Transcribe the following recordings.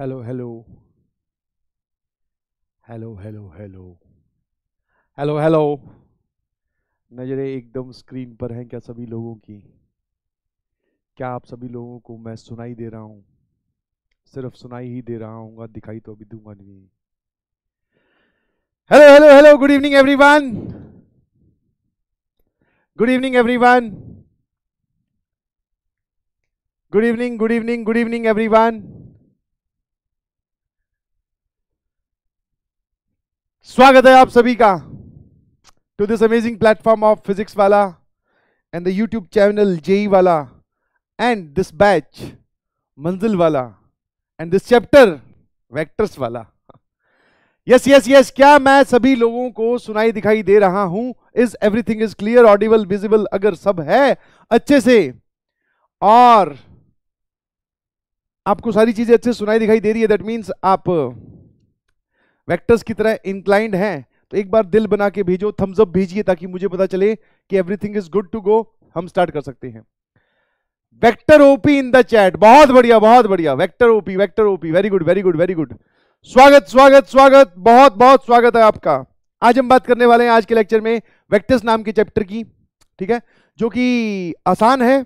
Hello hello hello hello hello hello hello नज़रें एकदम screen पर हैं क्या सभी लोगों की क्या आप सभी लोगों को मैं सुनाई दे रहा हूँ सिर्फ सुनाई ही दे रहा हूँ दिखाई तो अभी दूंगा नहीं hello hello hello good evening everyone good evening everyone good evening good evening good evening everyone स्वागत है आप सभी का to this amazing platform of physics वाला and the YouTube channel JEE वाला एंड दिस बैच मंजिल वाला एंड दिस चैप्टर वेक्टर्स वाला yes yes yes क्या मैं सभी लोगों को सुनाई दिखाई दे रहा हूं is everything is clear audible visible अगर सब है अच्छे से और आपको सारी चीजें अच्छे सुनाई दिखाई दे रही है दैट मीन्स आप वेक्टर्स की तरह इंक्लाइंड हैं तो एक बार दिल बना के भेजो थम्सअप भेजिए ताकि मुझे पता चले कि everything is good to go हम स्टार्ट कर सकते हैं vector OP in the chat बहुत बढ़िया बहुत बढ़िया vector OP vector OP very good very good very good स्वागत स्वागत स्वागत बहुत बहुत स्वागत है आपका आज हम बात करने वाले हैं आज के लेक्चर में वेक्टर्स नाम के चैप्टर की ठीक है जो कि आसान है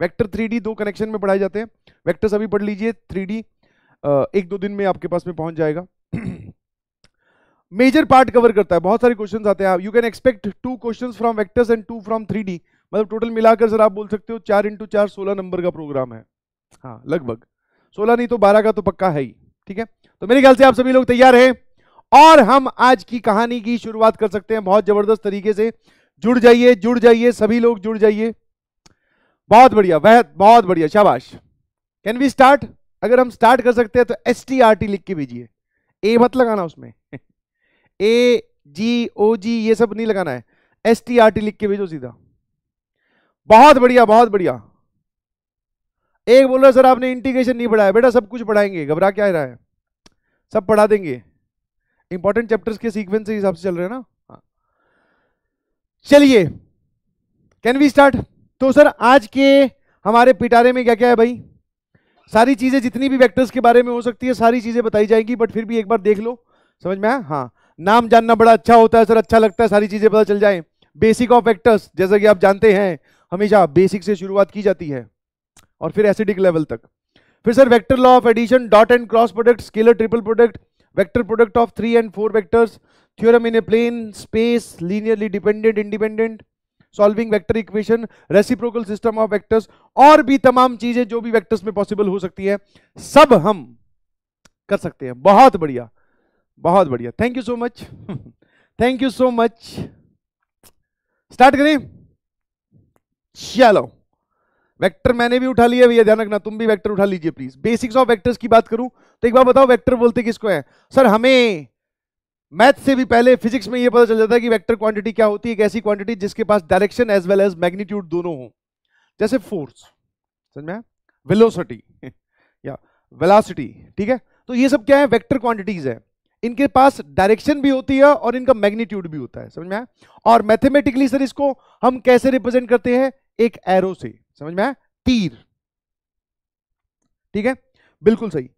वेक्टर थ्री दो कनेक्शन में पढ़ाए जाते हैं वेक्टर्स अभी पढ़ लीजिए थ्री एक दो दिन में आपके पास में पहुंच जाएगा मेजर पार्ट कवर करता है बहुत सारे क्वेश्चन आते हैं you can expect two question from vectors and two from three मतलब टोटल मिलाकर सर आप बोल सकते हो चार इंटू चार सोलह नंबर का प्रोग्राम है हाँ लगभग सोलह नहीं तो बारह का तो पक्का है ही ठीक है तो मेरे ख्याल से आप सभी लोग तैयार हैं और हम आज की कहानी की शुरुआत कर सकते हैं बहुत जबरदस्त तरीके से जुड़ जाइए जुड़ जाइए सभी लोग जुड़ जाइए बहुत बढ़िया वह बहुत बढ़िया शाबाश कैन वी स्टार्ट अगर हम स्टार्ट कर सकते हैं तो एस लिख के भेजिए ए मत लगाना उसमें ए जी ओ जी ये सब नहीं लगाना है एस टी आर टी लिख के भेजो सीधा बहुत बढ़िया बहुत बढ़िया एक बोल रहा सर आपने इंटीग्रेशन नहीं पढ़ाया बेटा सब कुछ पढ़ाएंगे घबरा क्या रहा है सब पढ़ा देंगे इंपॉर्टेंट चैप्टर्स के सीक्वेंस के हिसाब से चल रहे हैं ना हाँ चलिए कैन वी स्टार्ट तो सर आज के हमारे पिटारे में क्या क्या है भाई सारी चीज़ें जितनी भी वेक्टर्स के बारे में हो सकती है सारी चीज़ें बताई जाएंगी बट फिर भी एक बार देख लो समझ में आया हाँ नाम जानना बड़ा अच्छा होता है सर अच्छा लगता है सारी चीज़ें पता चल जाए बेसिक ऑफ एक्टर्स जैसा कि आप जानते हैं हमेशा बेसिक से शुरुआत की जाती है और फिर एसिडिक लेवल तक फिर sir vector law of addition dot and cross product scalar triple product vector product of three and four vectors theorem in a plane space linearly dependent independent solving vector equation reciprocal system of vectors और भी तमाम चीजें जो भी vectors में possible हो सकती है सब हम कर सकते हैं बहुत बढ़िया बहुत बढ़िया thank you so much thank you so much start करें चलो वेक्टर मैंने भी उठा लिया भैया ध्यान रखना तुम भी वेक्टर उठा लीजिए प्लीज बेसिक्स ऑफ वेक्टर्स की बात करूं तो एक बार बताओ वेक्टर बोलते किसको है सर हमें मैथ से भी पहले फिजिक्स में यह पता चल जाता है कि वेक्टर क्वांटिटी क्या होती है एक ऐसी क्वांटिटी जिसके पास direction as well as magnitude दोनों हो जैसे फोर्स समझ में वेलोसिटी या वेलासिटी ठीक है तो ये सब क्या है वेक्टर क्वांटिटीज है इनके पास डायरेक्शन भी होती है और इनका मैग्नीट्यूड भी होता है समझ में आया और मैथमेटिकली सर इसको हम कैसे रिप्रेजेंट करते हैं एक एरो से समझ में तीर ठीक है बिल्कुल सही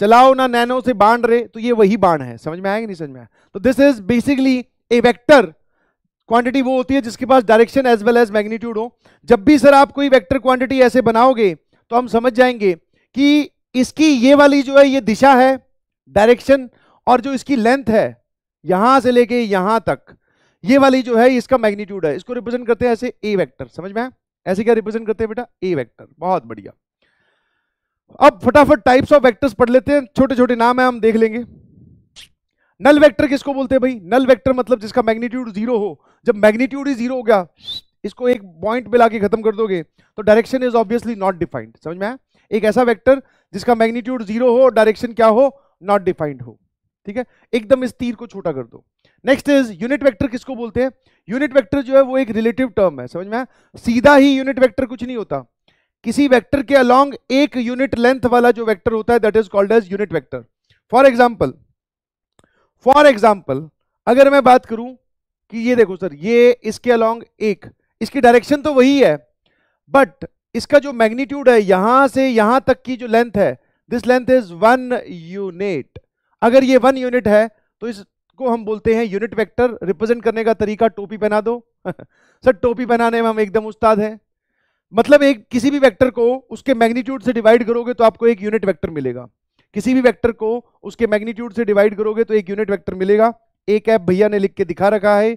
चलाओ ना नैनो से बाण रहे तो ये वही बाण है समझ में आएगा नहीं समझ में आया तो this is basically a vector quantity वो होती है जिसके पास direction as well as magnitude हो जब भी सर आप कोई वेक्टर क्वांटिटी ऐसे बनाओगे तो हम समझ जाएंगे कि इसकी ये वाली जो है ये दिशा है डायरेक्शन और जो इसकी लेंथ है यहां से लेके यहां तक ये वाली जो है इसका मैग्नीट्यूड है इसको रिप्रेजेंट करते हैं ऐसे ए वेक्टर समझ में ऐसे क्या रिप्रेजेंट करते हैं बेटा ए वेक्टर बहुत बढ़िया अब फटाफट टाइप्स ऑफ वेक्टर्स पढ़ लेते हैं छोटे छोटे नाम है हम देख लेंगे नल वेक्टर किसको बोलते हैं भाई नल वेक्टर मतलब जिसका मैग्नीट्यूड जीरो हो जब मैग्नीट्यूड ही जीरो हो गया इसको एक पॉइंट पे लाके खत्म कर दोगे तो direction is obviously not defined समझ में एक ऐसा वेक्टर जिसका मैग्नीट्यूड जीरो हो डायरेक्शन क्या हो नॉट डिफाइंड हो ठीक है एकदम इस तीर को छोटा कर दो नेक्स्ट इज यूनिट वेक्टर किसको बोलते हैं यूनिट वेक्टर जो है वो एक रिलेटिव टर्म है समझ में सीधा ही यूनिट वेक्टर कुछ नहीं होता किसी वेक्टर के अलोंग एक यूनिट लेंथ वाला जो वेक्टर होता है that is called as unit vector for example for example अगर मैं बात करूं कि ये देखो सर ये इसके अलोंग एक इसकी डायरेक्शन तो वही है बट इसका जो मैग्नीट्यूड है यहां से यहां तक की जो लेंथ है this length is one unit अगर ये वन यूनिट है तो इसको हम बोलते हैं यूनिट वेक्टर रिप्रेजेंट करने का तरीका टोपी पहना दो सर टोपी बनाने में हम एकदम उस्ताद हैं मतलब एक किसी भी वेक्टर को उसके मैग्नीट्यूड से डिवाइड करोगे तो आपको एक यूनिट वेक्टर मिलेगा किसी भी वेक्टर को उसके मैग्नीट्यूड से डिवाइड करोगे तो एक यूनिट वेक्टर मिलेगा एक ऐप भैया ने लिख के दिखा रखा है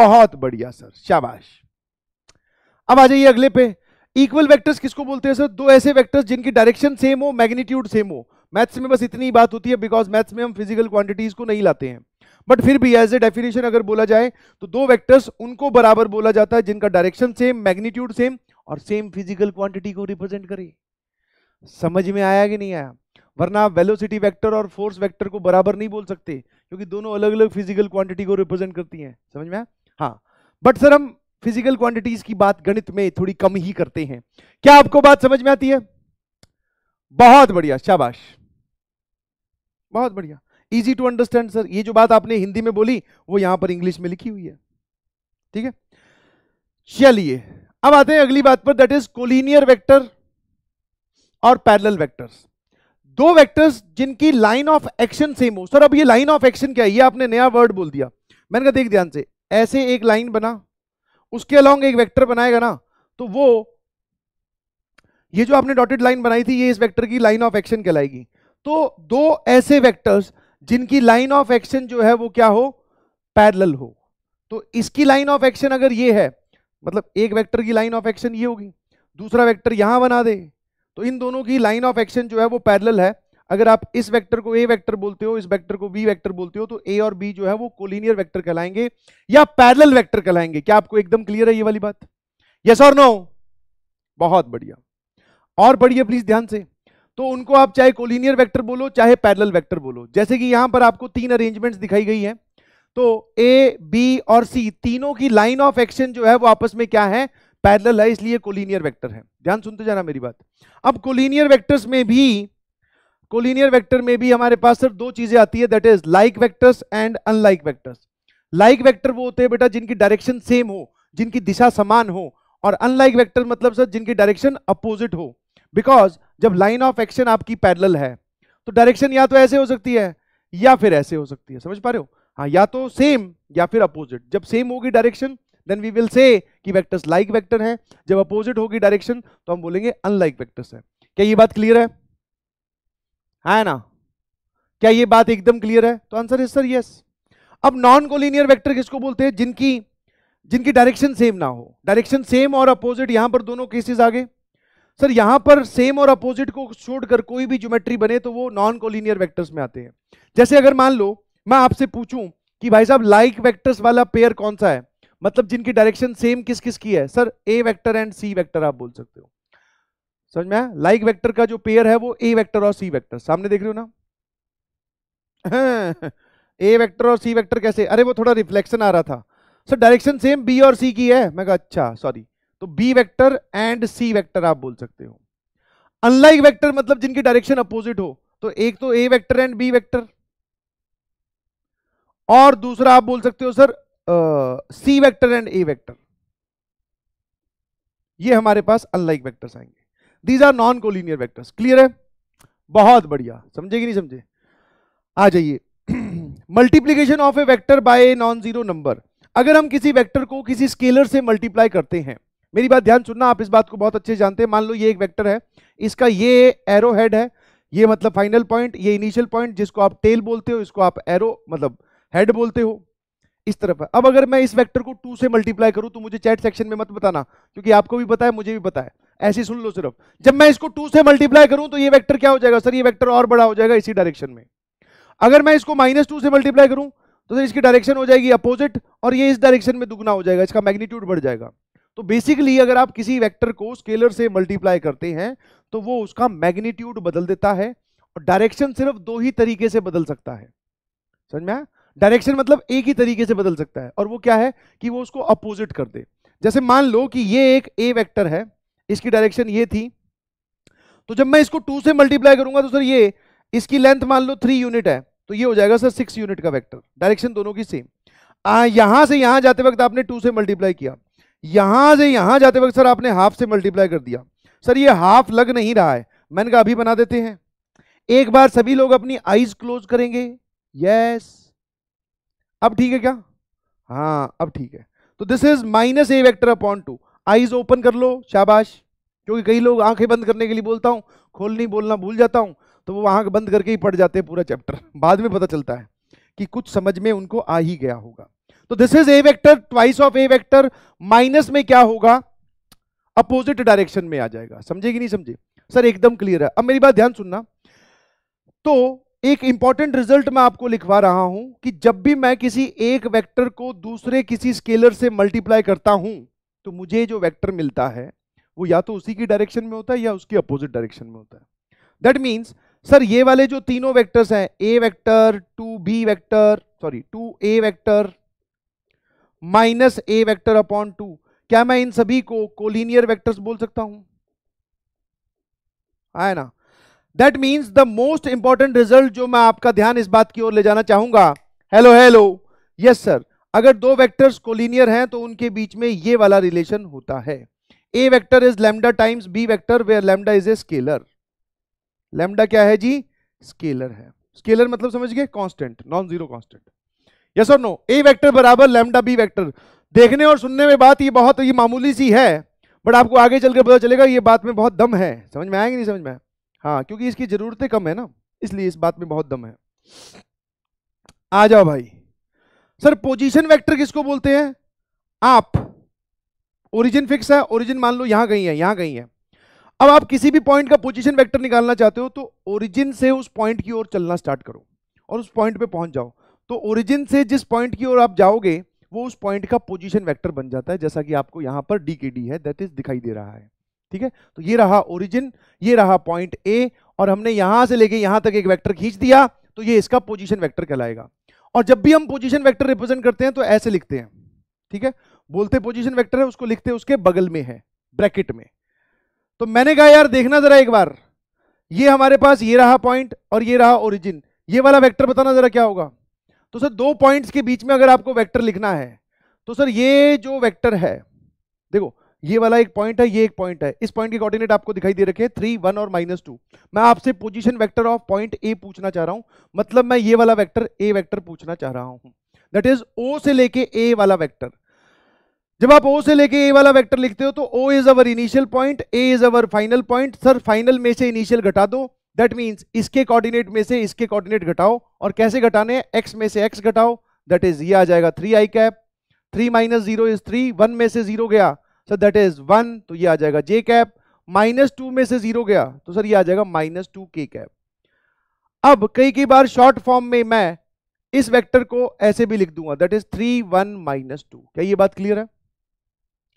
बहुत बढ़िया सर शाबाश अब आ जाइए अगले पे इक्वल वेक्टर्स किसको बोलते हैं सर दो ऐसे वेक्टर्स जिनकी डायरेक्शन सेम हो मैग्नीट्यूड सेम हो मैथ्स में बस इतनी बात होती है बिकॉज मैथ्स में हम फिजिकल क्वांटिटीज को नहीं लाते हैं बट फिर भी एज ए डेफिनेशन अगर बोला जाए तो दो वेक्टर्स उनको बराबर बोला जाता है जिनका डायरेक्शन सेम मैग्नीट्यूड सेम और सेम फिजिकल क्वांटिटी को रिप्रेजेंट करे समझ में आया कि नहीं आया वरना वेलोसिटी वेक्टर और फोर्स वेक्टर को बराबर नहीं बोल सकते क्योंकि दोनों अलग अलग फिजिकल क्वांटिटी को रिप्रेजेंट करती हैं समझ में आया हाँ बट सर हम फिजिकल क्वांटिटीज की बात गणित में थोड़ी कम ही करते हैं क्या आपको बात समझ में आती है बहुत बढ़िया शाबाश बहुत बढ़िया इजी टू अंडरस्टैंड सर ये जो बात आपने हिंदी में बोली वो यहां पर इंग्लिश में लिखी हुई है ठीक है चलिए अब आते हैं अगली बात पर दैट इज कोलिनियर वेक्टर और पैरेलल वेक्टर्स दो वेक्टर्स जिनकी लाइन ऑफ एक्शन सेम हो सर अब ये लाइन ऑफ एक्शन क्या है ये आपने नया वर्ड बोल दिया मैंने कहा देख ध्यान से ऐसे एक लाइन बना उसके अलॉन्ग एक वेक्टर बनाएगा ना तो वो ये जो आपने डॉटेड लाइन बनाई थी ये इस वेक्टर की लाइन ऑफ एक्शन कहलाएगी तो दो ऐसे वेक्टर्स जिनकी लाइन ऑफ एक्शन जो है वो क्या हो पैरेलल हो तो इसकी लाइन ऑफ एक्शन अगर ये है मतलब एक वेक्टर की लाइन ऑफ एक्शन ये होगी दूसरा वेक्टर यहां बना दे तो इन दोनों की लाइन ऑफ एक्शन जो है वो पैरेलल है अगर आप इस वेक्टर को ए वेक्टर बोलते हो इस वेक्टर को बी वेक्टर बोलते हो तो ए और बी जो है वो कोलिनियर वेक्टर कहलाएंगे या पैरेलल वेक्टर कहलाएंगे क्या आपको एकदम क्लियर है ये वाली बात यस और नो बहुत बढ़िया और पढ़िए प्लीज ध्यान से तो उनको आप चाहे कोलिनियर वेक्टर बोलो चाहे पैरेलल वेक्टर बोलो जैसे कि यहां पर आपको तीन अरेंजमेंट्स दिखाई गई है तो ए बी और सी तीनों की लाइन ऑफ एक्शन जो है वो आपस में क्या है पैरेलल है इसलिए कोलिनियर वेक्टर है ध्यान सुनते जाना मेरी बात अब कोलिनियर वेक्टर्स में भी कोलिनियर वेक्टर में भी हमारे पास सिर्फ दो चीजें आती है that is like vectors and unlike vectors like vector वो होते हैं बेटा जिनकी डायरेक्शन सेम हो जिनकी दिशा समान हो और अनलाइक वेक्टर मतलब सर जिनकी डायरेक्शन अपोजिट हो बिकॉज जब लाइन ऑफ एक्शन आपकी पैरल है तो डायरेक्शन या तो ऐसे हो सकती है या फिर ऐसे हो सकती है समझ पा रहे हो हाँ या तो सेम या फिर अपोजिट जब सेम होगी direction then we will say कि वेक्टर्स लाइक वेक्टर हैं जब अपोजिट होगी डायरेक्शन तो हम बोलेंगे अनलाइक वेक्टर्स हैं क्या ये बात क्लियर है है ना क्या ये बात एकदम क्लियर है तो आंसर इज सर यस अब नॉन कोलिनियर वैक्टर किसको बोलते हैं जिनकी जिनकी डायरेक्शन सेम ना हो डायरेक्शन सेम और अपोजिट यहां पर दोनों केसेज आ गए सर यहां पर सेम और अपोजिट को छोड़कर कोई भी ज्योमेट्री बने तो वो नॉन कोलिनियर वेक्टर्स में आते हैं जैसे अगर मान लो मैं आपसे पूछूं कि भाई साहब लाइक वेक्टर्स वाला पेयर कौन सा है मतलब जिनकी डायरेक्शन सेम किस किस की है sir A vector and C vector आप बोल सकते हो समझ में लाइक वेक्टर का जो पेयर है वो ए वेक्टर और सी वेक्टर सामने देख रहे हो ना ए वेक्टर और सी वेक्टर कैसे अरे वो थोड़ा रिफ्लेक्शन आ रहा था सर डायरेक्शन सेम बी और सी की है मैं कहा अच्छा सॉरी तो B vector and C vector आप बोल सकते हो अनलाइक वेक्टर मतलब जिनकी डायरेक्शन अपोजिट हो तो एक तो A vector and B vector और दूसरा आप बोल सकते हो sir C vector and A vector ये हमारे पास अनलाइक वेक्टर्स आएंगे these are non collinear vectors clear है बहुत बढ़िया समझे कि नहीं समझे आ जाइए multiplication of a vector by a non zero number अगर हम किसी वेक्टर को किसी स्केलर से मल्टीप्लाई करते हैं मेरी बात ध्यान सुनना आप इस बात को बहुत अच्छे जानते हैं मान लो ये एक वेक्टर है इसका ये एरो हेड है ये मतलब फाइनल पॉइंट ये इनिशियल पॉइंट जिसको आप टेल बोलते हो इसको आप एरो मतलब हेड बोलते हो इस तरफ है अब अगर मैं इस वेक्टर को टू से मल्टीप्लाई करूं तो मुझे चैट सेक्शन में मत बताना क्योंकि आपको भी पता है मुझे भी पता है ऐसे सुन लो सिर्फ जब मैं इसको टू से मल्टीप्लाई करूं तो ये वेक्टर क्या हो जाएगा सर ये वेक्टर और बड़ा हो जाएगा इसी डायरेक्शन में अगर मैं इसको माइनस टू से मल्टीप्लाई करूं तो सर इसकी डायरेक्शन हो जाएगी अपोजिट और ये इस डायरेक्शन में दुगना हो जाएगा इसका मैग्नीट्यूड बढ़ जाएगा तो बेसिकली अगर आप किसी वेक्टर को स्केलर से मल्टीप्लाई करते हैं तो वो उसका मैग्नीट्यूड बदल देता है और डायरेक्शन सिर्फ दो ही तरीके से बदल सकता है समझ में डायरेक्शन मतलब एक ही तरीके से बदल सकता है और वो क्या है कि वो उसको अपोजिट कर दे जैसे मान लो कि ये एक ए वेक्टर है इसकी डायरेक्शन ये थी तो जब मैं इसको टू से मल्टीप्लाई करूंगा तो सर ये इसकी लेंथ मान लो थ्री यूनिट है तो ये हो जाएगा सर सिक्स यूनिट का वेक्टर डायरेक्शन दोनों की सेम यहां से यहां जाते वक्त आपने टू से मल्टीप्लाई किया यहां से यहां जाते वक्त सर आपने हाफ से मल्टीप्लाई कर दिया सर ये हाफ लग नहीं रहा है मैंने कहा अभी बना देते हैं एक बार सभी लोग अपनी आईज क्लोज करेंगे यस अब ठीक है क्या हाँ अब ठीक है तो this is minus A vector upon two eyes open कर लो शाबाश क्योंकि कई लोग आंखें बंद करने के लिए बोलता हूं खोल नहीं बोलना भूल जाता हूं तो वो आंख बंद करके ही पढ़ जाते हैं पूरा चैप्टर बाद में पता चलता है कि कुछ समझ में उनको आ ही गया होगा तो this is A vector twice of A vector minus में क्या होगा अपोजिट डायरेक्शन में आ जाएगा समझे कि नहीं समझे सर एकदम क्लियर है अब मेरी बात ध्यान सुनना तो एक इंपॉर्टेंट रिजल्ट मैं आपको लिखवा रहा हूं कि जब भी मैं किसी एक वेक्टर को दूसरे किसी स्केलर से मल्टीप्लाई करता हूं तो मुझे जो वेक्टर मिलता है वो या तो उसी की डायरेक्शन में होता है या उसकी अपोजिट डायरेक्शन में होता है दैट मीन्स सर ये वाले जो तीनों वेक्टर्स हैं ए vector two B vector sorry two A vector minus A vector upon two क्या मैं इन सभी को कोलिनियर वैक्टर्स बोल सकता हूं आया ना that means the most important result जो मैं आपका ध्यान इस बात की ओर ले जाना चाहूंगा हेलो हेलो यस सर अगर दो वेक्टर्स कोलिनियर हैं तो उनके बीच में ये वाला रिलेशन होता है A vector is lambda times B vector where lambda is a scalar lambda क्या है जी स्केलर है स्केलर मतलब समझ गए constant non zero constant yes और नो ए वेक्टर बराबर लेमडा बी वेक्टर देखने और सुनने में बात ये बहुत ये मामूली सी है बट आपको आगे चलकर पता चलेगा ये बात में बहुत दम है समझ में आएंगे नहीं समझ में हाँ क्योंकि इसकी ज़रूरतें कम है ना इसलिए इस बात में बहुत दम है आ जाओ भाई सर पोजीशन वेक्टर किसको बोलते हैं आप ओरिजिन फिक्स है ओरिजिन मान लो यहां कहीं है यहां कहीं है अब आप किसी भी पॉइंट का पोजीशन वेक्टर निकालना चाहते हो तो ओरिजिन से उस पॉइंट की ओर चलना स्टार्ट करो और उस पॉइंट पे पहुंच जाओ तो ओरिजिन से जिस पॉइंट की ओर आप जाओगे वो उस पॉइंट का पोजीशन वेक्टर बन जाता है जैसा कि आपको यहां पर डी के डी है दैट इज दिखाई दे रहा है ठीक है तो ये रहा ओरिजिन ये रहा पॉइंट ए और हमने यहां से लेके यहां तक एक वेक्टर खींच दिया तो ये इसका पोजीशन वेक्टर कहलाएगा और जब भी हम पोजीशन वेक्टर रिप्रेजेंट करते हैं तो ऐसे लिखते हैं ठीक है बोलते पोजिशन वैक्टर है उसको लिखते उसके बगल में है ब्रैकेट में तो मैंने कहा यार देखना जरा एक बार ये हमारे पास ये रहा पॉइंट और ये रहा ओरिजिन ये वाला वेक्टर बताना जरा क्या होगा तो सर दो पॉइंट्स के बीच में अगर आपको वेक्टर लिखना है तो सर ये जो वेक्टर है देखो ये वाला एक पॉइंट है ये एक पॉइंट है इस पॉइंट के कोऑर्डिनेट आपको दिखाई दे रखे हैं थ्री वन और माइनस टू मैं आपसे position vector of point A पूछना चाह रहा हूं मतलब मैं ये वाला वेक्टर ए वेक्टर पूछना चाह रहा हूं दैट इज ओ से लेके ए वाला वेक्टर जब आप ओ से लेके ए वाला वैक्टर लिखते हो तो O is our initial point A is our final point sir final में से इनिशियल घटा दो दैट मीन्स इसके कोऑर्डिनेट में से इसके कोऑर्डिनेट घटाओ और कैसे घटाने एक्स में से एक्स घटाओ दैट इज ये आ जाएगा three I cap three minus zero is three one में से जीरो गया सर दैट इज वन तो ये आ जाएगा जे कैप माइनस टू में से जीरो गया तो सर ये आ जाएगा माइनस टू के कैप अब कई कई बार शॉर्ट फॉर्म में मैं इस वेक्टर को ऐसे भी लिख दूंगा that is three one minus two क्या ये बात क्लियर है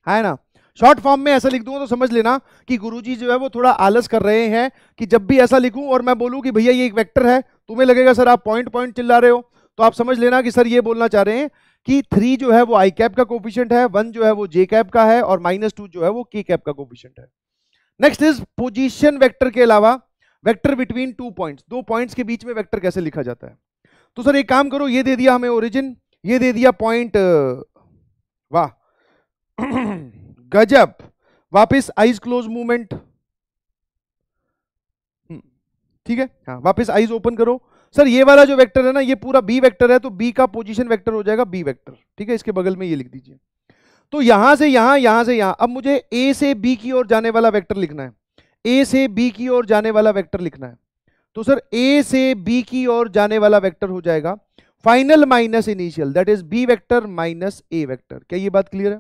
है ना शॉर्ट फॉर्म में ऐसा लिख दूंगा तो समझ लेना कि गुरुजी जो है वो थोड़ा आलस कर रहे हैं कि जब भी ऐसा लिखूं और मैं बोलूं कि भैया ये एक वेक्टर है तुम्हें लगेगा सर आप पॉइंट पॉइंट चिल्ला रहे हो तो आप समझ लेना कि सर ये बोलना चाह रहे हैं कि थ्री जो है वो आई कैप का कोफिशियंट है वन जो है वो जे कैप का है और माइनस जो है वो के कैप का कोफिशियंट है नेक्स्ट इज पोजिशन वैक्टर के अलावा वैक्टर बिटवीन टू पॉइंट दो पॉइंट के बीच में वैक्टर कैसे लिखा जाता है तो सर एक काम करो ये दे दिया हमें ओरिजिन ये दे दिया पॉइंट वाह गजब वापस आईज क्लोज मूवमेंट ठीक है हाँ वापस आईज ओपन करो सर ये वाला जो वेक्टर है ना ये पूरा बी वेक्टर है तो बी का पोजीशन वेक्टर हो जाएगा बी वेक्टर ठीक है इसके बगल में ये लिख दीजिए तो यहां से यहां यहां से यहां अब मुझे ए से बी की ओर जाने वाला वेक्टर लिखना है ए से बी की ओर जाने वाला वेक्टर लिखना है तो सर ए से बी की ओर जाने वाला वेक्टर हो जाएगा final minus initial that is B vector minus A vector क्या ये बात क्लियर है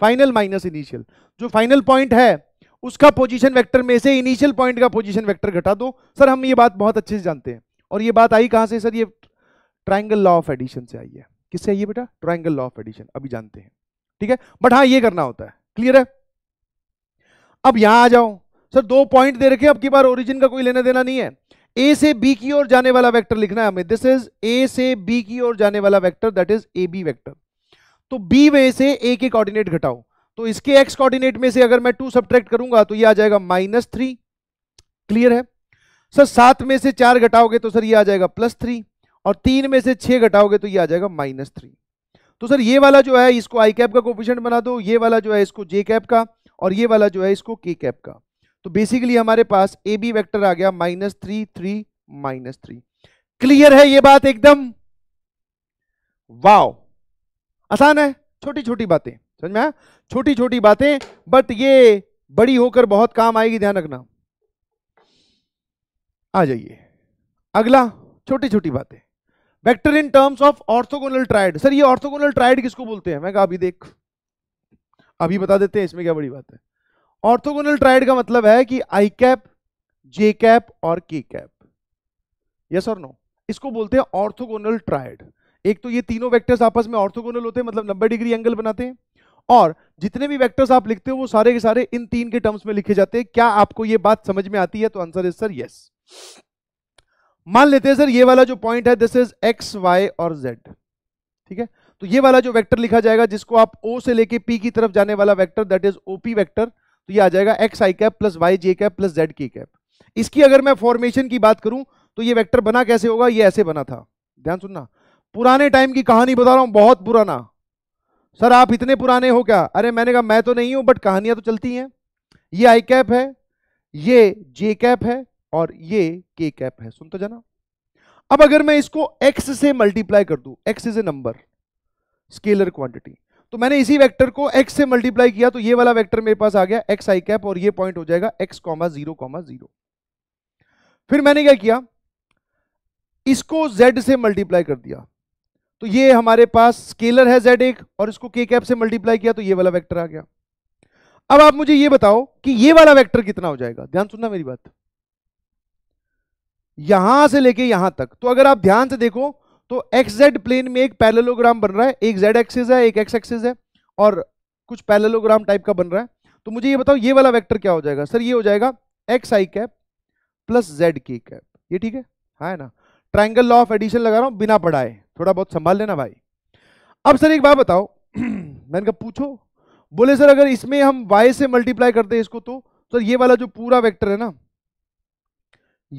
फाइनल माइनस इनिशियल जो फाइनल पॉइंट है उसका पोजीशन वेक्टर में से इनिशियल पॉइंट का पोजीशन वेक्टर घटा दो सर हम ये बात बहुत अच्छे से जानते हैं और ये बात आई कहाँ से सर ये ट्राइंगल लॉ ऑफ एडिशन से आई है किससे आई है बेटा ट्राइंगल लॉ ऑफ एडिशन अभी जानते हैं ठीक है बट हाँ ये करना होता है क्लियर है अब यहां आ जाओ सर दो पॉइंट दे रखे अब की बार ओरिजिन का कोई लेना देना नहीं है ए से बी की ओर जाने वाला वेक्टर लिखना है हमें दिस इज ए से बी की ओर जाने वाला vector that is A B vector तो बी में से ए के कोऑर्डिनेट घटाओ तो इसके एक्स कोऑर्डिनेट में से अगर मैं टू सब्ट्रैक्ट करूंगा तो ये आ जाएगा माइनस थ्री क्लियर है सर सात में से चार घटाओगे तो सर ये आ जाएगा प्लस थ्री और तीन में से छह घटाओगे तो ये आ जाएगा माइनस थ्री तो सर ये वाला जो है इसको आई कैप का कोफिशियंट बना दो ये वाला जो है इसको जे कैप का और ये वाला जो है इसको के कैप का तो बेसिकली हमारे पास ए बी वैक्टर आ गया minus three three minus three clear है ये बात एकदम वाओ आसान है छोटी छोटी बातें समझ में छोटी छोटी बातें बट ये बड़ी होकर बहुत काम आएगी ध्यान रखना आ जाइए अगला छोटी छोटी बातें vector in terms of orthogonal triad sir ये ऑर्थोगोनल ट्राइड किसको बोलते हैं मैं कहा अभी देख अभी बता देते हैं इसमें क्या बड़ी बात है ऑर्थोगोनल ट्राइड का मतलब है कि आई कैप जे कैप और के कैप यस और नो इसको बोलते हैं ऑर्थोगोनल ट्राइड एक तो ये तीनों वेक्टर्स आपस में ऑर्थोगोनल होते हैं मतलब नब्बे डिग्री एंगल बनाते हैं और जितने भी वेक्टर्स आप लिखते हो वो सारे के सारे इन तीन के टर्म्स में लिखे जाते हैं क्या आपको ये बात समझ में आती है तो आंसर इज सर यस मान लेते हैं सर ये वाला जो पॉइंट है दिस इज एक्स वाई और जेड ठीक है तो ये वाला जो वेक्टर लिखा जाएगा जिसको आप ओ से लेके पी की तरफ जाने वाला vector that is OP vector तो यह आ जाएगा x i cap plus y j cap plus z k cap इसकी अगर मैं फॉर्मेशन की बात करूं तो ये वेक्टर बना कैसे होगा ये ऐसे बना था ध्यान सुनना पुराने टाइम की कहानी बता रहा हूं बहुत पुराना सर आप इतने पुराने हो क्या अरे मैंने कहा मैं तो नहीं हूं बट कहानियां तो चलती हैं ये आई कैप है ये जे कैप है और ये के कैप है सुनते जाना अब अगर मैं इसको एक्स से मल्टीप्लाई कर दू x is a number scalar quantity तो मैंने इसी वेक्टर को एक्स से मल्टीप्लाई किया तो ये वाला वेक्टर मेरे पास आ गया एक्स आई कैप और ये पॉइंट हो जाएगा x comma zero comma zero फिर मैंने क्या किया इसको जेड से मल्टीप्लाई कर दिया तो ये हमारे पास स्केलर है जेड एक और इसको के कैप से मल्टीप्लाई किया तो ये वाला वेक्टर आ गया अब आप मुझे ये बताओ कि ये वाला वेक्टर कितना हो जाएगा ध्यान सुनना मेरी बात यहां से लेके यहां तक तो अगर आप ध्यान से देखो तो एक्स जेड प्लेन में एक पैरेलोग्राम बन रहा है एक जेड एक्सिस है एक एक्स एक्सिस है और कुछ पैरेलोग्राम टाइप का बन रहा है तो मुझे ये बताओ ये वाला वेक्टर क्या हो जाएगा सर ये हो जाएगा x i cap plus z k cap ये ठीक है हाँ है ना ट्राइंगल लॉ ऑफ एडिशन लगा रहा हूं बिना पढ़ाए थोड़ा बहुत संभाल लेना भाई अब सर एक बात बताओ मैंने कहा पूछो बोले सर अगर इसमें हम वाई से मल्टीप्लाई करते हैं इसको तो सर ये वाला जो पूरा वेक्टर है ना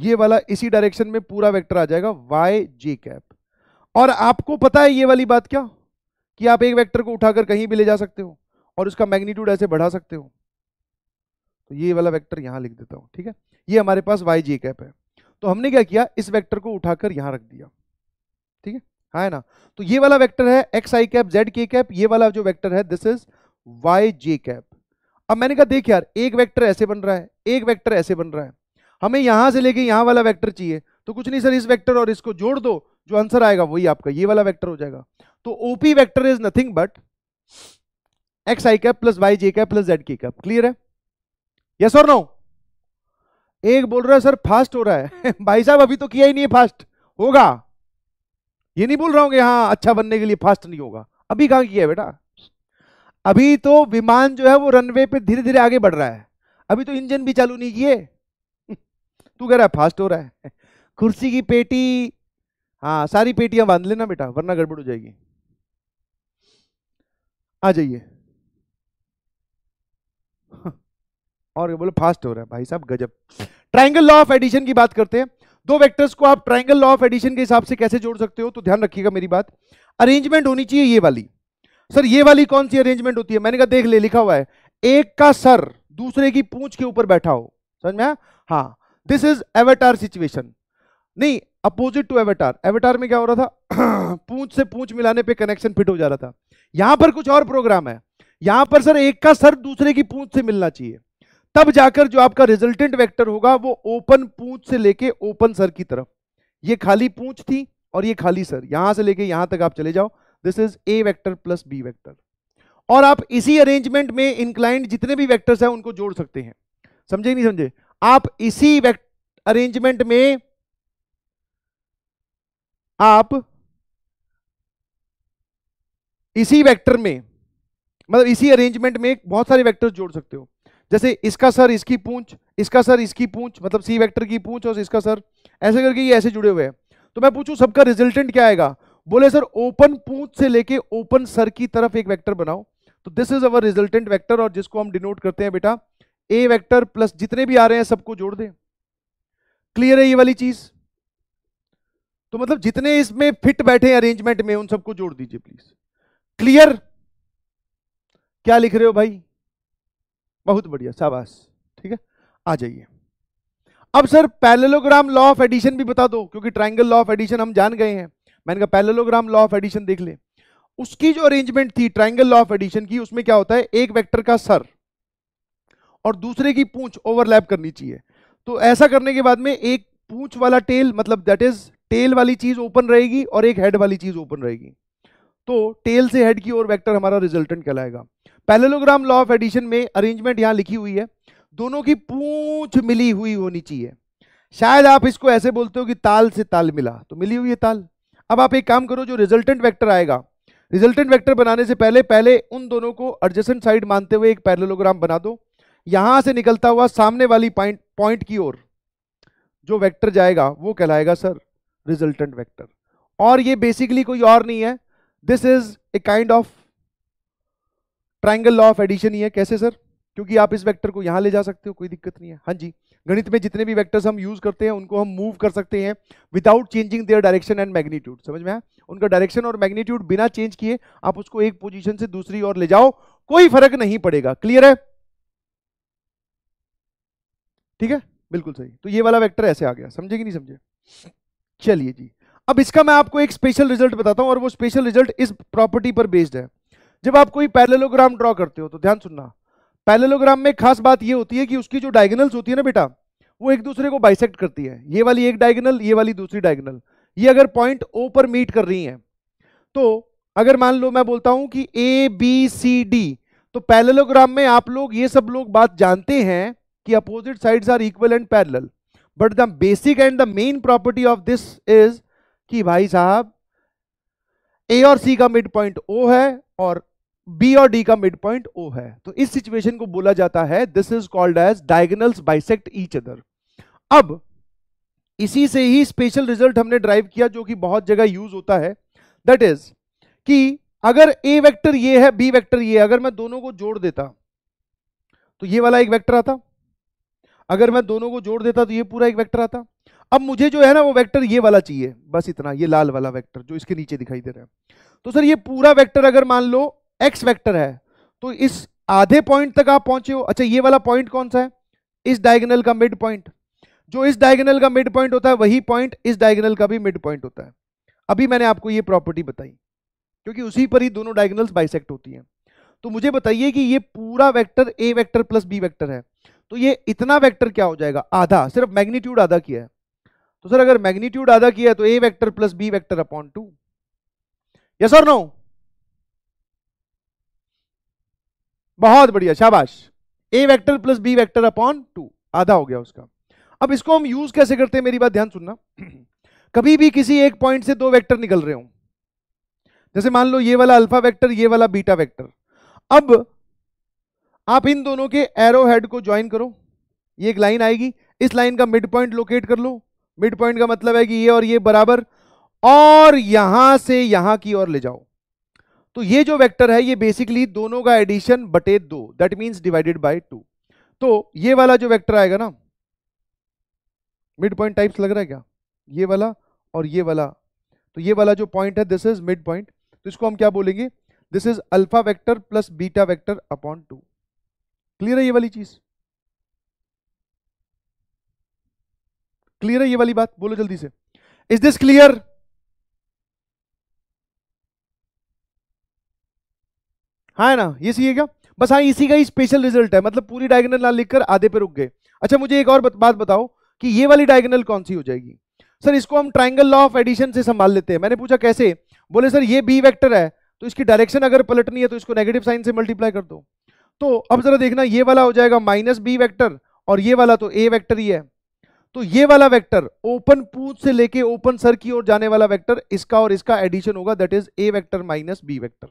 ये वाला इसी डायरेक्शन में पूरा वेक्टर आ जाएगा वाई जे कैप और आपको पता है ये वाली बात क्या कि आप एक वेक्टर को उठाकर कहीं भी ले जा सकते हो और उसका मैग्नीट्यूड ऐसे बढ़ा सकते हो तो ये वाला वेक्टर यहां लिख देता हूं ठीक है ये हमारे पास वाई जे कैप है तो हमने क्या किया इस वेक्टर को उठाकर यहां रख दिया ठीक है है ना तो ये वाला वेक्टर है x i cap z k cap ये वाला जो वेक्टर है this is y j cap अब मैंने कहा देख यार एक वेक्टर ऐसे बन रहा है एक वेक्टर ऐसे बन रहा है हमें यहां से लेके यहां वाला वेक्टर चाहिए तो कुछ नहीं सर इस वेक्टर और इसको जोड़ दो जो आंसर आएगा वही आपका ये वाला वेक्टर हो जाएगा तो OP vector is nothing but x i cap plus y j cap plus z k cap clear है यस और नो एक बोल रहा है सर फास्ट हो रहा है भाई साहब अभी तो किया ही नहीं है फास्ट होगा ये नहीं बोल रहा हूं कि हाँ अच्छा बनने के लिए फास्ट नहीं होगा अभी कहां किया है बेटा अभी तो विमान जो है वो रनवे पे धीरे धीरे आगे बढ़ रहा है अभी तो इंजन भी चालू नहीं किए तू कह रहा है फास्ट हो रहा है कुर्सी की पेटी हाँ सारी पेटियां बांध लेना बेटा वरना गड़बड़ हो जाएगी आ जाइए और बोलो फास्ट हो रहा है भाई साहब गजब ट्राइंगल लॉ ऑफ एडिशन की बात करते हैं दो वेक्टर्स को आप ट्राइंगल लॉ ऑफ एडिशन के हिसाब से कैसे जोड़ सकते हो तो ध्यान रखिएगा मेरी बात अरेंजमेंट होनी चाहिए ये वाली सर ये वाली कौन सी अरेंजमेंट होती है मैंने कहा देख ले लिखा हुआ है एक का सर दूसरे की पूंछ के ऊपर बैठा हो समझ में हाँ दिस इज एवेटार सिचुएशन नहीं अपोजिट टू एवेटार एवेटार में क्या हो रहा था पूंछ से पूंछ मिलाने पे कनेक्शन फिट हो जा रहा था यहां पर कुछ और प्रोग्राम है यहां पर सर एक का सर दूसरे की पूंछ से मिलना चाहिए तब जाकर जो आपका रिजल्टेंट वेक्टर होगा वो ओपन पूंछ से लेके ओपन सर की तरफ ये खाली पूंछ थी और ये खाली सर यहां से लेके यहां तक आप चले जाओ this is A vector plus B vector और आप इसी अरेंजमेंट में इंक्लाइंट जितने भी वेक्टर्स हैं उनको जोड़ सकते हैं समझे नहीं समझे आप इसी अरेंजमेंट में आप इसी वेक्टर में मतलब इसी अरेंजमेंट में बहुत सारे वेक्टर्स जोड़ सकते हो जैसे इसका सर इसकी पूंछ इसका सर इसकी पूंछ मतलब सी वेक्टर की पूंछ और इसका सर ऐसे करके ये ऐसे जुड़े हुए हैं तो मैं पूछूं सबका रिजल्टेंट क्या आएगा बोले सर ओपन पूंछ से लेके ओपन सर की तरफ एक वेक्टर बनाओ तो this is our resultant vector और जिसको हम डिनोट करते हैं बेटा ए वेक्टर प्लस जितने भी आ रहे हैं सबको जोड़ दे क्लियर है ये वाली चीज तो मतलब जितने इसमें फिट बैठे अरेंजमेंट में उन सबको जोड़ दीजिए प्लीज क्लियर क्या लिख रहे हो भाई बहुत बढ़िया शाबाश ठीक है आ जाइए अब sir parallelogram law of addition भी बता दो क्योंकि ट्राइंगल लॉ ऑफ एडिशन हम जान गए हैं मैंने कहा पैलेलोग्राम लॉ ऑफ एडिशन देख ले उसकी जो अरेंजमेंट थी ट्राइंगल लॉ ऑफ एडिशन की उसमें क्या होता है एक वेक्टर का सर और दूसरे की पूंछ ओवरलैप करनी चाहिए तो ऐसा करने के बाद में एक पूंछ वाला टेल मतलब दैट इज टेल वाली चीज ओपन रहेगी और एक हेड वाली चीज ओपन रहेगी तो टेल से हेड की ओर वेक्टर हमारा रिजल्टेंट कहलाएगा पैलेलोग्राम लॉ ऑफ एडिशन में अरेंजमेंट यहां लिखी हुई है दोनों की पूछ मिली हुई होनी चाहिए शायद आप इसको ऐसे बोलते हो कि ताल से ताल मिला तो मिली हुई है ताल अब आप एक काम करो जो रिजल्टेंट वेक्टर आएगा रिजल्टेंट वेक्टर बनाने से पहले पहले उन दोनों को अर्जेसेंट साइड मानते हुए एक पैरेललोग्राम बना दो यहां से निकलता हुआ सामने वाली पॉइंट पॉइंट की ओर जो वेक्टर जाएगा वो कहलाएगा सर रिजल्टेंट वेक्टर और ये बेसिकली कोई और नहीं है this is a kind of triangle law of addition ही है कैसे सर क्योंकि आप इस वेक्टर को यहां ले जा सकते हो कोई दिक्कत नहीं है हाँ जी गणित में जितने भी वेक्टर्स हम यूज करते हैं उनको हम मूव कर सकते हैं without changing their direction and magnitude समझ में आया उनका डायरेक्शन और मैग्नीट्यूड बिना चेंज किए आप उसको एक पोजिशन से दूसरी ओर ले जाओ कोई फर्क नहीं पड़ेगा क्लियर है ठीक है बिल्कुल सही तो ये वाला वैक्टर ऐसे आ गया समझे कि नहीं समझे चलिए जी अब इसका मैं आपको एक स्पेशल रिजल्ट बताता हूं और वो स्पेशल रिजल्ट इस प्रॉपर्टी पर बेस्ड है जब आप कोई पैरेलोग्राम ड्रॉ करते हो तो ध्यान सुनना पैरेलोग्राम में खास बात यह होती है कि उसकी जो डायगनल्स होती है ना बेटा वो एक दूसरे को बाइसेक्ट करती है ये वाली एक डायगनल ये वाली दूसरी डायगनल ये अगर पॉइंट ओ पर मीट कर रही है तो अगर मान लो मैं बोलता हूं कि ए बी सी डी तो पैरेलोग्राम में आप लोग ये सब लोग बात जानते हैं कि opposite sides are equal and parallel but the basic and the main property of this is कि भाई साहब ए और सी का मिड पॉइंट ओ है और बी और डी का मिड पॉइंट ओ है तो इस सिचुएशन को बोला जाता है this is called as diagonals bisect each other अब इसी से ही स्पेशल रिजल्ट हमने ड्राइव किया जो कि बहुत जगह यूज होता है दैट इज कि अगर ए वेक्टर ये है बी वेक्टर ये अगर मैं दोनों को जोड़ देता तो ये वाला एक वेक्टर आता अगर मैं दोनों को जोड़ देता तो ये पूरा एक वेक्टर आता अब मुझे जो है ना वो वेक्टर ये वाला चाहिए बस इतना ये लाल वाला वेक्टर जो इसके नीचे दिखाई दे रहा है तो सर ये पूरा वेक्टर अगर मान लो एक्स वेक्टर है तो इस आधे पॉइंट तक आप पहुंचे हो अच्छा ये वाला पॉइंट कौन सा है इस डायगनल का मिड पॉइंट जो इस डायगनल का मिड पॉइंट होता है वही पॉइंट इस डायगनल का भी मिड पॉइंट होता है अभी मैंने आपको ये प्रॉपर्टी बताई क्योंकि उसी पर ही दोनों डायगनल्स बाइसेक्ट होती हैं तो मुझे बताइए कि ये पूरा vector A vector plus B vector है तो ये इतना वेक्टर क्या हो जाएगा आधा सिर्फ मैग्नीट्यूड आधा किया है तो सर अगर मैग्नीट्यूड आधा किया है तो A vector plus B vector upon two yes और नो बहुत बढ़िया शाबाश A vector plus B vector upon two आधा हो गया उसका अब इसको हम यूज कैसे करते हैं मेरी बात ध्यान सुनना कभी भी किसी एक पॉइंट से दो वेक्टर निकल रहे हो जैसे मान लो ये वाला अल्फा वेक्टर ये वाला बीटा वेक्टर अब आप इन दोनों के एरो हेड को ज्वाइन करो ये एक लाइन आएगी इस लाइन का मिड पॉइंट लोकेट कर लो मिड पॉइंट का मतलब है कि ये और ये बराबर और यहां से यहां की ओर ले जाओ तो ये जो वेक्टर है ये बेसिकली दोनों का एडिशन बटे दो that means divided by two तो ये वाला जो वेक्टर आएगा ना मिड पॉइंट टाइप्स लग रहा है क्या ये वाला और ये वाला तो ये वाला जो पॉइंट है दिस इज मिड पॉइंट तो इसको हम क्या बोलेंगे this is alpha vector plus beta vector upon two clear है ये वाली चीज क्लियर है ये वाली बात बोलो जल्दी से इज दिस क्लियर हाँ ना ये सही है क्या बस हाँ इसी का ही स्पेशल रिजल्ट है मतलब पूरी डायगनल ना लिखकर आधे पे रुक गए अच्छा मुझे एक और बात बताओ कि ये वाली डायगनल कौन सी हो जाएगी सर इसको हम ट्राइंगल लॉ ऑफ एडिशन से संभाल लेते हैं मैंने पूछा कैसे बोले सर ये बी वैक्टर है तो इसकी डायरेक्शन अगर पलटनी है तो इसको नेगेटिव साइन से मल्टीप्लाई कर दो तो अब जरा देखना ये वाला हो जाएगा माइनस बी वैक्टर और ये वाला तो ए वैक्टर ही है तो ये वाला वेक्टर ओपन पूछ से लेके ओपन सर की ओर जाने वाला वेक्टर इसका और इसका एडिशन होगा that is A vector minus B vector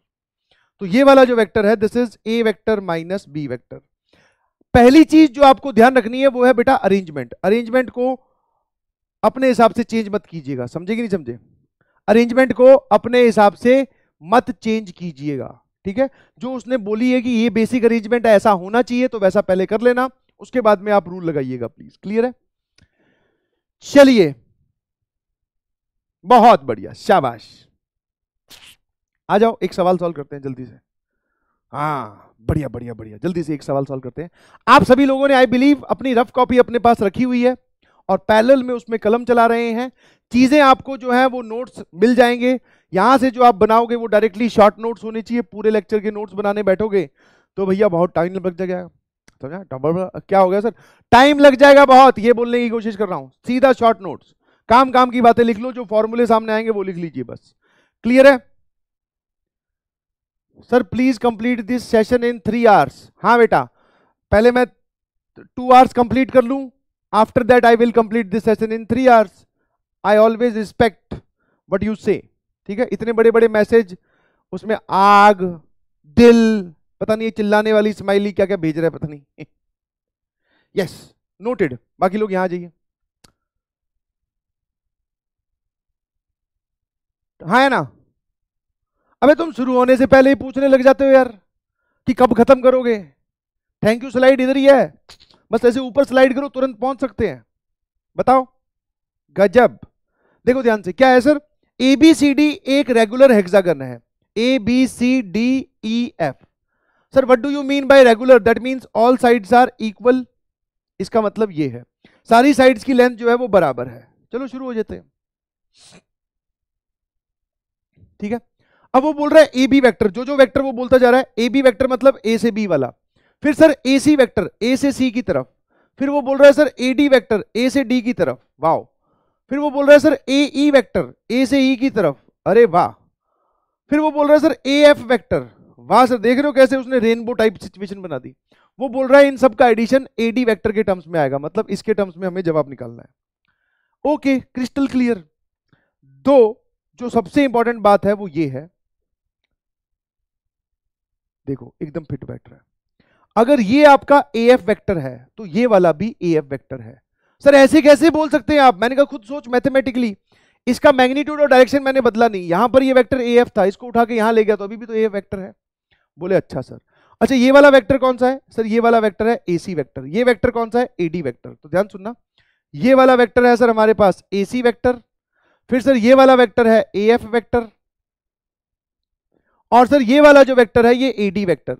तो ये वाला जो वेक्टर है this is A vector minus B vector पहली चीज जो आपको ध्यान रखनी है वो है बेटा अरेंजमेंट अरेंजमेंट को अपने हिसाब से चेंज मत कीजिएगा समझेगी नहीं समझे अरेंजमेंट को अपने हिसाब से मत चेंज कीजिएगा ठीक है जो उसने बोली है कि ये बेसिक अरेंजमेंट ऐसा होना चाहिए तो वैसा पहले कर लेना उसके बाद में आप रूल लगाइएगा प्लीज क्लियर है चलिए बहुत बढ़िया शाबाश आ जाओ एक सवाल सॉल्व करते हैं जल्दी से हाँ बढ़िया बढ़िया बढ़िया जल्दी से एक सवाल सॉल्व करते हैं आप सभी लोगों ने आई बिलीव अपनी रफ कॉपी अपने पास रखी हुई है और पैरल में उसमें कलम चला रहे हैं चीज़ें आपको जो है वो नोट्स मिल जाएंगे यहां से जो आप बनाओगे वो डायरेक्टली शॉर्ट नोट्स होने चाहिए पूरे लेक्चर के नोट्स बनाने बैठोगे तो भैया बहुत टाइम लग जाएगा समझा तो क्या हो गया सर टाइम लग जाएगा बहुत ये बोलने की कोशिश कर रहा हूँ सीधा शॉर्ट नोट्स काम काम की बातें लिख लो जो फॉर्मूले सामने आएंगे वो लिख लीजिए बस क्लियर है sir please complete this session in three hours हाँ बेटा पहले मैं टू आवर्स कंप्लीट कर लूँ after that I will complete this session in three hours I always respect what you say ठीक है इतने बड़े बड़े मैसेज उसमें आग दिल पता नहीं चिल्लाने वाली स्माइली क्या क्या भेज रहा है पता नहीं यस नोटेड बाकी लोग यहां जाइए हाँ है ना अबे तुम शुरू होने से पहले ही पूछने लग जाते हो यार कि कब खत्म करोगे थैंक यू स्लाइड इधर ही है बस ऐसे ऊपर स्लाइड करो तुरंत पहुंच सकते हैं बताओ गजब देखो ध्यान से क्या है sir A B C D एक रेगुलर हेक्सागन है A B C D E F sir what do you mean by regular that means all sides are equal इसका मतलब ये है सारी साइड्स की लेंथ जो है वो बराबर है चलो शुरू हो जाते हैं ठीक है अब वो बोल रहा है ए बी वैक्टर जो जो वैक्टर वो बोलता जा रहा है ए बी वैक्टर मतलब ए से बी वाला फिर sir A C vector A से सी की तरफ फिर वो बोल रहा है sir A D vector A से डी की तरफ वाह फिर वो बोल रहा है sir A E vector A से ई e की तरफ अरे वाह फिर वो बोल रहा है सर ए एफ वैक्टर वाह सर देख रहे हो कैसे उसने रेनबो टाइप सिचुएशन बना दी वो बोल रहा है इन सब का एडिशन ए डी वैक्टर के टर्म्स में आएगा मतलब इसके टर्म्स में हमें जवाब निकालना है ओके क्रिस्टल क्लियर दो जो सबसे इंपॉर्टेंट बात है वो ये है देखो एकदम फिट बैठ रहा है अगर ये आपका ए एफ वैक्टर है तो ये वाला भी ए एफ वैक्टर है सर ऐसे कैसे बोल सकते हैं आप मैंने कहा खुद सोच मैथमेटिकली इसका मैग्नीट्यूड और डायरेक्शन मैंने बदला नहीं यहां पर ये वेक्टर ए एफ था इसको उठा के यहां ले गया तो अभी भी तो ए एफ वैक्टर है बोले अच्छा सर अच्छा ये वाला वैक्टर कौन सा है सर ये वाला वैक्टर है ए सी वैक्टर ये वैक्टर कौन सा है ए डी वैक्टर तो ध्यान सुनना ये वाला वैक्टर है सर हमारे पास ए सी वैक्टर फिर सर ये वाला वैक्टर है ए एफ वैक्टर और सर ये वाला जो वेक्टर है ये एडी वैक्टर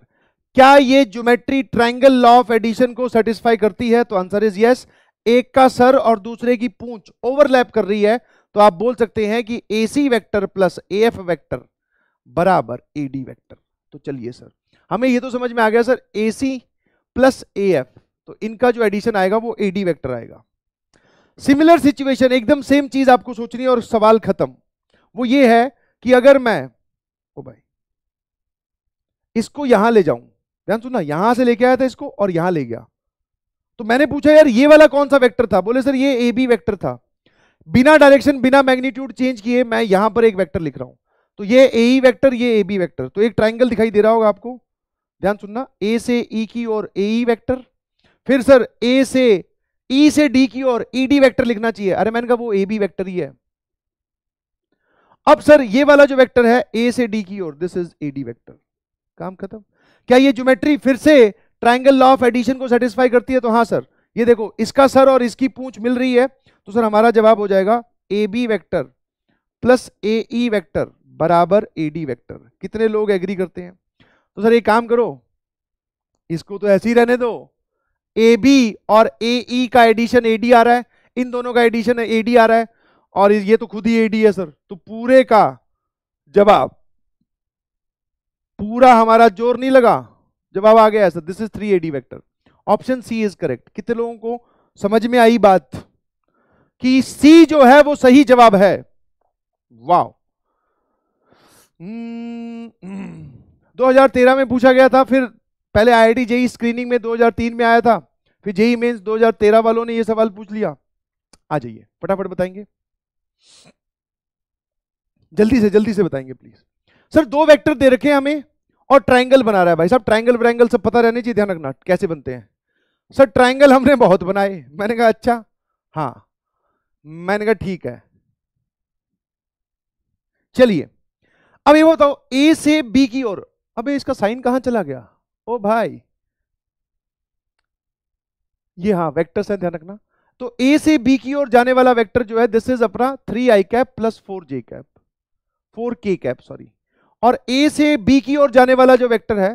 क्या ये geometry triangle law of addition को सेटिस्फाई करती है तो आंसर इज यस एक का सर और दूसरे की पूंछ ओवरलैप कर रही है तो आप बोल सकते हैं कि A C vector plus A F vector बराबर ए डी वैक्टर तो चलिए सर हमें ये तो समझ में आ गया sir A C plus A F तो इनका जो एडिशन आएगा वो ए डी वैक्टर आएगा सिमिलर सिचुएशन एकदम सेम चीज आपको सोचनी है और सवाल खत्म वो ये है कि अगर मैं ओ भाई इसको यहां ले जाऊं ध्यान सुनना यहां से लेके आया था इसको और यहां ले गया तो मैंने पूछा यार ये वाला कौन सा वेक्टर था बोले सर ये ए बी वेक्टर था बिना डायरेक्शन बिना मैग्नीट्यूड चेंज किए मैं यहां पर एक वेक्टर लिख रहा हूं तो ये ए ई वैक्टर ये ए बी वैक्टर तो एक ट्राइंगल दिखाई दे रहा होगा आपको ध्यान सुनना ए से ई e की और ए ई वैक्टर फिर सर ए से ई e से डी की और ई डी वैक्टर लिखना चाहिए अरे मैंने कहा वो ए बी वैक्टर ही है अब सर ये वाला जो वेक्टर है ए से डी की और this is A D vector काम खत्म क्या ये ज्योमेट्री फिर से ट्राइंगल लॉ ऑफ एडिशन को सेटिस्फाई करती है तो हाँ सर ये देखो इसका सर और इसकी पूछ मिल रही है तो सर हमारा जवाब हो जाएगा A B vector plus A E vector बराबर ए डी वैक्टर कितने लोग एग्री करते हैं तो सर एक काम करो इसको तो ऐसे ही रहने दो ए बी और ए ई का एडिशन ए डी आ रहा है इन दोनों का एडिशन ए डी आ रहा है और ये तो खुद ही ए डी है सर तो पूरे का जवाब पूरा हमारा जोर नहीं लगा जवाब आ गया sir this is three AD vector option C is correct कितने लोगों को समझ में आई बात कि सी जो है वो सही जवाब है वाह हम्म, 2013 में पूछा गया था फिर पहले आईआईटी जेई स्क्रीनिंग में 2003 में आया था फिर जेई मेंस 2013 वालों ने यह सवाल पूछ लिया आ जाइए फटाफट बताएंगे जल्दी से जल्दी से बताएंगे प्लीज सर दो वेक्टर दे रखे हैं हमें और ट्राइंगल बना रहा है भाई साहब ट्राइंगल ब्राइंगल सब पता रहने चाहिए ध्यान रखना कैसे बनते हैं सर ट्राइंगल हमने बहुत बनाए मैंने कहा अच्छा हाँ मैंने कहा ठीक है चलिए अब ये बताओ ए से बी की ओर अबे इसका साइन कहां चला गया ओ भाई ये हाँ वेक्टर है ध्यान रखना तो ए से बी की ओर जाने वाला वेक्टर जो है दिस इज अपना थ्री आई cap plus four J cap four K cap sorry और ए से बी की ओर जाने वाला जो वेक्टर है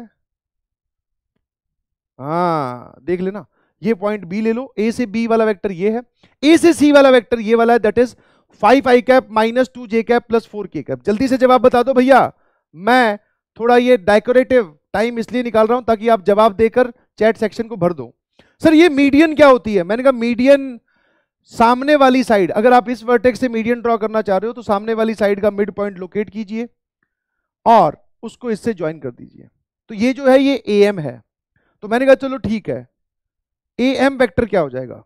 हा देख लेना ये पॉइंट बी ले लो ए से बी वाला वेक्टर ये है ए से सी वाला वेक्टर ये वाला है that is five I cap minus two J cap plus four K cap जल्दी से जवाब बता दो भैया मैं थोड़ा ये डेकोरेटिव टाइम इसलिए निकाल रहा हूं ताकि आप जवाब देकर चैट सेक्शन को भर दो सर ये मीडियन क्या होती है मैंने कहा मीडियन सामने वाली साइड अगर आप इस वर्टेक्स से मीडियन ड्रॉ करना चाह रहे हो तो सामने वाली साइड का मिड पॉइंट लोकेट कीजिए और उसको इससे ज्वाइन कर दीजिए तो ये जो है ये ए एम है तो मैंने कहा चलो ठीक है ए एम वैक्टर क्या हो जाएगा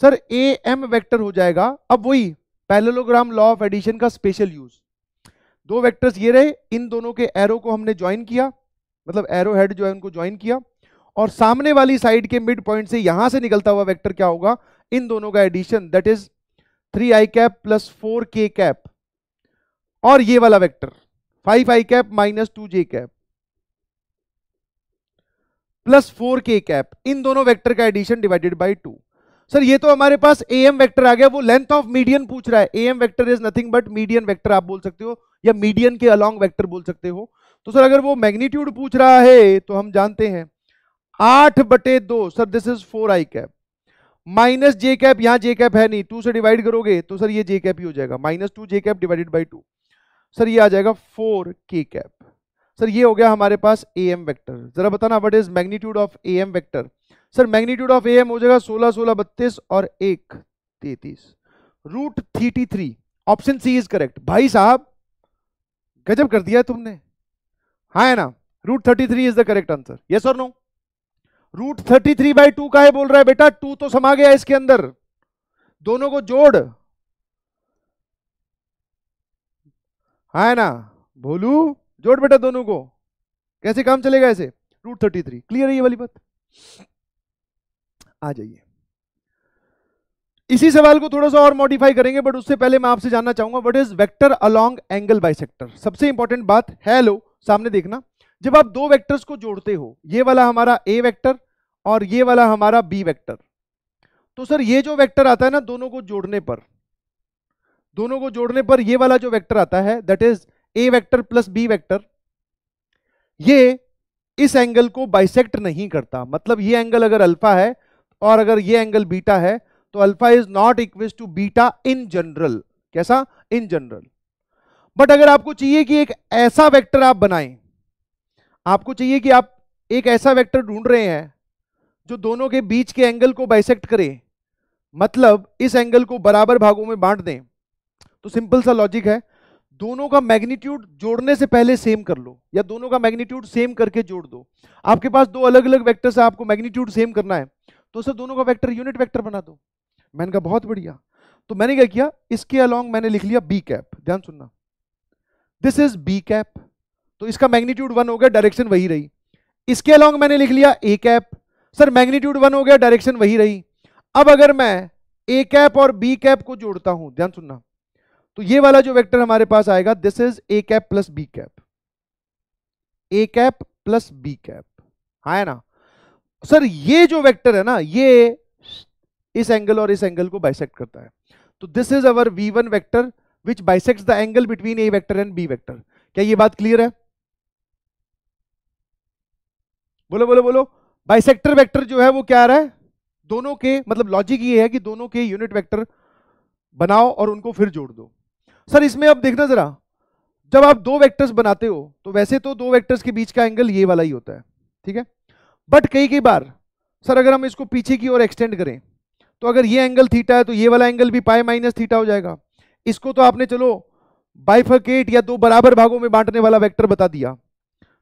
सर ए एम वैक्टर हो जाएगा अब वही पैरेललोग्राम लॉ ऑफ एडिशन का स्पेशल यूज दो वेक्टर्स ये रहे इन दोनों के एरो को हमने ज्वाइन किया मतलब एरो हेड जो है उनको ज्वाइन किया और सामने वाली साइड के मिड पॉइंट से यहां से निकलता हुआ वेक्टर क्या होगा इन दोनों का addition that is three I cap plus four K cap और ये वाला vector five I cap minus two J cap plus four K cap इन दोनों वेक्टर का addition divided by two sir ये तो हमारे पास ए एम वैक्टर आ गया वो लेंथ ऑफ मीडियन पूछ रहा है A M vector is nothing but median vector आप बोल सकते हो या मीडियन के अलॉन्ग वैक्टर बोल सकते हो तो सर अगर वो मैग्नीट्यूड पूछ रहा है तो हम जानते हैं आठ बटे दो sir this is four I cap minus J cap यहां जे कैप है नहीं टू से डिवाइड करोगे तो सर ये जे कैप ही हो जाएगा minus two J cap divided by two sir ये आ जाएगा फोर के कैप सर ये हो गया हमारे पास ए एम वैक्टर जरा बताना what is magnitude of A M vector sir magnitude of A M हो जाएगा सोलह सोलह बत्तीस और एक तैतीस root thirty three option C is correct भाई साहब गजब कर दिया तुमने हा है ना root thirty three is the correct answer yes और no root thirty three by two का है बोल रहा है बेटा टू तो समा गया इसके अंदर दोनों को जोड़ आया ना भोलू जोड़ बेटा दोनों को कैसे काम चलेगा ऐसे रूट थर्टी थ्री क्लियर है ये वाली बात आ जाइए इसी सवाल को थोड़ा सा और मॉडिफाई करेंगे बट उससे पहले मैं आपसे जानना चाहूंगा what is vector along angle by सबसे इंपॉर्टेंट बात है लो सामने देखना जब आप दो वेक्टर्स को जोड़ते हो ये वाला हमारा ए वेक्टर और ये वाला हमारा बी वेक्टर तो सर ये जो वेक्टर आता है ना दोनों को जोड़ने पर दोनों को जोड़ने पर ये वाला जो वेक्टर आता है that is A vector plus B vector ये इस एंगल को बाइसेक्ट नहीं करता मतलब ये एंगल अगर अल्फा है और अगर ये एंगल बीटा है तो alpha is not equal to beta in general कैसा इन जनरल बट अगर आपको चाहिए कि एक ऐसा वेक्टर आप बनाएं आपको चाहिए कि आप एक ऐसा वेक्टर ढूंढ रहे हैं जो दोनों के बीच के एंगल को बाइसेक्ट करे मतलब इस एंगल को बराबर भागों में बांट दें तो सिंपल सा लॉजिक है दोनों का मैग्नीट्यूड जोड़ने से पहले सेम कर लो या दोनों का मैग्नीट्यूड सेम करके जोड़ दो आपके पास दो अलग अलग वेक्टर से आपको मैग्नीट्यूड सेम करना है तो सर दोनों का वेक्टर यूनिट वेक्टर बना दो मैंने कहा बहुत बढ़िया तो मैंने क्या किया इसके अलॉन्ग मैंने लिख लिया बी कैप ध्यान सुनना दिस इज बी कैप तो इसका मैग्नीट्यूड वन हो गया डायरेक्शन वही रही इसके अलॉन्ग मैंने लिख लिया A cap sir magnitude one हो गया डायरेक्शन वही रही अब अगर मैं ए कैप और बी कैप को जोड़ता हूं ध्यान सुनना तो ये वाला जो वेक्टर हमारे पास आएगा this is A cap plus B cap A cap plus B cap है ना सर ये जो वेक्टर है ना ये इस एंगल और इस एंगल को बाइसेक्ट करता है तो this is our V one vector which bisect the angle between A vector and B vector क्या ये बात क्लियर है बोलो बोलो बोलो बाइसेक्टर वेक्टर जो है वो क्या आ रहा है दोनों के मतलब लॉजिक ये है कि दोनों के यूनिट वेक्टर बनाओ और उनको फिर जोड़ दो सर इसमें आप देखना जरा जब आप दो वेक्टर्स बनाते हो तो वैसे तो दो वेक्टर्स के बीच का एंगल ये वाला ही होता है ठीक है बट कई कई बार सर अगर हम इसको पीछे की ओर एक्सटेंड करें तो अगर ये एंगल थीटा है तो ये वाला एंगल भी पाए माइनस थीटा हो जाएगा इसको तो आपने चलो बाइफकेट या दो बराबर भागों में बांटने वाला वैक्टर बता दिया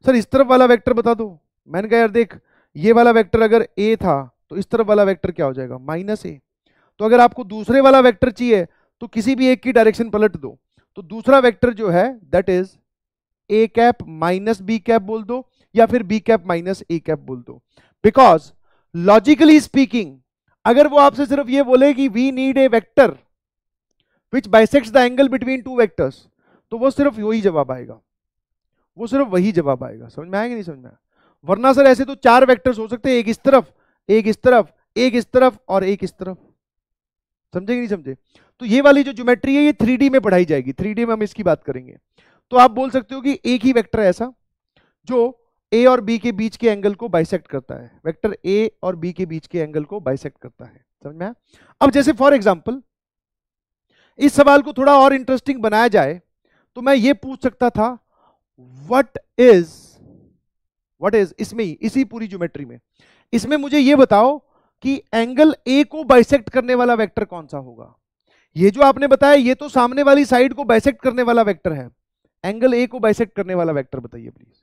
सर इस तरफ वाला वैक्टर बता दो मैंने कहा यार देख ये वाला वैक्टर अगर ए था तो इस तरफ वाला वैक्टर क्या हो जाएगा माइनस ए तो अगर आपको दूसरे वाला वैक्टर चाहिए तो किसी भी एक की डायरेक्शन पलट दो तो दूसरा वेक्टर जो है that is A cap minus B cap बोल दो या फिर B cap minus A cap बोल दो बिकॉज लॉजिकली स्पीकिंग अगर वो आपसे सिर्फ ये बोले कि we need a vector which bisects the angle between two vectors तो वो सिर्फ वही जवाब आएगा वो सिर्फ वही जवाब आएगा समझ में आएगा नहीं समझ में आएगा वरना सर ऐसे तो चार वेक्टर्स हो सकते हैं एक इस तरफ एक इस तरफ एक इस तरफ और एक इस तरफ समझे कि नहीं समझे तो ये वाली जो ज्योमेट्री है ये थ्री में पढ़ाई जाएगी थ्री में हम इसकी बात करेंगे तो आप बोल सकते हो कि एक ही वैक्टर है ऐसा जो ए और बी के बीच के एंगल को बाइसेक्ट करता है वेक्टर ए और बी के बीच के एंगल को बाइसेक्ट करता है समझ में अब जैसे फॉर एग्जांपल इस सवाल को थोड़ा और इंटरेस्टिंग बनाया जाए तो मैं ये पूछ सकता था व्हाट इज व्हाट इज इसमें इसी पूरी ज्योमेट्री में इसमें मुझे ये बताओ कि एंगल ए को बाइसेक्ट करने वाला वेक्टर कौन सा होगा ये जो आपने बताया ये तो सामने वाली साइड को बाइसेक्ट करने वाला वेक्टर है एंगल ए को बाइसेक्ट करने वाला वेक्टर बताइए प्लीज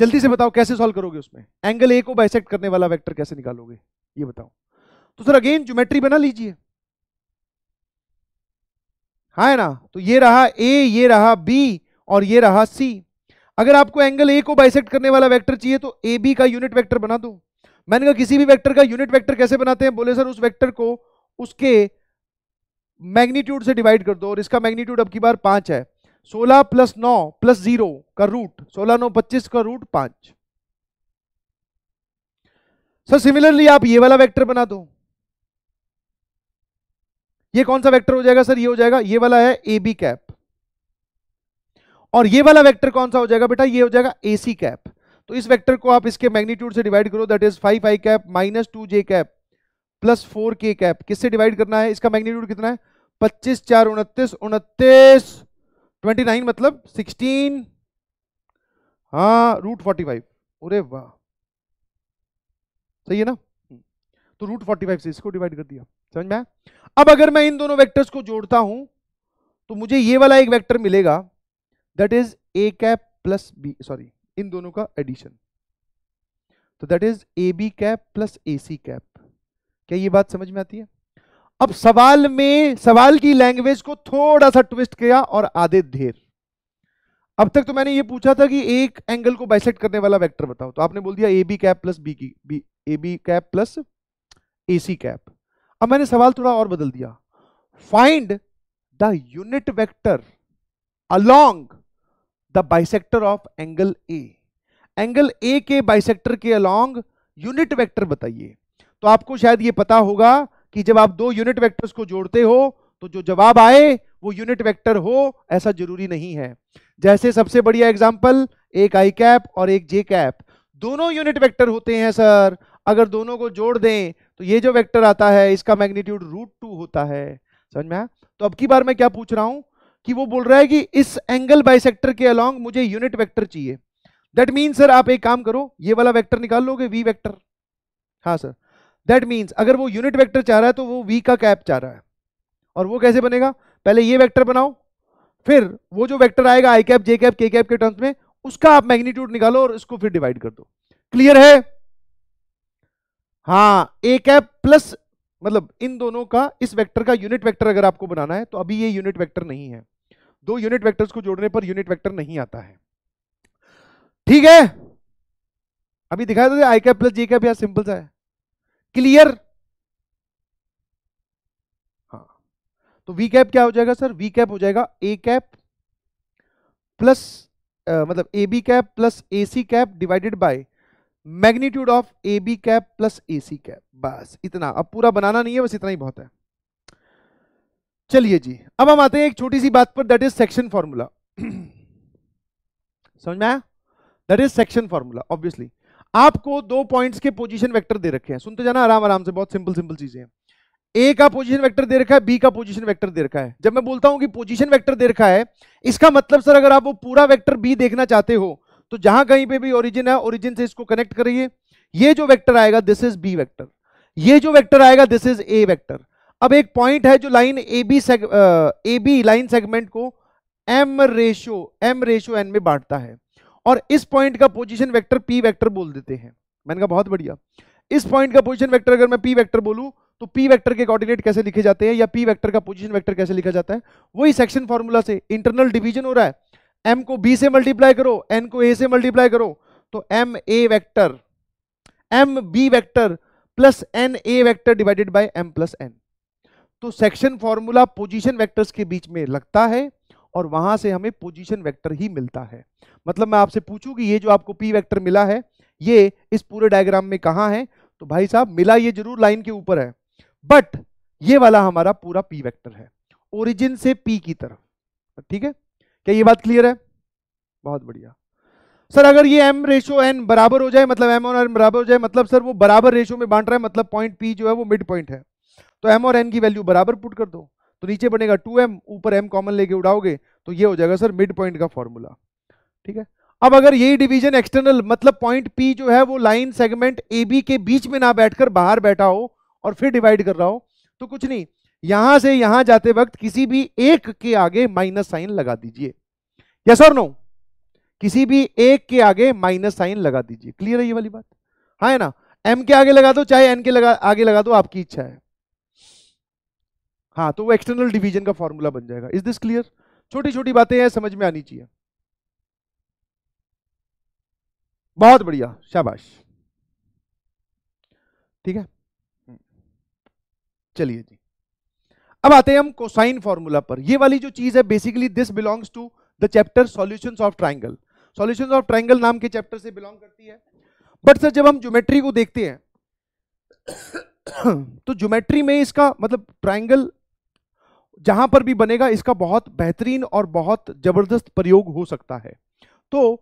जल्दी से बताओ कैसे सॉल्व करोगे उसमें एंगल ए को बाइसेक्ट करने वाला वेक्टर कैसे निकालोगे ये बताओ तो सर अगेन ज्योमेट्री बना लीजिए हाँ है ना तो ये रहा ए ये रहा बी और ये रहा सी अगर आपको एंगल ए को बाइसेक्ट करने वाला वेक्टर चाहिए तो ए बी का यूनिट वेक्टर बना दो मैंने कहा किसी भी वेक्टर का यूनिट वेक्टर कैसे बनाते हैं बोले सर उस वेक्टर को उसके मैग्नीट्यूड से डिवाइड कर दो और इसका मैग्नीट्यूड अब की बार पांच है सोलह प्लस नौ प्लस जीरो का रूट सोलह नौ पच्चीस का रूट पांच सर सिमिलरली आप ये वाला वेक्टर बना दो ये कौन सा वेक्टर हो जाएगा सर ये हो जाएगा ये वाला है ए बी कैप और ये वाला वेक्टर कौन सा हो जाएगा बेटा ये हो जाएगा ए सी कैप तो इस वेक्टर को आप इसके मैग्नीट्यूड से डिवाइड करो that is five I cap minus two J cap plus four K cap किससे डिवाइड करना है इसका मैग्नीट्यूड कितना है पच्चीस चार उनतीस उनतीस ट्वेंटी नाइन मतलब सिक्सटीन हाँ रूट फोर्टी फाइव अरे वाह सही है ना हम्म। तो रूट फोर्टी फाइव से इसको डिवाइड कर दिया समझ में अब अगर मैं इन दोनों वेक्टर्स को जोड़ता हूं तो मुझे ये वाला एक वेक्टर मिलेगा that is A cap plus B sorry इन दोनों का एडिशन तो that is A B cap plus A C cap क्या ये बात समझ में आती है अब सवाल में सवाल की लैंग्वेज को थोड़ा सा ट्विस्ट किया और आधे ढेर अब तक तो मैंने ये पूछा था कि एक एंगल को बाइसेक्ट करने वाला वेक्टर बताओ तो आपने बोल दिया A B cap plus B की B A B cap plus A C cap अब मैंने सवाल थोड़ा और बदल दिया find the unit vector along the bisector of angle A angle A के बाइसेक्टर के अलोंग यूनिट वेक्टर बताइए तो आपको शायद ये पता होगा कि जब आप दो यूनिट वेक्टर्स को जोड़ते हो तो जो जवाब आए वो यूनिट वेक्टर हो ऐसा जरूरी नहीं है जैसे सबसे बढ़िया एग्जांपल एक आई कैप और एक जे कैप दोनों यूनिट वेक्टर होते हैं सर अगर दोनों को जोड़ दें तो ये जो वेक्टर आता है इसका मैग्नीट्यूड रूट टू होता है समझ में आया तो अब की बार मैं क्या पूछ रहा हूं कि वो बोल रहा है कि इस एंगल बाइसेक्टर के अलॉन्ग मुझे यूनिट वेक्टर चाहिए दैट मीन सर आप एक काम करो ये वाला वेक्टर निकाल लोगे वी वेक्टर हाँ सर दैट मीन्स अगर वो यूनिट वेक्टर चाह रहा है तो वो वी का कैप चाह रहा है और वो कैसे बनेगा पहले ये वेक्टर बनाओ फिर वो जो वेक्टर आएगा आई कैप जे कैप के कैप के टर्म्स में उसका आप मैग्नीट्यूड निकालो और इसको फिर डिवाइड कर दो क्लियर है हाँ ए कैप प्लस मतलब इन दोनों का इस वेक्टर का यूनिट वेक्टर अगर आपको बनाना है तो अभी ये यूनिट वेक्टर नहीं है दो यूनिट वेक्टर्स को जोड़ने पर यूनिट वेक्टर नहीं आता है ठीक है अभी दिखाया तो आई कैप प्लस जे कैप यहां सिंपल सा है क्लियर हाँ तो वी कैप क्या हो जाएगा सर वी कैप हो जाएगा ए कैप प्लस आ, मतलब A B cap plus A C cap divided by magnitude of A B cap plus A C cap बस इतना अब पूरा बनाना नहीं है बस इतना ही बहुत है चलिए जी अब हम आते हैं एक छोटी सी बात पर दैट इज सेक्शन फॉर्मूला समझ में आया that is section formula obviously आपको दो पॉइंट्स के पोजीशन वेक्टर दे रखे हैं सुनते जाना आराम आराम से बहुत सिंपल सिंपल चीजें हैं ए का पोजीशन वेक्टर दे रखा है बी का पोजीशन वेक्टर दे रखा है जब मैं बोलता हूं कि पोजीशन वेक्टर दे रखा है इसका मतलब सर अगर आप वो पूरा वेक्टर बी देखना चाहते हो तो जहां कहीं पे भी ओरिजिन है ओरिजिन से इसको कनेक्ट करिए ये जो वेक्टर आएगा दिस इज बी वेक्टर ये जो वेक्टर आएगा दिस इज ए वेक्टर अब एक पॉइंट है जो line A B A B line segment को M ratio M ratio N में बांटता है और इस पॉइंट का पोजीशन वेक्टर पी वेक्टर बोल देते हैं मैंने कहा बहुत बढ़िया इस पॉइंट का पोजीशन वेक्टर अगर मैं पी वेक्टर बोलूं तो पी वेक्टर के कोऑर्डिनेट कैसे लिखे जाते हैं या पी वेक्टर का पोजीशन वेक्टर कैसे लिखा जाता है वही सेक्शन फॉर्मूला से इंटरनल डिवीजन हो रहा है एम को बी से मल्टीप्लाई करो एन को ए से मल्टीप्लाई करो तो M A vector M B vector plus N A vector divided by M plus N तो सेक्शन फॉर्मूला पोजीशन वेक्टर्स के बीच में लगता है और वहां से हमें पोजीशन वेक्टर ही मिलता है मतलब मैं आपसे पूछूं कि ये जो आपको पी वेक्टर मिला है ये इस पूरे डायग्राम में कहाँ है तो भाई साहब मिला ये जरूर लाइन के ऊपर है बट ये वाला हमारा पूरा पी वेक्टर है ओरिजिन से पी की तरफ ठीक है क्या ये बात क्लियर है बहुत बढ़िया सर अगर ये एम रेशो एन बराबर हो जाए मतलब एम और एन बराबर हो जाए मतलब सर वो बराबर रेशो में बांट रहा है मतलब पॉइंट पी जो है वो मिड पॉइंट है तो एम और एन की वैल्यू बराबर पुट कर दो तो नीचे बनेगा टू एम ऊपर एम कॉमन लेके उड़ाओगे तो ये हो जाएगा सर मिड पॉइंट का फॉर्मूला ठीक है अब अगर यही डिवीजन एक्सटर्नल मतलब पॉइंट पी जो है वो लाइन सेगमेंट ए बी के बीच में ना बैठकर बाहर बैठा हो और फिर डिवाइड कर रहा हो तो कुछ नहीं यहां से यहां जाते वक्त किसी भी एक के आगे माइनस साइन लगा दीजिए यस और नो किसी भी एक के आगे माइनस साइन लगा दीजिए क्लियर है ये वाली बात हाँ है ना एम के आगे लगा दो चाहे एन के लगा आगे लगा दो आपकी इच्छा है हाँ तो वो एक्सटर्नल डिवीजन का फॉर्मूला बन जाएगा इज दिस क्लियर छोटी छोटी बातें हैं समझ में आनी चाहिए बहुत बढ़िया शाबाश ठीक है हम्म। चलिए जी अब आते हैं हम कोसाइन फॉर्मूला पर ये वाली जो चीज है basically this belongs to the chapter solutions of triangle solutions of triangle नाम के चैप्टर से बिलोंग करती है बट सर जब हम ज्योमेट्री को देखते हैं तो ज्योमेट्री में इसका मतलब ट्राइंगल जहां पर भी बनेगा इसका बहुत बेहतरीन और बहुत जबरदस्त प्रयोग हो सकता है तो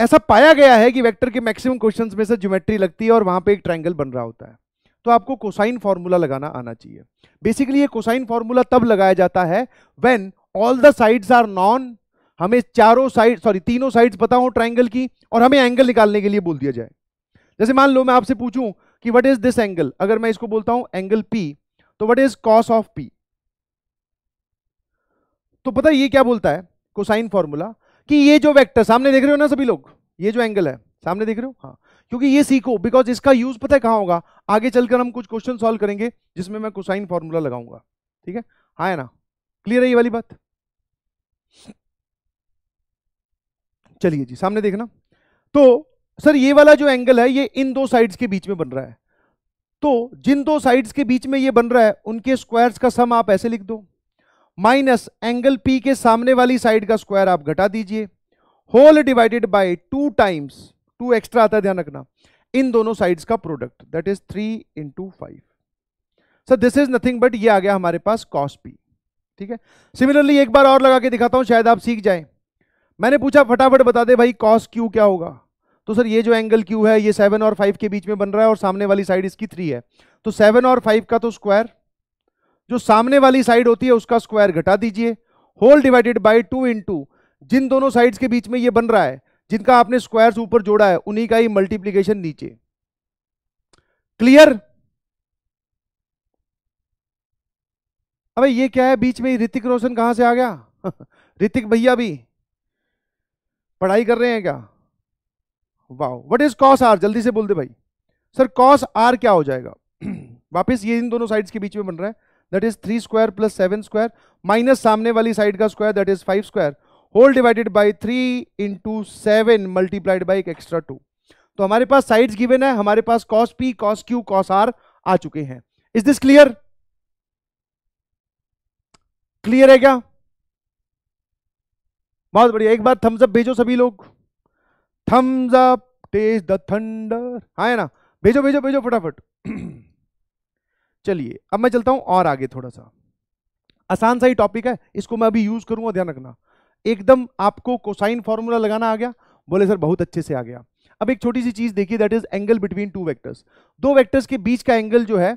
ऐसा पाया गया है कि वेक्टर के मैक्सिमम क्वेश्चंस में से ज्योमेट्री लगती है और वहां पे एक ट्रायंगल बन रहा होता है तो आपको कोसाइन फार्मूला लगाना आना चाहिए बेसिकली ये कोसाइन फार्मूला तब लगाया जाता है when all the sides are known हमें चारों साइड सॉरी तीनों साइड्स पता हो ट्राइंगल की और हमें एंगल निकालने के लिए बोल दिया जाए जैसे मान लो मैं आपसे पूछूं कि व्हाट इज दिस एंगल अगर मैं इसको बोलता हूं एंगल पी तो what is cos of P तो पता ये क्या बोलता है कोसाइन फॉर्मूला कि ये जो वेक्टर सामने देख रहे हो ना सभी लोग ये जो एंगल है सामने देख रहे हो हाँ क्योंकि ये सीखो बिकॉज इसका यूज पता है कहाँ होगा आगे चलकर हम कुछ क्वेश्चन सॉल्व करेंगे जिसमें मैं कोसाइन फॉर्मूला लगाऊंगा ठीक है हाँ है ना क्लियर है ये वाली बात चलिए जी सामने देखना तो सर ये वाला जो एंगल है ये इन दो साइड्स के बीच में बन रहा है तो जिन दो साइड्स के बीच में ये बन रहा है उनके स्क्वायर्स का सम आप ऐसे लिख दो माइनस एंगल पी के सामने वाली साइड का स्क्वायर आप घटा दीजिए whole divided by two times two extra आता है ध्यान रखना इन दोनों साइड्स का product that is three into five sir this is nothing but ये आ गया हमारे पास कॉस पी ठीक है सिमिलरली एक बार और लगा के दिखाता हूं शायद आप सीख जाए मैंने पूछा फटाफट बता दे भाई कॉस क्यू क्या होगा तो सर ये जो एंगल क्यू है ये सेवन और फाइव के बीच में बन रहा है और सामने वाली साइड इसकी थ्री है तो सेवन और फाइव का तो स्क्वायर जो सामने वाली साइड होती है उसका स्क्वायर घटा दीजिए whole divided by two two जिन दोनों साइड्स के बीच में ये बन रहा है जिनका आपने स्क्वायर्स ऊपर जोड़ा है उन्हीं का ही मल्टीप्लीकेशन नीचे क्लियर अबे ये क्या है बीच में ऋतिक रोशन कहां से आ गया ऋतिक भैया भी पढ़ाई कर रहे हैं क्या वाह व्हाट इज कॉस आर जल्दी से बोल दे भाई सर कॉस आर क्या हो जाएगा वापस ये इन दोनों साइड्स के बीच में बन रहा है that is three square plus seven square minus सामने वाली साइड का square that is five square whole divided by three into seven multiplied by एक एक्स्ट्रा टू तो हमारे पास साइड्स गिवन है हमारे पास cos P cos Q cos R आ चुके हैं इज दिस क्लियर क्लियर है क्या बहुत बढ़िया एक बार थम्स अप भेजो सभी लोग thumbs up taste the thunder हाँ है ना भेजो भेजो भेजो फटाफट चलिए अब मैं चलता हूं और आगे थोड़ा सा आसान सा ही टॉपिक है इसको मैं अभी यूज करूंगा ध्यान रखना एकदम आपको कोसाइन फॉर्मूला लगाना आ गया बोले सर बहुत अच्छे से आ गया अब एक छोटी सी चीज देखिए that is angle between two vectors दो वेक्टर्स के बीच का एंगल जो है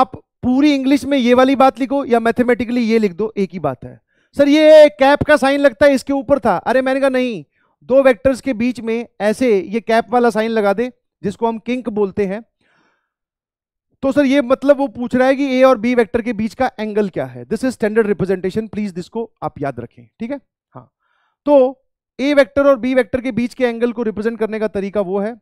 आप पूरी इंग्लिश में ये वाली बात लिखो या मैथमेटिकली ये लिख दो एक ही बात है सर ये कैप का साइन लगता है इसके ऊपर था अरे मैंने कहा नहीं दो वेक्टर्स के बीच में ऐसे ये कैप वाला साइन लगा दे जिसको हम किंक बोलते हैं तो सर ये मतलब वो पूछ रहा है कि ए और बी वेक्टर के बीच का एंगल क्या है this is standard representation please दिसको आप याद रखें ठीक है हाँ तो ए वेक्टर और बी वेक्टर के बीच के एंगल को रिप्रेजेंट करने का तरीका वो है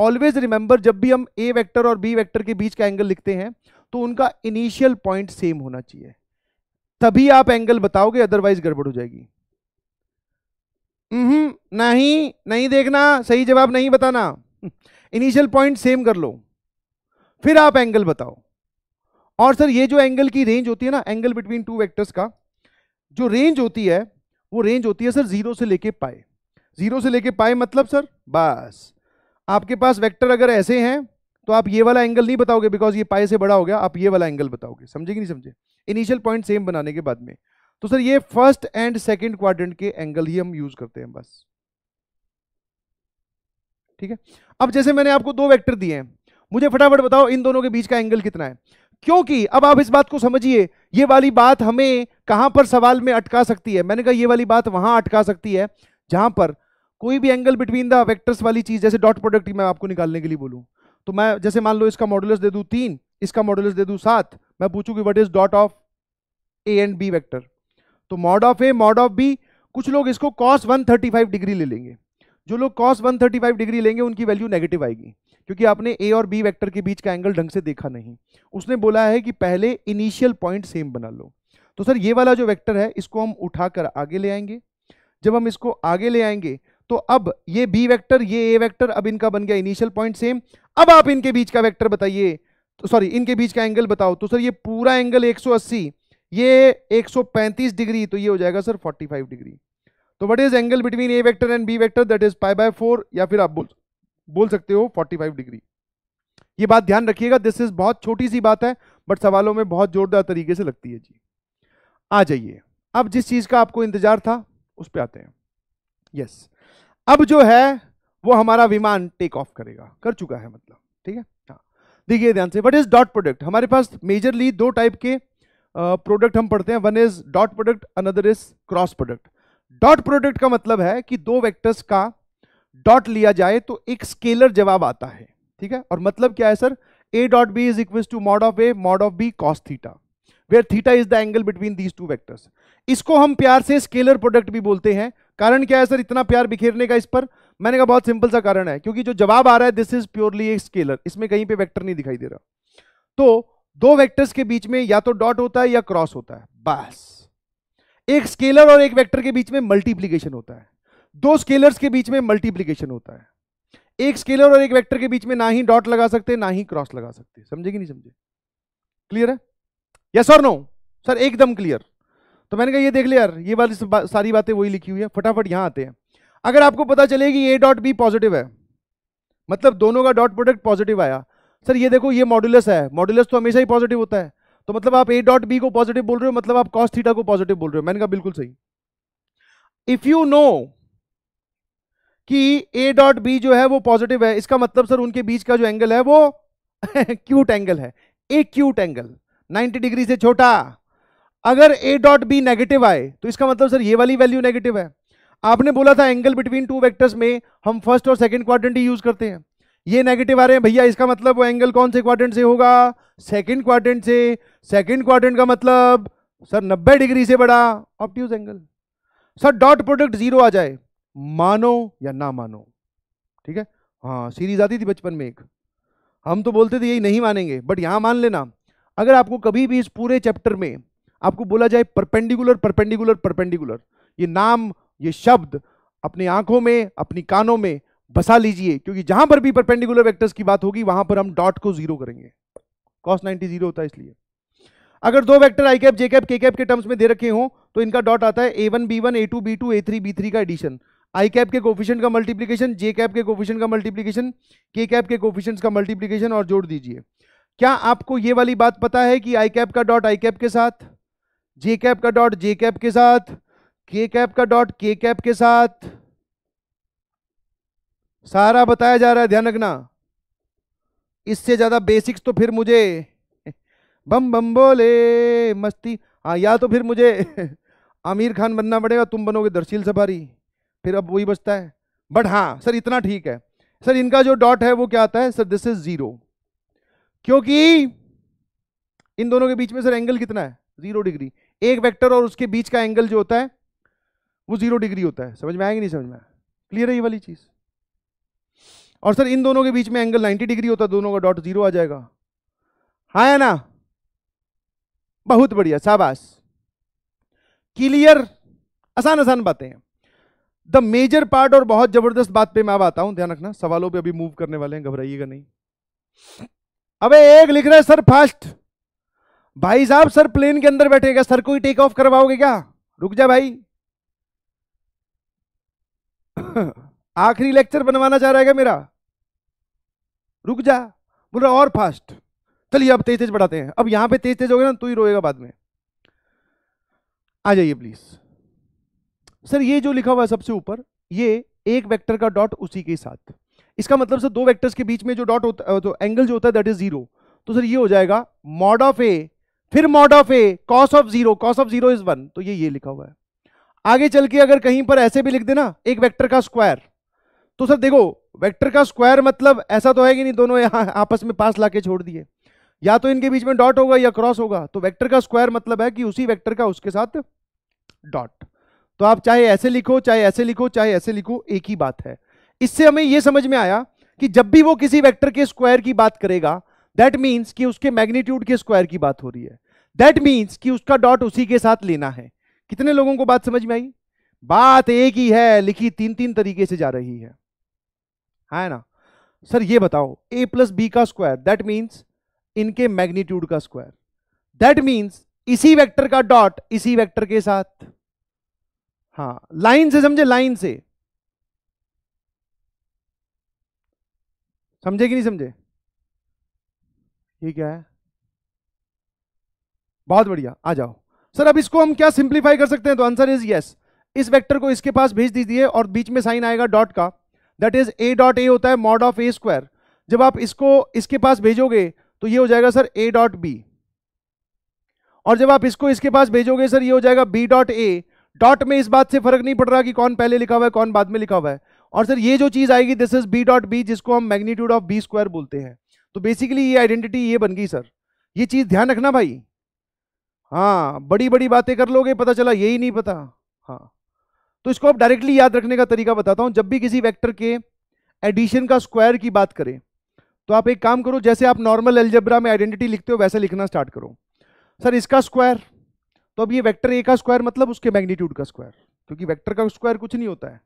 ऑलवेज रिमेंबर जब भी हम ए वेक्टर और बी वेक्टर के बीच का एंगल लिखते हैं तो उनका इनिशियल पॉइंट सेम होना चाहिए तभी आप एंगल बताओगे अदरवाइज गड़बड़ हो जाएगी नहीं नहीं देखना सही जवाब नहीं बताना इनिशियल पॉइंट सेम कर लो फिर आप एंगल बताओ और सर ये जो एंगल की रेंज होती है ना एंगल बिटवीन टू वेक्टर्स का जो रेंज होती है वो रेंज होती है सर जीरो से लेके पाए जीरो से लेके पाए मतलब सर बस आपके पास वेक्टर अगर ऐसे हैं तो आप ये वाला एंगल नहीं बताओगे बिकॉज ये पाए से बड़ा हो गया आप ये वाला एंगल बताओगे समझे कि नहीं समझे इनिशियल पॉइंट सेम बनाने के बाद में तो सर ये फर्स्ट एंड सेकेंड क्वाड्रेंट के एंगल ही हम यूज करते हैं बस ठीक है अब जैसे मैंने आपको दो वेक्टर दिए हैं मुझे फटाफट बताओ इन दोनों के बीच का एंगल कितना है क्योंकि अब आप इस बात को समझिए ये वाली बात हमें कहां पर सवाल में अटका सकती है मैंने कहा ये वाली बात वहां अटका सकती है जहां पर कोई भी एंगल बिटवीन द वेक्टर्स वाली चीज जैसे डॉट प्रोडक्ट मैं आपको निकालने के लिए बोलूं तो मैं जैसे मान लो इसका मॉडुलस दे दू तीन इसका मॉडुलस दे दू सात मैं पूछूँ कि what is dot of A and B vector तो mod of A mod of B कुछ लोग इसको कॉस 135 डिग्री ले लेंगे जो लोग कॉस 135 डिग्री लेंगे उनकी वैल्यू नेगेटिव आएगी क्योंकि आपने ए और बी वेक्टर के बीच का एंगल ढंग से देखा नहीं उसने बोला है कि पहले इनिशियल पॉइंट सेम बना लो तो सर ये वाला जो वेक्टर है इसको हम उठाकर आगे ले आएंगे जब हम इसको आगे ले आएंगे तो अब ये बी वेक्टर ये ए वेक्टर अब इनका बन गया इनिशियल पॉइंट सेम अब आप इनके बीच का वेक्टर बताइए तो सॉरी इनके बीच का एंगल बताओ तो सर ये पूरा एंगल 180 ये 135 डिग्री तो ये हो जाएगा सर 45 डिग्री तो what is angle between A vector and B vector that is five by four या फिर आप बोल बोल सकते हो फोर्टी फाइव डिग्री ये बात ध्यान रखिएगा दिस इज बहुत छोटी सी बात है बट सवालों में बहुत जोरदार तरीके से लगती है जी आ जाइए अब जिस चीज का आपको इंतजार था उस पर आते हैं यस yes. अब जो है वो हमारा विमान टेक ऑफ करेगा कर चुका है मतलब ठीक है हाँ देखिए ध्यान से वट इज डॉट प्रोडक्ट हमारे पास मेजरली दो टाइप के प्रोडक्ट uh, हम पढ़ते हैं one is dot product another is cross product dot product का मतलब है कि दो वेक्टर्स का डॉट लिया जाए तो एक स्केलर जवाब आता है ठीक है और मतलब क्या है sir A dot B is equal to mod of A mod of B cos theta where theta is the angle between these two vectors इसको हम प्यार से स्केलर प्रोडक्ट भी बोलते हैं कारण क्या है सर इतना प्यार बिखेरने का इस पर मैंने कहा बहुत सिंपल सा कारण है क्योंकि जो जवाब आ रहा है दिस इज प्योरली एक स्केलर इसमें कहीं पे वेक्टर नहीं दिखाई दे रहा तो दो वेक्टर्स के बीच में या तो डॉट होता है या क्रॉस होता है बस एक स्केलर और एक वेक्टर के बीच में मल्टीप्लीकेशन होता है दो स्केलर्स के बीच में मल्टीप्लीकेशन होता है एक स्केलर और एक वेक्टर के बीच में ना ही डॉट लगा सकते ना ही क्रॉस लगा सकते समझे कि नहीं समझे क्लियर है यस और नो सर एकदम क्लियर तो मैंने कहा ये देख लिया यार ये वाली सारी बातें वही लिखी हुई है फटाफट यहां आते हैं अगर आपको पता चले कि ए डॉट बी पॉजिटिव है मतलब दोनों का डॉट प्रोडक्ट पॉजिटिव आया सर ये देखो ये मॉड्यूलस है मॉड्यूलस तो हमेशा ही पॉजिटिव होता है तो मतलब आप ए डॉट बी को पॉजिटिव बोल रहे हो मतलब आप कॉस थीटा को पॉजिटिव बोल रहे हो मैंने कहा बिल्कुल सही इफ यू नो कि ए डॉट बी जो है वो पॉजिटिव है इसका मतलब सर उनके बीच का जो एंगल है वो क्यूट एंगल है ए क्यूट एंगल 90 डिग्री से छोटा अगर ए डॉट बी नेगेटिव आए तो इसका मतलब सर ये वाली वैल्यू नेगेटिव है आपने बोला था एंगल बिटवीन टू वेक्टर्स में हम फर्स्ट और सेकंड क्वाड्रेंट ही यूज करते हैं ये नेगेटिव आ रहे हैं भैया इसका मतलब वो एंगल कौन से क्वाड्रेंट से होगा सेकंड क्वाड्रेंट से सेकंड क्वाड्रेंट का मतलब सर 90 डिग्री से बड़ा obtuse angle sir dot product zero आ जाए मानो या ना मानो ठीक है हाँ सीरीज आती थी बचपन में एक हम तो बोलते थे यही नहीं मानेंगे बट यहाँ मान लेना अगर आपको कभी भी इस पूरे चैप्टर में आपको बोला जाए परपेंडिकुलर परपेंडिकुलर परपेंडिकुलर ये नाम ये शब्द अपनी आंखों में अपनी कानों में बसा लीजिए क्योंकि जहां पर भी परपेंडिकुलर वेक्टर्स की बात होगी वहां पर हम डॉट को जीरो करेंगे कॉस 90 जीरो होता है इसलिए अगर दो vector I cap J cap के कैप के टर्म्स में दे रखे हो तो इनका डॉट आता है A one B one A two B two A three B three का एडिशन आई कैप के कोफिशियंट का मल्टीप्लीकेशन जे कैप के कोफिशियंट का मल्टीप्लीकेशन के कैप के कोफिशियंट का मल्टीप्लीकेशन और जोड़ दीजिए क्या आपको ये वाली बात पता है कि आई कैप का डॉट आई कैप के साथ जे कैप का डॉट जे कैप के साथ के कैप का डॉट के कैप के साथ सारा बताया जा रहा है ध्यान रखना इससे ज़्यादा बेसिक्स तो फिर मुझे बम बम बोले मस्ती हाँ या तो फिर मुझे आमिर खान बनना पड़ेगा तुम बनोगे दर्शील सफारी फिर अब वही बचता है बट हाँ सर इतना ठीक है सर इनका जो डॉट है वो क्या आता है सर दिस इज ज़ीरो क्योंकि इन दोनों के बीच में सर एंगल कितना है ज़ीरो डिग्री एक वेक्टर और उसके बीच का एंगल जो होता है वो ज़ीरो डिग्री होता है समझ में आएगी नहीं समझ में क्लियर है ये वाली चीज़ और सर इन दोनों के बीच में एंगल 90 डिग्री होता दोनों का डॉट जीरो आ जाएगा हाँ है ना बहुत बढ़िया शाबाश क्लियर आसान आसान बातें हैं द मेजर पार्ट और बहुत जबरदस्त बात पे मैं अब आता हूं ध्यान रखना सवालों पे अभी मूव करने वाले हैं घबराइएगा नहीं अबे एक लिख रहे सर फास्ट भाई साहब सर प्लेन के अंदर बैठेगा सर कोई टेक ऑफ करवाओगे क्या रुक जा भाई आखिरी लेक्चर बनवाना चाह रहेगा मेरा रुक जा बोल रहा और फास्ट चलिए अब तेज तेज बढ़ाते हैं अब यहां पे तेज तेज हो गया ना तू तो ही रोएगा बाद में आ जाइए प्लीज सर ये जो लिखा हुआ है सबसे ऊपर ये एक वेक्टर का डॉट उसी के साथ इसका मतलब सर दो वेक्टर्स के बीच में जो डॉट होता तो एंगल जो होता है दैट इज जीरो तो सर ये हो जाएगा मॉड ऑफ ए फिर mod of A cos of zero cos of zero is one तो ये ये लिखा हुआ है आगे चल के अगर कहीं पर ऐसे भी लिख देना एक वेक्टर का स्क्वायर तो सर देखो वेक्टर का स्क्वायर मतलब ऐसा तो है कि नहीं दोनों यहाँ आपस में पास लाके छोड़ दिए या तो इनके बीच में डॉट होगा या क्रॉस होगा तो वेक्टर का स्क्वायर मतलब है कि उसी वेक्टर का उसके साथ डॉट तो आप चाहे ऐसे लिखो चाहे ऐसे लिखो चाहे ऐसे लिखो एक ही बात है इससे हमें यह समझ में आया कि जब भी वो किसी वैक्टर के स्क्वायर की बात करेगा दैट मीन्स कि उसके मैग्नीट्यूड के स्क्वायर की बात हो रही है दैट मीन्स कि उसका डॉट उसी के साथ लेना है कितने लोगों को बात समझ में आई बात एक ही है लिखी तीन तीन तरीके से जा रही है है ना सर ये बताओ ए प्लस बी का स्क्वायर दैट मीन्स इनके मैग्नीट्यूड का स्क्वायर दैट मीन्स इसी वेक्टर का डॉट इसी वेक्टर के साथ हाँ लाइन से समझे लाइन से समझे कि नहीं समझे ये क्या है बहुत बढ़िया आ जाओ सर अब इसको हम क्या सिंप्लीफाई कर सकते हैं तो आंसर इज यस इस वेक्टर को इसके पास भेज दीजिए और बीच में साइन आएगा डॉट का that is A dot A होता है मॉड ऑफ ए स्क्वायर जब आप इसको इसके पास भेजोगे तो ये हो जाएगा सर ए डॉट बी और जब आप इसको इसके पास भेजोगे सर ये हो जाएगा बी डॉट ए डॉट में इस बात से फर्क नहीं पड़ रहा कि कौन पहले लिखा हुआ है कौन बाद में लिखा हुआ है और सर ये जो चीज़ आएगी this is B dot B जिसको हम मैग्नीट्यूड ऑफ बी स्क्वायर बोलते हैं तो बेसिकली ये आइडेंटिटी ये बन गई सर ये चीज़ ध्यान रखना भाई हाँ बड़ी बड़ी बातें कर लोगे पता चला यही नहीं पता हाँ तो इसको आप डायरेक्टली याद रखने का तरीका बताता हूं जब भी किसी वेक्टर के एडिशन का स्क्वायर की बात करें तो आप एक काम करो जैसे आप नॉर्मल एल्जेब्रा में आइडेंटिटी लिखते हो वैसे लिखना स्टार्ट करो सर इसका स्क्वायर तो अब ये वेक्टर ए का स्क्वायर मतलब उसके मैग्नीट्यूड का स्क्वायर क्योंकि वेक्टर का स्क्वायर कुछ नहीं होता है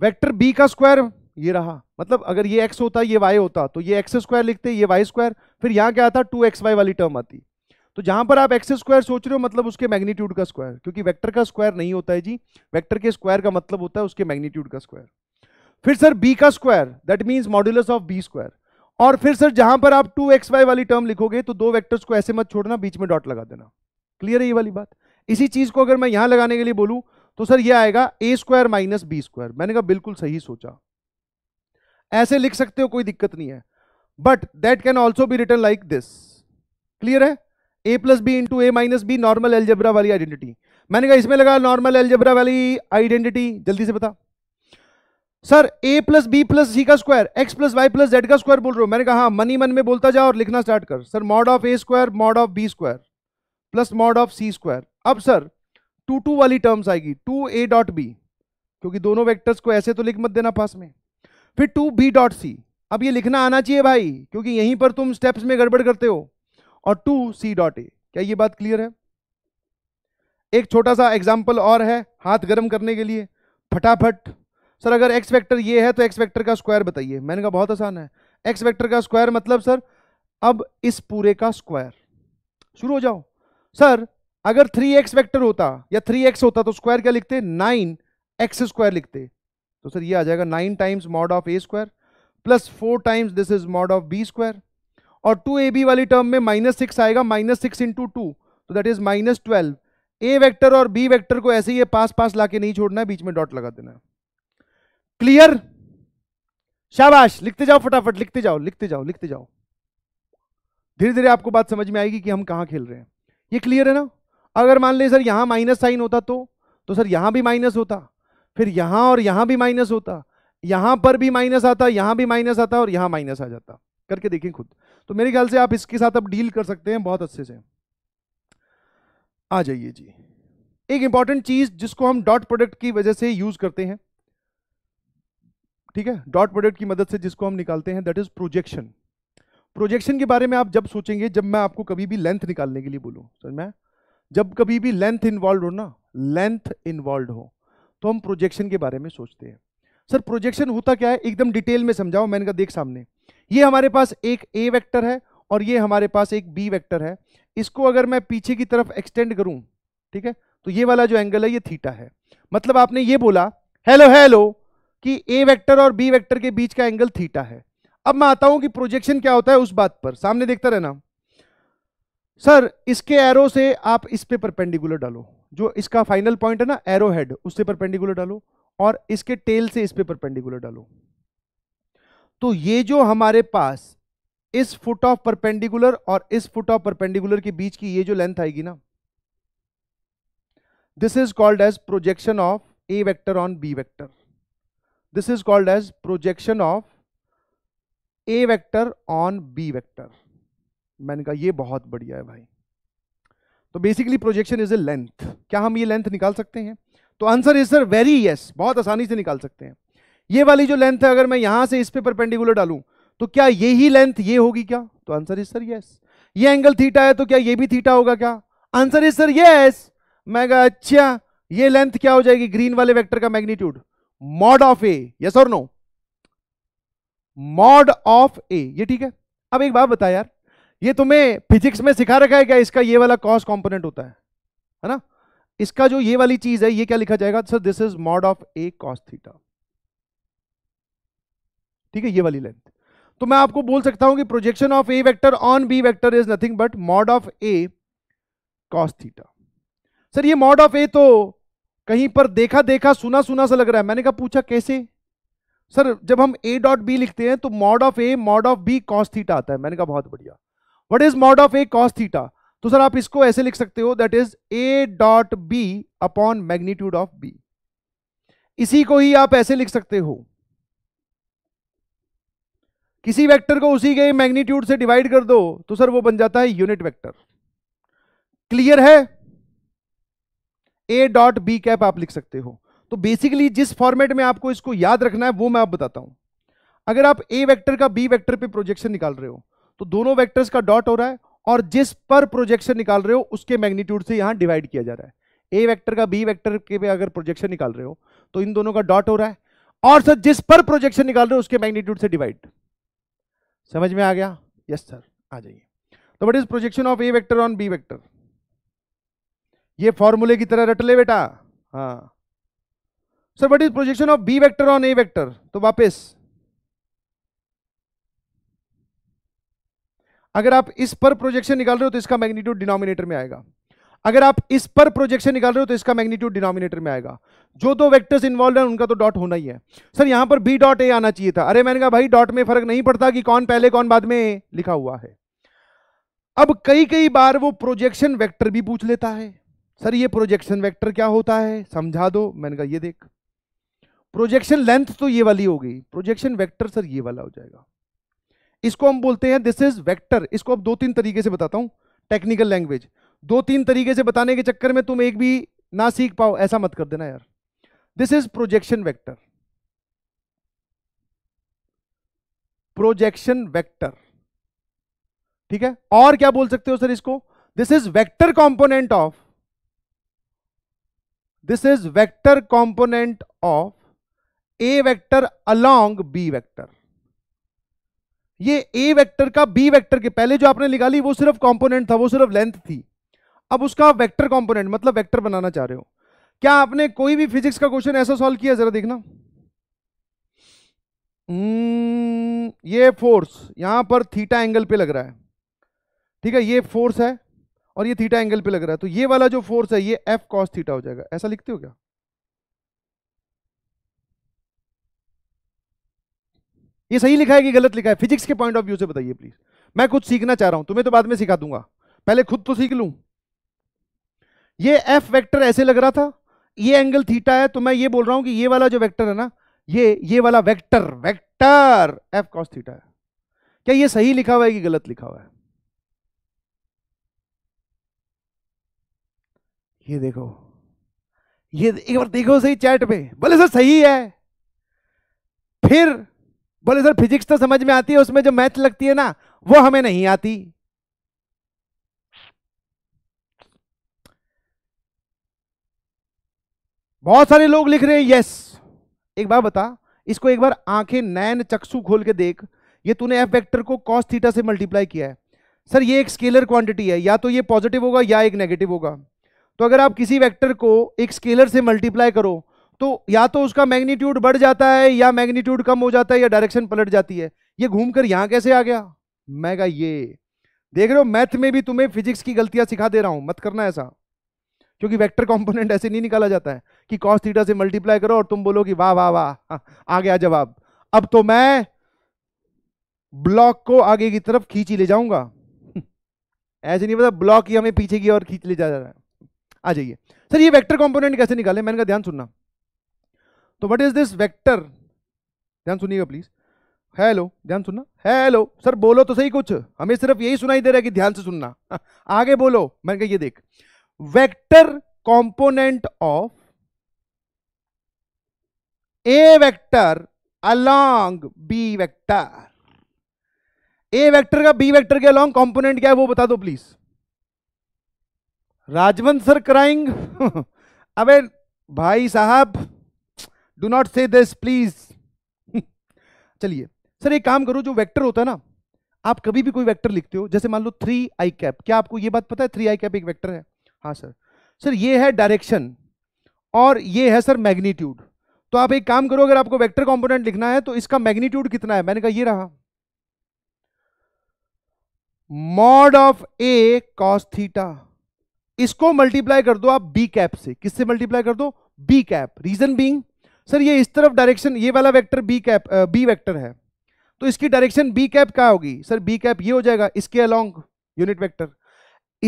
वेक्टर बी का स्क्वायर ये रहा मतलब अगर ये एक्स होता ये वाई होता तो ये एक्स स्क्वायर लिखते ये वाई स्क्वायर फिर यहाँ क्या आता टू एक्स वाई वाली टर्म आती तो जहां पर आप एक्स स्क्वायर सोच रहे हो मतलब उसके मैग्नीट्यूड का स्क्वायर क्योंकि वेक्टर का स्क्वायर नहीं होता है जी वेक्टर के स्क्वायर का मतलब होता है उसके मैग्नीट्यूड का स्क्वायर फिर सर बी का square that means modulus of B square और फिर सर जहां पर आप टू एक्स वाई वाली टर्म लिखोगे तो दो वैक्टर्स को ऐसे मत छोड़ना बीच में डॉट लगा देना क्लियर है ये वाली बात इसी चीज को अगर मैं यहां लगाने के लिए बोलूं तो सर ये आएगा A square minus B square मैंने कहा बिल्कुल सही सोचा ऐसे लिख सकते हो कोई दिक्कत नहीं है but that can also be written like this clear है A plus B into A minus B normal algebra वाली आइडेंटिटी मैंने कहा इसमें लगा नॉर्मल एलजेब्रा वाली आइडेंटिटी जल्दी से बता sir A plus B plus C का square X plus Y plus Z का स्क्वायर बोल रहा हूं मैंने कहा हाँ, मनी मन में बोलता जा और लिखना स्टार्ट कर sir mod of A square mod of B square plus mod of C square अब सर टू टू वाली टर्म्स आएगी टू ए डॉट बी क्योंकि दोनों वेक्टर्स को ऐसे तो लिख मत देना पास में फिर टू बी डॉट सी अब ये लिखना आना चाहिए भाई क्योंकि यहीं पर तुम स्टेप्स में गड़बड़ करते हो और टू सी डॉट ए क्या ये बात क्लियर है एक छोटा सा एग्जाम्पल और है हाथ गर्म करने के लिए फटाफट सर अगर एक्स वेक्टर ये है तो एक्स वेक्टर का स्क्वायर बताइए मैंने कहा बहुत आसान है एक्स वेक्टर का स्क्वायर मतलब सर अब इस पूरे का स्क्वायर शुरू हो जाओ सर अगर थ्री एक्स वैक्टर होता या थ्री एक्स होता तो स्क्वायर क्या लिखते नाइन एक्स स्क्वायर लिखते तो सर ये आ जाएगा nine times mod of A square plus four times this is mod of B square और टू ए बी वाली टर्म में माइनस सिक्स आएगा माइनस सिक्स इंटू टू तो that is minus twelve A vector और B vector को ऐसे ही पास पास लाके नहीं छोड़ना है बीच में डॉट लगा देना है क्लियर शाबाश लिखते जाओ फटाफट लिखते जाओ लिखते जाओ लिखते जाओ धीरे धीरे आपको बात समझ में आएगी कि हम कहाँ खेल रहे हैं ये क्लियर है ना अगर मान ले सर यहाँ माइनस साइन होता तो तो सर यहाँ भी माइनस होता फिर यहाँ और यहाँ भी माइनस होता यहाँ पर भी माइनस आता यहाँ भी माइनस आता और यहाँ माइनस आ जाता करके देखें खुद तो मेरे ख्याल से आप इसके साथ अब डील कर सकते हैं बहुत अच्छे से आ जाइए जी एक इंपॉर्टेंट चीज जिसको हम डॉट प्रोडक्ट की वजह से यूज करते हैं ठीक है डॉट प्रोडक्ट की मदद से जिसको हम निकालते हैं दैट इज प्रोजेक्शन प्रोजेक्शन के बारे में आप जब सोचेंगे जब मैं आपको कभी भी लेंथ निकालने के लिए बोलूं समझ में जब कभी भी लेंथ इन्वॉल्व हो ना लेंथ इन्वॉल्व हो तो हम प्रोजेक्शन के बारे में सोचते हैं सर प्रोजेक्शन होता क्या है एकदम डिटेल में समझाओ मैंने कहा देख सामने ये हमारे पास एक ए वेक्टर है और ये हमारे पास एक बी वेक्टर है इसको अगर मैं पीछे की तरफ एक्सटेंड करूं ठीक है तो ये वाला जो एंगल है ये थीटा है मतलब आपने ये बोला हेलो हेलो कि ए वेक्टर और बी वेक्टर के बीच का एंगल थीटा है अब मैं आता हूं कि प्रोजेक्शन क्या होता है उस बात पर सामने देखता रहना सर इसके एरो से आप इस पे परपेंडिकुलर डालो जो इसका फाइनल पॉइंट है ना एरो हेड उससे परपेंडिकुलर डालो और इसके टेल से इस पे परपेंडिकुलर डालो तो ये जो हमारे पास इस फुट ऑफ परपेंडिकुलर और इस फुट ऑफ परपेंडिकुलर के बीच की ये जो लेंथ आएगी ना this is called as projection of A vector on B vector this is called as projection of A vector on B vector मैंने कहा ये बहुत बढ़िया है भाई तो basically projection is a length क्या हम ये लेंथ निकाल सकते हैं तो answer is sir very yes बहुत आसानी से निकाल सकते हैं ये वाली जो लेंथ है अगर मैं यहां से इस पे परपेंडिकुलर डालूं तो क्या ही लेंथ ये होगी क्या तो आंसर इज सर यस ये एंगल थीटा है तो क्या ये भी थीटा होगा क्या आंसर इज सर यस मैं कहा अच्छा ये लेंथ क्या हो जाएगी ग्रीन वाले वेक्टर का magnitude mod of A yes और नो मॉड ऑफ ए ये ठीक है अब एक बात बता यार ये तुम्हें फिजिक्स में सिखा रखा है क्या इसका ये वाला कॉस कॉम्पोनेंट होता है है ना इसका जो ये वाली चीज है ये क्या लिखा जाएगा sir this is mod of A cos theta ठीक है ये वाली लेंथ तो मैं आपको बोल सकता हूं कि projection of A vector on B vector is nothing but mod of A cos theta sir ये मॉड ऑफ ए तो कहीं पर देखा देखा सुना सुना सा लग रहा है मैंने कहा पूछा कैसे सर जब हम ए डॉट बी लिखते हैं तो mod of A mod of B cos theta आता है मैंने कहा बहुत बढ़िया what is mod of A cos theta तो सर आप इसको ऐसे लिख सकते हो that is A dot B upon magnitude of B इसी को ही आप ऐसे लिख सकते हो किसी वेक्टर को उसी के मैग्नीट्यूड से डिवाइड कर दो तो सर वो बन जाता है यूनिट वेक्टर क्लियर है ए डॉट बी कैप आप लिख सकते हो तो बेसिकली जिस फॉर्मेट में आपको इसको याद रखना है वो मैं आप बताता हूं अगर आप ए वेक्टर का बी वेक्टर पे प्रोजेक्शन निकाल रहे हो तो दोनों वेक्टर्स का डॉट हो रहा है और जिस पर प्रोजेक्शन निकाल रहे हो उसके मैग्नीट्यूड से यहां डिवाइड किया जा रहा है ए वेक्टर का बी वेक्टर के पे अगर प्रोजेक्शन निकाल रहे हो तो इन दोनों का डॉट हो रहा है और सर जिस पर प्रोजेक्शन निकाल रहे हो उसके मैग्नीट्यूड से डिवाइड समझ में आ गया यस सर आ जाइए तो what is projection of A vector on B vector ये फॉर्मूले की तरह रट ले बेटा हाँ sir what is projection of B vector on A vector तो वापस अगर आप इस पर प्रोजेक्शन निकाल रहे हो तो इसका मैग्नीट्यूड डिनोमिनेटर में आएगा अगर आप इस पर प्रोजेक्शन निकाल रहे हो तो इसका मैग्नीट्यूड डिनोमिनेटर में आएगा जो दो वेक्टर्स इन्वॉल्व है उनका तो डॉट होना ही है सर यहां पर बी डॉट ए आना चाहिए था अरे मैंने कहा भाई डॉट में फर्क नहीं पड़ता कि कौन पहले कौन बाद में लिखा हुआ है अब कई कई बार वो प्रोजेक्शन वैक्टर भी पूछ लेता है सर ये प्रोजेक्शन वैक्टर क्या होता है समझा दो मैंने कहा ये देख प्रोजेक्शन लेंथ तो ये वाली हो गई प्रोजेक्शन वेक्टर सर ये वाला हो जाएगा इसको हम बोलते हैं दिस इज वेक्टर इसको अब दो तीन तरीके से बताता हूं टेक्निकल लैंग्वेज दो तीन तरीके से बताने के चक्कर में तुम एक भी ना सीख पाओ ऐसा मत कर देना यार this is projection vector projection vector ठीक है और क्या बोल सकते हो सर इसको this is vector component of this is vector component of A vector along B vector ये ए वेक्टर का बी वेक्टर के पहले जो आपने निकाली वो सिर्फ कंपोनेंट था वो सिर्फ लेंथ थी अब उसका वेक्टर कंपोनेंट मतलब वेक्टर बनाना चाह रहे हो क्या आपने कोई भी फिजिक्स का क्वेश्चन ऐसा सॉल्व किया जरा देखना hmm, ये फोर्स यहां पर थीटा एंगल पे लग रहा है ठीक है ये फोर्स है और ये थीटा एंगल पे लग रहा है तो ये वाला जो फोर्स है ये एफ कॉस थीटा हो जाएगा ऐसा लिखते हो क्या ये सही लिखा है कि गलत लिखा है फिजिक्स के पॉइंट ऑफ व्यू से बताइए प्लीज मैं कुछ सीखना चाह रहा हूं तुम्हें तो बाद में सिखा दूंगा पहले खुद तो सीख लूं ये एफ वेक्टर ऐसे लग रहा था ये एंगल थीटा है तो मैं ये बोल रहा हूं कि ये वाला जो वेक्टर है ना ये ये वाला vector vector F cos theta है क्या ये सही लिखा हुआ है कि गलत लिखा हुआ है ये देखो ये एक बार देखो सही चैट पे बोले सर सही है फिर बोले सर फिजिक्स तो समझ में आती है उसमें जो मैथ लगती है ना वो हमें नहीं आती बहुत सारे लोग लिख रहे हैं यस एक बार बता इसको एक बार आंखें नैन चक्षु खोल के देख ये तूने एफ वेक्टर को कॉस थीटा से मल्टीप्लाई किया है सर ये एक स्केलर क्वांटिटी है या तो ये पॉजिटिव होगा या एक नेगेटिव होगा तो अगर आप किसी वेक्टर को एक स्केलर से मल्टीप्लाई करो तो या तो उसका मैग्नीट्यूड बढ़ जाता है या मैग्नीट्यूड कम हो जाता है या डायरेक्शन पलट जाती है ये घूमकर यहां कैसे आ गया मैं का ये देख रहे हो मैथ में भी तुम्हें फिजिक्स की गलतियां सिखा दे रहा हूं मत करना ऐसा क्योंकि वेक्टर कंपोनेंट ऐसे नहीं निकाला जाता है कि कॉस थीटा से मल्टीप्लाई करो और तुम बोलो कि वाह वाह वाह हाँ, आ गया जवाब अब तो मैं ब्लॉक को आगे की तरफ खींच ले जाऊंगा ऐसे नहीं पता ब्लॉक ही हमें पीछे की ओर खींच ले जा रहा है आ जाइए सर ये वेक्टर कंपोनेंट कैसे निकाले मैंने का ध्यान सुनना तो व्हाट इज दिस वेक्टर ध्यान सुनिएगा प्लीज हेलो ध्यान सुनना हेलो सर बोलो तो सही कुछ हमें सिर्फ यही सुनाई दे रहा है कि ध्यान से सुनना आगे बोलो मैंने कहा ये देख vector component of A vector along B vector A vector का बी वेक्टर के अलोंग कंपोनेंट क्या है वो बता दो प्लीज राजवंत सर कराइंग अबे भाई साहब do not say this please चलिए सर एक काम करो जो वेक्टर होता है ना आप कभी भी कोई वेक्टर लिखते हो जैसे मान लो थ्री आई कैप क्या आपको ये बात पता है थ्री आई कैप एक वेक्टर है हाँ सर सर ये है डायरेक्शन और ये है सर मैग्नीट्यूड तो आप एक काम करो अगर आपको वेक्टर कंपोनेंट लिखना है तो इसका मैग्नीट्यूड कितना है मैंने कहा ये रहा mod of A cos theta इसको मल्टीप्लाई कर दो आप बी कैप से किससे मल्टीप्लाई कर दो B cap reason being sir ये इस तरफ डायरेक्शन ये वाला vector B cap B vector है तो इसकी डायरेक्शन बी कैप क्या होगी सर बी कैप ये हो जाएगा इसके अलोंग यूनिट वेक्टर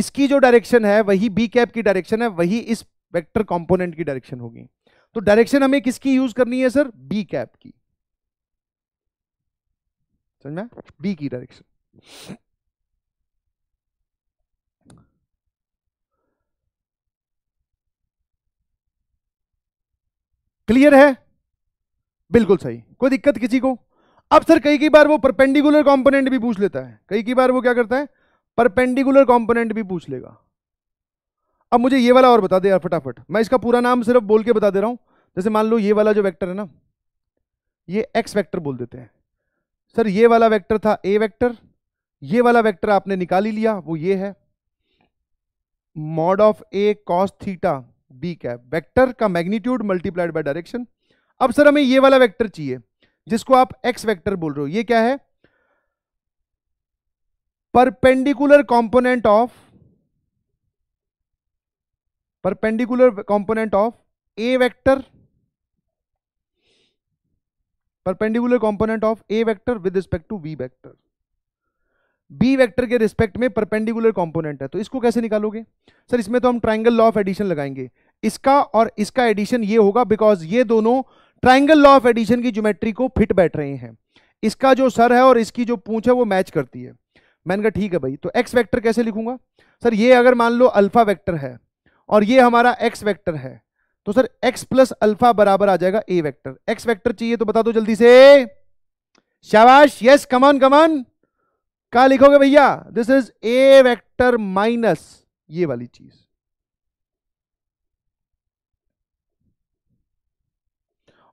इसकी जो डायरेक्शन है वही बी कैप की डायरेक्शन है वही इस वेक्टर कंपोनेंट की डायरेक्शन होगी तो डायरेक्शन हमें किसकी यूज करनी है सर बी कैप की समझना बी की डायरेक्शन क्लियर है बिल्कुल सही कोई दिक्कत किसी को अब सर कई कई बार वो परपेंडिकुलर कंपोनेंट भी पूछ लेता है कई कई बार वो क्या करता है परपेंडिकुलर कंपोनेंट भी पूछ लेगा अब मुझे ये वाला और बता दे यार फटाफट मैं इसका पूरा नाम सिर्फ बोल के बता दे रहा हूँ जैसे मान लो ये वाला जो वेक्टर है ना ये एक्स वेक्टर बोल देते हैं सर ये वाला वेक्टर था ए वेक्टर ये वाला वेक्टर आपने निकाल ही लिया वो ये है mod of A cos theta B cap vector का मैग्नीट्यूड मल्टीप्लाइड बाय डायरेक्शन अब सर हमें ये वाला वेक्टर चाहिए जिसको आप एक्स वेक्टर बोल रहे हो ये क्या है perpendicular component of perpendicular component of a vector perpendicular component of a vector with respect to B vector b vector के रिस्पेक्ट में परपेंडिकुलर कंपोनेंट है तो इसको कैसे निकालोगे सर इसमें तो हम ट्राइंगल लॉ ऑफ एडिशन लगाएंगे इसका और इसका एडिशन ये होगा बिकॉज ये दोनों ट्राइंगल लॉ ऑफ एडिशन की ज्योमेट्री को फिट बैठ रहे हैं इसका जो सर है और इसकी जो पूंछ है वो मैच करती है मैंने कहा ठीक है भाई तो एक्स वैक्टर कैसे लिखूंगा सर ये अगर मान लो अल्फा वैक्टर है और ये हमारा एक्स वेक्टर है तो सर एक्स प्लस अल्फा बराबर आ जाएगा ए वेक्टर एक्स वेक्टर चाहिए तो बता दो जल्दी से शाबाश यस कमान कमान क्या लिखोगे भैया this is A vector minus ये वाली चीज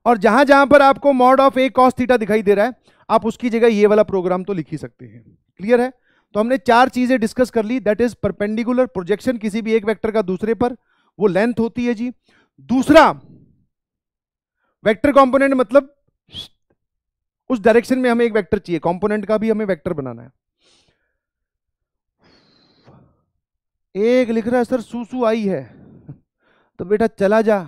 और जहां जहां पर आपको mod of A cos theta दिखाई दे रहा है आप उसकी जगह ये वाला प्रोग्राम तो लिख ही सकते हैं क्लियर है तो हमने चार चीज़ें डिस्कस कर ली दैट इज परपेंडिकुलर प्रोजेक्शन किसी भी एक वेक्टर का दूसरे पर वो लेंथ होती है जी दूसरा वेक्टर कंपोनेंट मतलब उस डायरेक्शन में हमें एक वेक्टर चाहिए कंपोनेंट का भी हमें वेक्टर बनाना है एक लिख रहा है सर सूसू आई है तो बेटा चला जा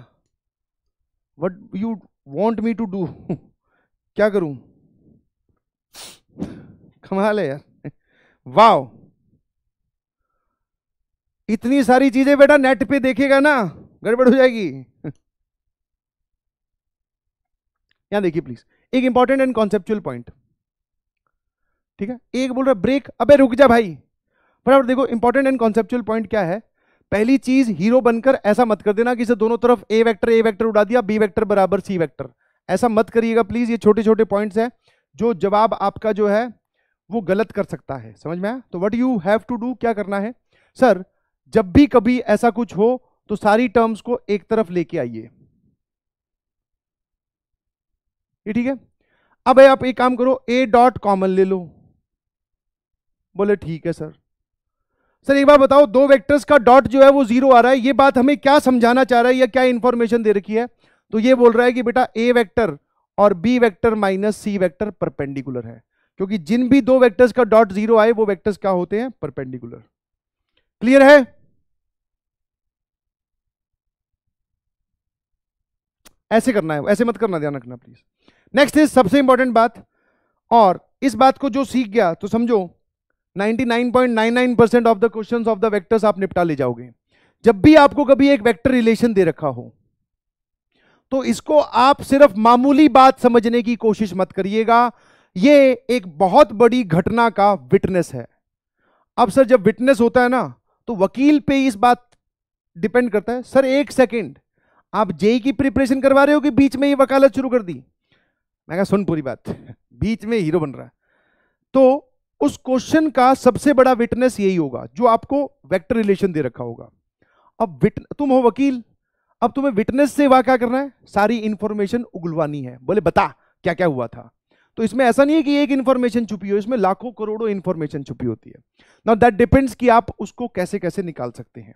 what you want me to do क्या करूं कमाल है यार वाओ इतनी सारी चीजें बेटा नेट पे देखेगा ना गड़बड़ हो जाएगी यहां देखिए प्लीज एक इंपॉर्टेंट एंड कॉन्सेप्चुअल पॉइंट ठीक है एक बोल रहा ब्रेक अबे रुक जा भाई बराबर देखो इंपॉर्टेंट एंड कॉन्सेप्चुअल पॉइंट क्या है पहली चीज हीरो बनकर ऐसा मत कर देना कि इसे दोनों तरफ ए वेक्टर ए वेक्टर उड़ा दिया बी वेक्टर बराबर सी वेक्टर ऐसा मत करिएगा प्लीज ये छोटे छोटे पॉइंट्स हैं जो जवाब आपका जो है वो गलत कर सकता है समझ में आया तो what you have to do क्या करना है सर जब भी कभी ऐसा कुछ हो तो सारी टर्म्स को एक तरफ लेके आइए ठीक है अब आप एक काम करो ए डॉट कॉमन ले लो बोले ठीक है सर सर एक बार बताओ दो वेक्टर्स का डॉट जो है वो जीरो आ रहा है ये बात हमें क्या समझाना चाह रहा है या क्या इंफॉर्मेशन दे रखी है तो ये बोल रहा है कि बेटा ए वेक्टर और B vector minus C vector perpendicular है क्योंकि जिन भी दो वेक्टर्स का डॉट जीरो आए वो वेक्टर्स क्या होते हैं परपेंडिकुलर क्लियर है ऐसे करना है ऐसे मत करना ध्यान रखना प्लीज नेक्स्ट इज सबसे इंपॉर्टेंट बात और इस बात को जो सीख गया तो समझो 99.99 percent of the question of the vectors आप निपटा ले जाओगे जब भी आपको कभी एक वेक्टर रिलेशन दे रखा हो तो इसको आप सिर्फ मामूली बात समझने की कोशिश मत करिएगा ये एक बहुत बड़ी घटना का विटनेस है अब सर जब विटनेस होता है ना तो वकील पे इस बात डिपेंड करता है सर एक सेकेंड आप जेई की प्रिपरेशन करवा रहे हो कि बीच में ये वकालत शुरू कर दी मैं कहा सुन पूरी बात बीच में हीरो बन रहा है तो उस क्वेश्चन का सबसे बड़ा विटनेस यही होगा जो आपको वेक्टर रिलेशन दे रखा होगा अब विट तुम हो वकील अब तुम्हें विटनेस से वाह क्या करना है सारी इंफॉर्मेशन उगलवानी है बोले बता क्या क्या हुआ था तो इसमें ऐसा नहीं है कि एक इन्फॉर्मेशन छुपी हो इसमें लाखों करोड़ों इंफॉर्मेशन छुपी होती है ना दैट डिपेंड्स कि आप उसको कैसे कैसे निकाल सकते हैं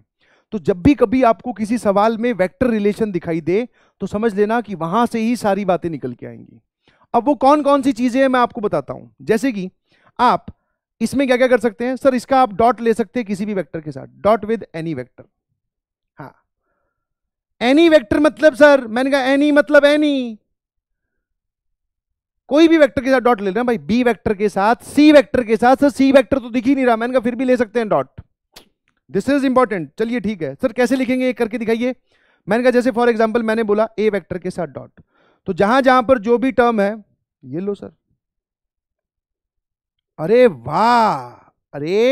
तो जब भी कभी आपको किसी सवाल में वेक्टर रिलेशन दिखाई दे तो समझ लेना कि वहां से ही सारी बातें निकल के आएंगी अब वो कौन कौन सी चीजें हैं मैं आपको बताता हूं जैसे कि आप इसमें क्या क्या कर सकते हैं सर इसका आप डॉट ले सकते हैं किसी भी वेक्टर के साथ डॉट विद एनी वेक्टर हाँ एनी वेक्टर मतलब सर मैंने कहा एनी मतलब एनी कोई भी वेक्टर के साथ डॉट ले रहे हैं भाई बी वेक्टर के साथ सी वेक्टर के साथ सर सी वेक्टर तो दिख ही नहीं रहा मैंने कहा फिर भी ले सकते हैं डॉट दिस इज इंपॉर्टेंट चलिए ठीक है सर कैसे लिखेंगे एक करके दिखाइए मैंने कहा जैसे फॉर एग्जाम्पल मैंने बोला ए वैक्टर के साथ डॉट तो जहां जहां पर जो भी टर्म है ये लो सर अरे वाह अरे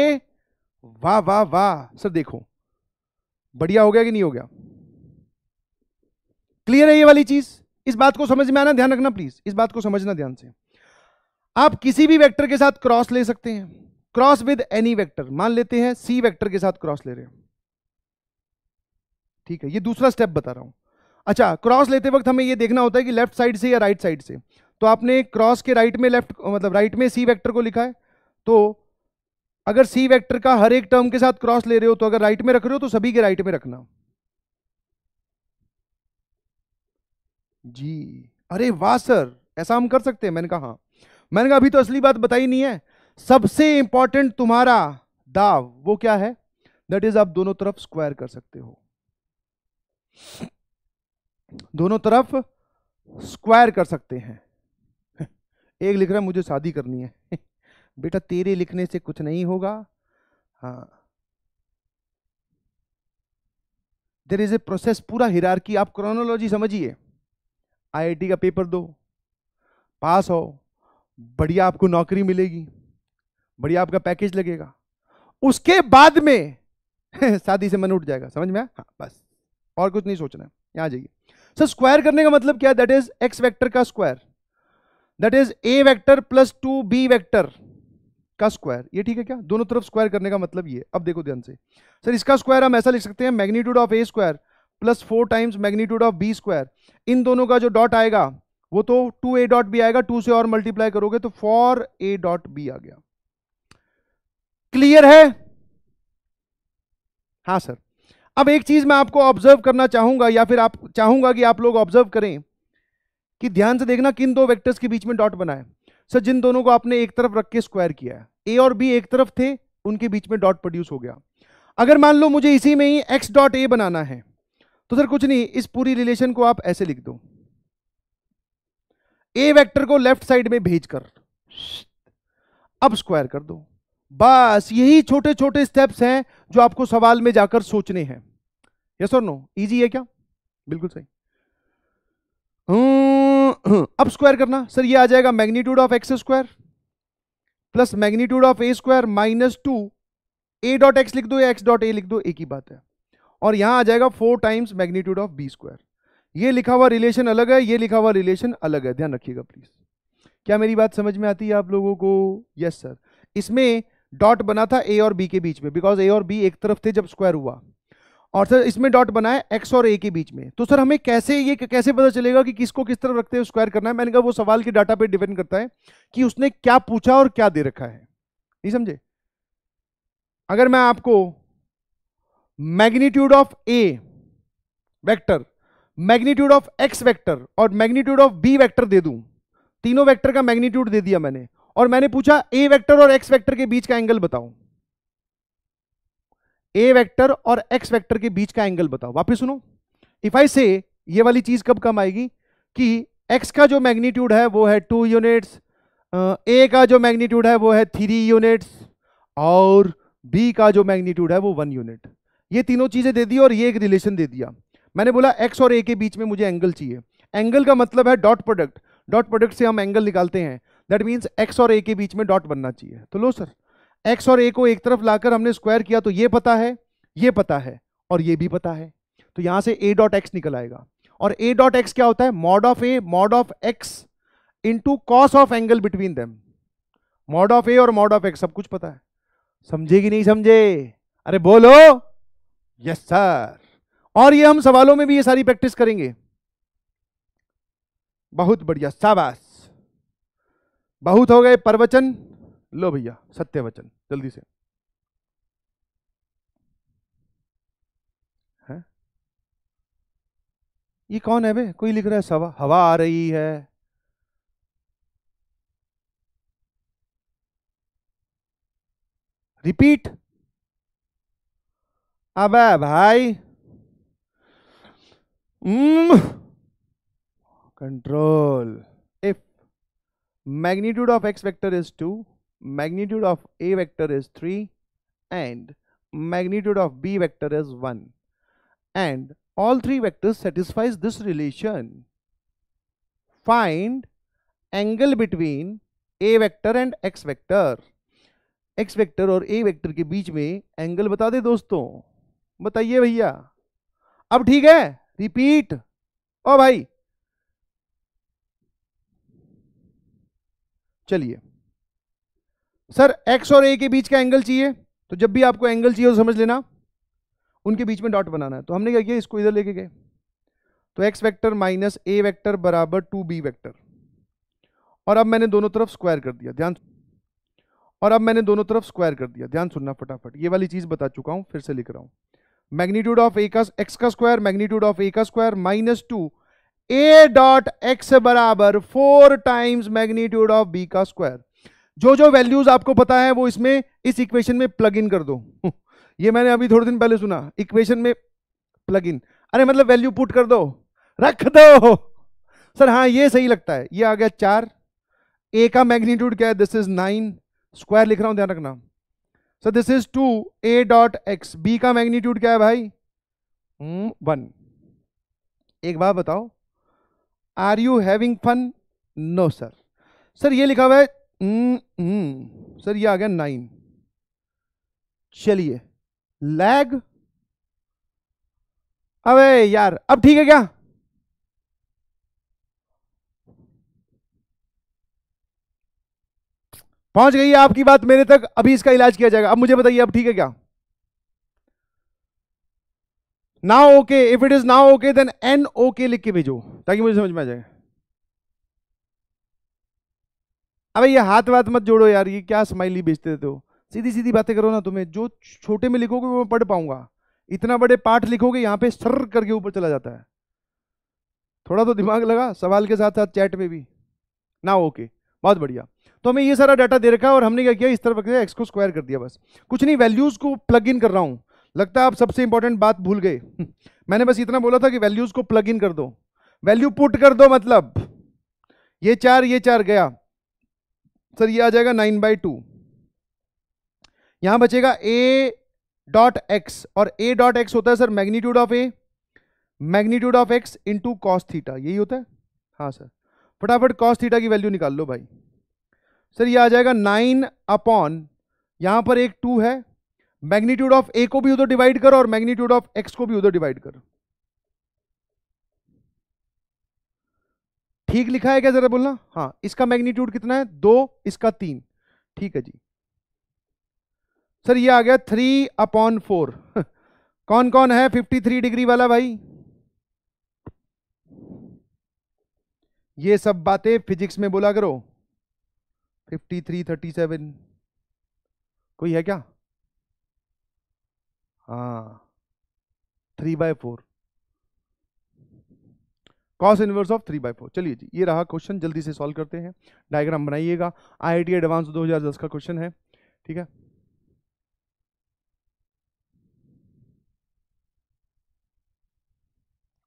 वाह वाह वाह सर देखो बढ़िया हो गया कि नहीं हो गया क्लियर है ये वाली चीज इस बात को समझ में आना ध्यान रखना प्लीज इस बात को समझना ध्यान से आप किसी भी वेक्टर के साथ क्रॉस ले सकते हैं क्रॉस विद एनी वेक्टर मान लेते हैं सी वेक्टर के साथ क्रॉस ले रहे हैं ठीक है ये दूसरा स्टेप बता रहा हूं अच्छा क्रॉस लेते वक्त हमें ये देखना होता है कि लेफ्ट साइड से या राइट साइड से तो आपने क्रॉस के राइट में लेफ्ट मतलब राइट में सी वेक्टर को लिखा है तो अगर सी वेक्टर का हर एक टर्म के साथ क्रॉस ले रहे हो तो अगर राइट में रख रहे हो तो सभी के राइट में रखना जी अरे वाह सर ऐसा हम कर सकते हैं मैंने कहा हाँ मैंने कहा अभी तो असली बात बताई नहीं है सबसे इंपॉर्टेंट तुम्हारा दाव वो क्या है दैट इज आप दोनों तरफ स्क्वायर कर सकते हो दोनों तरफ स्क्वायर कर सकते हैं एक लिख रहा है मुझे शादी करनी है बेटा तेरे लिखने से कुछ नहीं होगा हाँ देर इज ए प्रोसेस पूरा की आप क्रोनोलॉजी समझिए आईआईटी का पेपर दो पास हो बढ़िया आपको नौकरी मिलेगी बढ़िया आपका पैकेज लगेगा उसके बाद में शादी से मन उठ जाएगा समझ में हाँ बस और कुछ नहीं सोचना है यहाँ जाइए सर स्क्वायर करने का मतलब क्या दैट इज एक्स वेक्टर का square that is A vector plus two B vector का स्क्वायर ये ठीक है क्या दोनों तरफ स्क्वायर करने का मतलब ये अब देखो ध्यान से सर इसका स्क्वायर हम ऐसा लिख सकते हैं magnitude of A square plus four times magnitude of B square इन दोनों का जो डॉट आएगा वो तो टू ए डॉट बी आएगा टू से और मल्टीप्लाई करोगे तो फॉर ए डॉट बी आ गया क्लियर है हाँ सर अब एक चीज मैं आपको ऑब्जर्व करना चाहूंगा या फिर आप चाहूंगा कि आप लोग ऑब्जर्व करें कि ध्यान से देखना किन दो वेक्टर्स के बीच में डॉट बनाए सर जिन दोनों को आपने एक तरफ रख के स्क्वायर किया है ए और बी एक तरफ थे उनके बीच में डॉट प्रोड्यूस हो गया अगर मान लो मुझे इसी में ही एक्स डॉट ए बनाना है तो सर कुछ नहीं इस पूरी रिलेशन को आप ऐसे लिख दो ए वेक्टर को लेफ्ट साइड में भेजकर अब स्क्वायर कर दो बस यही छोटे छोटे स्टेप्स हैं जो आपको सवाल में जाकर सोचने हैं यस और नो इजी है क्या बिल्कुल सही हम्म, अब स्क्वायर करना सर ये आ जाएगा magnitude of X square plus magnitude of A square minus two A dot X लिख दो या एक्स डॉट ए लिख दो एक ही बात है और यहाँ आ जाएगा four times magnitude of B square ये लिखा हुआ रिलेशन अलग है ये लिखा हुआ रिलेशन अलग है ध्यान रखिएगा प्लीज़ क्या मेरी बात समझ में आती है आप लोगों को यस सर इसमें डॉट बना था ए और बी के बीच में बिकॉज ए और बी एक तरफ थे जब स्क्वायर हुआ और सर इसमें डॉट बना है एक्स और ए के बीच में तो सर हमें कैसे ये कैसे पता चलेगा कि किसको किस तरफ रखते हुए स्क्वायर करना है मैंने कहा वो सवाल के डाटा पे डिपेंड करता है कि उसने क्या पूछा और क्या दे रखा है नहीं समझे अगर मैं आपको magnitude of A vector magnitude of X vector और मैग्नीट्यूड ऑफ बी वेक्टर दे दूं तीनों वेक्टर का मैग्नीट्यूड दे दिया मैंने और मैंने पूछा ए वेक्टर और एक्स वेक्टर के बीच का एंगल बताओ ए वेक्टर और एक्स वेक्टर के बीच का एंगल बताओ वापिस सुनो इफ आई से ये वाली चीज कब कम आएगी कि एक्स का जो मैग्नीट्यूड है वो है टू यूनिट्स ए का जो मैग्नीट्यूड है वो है थ्री यूनिट्स और बी का जो मैग्नीट्यूड है वो वन यूनिट ये तीनों चीजें दे दी और ये एक रिलेशन दे दिया मैंने बोला एक्स और ए के बीच में मुझे एंगल चाहिए एंगल का मतलब है डॉट प्रोडक्ट डॉट प्रोडक्ट से हम एंगल निकालते हैं दैट मीन्स एक्स और ए के बीच में डॉट बनना चाहिए तो लो सर एक्स और ए को एक तरफ लाकर हमने स्क्वायर किया तो ये पता है ये पता है और ये भी पता है तो यहां से ए डॉट एक्स निकल आएगा और ए डॉट एक्स क्या होता है mod of A mod of X into cos of angle between them mod of A और मॉड ऑफ एक्स सब कुछ पता है समझेगी नहीं समझे अरे बोलो यस सर और ये हम सवालों में भी ये सारी प्रैक्टिस करेंगे बहुत बढ़िया शाबाश बहुत हो गए प्रवचन लो भैया सत्य वचन जल्दी से है ये कौन है बे कोई लिख रहा है सवा हवा आ रही है रिपीट अबे भाई control if magnitude of X vector is two magnitude of A vector is three and magnitude of B vector is one and all three vectors satisfies this relation find angle between A vector and X vector X vector और A vector के बीच में angle बता दे दोस्तों बताइए भैया अब ठीक है रिपीट ओ भाई चलिए सर एक्स और ए के बीच का एंगल चाहिए तो जब भी आपको एंगल चाहिए तो समझ लेना उनके बीच में डॉट बनाना है तो हमने क्या किया इसको इधर लेके गए तो X vector minus A vector बराबर टू बी वैक्टर और अब मैंने दोनों तरफ स्क्वायर कर दिया ध्यान और अब मैंने दोनों तरफ स्क्वायर कर दिया ध्यान सुनना फटाफट ये वाली चीज़ बता चुका हूं फिर से लिख रहा हूं मैग्नीट्यूड ऑफ ए का एक्स का स्क्वायर मैग्नीट्यूड ऑफ ए का square minus two A dot X बराबर four times magnitude of B का स्क्वायर जो जो वैल्यूज आपको पता है वो इसमें इस इक्वेशन में प्लग इन कर दो ये मैंने अभी थोड़े दिन पहले सुना इक्वेशन में प्लग इन अरे मतलब वैल्यू पुट कर दो रख दो सर हाँ ये सही लगता है ये आ गया चार ए का मैग्नीट्यूड क्या है दिस इज नाइन स्क्वायर लिख रहा हूं ध्यान रखना so this is two A dot X B का मैग्नीट्यूड क्या है भाई वन hmm, एक बात बताओ are you having fun no sir sir ये लिखा हुआ है सर hmm, hmm. ये आ गया नाइन चलिए लैग अबे यार अब ठीक है क्या पहुंच गई है आपकी बात मेरे तक अभी इसका इलाज किया जाएगा अब मुझे बताइए अब ठीक है क्या ना ओके इफ इट इज ना ओके देन एन ओके लिख के भेजो ताकि मुझे समझ में आ जाए अबे ये हाथ वात मत जोड़ो यार ये क्या स्माइली भेजते थे सीधी सीधी बातें करो ना तुम्हें जो छोटे में लिखोगे वो मैं पढ़ पाऊंगा इतना बड़े पाठ लिखोगे यहां पे सर करके ऊपर चला जाता है थोड़ा तो दिमाग लगा सवाल के साथ साथ चैट में भी ना ओके बहुत बढ़िया तो हमें ये सारा डाटा दे रखा है और हमने क्या किया इस तरह से एक्स को स्क्वायर कर दिया बस कुछ नहीं वैल्यूज़ को प्लग इन कर रहा हूं लगता है आप सबसे इंपॉर्टेंट बात भूल गए मैंने बस इतना बोला था कि वैल्यूज़ को प्लग इन कर दो वैल्यू पुट कर दो मतलब ये चार ये चार गया सर ये आ जाएगा नाइन बाई टू यहां बचेगा ए डॉट एक्स और ए डॉट एक्स होता है sir magnitude of A magnitude of X into cos theta यही होता है हाँ सर फटाफट कॉस थीटा की वैल्यू निकाल लो भाई सर ये आ जाएगा नाइन अपॉन यहां पर एक टू है मैग्नीट्यूड ऑफ ए को भी उधर डिवाइड करो और मैग्नीट्यूड ऑफ एक्स को भी उधर डिवाइड करो ठीक लिखा है क्या जरा बोलना हाँ इसका मैग्नीट्यूड कितना है दो इसका तीन ठीक है जी सर ये आ गया थ्री अपॉन फोर कौन कौन है फिफ्टी थ्री डिग्री वाला भाई ये सब बातें फिजिक्स में बोला करो फिफ्टी थ्री थर्टी सेवन कोई है क्या हाँ three by four cos inverse of three by four चलिए जी ये रहा क्वेश्चन जल्दी से सॉल्व करते हैं डायग्राम बनाइएगा आईआईटी एडवांस 2010 का क्वेश्चन है ठीक है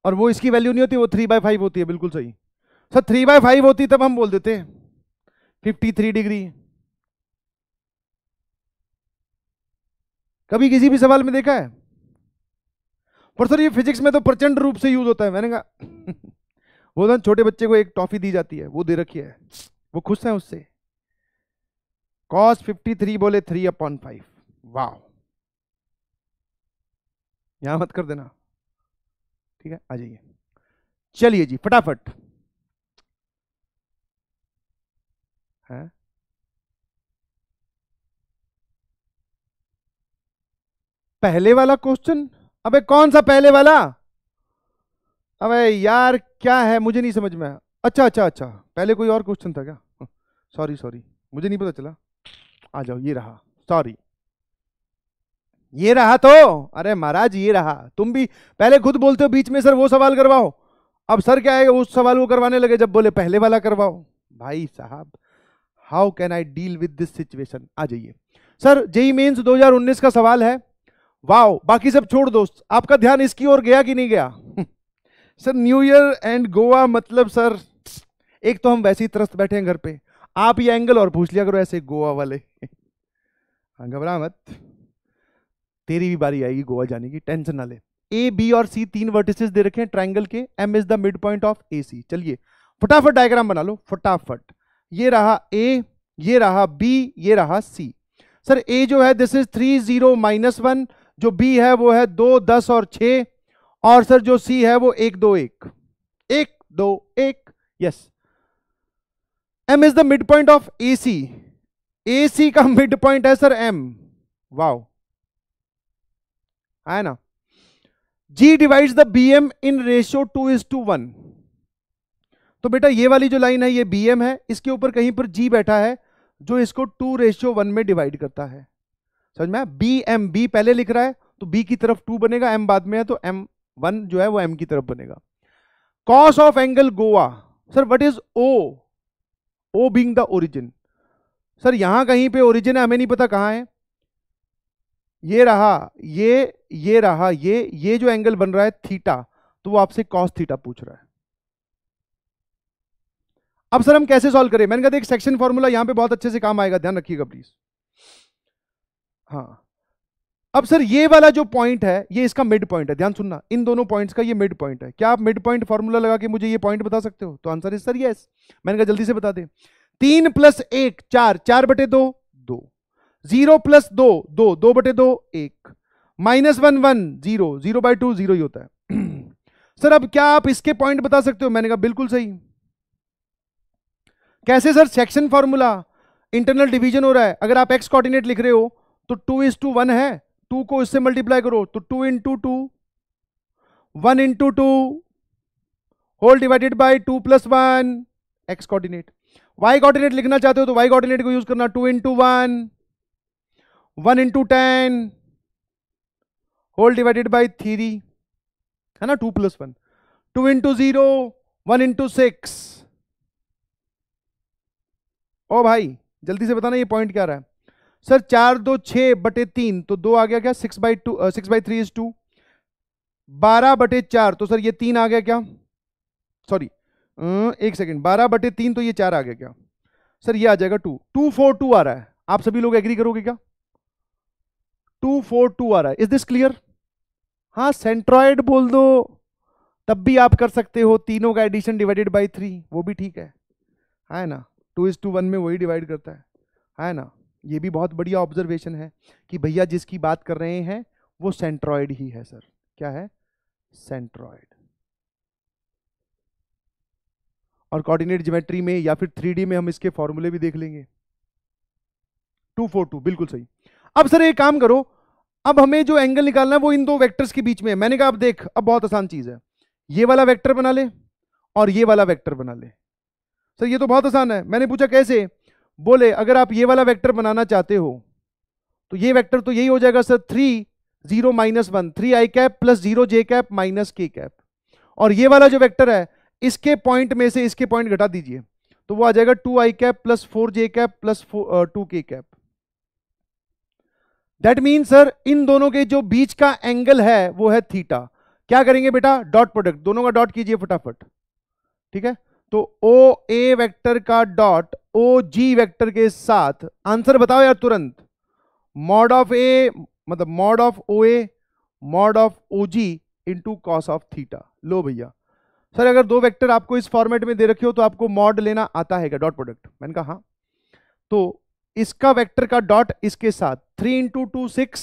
और वो इसकी वैल्यू नहीं होती वो थ्री बाय फाइव होती है बिल्कुल सही सर थ्री बाय फाइव होती तब हम बोल देते हैं 53 डिग्री कभी किसी भी सवाल में देखा है पर सर ये फिजिक्स में तो प्रचंड रूप से यूज होता है मैंने कहा वो ना छोटे बच्चे को एक टॉफी दी जाती है वो दे रखी है वो खुश है उससे कॉस 53 बोले थ्री अपॉन फाइव वाह यहां मत कर देना ठीक है आ जाइए चलिए जी फटाफट है पहले वाला क्वेश्चन अबे कौन सा पहले वाला अबे यार क्या है मुझे नहीं समझ में अच्छा अच्छा अच्छा पहले कोई और क्वेश्चन था क्या सॉरी हाँ। सॉरी मुझे नहीं पता चला आ जाओ ये रहा सॉरी ये रहा तो अरे महाराज ये रहा तुम भी पहले खुद बोलते हो बीच में सर वो सवाल करवाओ अब सर क्या है उस सवाल को करवाने लगे जब बोले पहले वाला करवाओ भाई साहब how can I deal with this situation आ जाइए सर जेई मेन्स 2019 का सवाल है वाओ बाकी सब छोड़ दोस्त आपका ध्यान इसकी ओर गया कि नहीं गया sir new year and Goa मतलब सर एक तो हम वैसे ही त्रस्त बैठे हैं घर पे आप ये एंगल और पूछ लिया करो ऐसे गोवा वाले हाँ, घबरा मत तेरी भी बारी आएगी गोवा जाने की टेंशन ना ले ए बी और सी तीन वर्टिसेस दे रखे हैं ट्रायंगल के M is the mid point of A C चलिए फटाफट डायग्राम बना लो फटाफट ये रहा ए ये रहा बी ये रहा सी सर ए जो है this is three zero minus one जो बी है वो है दो दस और छ और सर जो सी है वो एक दो एक एक दो एक yes M is the mid point of A C A C का मिड पॉइंट है सर एम वाओ है ना G divides the B M in ratio two is to one तो बेटा ये वाली जो लाइन है ये बी एम है इसके ऊपर कहीं पर जी बैठा है जो इसको टू रेशियो वन में डिवाइड करता है समझ में बी एम बी पहले लिख रहा है तो बी की तरफ टू बनेगा एम बाद में है तो एम वन जो है वो एम की तरफ बनेगा cos of angle G O A sir what is O O being the origin sir यहां कहीं पे ओरिजिन है हमें नहीं पता कहां है ये रहा ये ये रहा ये ये जो एंगल बन रहा है थीटा तो वो आपसे कॉस थीटा पूछ रहा है अब सर हम कैसे सॉल्व करें मैंने कहा देख सेक्शन फॉर्मूला यहां पे बहुत अच्छे से काम आएगा ध्यान रखिएगा प्लीज हाँ अब सर ये वाला जो पॉइंट है ये इसका मिड पॉइंट है ध्यान सुनना इन दोनों पॉइंट्स का ये मिड पॉइंट है क्या आप मिड पॉइंट फॉर्मूला लगा के मुझे ये पॉइंट बता सकते हो तो आंसर इज सर यस मैंने कहा जल्दी से बता दे तीन प्लस एक चार चार बटे दो दो जीरो प्लस दो दो दो बटे दो एक minus one one zero zero by two zero ही होता है सर अब क्या आप इसके पॉइंट बता सकते हो मैंने कहा बिल्कुल सही कैसे sir section formula internal division हो रहा है अगर आप एक्स कोऑर्डिनेट लिख रहे हो तो टू इज टू वन है टू को इससे मल्टीप्लाई करो तो two into two one into two whole divided by two plus one X coordinate Y coordinate लिखना चाहते हो तो वाई कॉर्डिनेट को यूज करना two into one one into ten whole divided by three है ना two plus one two into zero one into six ओ भाई जल्दी से बताना ये पॉइंट क्या रहा है सर चार दो छः बटे तीन तो दो आ गया क्या six by two six by three is two बारह बटे चार तो सर ये तीन आ गया क्या सॉरी uh, एक सेकेंड बारह बटे तीन तो ये चार आ गया क्या सर ये आ जाएगा टू टू फोर टू आ रहा है आप सभी लोग एग्री करोगे क्या टू फोर टू आ रहा है इज दिस क्लियर हाँ सेंट्रॉयड बोल दो तब भी आप कर सकते हो तीनों का एडिशन डिवाइडेड बाई थ्री वो भी ठीक है है ना टू इज़ टू वन में वही डिवाइड करता है है ना ये भी बहुत बढ़िया ऑब्जर्वेशन है कि भैया जिसकी बात कर रहे हैं वो सेंट्रॉयड ही है सर क्या है सेंट्रॉयड और कोऑर्डिनेट ज्योमेट्री में या फिर थ्री में हम इसके फॉर्मूले भी देख लेंगे टू फोर टू बिल्कुल सही अब सर एक काम करो अब हमें जो एंगल निकालना है वो इन दो वेक्टर्स के बीच में है मैंने कहा अब देख अब बहुत आसान चीज है ये वाला वेक्टर बना ले और ये वाला वेक्टर बना ले सर ये तो बहुत आसान है मैंने पूछा कैसे बोले अगर आप ये वाला वेक्टर बनाना चाहते हो तो ये वेक्टर तो यही हो जाएगा sir three zero minus one three आई cap plus zero J cap minus K cap और ये वाला जो वेक्टर है इसके पॉइंट में से इसके पॉइंट घटा दीजिए तो वो आ जाएगा two I cap plus four J cap plus two K cap that mean sir इन दोनों के जो बीच का एंगल है वो है थीटा क्या करेंगे बेटा डॉट प्रोडक्ट दोनों का डॉट कीजिए फटाफट ठीक है तो ओ ए वैक्टर का डॉट ओ जी वैक्टर के साथ आंसर बताओ यार तुरंत मॉड ऑफ ए मतलब mod of O A mod of O G into cos of theta लो भैया सर अगर दो वेक्टर आपको इस फॉर्मेट में दे रखे हो तो आपको मॉड लेना आता है डॉट प्रोडक्ट मैंने कहा हाँ तो इसका वेक्टर का डॉट इसके साथ three into two six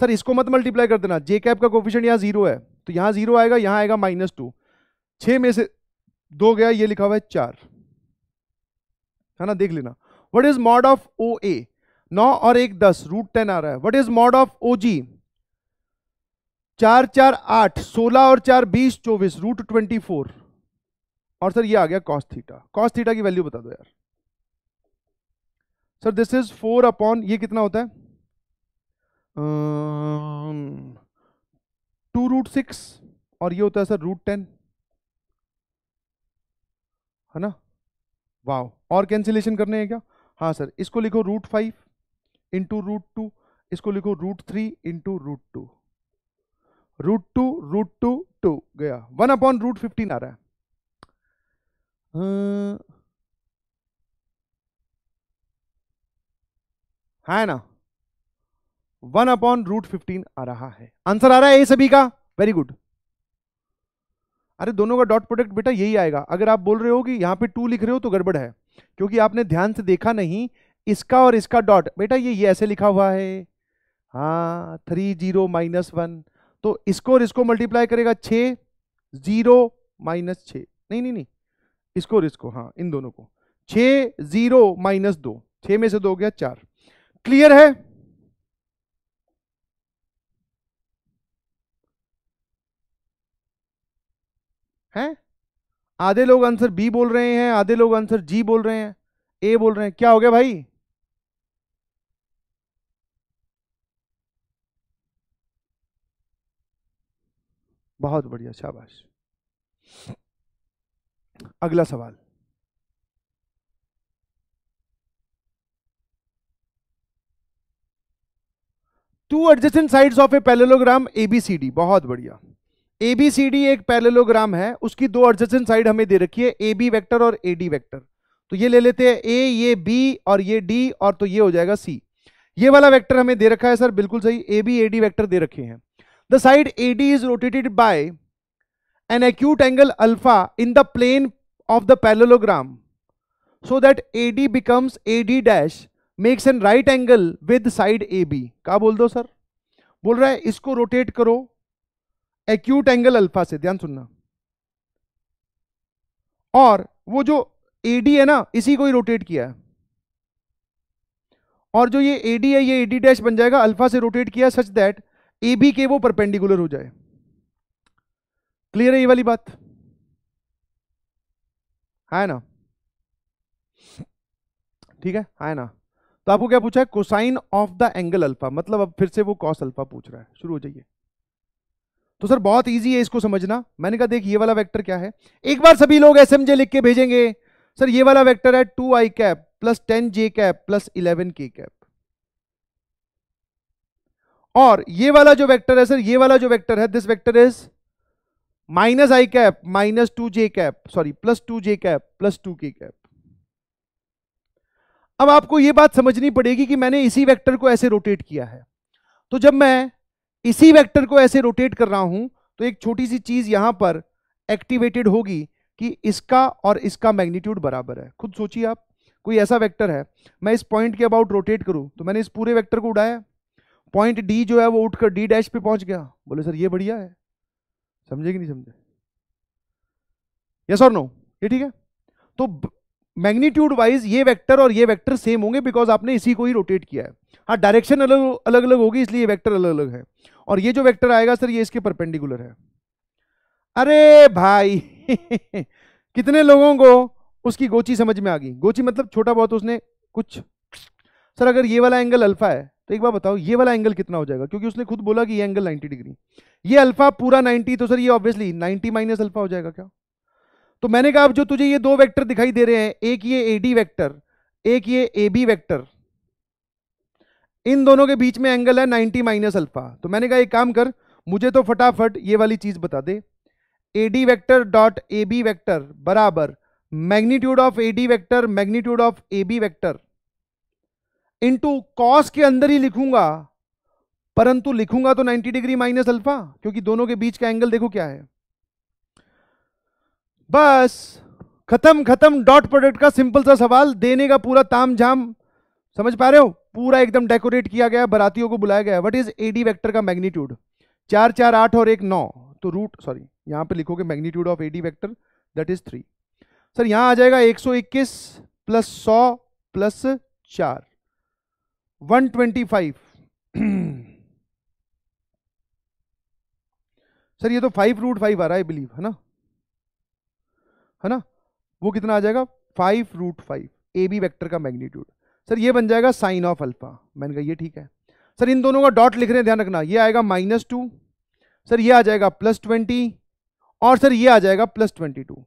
sir इसको मत मल्टीप्लाई कर देना जे कैप का कोफिशियंट यहाँ जीरो है तो यहाँ जीरो आएगा यहाँ आएगा माइनस टू छः में से दो गया ये लिखा हुआ है चार है ना देख लेना what is mod of O A नौ और एक दस रूट टेन आ रहा है what is mod of O G चार चार आठ सोलह और चार बीस चौबीस रूट ट्वेंटी फोर और सर ये आ गया कॉस्ट थीटा कॉस्ट थीटा की वैल्यू बता दो यार sir this is four upon ये कितना होता है टू रूट सिक्स और ये होता है सर रूट टेन है ना वाओ और कैंसिलेशन करने हैं क्या हाँ सर इसको लिखो root five into root two इसको लिखो root three into root two root two root two two गया वन अपॉन रूट फिफ्टीन आ रहा है अं, है ना वन अपॉन रूट फिफ्टीन आ रहा है आंसर आ रहा है ए सभी का वेरी गुड अरे दोनों का डॉट प्रोडक्ट बेटा यही आएगा अगर आप बोल रहे हो कि यहाँ पे टू लिख रहे हो तो गड़बड़ है क्योंकि आपने ध्यान से देखा नहीं इसका और इसका डॉट बेटा ये ये ऐसे लिखा हुआ है हाँ थ्री जीरो माइनस वन तो इसको और इसको मल्टीप्लाई करेगा छ जीरो माइनस छ नहीं नहीं नहीं इसको और इसको हाँ इन दोनों को छ जीरो माइनस दो छ में से दो हो गया चार क्लियर है हैं आधे लोग आंसर बी बोल रहे हैं आधे लोग आंसर जी बोल रहे हैं ए बोल रहे हैं क्या हो गया भाई बहुत बढ़िया शाबाश अगला सवाल two adjusting sides of a parallelogram A B C D बहुत बढ़िया एबीसीडी एक पैरेललोग्राम है उसकी दो एडजेसेंट साइड हमें दे रखी है ए बी वैक्टर और ए डी वैक्टर तो ये ले लेते हैं ए ये बी और ये डी और तो ये हो जाएगा सी ये वाला वेक्टर हमें दे रखा है सर बिल्कुल सही A B A D vector दे रखे हैं the side A D is rotated by an acute angle alpha in the plane of the A D becomes A D dash makes an right angle with side A B क्या बोल दो sir बोल रहा है इसको rotate करो acute angle alpha से ध्यान सुनना और वो जो एडी है ना इसी को ही रोटेट किया है और जो ये एडी है ये एडी डैश बन जाएगा अल्फा से रोटेट किया सच दैट ए बी के वो परपेंडिकुलर हो जाए क्लियर है ये वाली बात है ना ठीक है है ना तो आपको क्या पूछा है cosine of the angle alpha मतलब अब फिर से वो कॉस अल्फा पूछ रहा है शुरू हो जाइए तो सर बहुत ईजी है इसको समझना मैंने कहा देख ये वाला वैक्टर क्या है एक बार सभी लोग एस लिख के भेजेंगे सर ये वाला वैक्टर है टू आई cap plus ten J cap plus eleven K cap और ये वाला जो वेक्टर है सर ये वाला जो वेक्टर है this vector is minus I cap minus two J cap sorry plus two J cap plus two K cap अब आपको यह बात समझनी पड़ेगी कि मैंने इसी वेक्टर को ऐसे रोटेट किया है तो जब मैं इसी वेक्टर को ऐसे रोटेट कर रहा हूं तो एक छोटी सी चीज यहां पर एक्टिवेटेड होगी कि इसका और इसका मैग्नीट्यूड बराबर है खुद सोचिए आप कोई ऐसा वेक्टर है मैं इस पॉइंट के अबाउट रोटेट करूं तो मैंने इस पूरे वेक्टर को उड़ाया पॉइंट डी जो है वो उठकर डी डैश पे पहुंच गया बोले सर ये बढ़िया है समझे कि नहीं समझे यस और नो ये ठीक है तो मैग्नीट्यूड वाइज ये वेक्टर और ये वेक्टर सेम होंगे बिकॉज आपने इसी को ही रोटेट किया है हाँ डायरेक्शन अलग अलग अलग होगी इसलिए ये वेक्टर अलग अलग है और ये जो वेक्टर आएगा सर ये इसके परपेंडिकुलर है अरे भाई कितने लोगों को उसकी गोची समझ में आ गई गोची मतलब छोटा बहुत उसने कुछ सर अगर ये वाला एंगल अल्फा है तो एक बार बताओ ये वाला एंगल कितना हो जाएगा क्योंकि उसने खुद बोला कि ये एंगल 90 डिग्री ये अल्फा पूरा 90 तो सर ये ऑब्वियसली 90 माइनस अल्फा हो जाएगा क्या तो मैंने कहा अब जो तुझे ये दो वेक्टर दिखाई दे रहे हैं एक ये ए डी वैक्टर एक ये ए बी वैक्टर इन दोनों के बीच में एंगल है नाइन्टी माइनस अल्फा तो मैंने कहा एक काम कर मुझे तो फटाफट ये वाली चीज बता दे A D vector dot A B vector बराबर magnitude of A D vector magnitude of A B vector into cos के अंदर ही लिखूंगा परंतु लिखूंगा तो 90 डिग्री माइनस अल्फा क्योंकि दोनों के बीच का एंगल देखो क्या है बस खत्म खत्म डॉट प्रोडक्ट का सिंपल सा सवाल देने का पूरा ताम झाम समझ पा रहे हो पूरा एकदम डेकोरेट किया गया बरातियों को बुलाया गया वट इज डी वैक्टर का मैग्नीट्यूड चार चार आठ और एक नौ तो रूट सॉरी यहाँ पे लिखोगे magnitude of A D vector that is three sir यहाँ आ जाएगा एक सौ इक्कीस प्लस सौ प्लस चार वन ट्वेंटी फाइव सर ये तो फाइव रूट फाइव आ रहा है बिलीव है ना है ना वो कितना आ जाएगा five root five A B vector का मैग्नीट्यूड सर ये बन जाएगा साइन ऑफ अल्फा मैंने कहा ये ठीक है सर इन दोनों का डॉट लिख रहे हैं ध्यान रखना ये आएगा माइनस टू सर ये आ जाएगा प्लस ट्वेंटी और सर ये आ जाएगा प्लस ट्वेंटी टू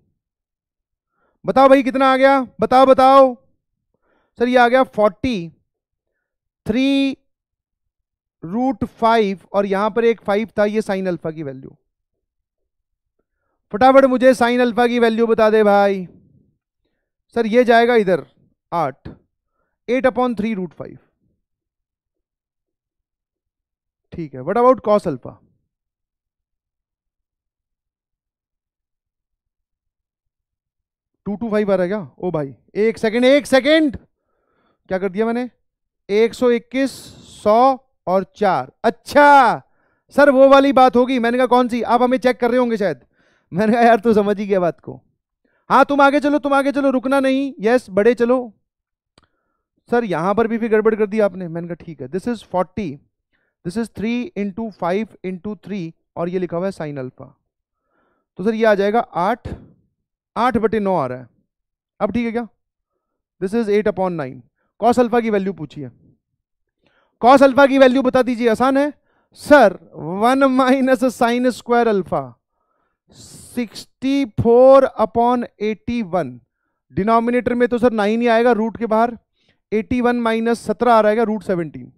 बताओ भाई कितना आ गया बताओ बताओ सर ये आ गया फोर्टी थ्री रूट फाइव और यहां पर एक फाइव था ये साइन अल्फा की वैल्यू फटाफट मुझे साइन अल्फा की वैल्यू बता दे भाई सर ये जाएगा इधर आठ eight upon three root five ठीक है what about cos alpha two two five आ रहा है क्या ओ भाई एक सेकेंड एक सेकेंड क्या कर दिया मैंने एक सौ इक्कीस सौ और चार अच्छा सर वो वाली बात होगी मैंने कहा कौन सी आप हमें चेक कर रहे होंगे शायद मैंने कहा यार तू समझ ही गया बात को हाँ तुम आगे चलो तुम आगे चलो रुकना नहीं यस बड़े चलो सर यहां पर भी फिर गड़बड़ कर दी आपने मैंने कहा ठीक है this is forty this is three into five into three और ये लिखा हुआ है साइन अल्फ़ा तो सर ये आ जाएगा आठ आठ बटे नौ आ रहा है अब ठीक है क्या this is eight upon nine cos alpha की वैल्यू पूछिए कॉस अल्फ़ा की वैल्यू बता दीजिए आसान है sir one minus sine square alpha sixty four upon eighty one denominator में तो सर नाइन ही आएगा रूट के बाहर एटी वन माइनस सत्रह आ रहेगा root seventeen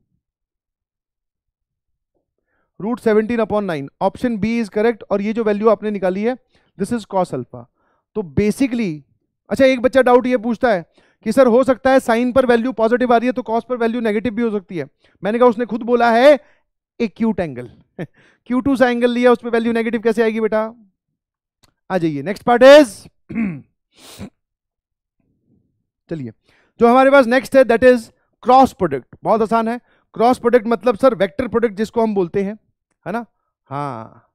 root seventeen upon nine option B is correct और ये जो वैल्यू आपने निकाली है दिस इज कॉस अल्फा तो बेसिकली अच्छा एक बच्चा डाउट ये पूछता है कि सर हो सकता है साइन पर वैल्यू पॉजिटिव आ रही है तो कॉस पर वैल्यू नेगेटिव भी हो सकती है मैंने कहा उसने खुद बोला है एक्यूट एंगल क्यू टू सा एंगल लिया उसमें वैल्यू नेगेटिव कैसे आएगी बेटा आ जाइए नेक्स्ट पार्ट इज चलिए जो हमारे पास नेक्स्ट है दैट इज क्रॉस प्रोडक्ट बहुत आसान है क्रॉस प्रोडक्ट मतलब सर वेक्टर प्रोडक्ट जिसको हम बोलते हैं है ना हाँ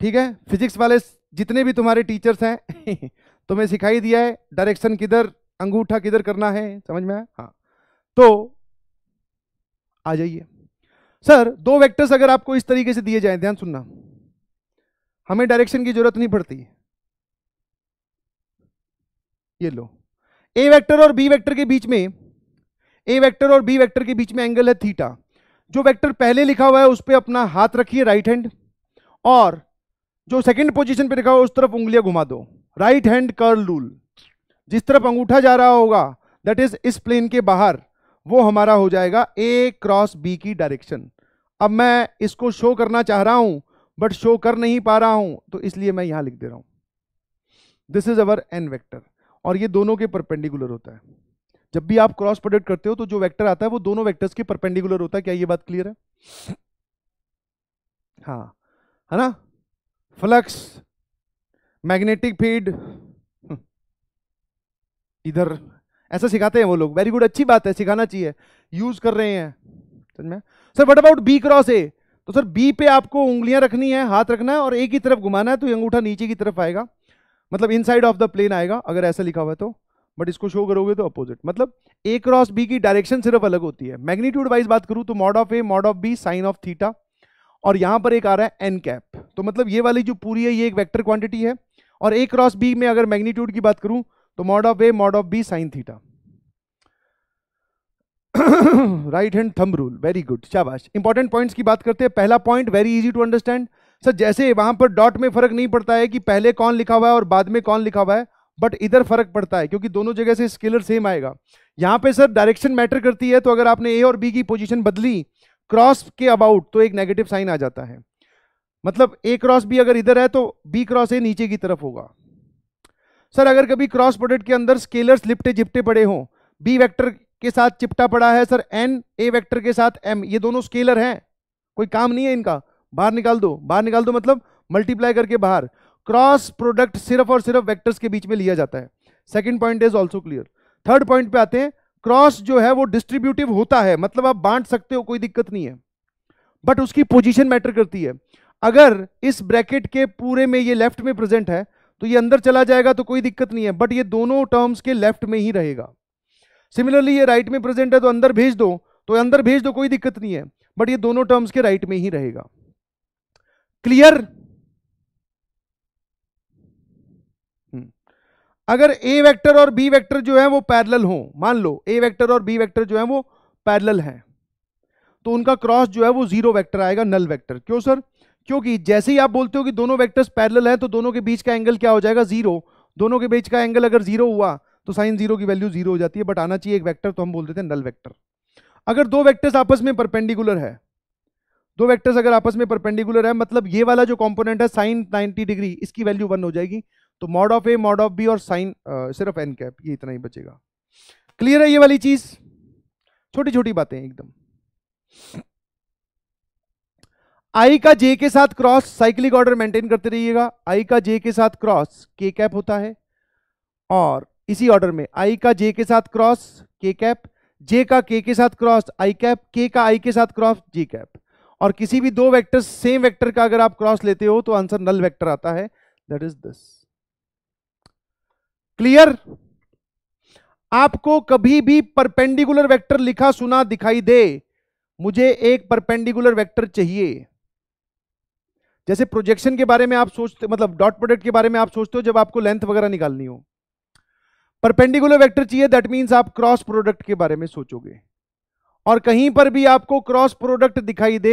ठीक है फिजिक्स वाले जितने भी तुम्हारे टीचर्स हैं तुम्हें सिखाई दिया है डायरेक्शन किधर अंगूठा किधर करना है समझ में आया हाँ तो आ जाइए सर दो वेक्टर्स अगर आपको इस तरीके से दिए जाए ध्यान सुनना हमें डायरेक्शन की जरूरत नहीं पड़ती ये लो ए वेक्टर और बी वेक्टर के बीच में ए वेक्टर और बी वेक्टर के बीच में एंगल है थीटा जो वेक्टर पहले लिखा हुआ है उस पर अपना हाथ रखिए राइट हैंड और जो सेकंड पोजीशन पे लिखा हुआ है उस तरफ उंगलियां घुमा दो राइट हैंड कर्ल रूल जिस तरफ अंगूठा जा रहा होगा दैट इज इस प्लेन के बाहर वो हमारा हो जाएगा ए क्रॉस बी की डायरेक्शन अब मैं इसको शो करना चाह रहा हूं बट शो कर नहीं पा रहा हूं तो इसलिए मैं यहां लिख दे रहा हूं this is our n vector और ये दोनों के परपेंडिकुलर होता है जब भी आप क्रॉस प्रोडक्ट करते हो तो जो वेक्टर आता है वो दोनों वेक्टर्स के परपेंडिकुलर होता है क्या ये बात क्लियर है हाँ है ना फ्लक्स मैग्नेटिक फील्ड इधर ऐसा सिखाते हैं वो लोग वेरी गुड अच्छी बात है सिखाना चाहिए यूज कर रहे हैं समझ में sir what about B cross A तो सर बी पे आपको उंगलियां रखनी है हाथ रखना है और एक ही तरफ घुमाना है तो अंगूठा नीचे की तरफ आएगा मतलब इनसाइड ऑफ द प्लेन आएगा अगर ऐसा लिखा हुआ तो बट इसको शो करोगे तो अपोजिट मतलब ए क्रॉस बी की डायरेक्शन सिर्फ अलग होती है मैग्नीट्यूड वाइज बात करूं तो mod of A mod of B sine of theta और यहां पर एक आ रहा है एन कैप तो मतलब ये वाली जो पूरी है ये एक वेक्टर क्वांटिटी है और ए क्रॉस बी में अगर मैग्नीट्यूड की बात करूं तो mod of A mod of B sine theta right hand thumb rule very good शाबाश इंपॉर्टेंट पॉइंट्स की बात करते हैं पहला point very easy to understand sir जैसे वहां पर डॉट में फर्क नहीं पड़ता है कि पहले कौन लिखा हुआ है और बाद में कौन लिखा हुआ है बट इधर फर्क पड़ता है क्योंकि दोनों जगह से स्केलर सेम आएगा यहाँ पे सर डायरेक्शन मैटर करती है तो अगर आपने ए और बी की पोजीशन बदली क्रॉस के अबाउट तो एक नेगेटिव साइन आ जाता है मतलब ए क्रॉस बी अगर इधर है तो बी क्रॉस ए नीचे की तरफ होगा सर अगर कभी क्रॉस प्रोडक्ट के अंदर स्केलर्स लिपटे जिपटे पड़े हों बी वेक्टर के साथ चिपटा पड़ा है सर एन ए वेक्टर के साथ एम ये दोनों स्केलर हैं कोई काम नहीं है इनका बाहर निकाल दो बाहर निकाल दो मतलब मल्टीप्लाई करके बाहर क्रॉस प्रोडक्ट सिर्फ और सिर्फ वेक्टर्स के बीच में लिया जाता है second point is also clear third point पे आते हैं क्रॉस जो है वो डिस्ट्रीब्यूटिव होता है मतलब आप बांट सकते हो कोई दिक्कत नहीं है बट उसकी पोजिशन मैटर करती है अगर इस ब्रैकेट के पूरे में ये लेफ्ट में प्रेजेंट है तो ये अंदर चला जाएगा तो कोई दिक्कत नहीं है बट ये दोनों टर्म्स के लेफ्ट में ही रहेगा सिमिलरली ये राइट में प्रेजेंट है तो अंदर भेज दो तो अंदर भेज दो कोई दिक्कत नहीं है बट ये दोनों टर्म्स के राइट में ही रहेगा क्लियर हम्म। अगर ए वेक्टर और बी वेक्टर तो जो है वो पैरेलल हो मान लो ए वेक्टर और बी वेक्टर जो है वो पैरेलल है तो उनका क्रॉस जो है वो जीरो वेक्टर आएगा नल वेक्टर क्यों सर क्योंकि जैसे ही आप बोलते हो कि दोनों वेक्टर्स पैरेलल हैं तो दोनों के बीच का एंगल क्या हो जाएगा जीरो दोनों के बीच का एंगल अगर जीरो हुआ तो साइन जीरो की वैल्यू जीरो हो जाती है बट आना चाहिए एक वेक्टर तो हम बोल देते हैं नल वेक्टर अगर दो वेक्टर्स आपस में परपेंडिकुलर है दो वेक्टर्स अगर आपस में परपेंडिकुलर है मतलब ये वाला जो कंपोनेंट है साइन 90 डिग्री इसकी वैल्यू वन हो जाएगी तो mod of A mod of B और साइन सिर्फ एन कैप ये इतना ही बचेगा क्लियर है ये वाली चीज छोटी छोटी बातें एकदम आई का जे के साथ क्रॉस साइक्लिक ऑर्डर मेंटेन करते रहिएगा आई का जे के साथ क्रॉस के कैप होता है और इसी ऑर्डर में आई का जे के साथ क्रॉस के कैप जे का के के साथ क्रॉस आई कैप के का आई के साथ क्रॉस जी कैप और किसी भी दो वेक्टर सेम वेक्टर का अगर आप क्रॉस लेते हो तो आंसर नल वेक्टर आता है दैट इज दिस क्लियर आपको कभी भी परपेंडिकुलर वेक्टर लिखा सुना दिखाई दे मुझे एक परपेंडिकुलर वेक्टर चाहिए जैसे प्रोजेक्शन के बारे में आप सोचते मतलब डॉट प्रोडक्ट के बारे में आप सोचते हो जब आपको लेंथ वगैरह निकालनी हो परपेंडिकुलर वेक्टर चाहिए दैट मींस आप क्रॉस प्रोडक्ट के बारे में सोचोगे और कहीं पर भी आपको क्रॉस प्रोडक्ट दिखाई दे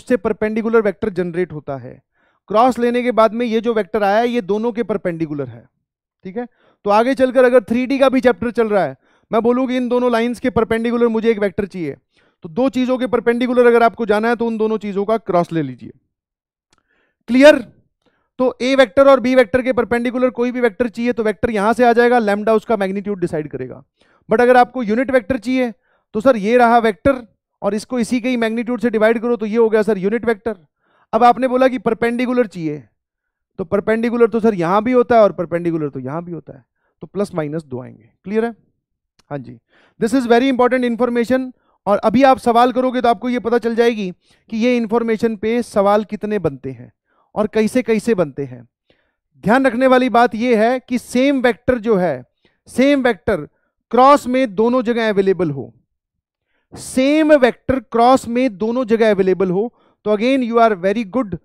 उससे परपेंडिकुलर वेक्टर जनरेट होता है क्रॉस लेने के बाद में ये जो वेक्टर आया ये दोनों के परपेंडिकुलर है ठीक है तो आगे चलकर अगर थ्री का भी चैप्टर चल रहा है मैं बोलूँ कि इन दोनों लाइन्स के परपेंडिकुलर मुझे एक वैक्टर चाहिए तो दो चीज़ों के परपेंडिकुलर अगर आपको जाना है तो उन दोनों चीज़ों का क्रॉस ले लीजिए क्लियर तो ए वेक्टर और बी वेक्टर के परपेंडिकुलर कोई भी वेक्टर चाहिए तो वेक्टर यहां से आ जाएगा लैम्डा उसका मैग्नीट्यूड डिसाइड करेगा बट अगर आपको यूनिट वेक्टर चाहिए तो सर ये रहा वेक्टर और इसको इसी के ही मैग्नीट्यूड से डिवाइड करो तो ये हो गया सर यूनिट वेक्टर अब आपने बोला कि परपेंडिकुलर चाहिए तो परपेंडिकुलर तो सर यहां भी होता है और परपेंडिकुलर तो यहां भी होता है तो प्लस माइनस दो आएंगे क्लियर है हाँ जी this is very important information और अभी आप सवाल करोगे तो आपको ये पता चल जाएगी कि ये इन्फॉर्मेशन पे सवाल कितने बनते हैं और कैसे कैसे बनते हैं ध्यान रखने वाली बात यह है कि सेम वेक्टर जो है सेम वेक्टर क्रॉस में दोनों जगह अवेलेबल हो सेम वेक्टर क्रॉस में दोनों जगह अवेलेबल हो तो again you are very good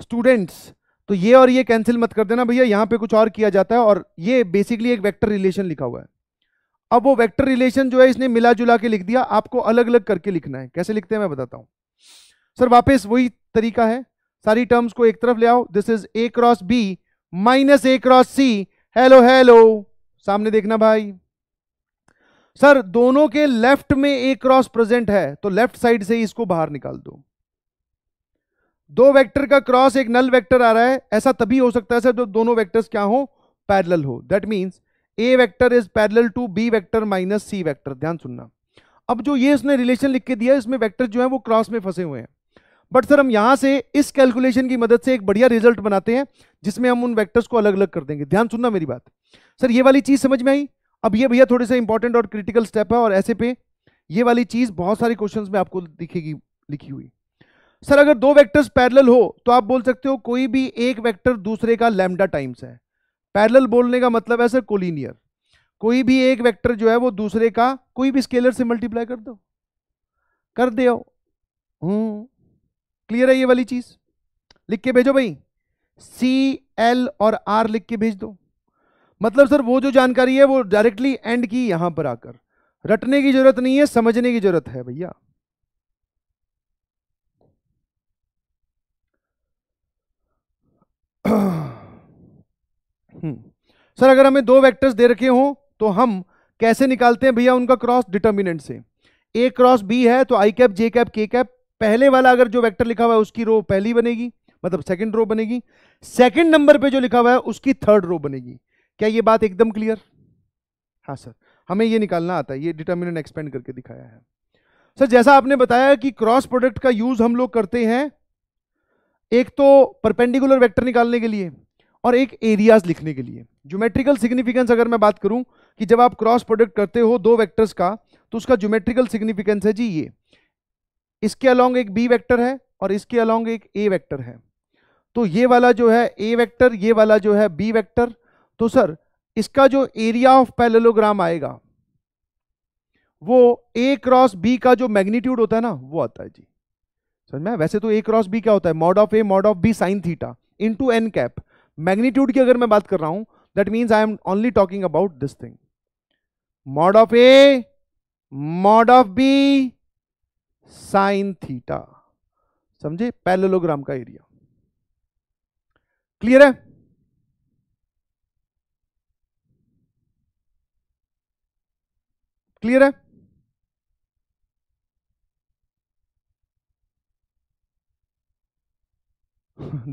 students तो ये और ये कैंसिल मत कर देना भैया यहां पे कुछ और किया जाता है और ये बेसिकली एक वेक्टर रिलेशन लिखा हुआ है अब वो वेक्टर रिलेशन जो है इसने मिला जुला के लिख दिया आपको अलग अलग करके लिखना है कैसे लिखते हैं मैं बताता हूं सर वापस वही तरीका है सारी टर्म्स को एक तरफ ले आओ this is A cross B minus A cross C hello hello सामने देखना भाई सर दोनों के लेफ्ट में ए क्रॉस प्रेजेंट है तो लेफ्ट साइड से ही इसको बाहर निकाल दो दो वेक्टर का क्रॉस एक नल वेक्टर आ रहा है ऐसा तभी हो सकता है सर जो दोनों वेक्टर्स क्या हो पैरेलल हो that means A vector is parallel to B vector minus C vector ध्यान सुनना अब जो ये इसने रिलेशन लिख के दिया इसमें वैक्टर जो है वो क्रॉस में फंसे हुए हैं बट सर हम यहां से इस कैलकुलेशन की मदद से एक बढ़िया रिजल्ट बनाते हैं जिसमें हम उन वैक्टर्स को अलग अलग कर देंगे ध्यान सुनना मेरी बात सर ये वाली चीज समझ में आई अब ये भैया थोड़े से इंपॉर्टेंट और क्रिटिकल स्टेप है और ऐसे पे ये वाली चीज बहुत सारे क्वेश्चन में आपको दिखेगी लिखी हुई सर अगर दो वेक्टर्स पैरेलल हो तो आप बोल सकते हो कोई भी एक वेक्टर दूसरे का लैम्डा टाइम्स है पैरेलल बोलने का मतलब है सर कोलिनियर कोई भी एक वेक्टर जो है वो दूसरे का कोई भी स्केलर से मल्टीप्लाई कर दो कर दे क्लियर हम्म। है ये वाली चीज लिख के भेजो भाई सी एल और आर लिख के भेज दो मतलब सर वो जो जानकारी है वो डायरेक्टली एंड की यहां पर आकर रटने की जरूरत नहीं है समझने की जरूरत है भैया हम्म। सर अगर हमें दो वेक्टर्स दे रखे हों तो हम कैसे निकालते हैं भैया उनका क्रॉस डिटर्मिनेंट से ए क्रॉस बी है तो आई कैप जे कैप के कैप पहले वाला अगर जो वेक्टर लिखा हुआ है उसकी रो पहली बनेगी मतलब सेकंड रो बनेगी सेकंड नंबर पे जो लिखा हुआ है उसकी थर्ड रो बनेगी क्या ये बात एकदम क्लियर हाँ सर हमें ये निकालना आता है ये डिटर्मिनेंट एक्सपेंड करके दिखाया है सर जैसा आपने बताया कि क्रॉस प्रोडक्ट का यूज हम लोग करते हैं एक तो परपेंडिकुलर वेक्टर निकालने के लिए और एक एरियाज लिखने के लिए ज्योमेट्रिकल सिग्निफिकेंस अगर मैं बात करूं कि जब आप क्रॉस प्रोडक्ट करते हो दो वेक्टर्स का तो उसका ज्योमेट्रिकल सिग्निफिकेंस है जी ये इसके अलोंग एक बी वेक्टर है और इसके अलोंग एक ए वेक्टर है तो ये वाला जो है ए वेक्टर ये वाला जो है बी वेक्टर तो सर इसका जो एरिया ऑफ पैलेलोग्राम आएगा वो ए क्रॉस बी का जो मैग्नीट्यूड होता है ना वो आता है जी समझ में वैसे तो ए क्रॉस बी क्या होता है mod of A mod of B sine theta into n cap magnitude की अगर मैं बात कर रहा हूं that means I am only talking about this thing mod of A mod of B sine theta समझे पैरेलोग्राम का area clear है क्लियर है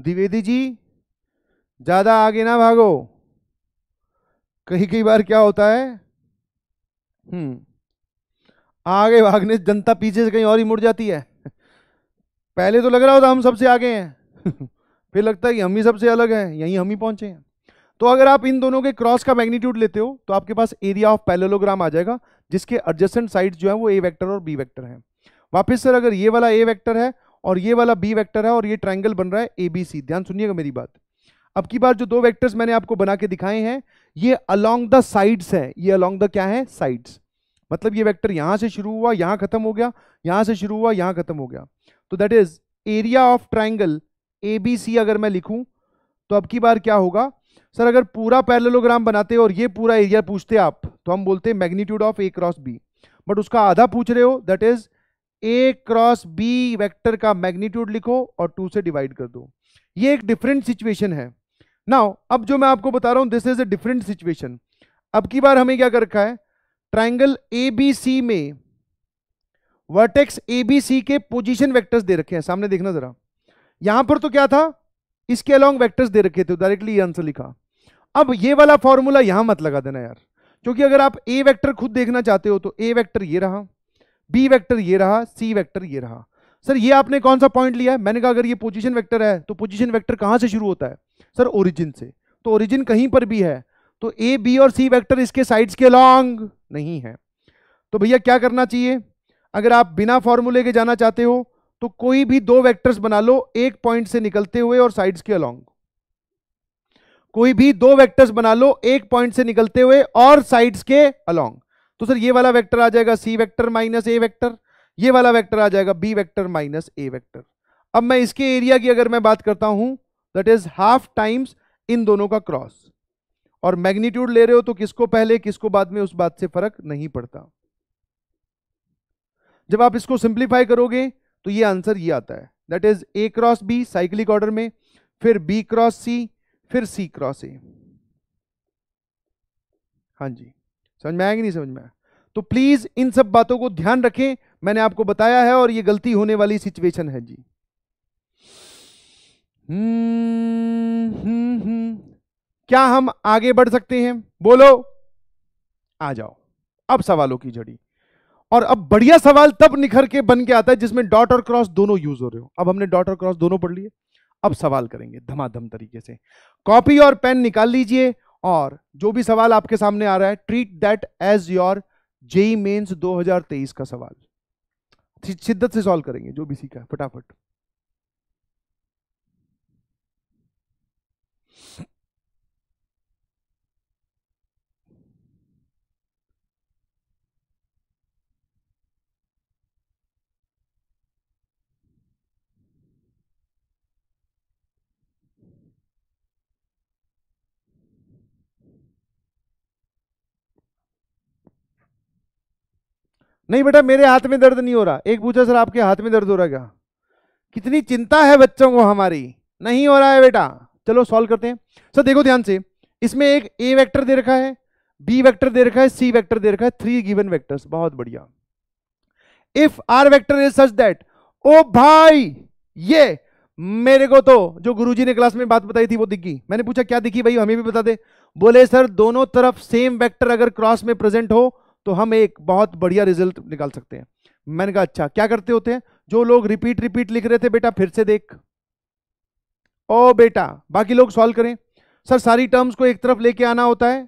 द्विवेदी जी ज्यादा आगे ना भागो कहीं कई बार क्या होता है हम्म आगे भागने जनता पीछे से कहीं और ही मुड़ जाती है पहले तो लग रहा होता हम सबसे आगे हैं फिर लगता है कि हम ही सबसे अलग हैं यहीं हम ही पहुंचे हैं तो अगर आप इन दोनों के क्रॉस का मैग्नीट्यूड लेते हो तो आपके पास एरिया ऑफ पैरेललोग्राम आ जाएगा जिसके एडजेसेंट साइड जो है वो ए वैक्टर और बी वैक्टर है वापिस सर अगर ये वाला ए वैक्टर है और ये वाला बी वैक्टर है और ये ट्राइंगल बन रहा है ए बी सी ध्यान सुनिएगा मेरी बात अब की बार जो दो वेक्टर्स मैंने आपको बना के दिखाए हैं ये अलोंग द साइड्स है ये अलोंग द क्या है साइड्स मतलब ये वेक्टर यहां से शुरू हुआ यहां खत्म हो गया यहां से शुरू हुआ यहां खत्म हो गया तो that is area of triangle A B C अगर मैं लिखूं तो अब की बार क्या होगा सर अगर पूरा पैरेललोग्राम बनाते और ये पूरा एरिया पूछते आप तो हम बोलते हैं magnitude of A cross B but उसका आधा पूछ रहे हो that is A cross B vector का मैग्नीट्यूड लिखो और टू से डिवाइड कर दो ये एक डिफरेंट सिचुएशन है नाउ अब जो मैं आपको बता रहा हूं this is a different situation अब की बार हमें क्या कर रखा है ट्राइंगल ए बी सी में वर्टेक्स ए बी सी के पोजिशन वैक्टर्स दे रखे हैं सामने देखना जरा यहां पर तो क्या था इसके अलॉन्ग वैक्टर्स दे रखे थे डायरेक्टली आंसर लिखा अब ये वाला फॉर्मूला यहां मत लगा देना यार क्योंकि अगर आप ए वेक्टर खुद देखना चाहते हो तो ए वेक्टर ये रहा बी वेक्टर ये रहा सी वेक्टर ये रहा सर ये आपने कौन सा पॉइंट लिया है मैंने कहा अगर ये पोजीशन वेक्टर है तो पोजीशन वेक्टर कहां से शुरू होता है सर ओरिजिन से तो ओरिजिन कहीं पर भी है तो ए बी और सी वेक्टर इसके साइड्स के लॉन्ग नहीं है तो भैया क्या करना चाहिए अगर आप बिना फॉर्मूले के जाना चाहते हो तो कोई भी दो वेक्टर्स बना लो एक पॉइंट से निकलते हुए और साइड्स के अलोंग कोई भी दो वेक्टर्स बना लो एक पॉइंट से निकलते हुए और साइड्स के अलोंग तो सर ये वाला वेक्टर आ जाएगा C vector minus A vector ये वाला वेक्टर आ जाएगा B vector minus A vector अब मैं इसके एरिया की अगर मैं बात करता हूं दट इज हाफ टाइम्स इन दोनों का क्रॉस और मैग्नीट्यूड ले रहे हो तो किसको पहले किसको बाद में उस बात से फर्क नहीं पड़ता जब आप इसको सिंप्लीफाई करोगे तो ये आंसर ये आता है that is A cross B cyclic order में फिर बी क्रॉस सी फिर सी क्रॉस ए हाँ जी समझ में आया कि नहीं समझ में आया तो प्लीज इन सब बातों को ध्यान रखें मैंने आपको बताया है और ये गलती होने वाली सिचुएशन है जी हम्म, हम्म हम्म क्या हम आगे बढ़ सकते हैं बोलो आ जाओ अब सवालों की झड़ी और अब बढ़िया सवाल तब निखर के बन के आता है जिसमें डॉट और क्रॉस दोनों यूज हो रहे हो अब हमने डॉट और क्रॉस दोनों पढ़ लिए अब सवाल करेंगे धमाधम तरीके से कॉपी और पेन निकाल लीजिए और जो भी सवाल आपके सामने आ रहा है treat that as your JEE Mains 2023 का सवाल शिद्दत से सॉल्व करेंगे जो भी सीखा फटाफट नहीं बेटा मेरे हाथ में दर्द नहीं हो रहा एक पूछा सर आपके हाथ में दर्द हो रहा क्या कितनी चिंता है बच्चों को हमारी नहीं हो रहा है बेटा चलो सॉल्व करते हैं सर देखो ध्यान से इसमें एक ए वेक्टर दे रखा है बी वेक्टर दे रखा है सी वेक्टर दे रखा है थ्री गिवन वेक्टर्स बहुत बढ़िया if R vector is such that ओ भाई ये मेरे को तो जो गुरुजी ने क्लास में बात बताई थी वो दिखी मैंने पूछा क्या दिखी भाई हमें भी बता दे बोले सर दोनों तरफ सेम वेक्टर अगर क्रॉस में प्रेजेंट हो तो हम एक बहुत बढ़िया रिजल्ट निकाल सकते हैं मैंने कहा अच्छा क्या करते होते हैं जो लोग रिपीट रिपीट लिख रहे थे बेटा फिर से देख ओ बेटा बाकी लोग सॉल्व करें सर सारी टर्म्स को एक तरफ लेके आना होता है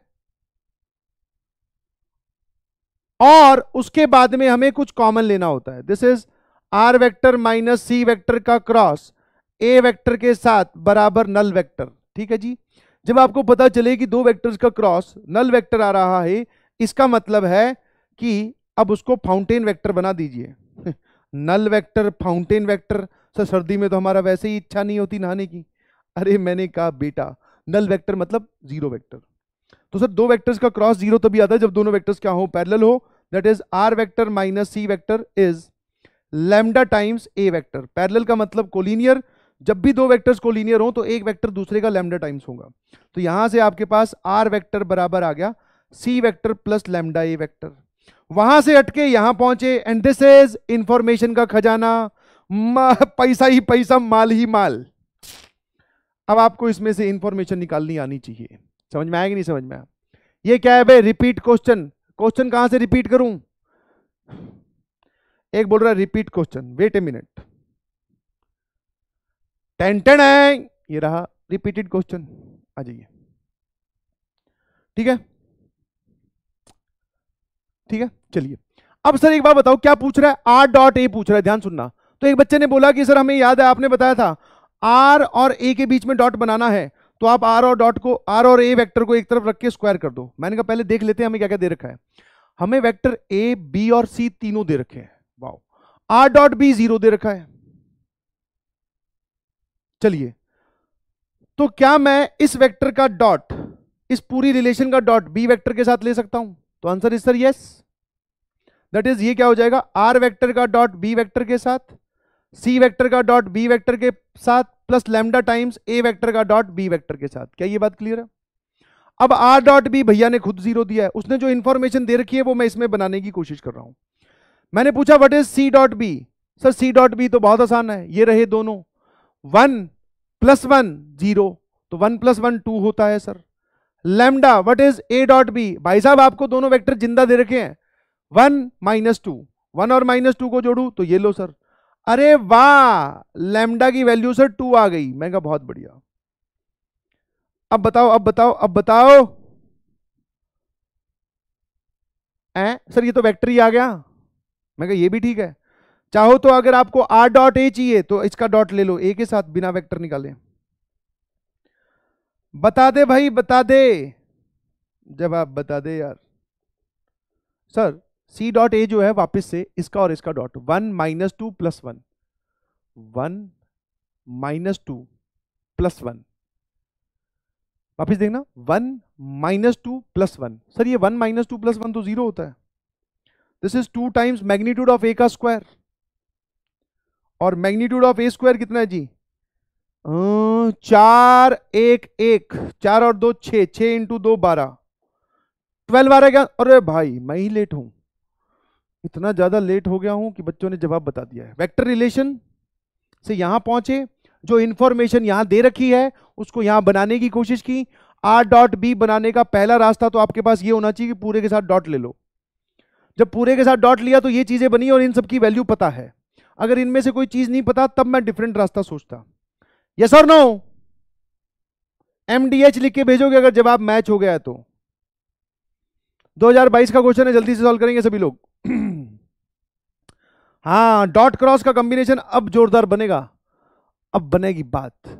और उसके बाद में हमें कुछ कॉमन लेना होता है this is R vector minus C vector का क्रॉस ए वेक्टर के साथ बराबर नल वेक्टर ठीक है जी जब आपको पता चले कि दो वेक्टर्स का क्रॉस नल वेक्टर आ रहा है इसका मतलब है कि अब उसको फाउंटेन वेक्टर बना दीजिए null vector fountain vector sir सर्दी में तो हमारा वैसे ही इच्छा नहीं होती नहाने की अरे मैंने कहा बेटा नल वेक्टर मतलब जीरो वेक्टर तो सर दो वेक्टर्स का क्रॉस जीरो तभी आता है जब दोनों वेक्टर्स क्या हो पैरेलल हो that is R vector minus C vector is lambda times A vector parallel का मतलब कोलिनियर जब भी दो वेक्टर्स कोलिनियर हो तो एक वेक्टर दूसरे का लैम्डा टाइम्स होगा तो यहां से आपके पास आर वेक्टर बराबर आ गया C vector plus lambda A vector वहां से अटके यहां पहुंचे एंड दिस इज इंफॉर्मेशन का खजाना पैसा ही पैसा माल ही माल अब आपको इसमें से इंफॉर्मेशन निकालनी आनी चाहिए समझ में आएगी नहीं समझ में ये क्या है भाई रिपीट क्वेश्चन क्वेश्चन कहां से रिपीट करूं एक बोल रहा है repeat question wait a minute टेंटन है ये रहा रिपीटेड क्वेश्चन आ जाइए ठीक है ठीक है चलिए अब सर एक बार बताओ क्या पूछ रहा है आर डॉट ए पूछ रहा है ध्यान सुनना तो एक बच्चे ने बोला कि सर हमें याद है आपने बताया था आर और ए के बीच में डॉट बनाना है तो आप आर और डॉट को आर और ए वेक्टर को एक तरफ रख के स्क्वायर कर दो मैंने कहा पहले देख लेते हैं हमें क्या क्या दे रखा है हमें वेक्टर ए बी और सी तीनों दे रखे हैं wow R dot B zero दे रखा है चलिए तो क्या मैं इस वेक्टर का डॉट इस पूरी रिलेशन का डॉट बी वेक्टर के साथ ले सकता हूं तो answer is sir yes that is ये क्या हो जाएगा आर वैक्टर का डॉट बी वैक्टर के साथ सी वैक्टर का डॉट बी वैक्टर के साथ प्लस लेमडा टाइम्स ए वैक्टर का डॉट बी वैक्टर के साथ क्या ये बात क्लियर है अब आर डॉट बी भैया ने खुद जीरो दिया है उसने जो इन्फॉर्मेशन दे रखी है वो मैं इसमें बनाने की कोशिश कर रहा हूं मैंने पूछा what is C dot B sir C dot B तो बहुत आसान है ये रहे दोनों वन प्लस वन जीरो तो वन प्लस वन टू होता है sir lambda what is A dot B भाई साहब आपको दोनों वेक्टर जिंदा दे रखे हैं वन माइनस टू वन और माइनस टू को जोड़ू तो ये लो सर अरे वाह लेमडा की वैल्यू सर टू आ गई मैं कहा बहुत बढ़िया अब बताओ अब बताओ अब बताओ ए? सर ये तो वेक्टर ही आ गया मैं कहा ये भी ठीक है चाहो तो अगर आपको आर डॉट ए चाहिए तो इसका डॉट ले लो ए के साथ बिना वैक्टर निकाले बता दे भाई बता दे जवाब बता दे यार सर सी डॉट ए जो है वापस से इसका और इसका dot one minus two plus one one minus two plus one वापिस देखना one minus two plus one sir ये one minus two plus one तो जीरो होता है this is two times magnitude of A का स्क्वायर और magnitude of A square कितना है जी अं, चार एक एक चार और दो छः छ इंटू दो बारह ट्वेल्व आ क्या अरे भाई मैं ही लेट हूं इतना ज्यादा लेट हो गया हूं कि बच्चों ने जवाब बता दिया है वेक्टर रिलेशन से यहां पहुंचे जो इंफॉर्मेशन यहां दे रखी है उसको यहां बनाने की कोशिश की आर डॉट बी बनाने का पहला रास्ता तो आपके पास ये होना चाहिए कि पूरे के साथ डॉट ले लो जब पूरे के साथ डॉट लिया तो ये चीजें बनी और इन सबकी वैल्यू पता है अगर इनमें से कोई चीज नहीं पता तब मैं डिफरेंट रास्ता सोचता यस और नो एमडीएच लिख के भेजोगे अगर जवाब मैच हो गया तो 2022 का क्वेश्चन है जल्दी से सॉल्व करेंगे सभी लोग हाँ डॉट क्रॉस का कॉम्बिनेशन अब जोरदार बनेगा अब बनेगी बात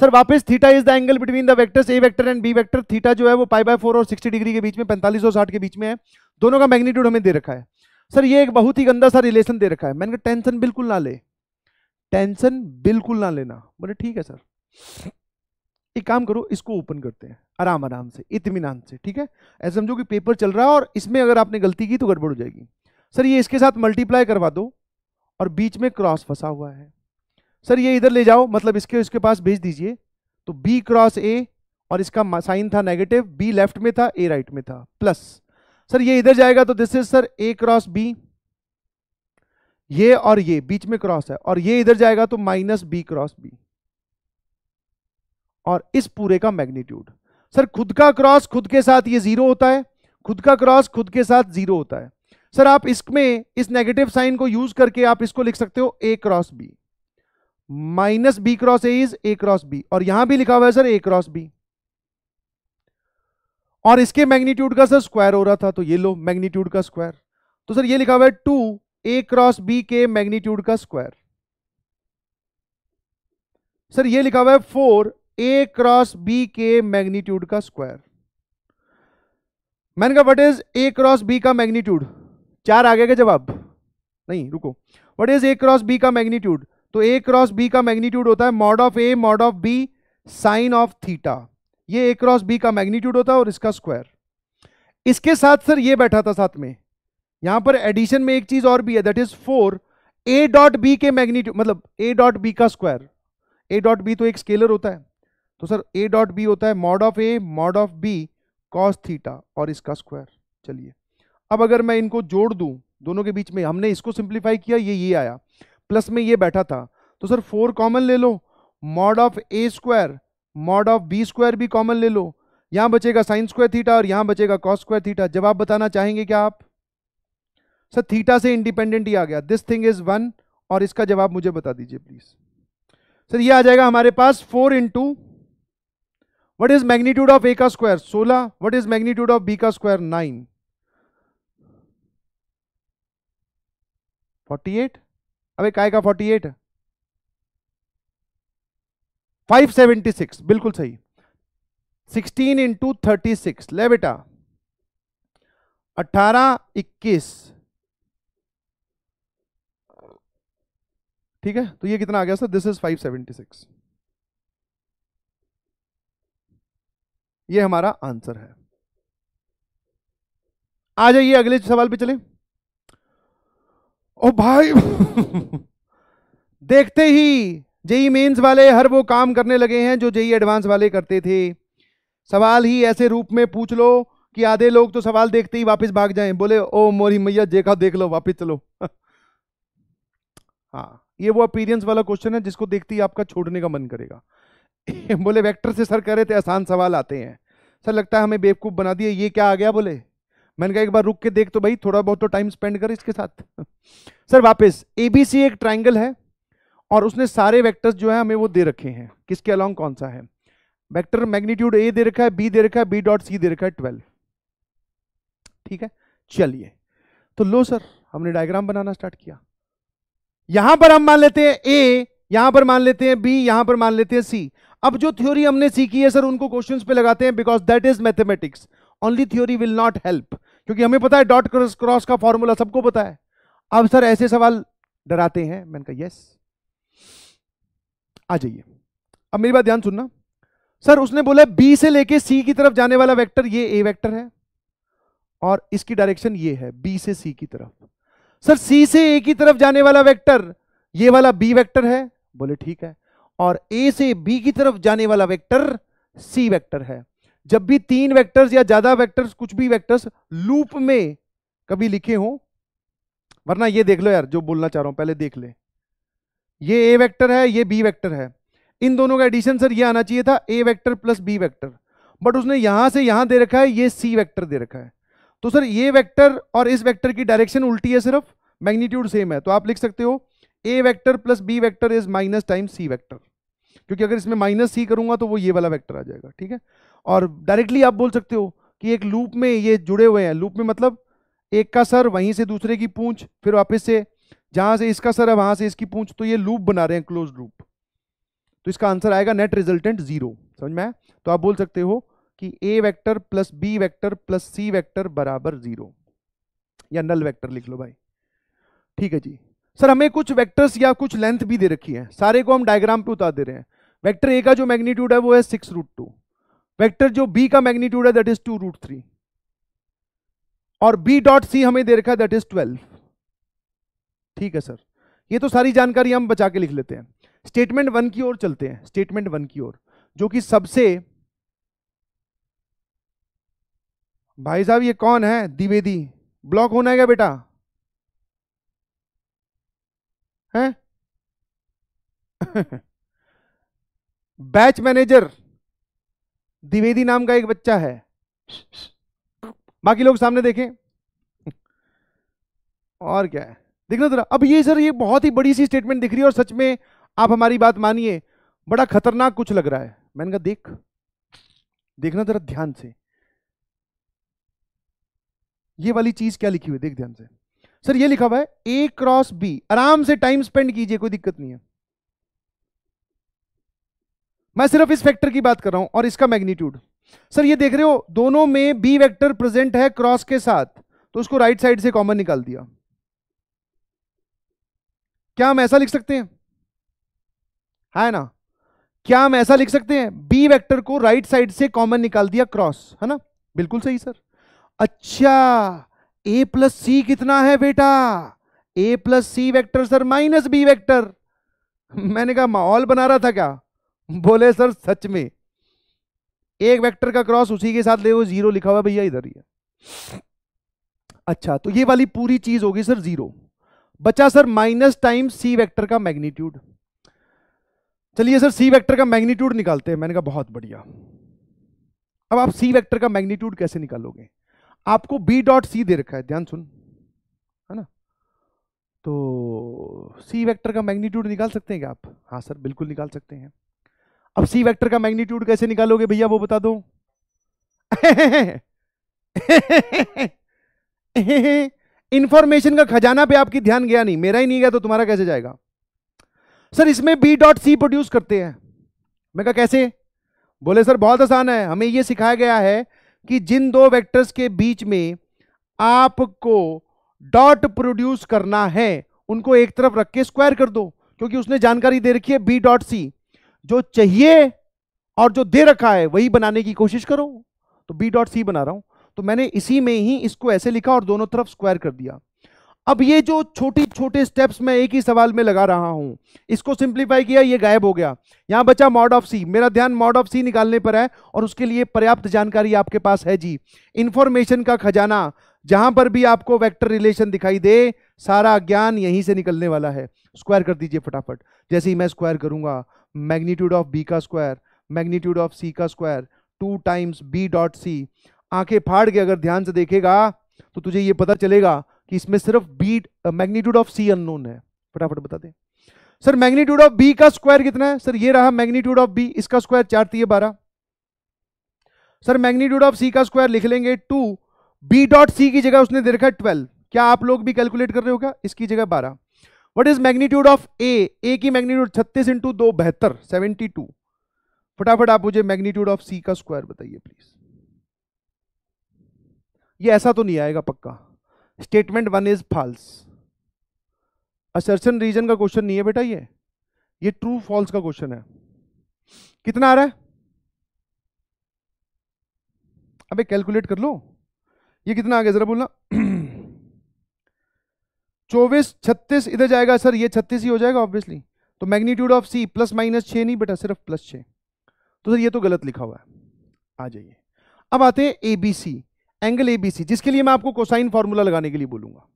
सर वापस theta is the angle between the vectors A vector and B vector theta जो है वो पाई बाय फोर और 60 डिग्री के बीच में 45 और 60 के बीच में है दोनों का मैग्नीट्यूड हमें दे रखा है सर ये एक बहुत ही गंदा सा रिलेशन दे रखा है मैंने कहा टेंशन बिल्कुल ना ले टेंशन बिल्कुल ना लेना बोले ठीक है सर एक काम करो इसको ओपन करते हैं आराम आराम से इतमान से ठीक है ऐसा समझो कि पेपर चल रहा है और इसमें अगर आपने गलती की तो गड़बड़ हो जाएगी सर ये इसके साथ मल्टीप्लाई करवा दो और बीच में क्रॉस फंसा हुआ है सर ये इधर ले जाओ मतलब इसके इसके पास भेज दीजिए तो बी क्रॉस ए और इसका साइन था नेगेटिव बी लेफ्ट में था ए राइट में था प्लस सर ये इधर जाएगा तो this is sir A cross B ये और ये बीच में क्रॉस है और ये इधर जाएगा तो माइनस बी क्रॉस बी और इस पूरे का मैग्नीट्यूड सर खुद का क्रॉस खुद के साथ ये जीरो होता है खुद का क्रॉस खुद के साथ जीरो होता है सर आप इसमें इस नेगेटिव साइन को यूज करके आप इसको लिख सकते हो A cross B minus B cross A is A cross B और यहां भी लिखा हुआ है सर ए क्रॉस बी और इसके मैग्नीट्यूड का सर स्क्वायर हो रहा था तो ये लो मैग्नीट्यूड का स्क्वायर तो सर ये लिखा हुआ है टू ए क्रॉस बी के मैग्नीट्यूड का स्क्वायर सर ये लिखा हुआ है फोर ए क्रॉस बी के मैग्नीट्यूड का स्क्वायर मैंने कहा what is A cross B का मैग्नीट्यूड चार आ गया क्या जवाब नहीं रुको what is A cross B का मैग्नीट्यूड तो ए क्रॉस बी का मैग्नीट्यूड होता है mod of A mod of B sine of theta ये ए क्रॉस बी का मैग्नीट्यूड होता है और इसका स्क्वायर इसके साथ सर ये बैठा था साथ में यहां पर एडिशन में एक चीज और भी है that is four A dot B के मैग्नीट्यूड मतलब ए डॉट बी का स्क्वायर ए डॉट बी तो एक स्केलर होता है तो सर ए डॉट बी होता है mod of A mod of B cos theta और इसका स्क्वायर चलिए अब अगर मैं इनको जोड़ दूं दोनों के बीच में हमने इसको सिंप्लीफाई किया ये ये आया प्लस में ये बैठा था तो सर फोर कॉमन ले लो mod of A square mod of B square भी कॉमन ले लो यहां बचेगा साइन स्क्वायर थीटा और यहां बचेगा कॉस स्क्वायर थीटा जब आप बताना चाहेंगे क्या आप सर थीटा से इंडिपेंडेंट ही आ गया दिस थिंग इज वन और इसका जवाब मुझे बता दीजिए प्लीज सर ये आ जाएगा हमारे पास four into what is magnitude of A का स्क्वायर सोलह what is magnitude of B का स्क्वायर नाइन फोर्टी एट अबे काय का forty eight five seventy six बिल्कुल सही सिक्सटीन इंटू थर्टी सिक्स ले बेटा अट्ठारह इक्कीस ठीक है तो ये कितना आ गया सर दिस इज 576 ये हमारा आंसर है आ जाइए अगले सवाल पे चले ओ भाई देखते ही जेई मेंस वाले हर वो काम करने लगे हैं जो जेई एडवांस वाले करते थे सवाल ही ऐसे रूप में पूछ लो कि आधे लोग तो सवाल देखते ही वापस भाग जाएं बोले ओ मोरी मैया जेखा देख लो वापस चलो हाँ ये वो अपीरियंस वाला क्वेश्चन है जिसको देखते ही आपका छोड़ने का मन करेगा बोले वेक्टर से सर कह रहे थे आसान सवाल आते हैं सर लगता है हमें बेवकूफ़ बना दिया ये क्या आ गया बोले मैंने कहा एक बार रुक के देख तो भाई थोड़ा बहुत तो टाइम स्पेंड कर इसके साथ सर वापस एबीसी एक ट्राइंगल है और उसने सारे वेक्टर्स जो है हमें वो दे रखे हैं किसके अलॉन्ग कौन सा है वेक्टर मैग्नीट्यूड ए दे रखा है बी दे रखा है बी डॉट सी दे रखा है ट्वेल्व ठीक है चलिए तो लो सर हमने डायग्राम बनाना स्टार्ट किया यहां पर हम मान लेते हैं ए यहां पर मान लेते हैं बी यहां पर मान लेते हैं सी अब जो थ्योरी हमने सीखी है सर उनको क्वेश्चंस पे लगाते हैं because that is mathematics only theory will not help क्योंकि हमें पता है डॉट क्रॉस क्रॉस का फॉर्मूला सबको पता है अब सर ऐसे सवाल डराते हैं मैंने कहा यस आ जाइए अब मेरी बात ध्यान सुनना सर उसने बोला बी से लेके सी की तरफ जाने वाला वैक्टर ये ए वैक्टर है और इसकी डायरेक्शन ये है बी से सी की तरफ सर सी से ए की तरफ जाने वाला वेक्टर ये वाला बी वेक्टर है बोले ठीक है और ए से बी की तरफ जाने वाला वेक्टर सी वेक्टर है जब भी तीन वेक्टर्स या ज्यादा वेक्टर्स कुछ भी वेक्टर्स लूप में कभी लिखे हो वरना ये देख लो यार जो बोलना चाह रहा हूं पहले देख ले ये ए वेक्टर है ये बी वेक्टर है इन दोनों का एडिशन सर ये आना चाहिए था A vector plus B vector but उसने यहां से यहां दे रखा है ये सी वेक्टर दे रखा है तो सर ये वेक्टर और इस वेक्टर की डायरेक्शन उल्टी है सिर्फ मैग्नीट्यूड सेम है तो आप लिख सकते हो A vector plus B vector is minus time C vector क्योंकि अगर इसमें माइनस सी करूंगा तो वो ये वाला वेक्टर आ जाएगा ठीक है और डायरेक्टली आप बोल सकते हो कि एक लूप में ये जुड़े हुए हैं लूप में मतलब एक का सर वहीं से दूसरे की पूंछ फिर वापस से जहां से इसका सर है वहां से इसकी पूंछ तो ये लूप बना रहे हैं क्लोज लूप तो इसका आंसर आएगा नेट रिजल्टेंट जीरो समझ में तो आप बोल सकते हो कि ए vector plus B vector plus C vector बराबर जीरो या नल वेक्टर लिख लो भाई ठीक है जी सर हमें कुछ वेक्टर्स या कुछ लेंथ भी दे रखी है सारे को हम डायग्राम पे उतार दे रहे हैं वेक्टर ए का जो मैग्नीट्यूड है वो है सिक्स रूट टू वेक्टर जो बी का मैग्नीट्यूड है that is two root three और बी डॉट सी हमें दे रखा है दैट इज ट्वेल्व ठीक है सर ये तो सारी जानकारी हम बचा के लिख लेते हैं स्टेटमेंट वन की ओर चलते हैं स्टेटमेंट वन की ओर जो कि सबसे भाई साहब ये कौन है द्विवेदी ब्लॉक होना है क्या बेटा है बैच मैनेजर द्विवेदी नाम का एक बच्चा है बाकी लोग सामने देखें और क्या है देखना जरा अब ये सर ये बहुत ही बड़ी सी स्टेटमेंट दिख रही है और सच में आप हमारी बात मानिए बड़ा खतरनाक कुछ लग रहा है मैंने कहा देख देखना जरा ध्यान से ये वाली चीज क्या लिखी हुई देख ध्यान से सर ये लिखा हुआ है ए क्रॉस बी आराम से टाइम स्पेंड कीजिए कोई दिक्कत नहीं है मैं सिर्फ इस फैक्टर की बात कर रहा हूं और इसका मैग्नीट्यूड सर ये देख रहे हो दोनों में बी वेक्टर प्रेजेंट है क्रॉस के साथ तो उसको राइट साइड से कॉमन निकाल दिया क्या हम ऐसा लिख सकते हैं है ना क्या हम ऐसा लिख सकते हैं बी वेक्टर को राइट साइड से कॉमन निकाल दिया क्रॉस है ना बिल्कुल सही सर अच्छा ए प्लस सी कितना है बेटा A plus C vector sir minus B vector मैंने कहा माहौल बना रहा था क्या बोले सर सच में एक वेक्टर का क्रॉस उसी के साथ ले वो जीरो लिखा हुआ भैया इधर ही है अच्छा तो ये वाली पूरी चीज होगी सर जीरो बचा sir minus time C vector का मैग्नीट्यूड चलिए सर सी वेक्टर का मैग्नीट्यूड निकालते हैं मैंने कहा बहुत बढ़िया अब आप सी वेक्टर का मैग्नीट्यूड कैसे निकालोगे आपको बी डॉट सी दे रखा है ध्यान सुन है ना तो सी वेक्टर का मैग्नीट्यूड निकाल सकते हैं क्या आप हाँ सर बिल्कुल निकाल सकते हैं अब सी वेक्टर का मैग्नीट्यूड कैसे निकालोगे भैया वो बता दो इंफॉर्मेशन का खजाना पे आपकी ध्यान गया नहीं मेरा ही नहीं गया तो तुम्हारा कैसे जाएगा सर इसमें बी डॉट सी प्रोड्यूस करते हैं मैं कहा कैसे बोले सर बहुत आसान है हमें यह सिखाया गया है कि जिन दो वेक्टर्स के बीच में आपको डॉट प्रोड्यूस करना है उनको एक तरफ रख के स्क्वायर कर दो क्योंकि उसने जानकारी दे रखी है बी डॉट सी जो चाहिए और जो दे रखा है वही बनाने की कोशिश करो तो बी डॉट सी बना रहा हूं तो मैंने इसी में ही इसको ऐसे लिखा और दोनों तरफ स्क्वायर कर दिया अब ये जो छोटी छोटे स्टेप्स मैं एक ही सवाल में लगा रहा हूं इसको सिंप्लीफाई किया ये गायब हो गया यहां बचा मॉड ऑफ सी मेरा ध्यान मॉड ऑफ सी निकालने पर है और उसके लिए पर्याप्त जानकारी आपके पास है जी इंफॉर्मेशन का खजाना जहां पर भी आपको वेक्टर रिलेशन दिखाई दे सारा ज्ञान यहीं से निकलने वाला है स्क्वायर कर दीजिए फटाफट जैसे ही मैं स्क्वायर करूंगा मैग्नीट्यूड ऑफ बी का स्क्वायर मैग्नीट्यूड ऑफ सी का square two times B dot C आंखें फाड़ के अगर ध्यान से देखेगा तो तुझे ये पता चलेगा कि इसमें सिर्फ B magnitude of C unknown है फटाफट बता दें सर मैग्नीट्यूड ऑफ बी का स्क्वायर कितना है सर ये रहा मैग्नीट्यूड ऑफ बी इसका स्क्वायर चार तीय बारह सर मैग्नीट्यूड ऑफ सी का स्क्वायर लिख लेंगे टू बी डॉट सी की जगह उसने दे रखा है ट्वेल्व क्या आप लोग भी कैलकुलेट कर रहे हो क्या इसकी जगह बारह what is magnitude of A A की मैग्नीट्यूड छत्तीस इंटू दो बेहतर सेवेंटी टू फटाफट आप मुझे मैग्नीट्यूड ऑफ सी का स्क्वायर बताइए प्लीज ये ऐसा तो नहीं आएगा पक्का statement one is false assertion reason का क्वेश्चन नहीं है बेटा ये ये ट्रू फॉल्स का क्वेश्चन है कितना आ रहा है अबे कैलकुलेट कर लो ये कितना आ गया जरा बोलना चौबीस छत्तीस इधर जाएगा सर ये छत्तीस ही हो जाएगा ऑब्वियसली तो magnitude of C plus minus छः नहीं बेटा सिर्फ प्लस छः तो सर ये तो गलत लिखा हुआ है आ जाइए अब आते हैं एबीसी एंगल एबीसी जिसके लिए मैं आपको कोसाइन फॉर्मूला लगाने के लिए बोलूंगा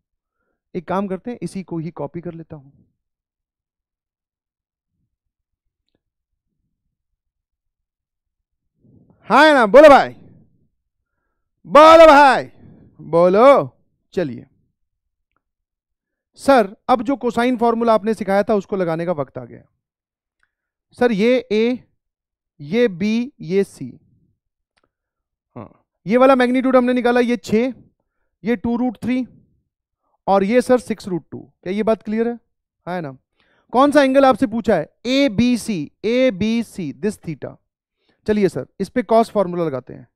एक काम करते हैं इसी को ही कॉपी कर लेता हूं हाँ ना बोलो भाई बोलो भाई बोलो चलिए सर अब जो कोसाइन फॉर्मूला आपने सिखाया था उसको लगाने का वक्त आ गया सर ये ए ये बी ये सी ये वाला मैग्नीट्यूड हमने निकाला ये छे ये टू रूट थ्री और ये सर सिक्स रूट टू क्या ये बात क्लियर है हाँ, है ना कौन सा एंगल आपसे पूछा है A B C A B C this theta चलिए सर इस पे कॉस फॉर्मूला लगाते हैं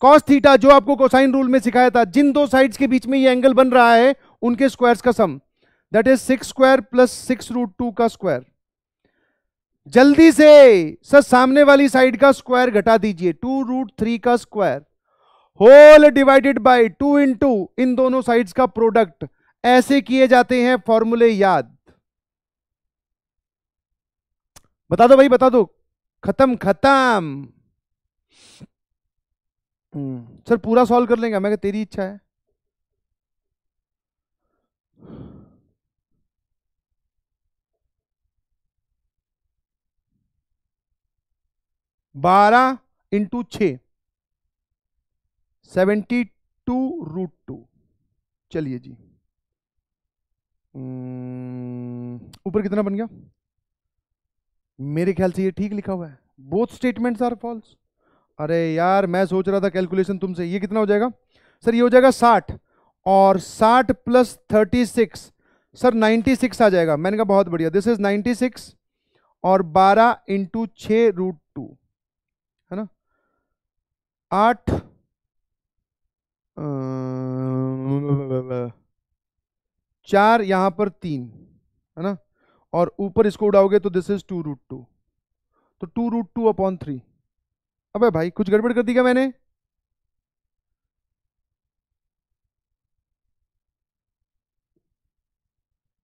कॉस थीटा जो आपको कोसाइन रूल में सिखाया था जिन दो साइड्स के बीच में ये एंगल बन रहा है उनके स्क्वायर्स का sum that is six square plus six root two का स्क्वायर जल्दी से सर सामने वाली साइड का स्क्वायर घटा दीजिए टू रूट थ्री का square whole divided by two into इन दोनों साइड्स का प्रोडक्ट ऐसे किए जाते हैं फॉर्मूले याद बता दो भाई बता दो खत्म खत्म हम्म, सर पूरा सॉल्व कर लेंगे मैं तेरी इच्छा है बारह इंटू छ सेवेंटी टू रूट टू चलिए जी ऊपर कितना बन गया मेरे ख्याल से ये ठीक लिखा हुआ है बोथ स्टेटमेंट्स आर फॉल्स अरे यार मैं सोच रहा था कैलकुलेशन तुमसे ये कितना हो जाएगा सर ये हो जाएगा साठ और साठ plus thirty six sir ninety six आ जाएगा मैंने कहा बहुत बढ़िया दिस इज नाइन्टी सिक्स और बारह इंटू छ रूट टू है ना आठ चार यहां पर तीन है ना और ऊपर इसको उड़ाओगे तो this is two root two तो two root two upon three अब भाई कुछ गड़बड़ कर दी क्या मैंने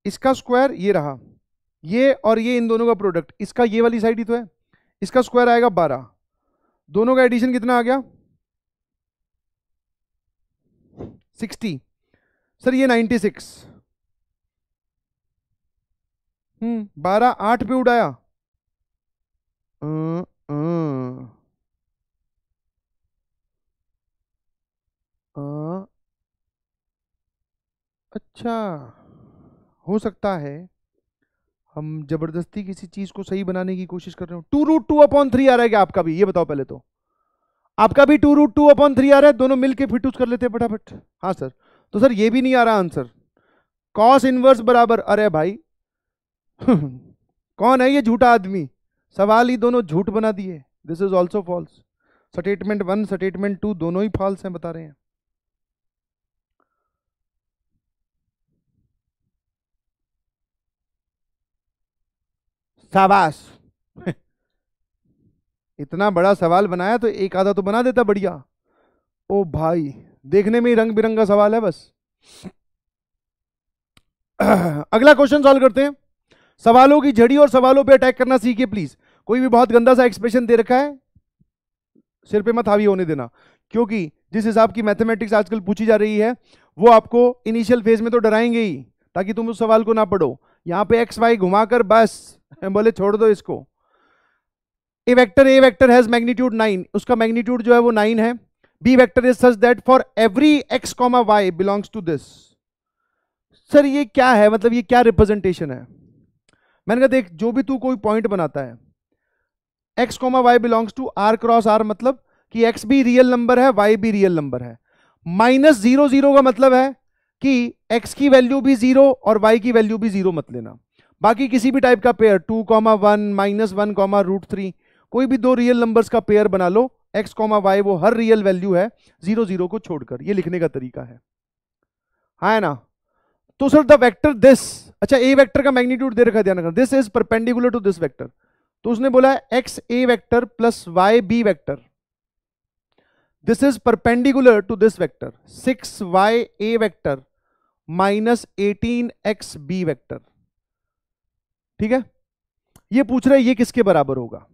इसका स्क्वायर ये रहा ये और ये इन दोनों का प्रोडक्ट इसका ये वाली साइड ही तो है इसका स्क्वायर आएगा बारह दोनों का एडिशन कितना आ गया सिक्सटी सर ये नाइन्टी सिक्स हम्म, बारह आठ पे उड़ाया अं, अं। अं, अच्छा हो सकता है हम जबरदस्ती किसी चीज को सही बनाने की कोशिश कर रहे हो two root two upon three आ रहा है क्या आपका भी ये बताओ पहले तो आपका भी two root two upon three आ रहा है दोनों मिलके फिट फिटूस कर लेते हैं फटाफट हाँ सर तो सर ये भी नहीं आ रहा आंसर कॉस इनवर्स बराबर अरे भाई कौन है ये झूठा आदमी सवाल ही दोनों झूठ बना दिए this is also false statement one statement two दोनों ही फॉल्स हैं बता रहे हैं शाबाश इतना बड़ा सवाल बनाया तो एक आधा तो बना देता बढ़िया ओ भाई देखने में ही रंग बिरंगा सवाल है बस अगला क्वेश्चन सॉल्व करते हैं सवालों की झड़ी और सवालों पे अटैक करना सीखिए प्लीज कोई भी बहुत गंदा सा एक्सप्रेशन दे रखा है सिर पे मत हावी होने देना क्योंकि जिस हिसाब की मैथमेटिक्स आजकल पूछी जा रही है वो आपको इनिशियल फेज में तो डराएंगे ही ताकि तुम उस सवाल को ना पढ़ो यहां पे एक्स वाई घुमाकर बस बोले छोड़ दो इसको A vector A vector has magnitude nine उसका मैग्नीट्यूड जो है वो नाइन है B vector is such that for every X comma Y belongs to this sir ये क्या है मतलब ये क्या रिप्रेजेंटेशन है मैंने कहा देख जो भी तू कोई पॉइंट बनाता है X comma Y belongs to R cross R मतलब कि एक्स भी रियल नंबर है वाई भी रियल नंबर है माइनस जीरो जीरो का मतलब है कि एक्स की वैल्यू भी जीरो और वाई की वैल्यू भी जीरो मत लेना बाकी किसी भी टाइप का pair two comma one minus one comma root three कोई भी दो रियल नंबर्स का पेयर बना लो एक्स कॉमा वाई वो हर रियल वैल्यू है जीरो जीरो को छोड़कर ये लिखने का तरीका है हाँ है ना तो सर द वेक्टर दिस अच्छा ए वेक्टर का मैग्नीट्यूड दे रखा ध्यान this is perpendicular to this vector तो उसने बोला X A vector plus Y B vector this is perpendicular to this vector six Y A vector minus eighteen X B vector ठीक है ये पूछ रहा है ये किसके बराबर होगा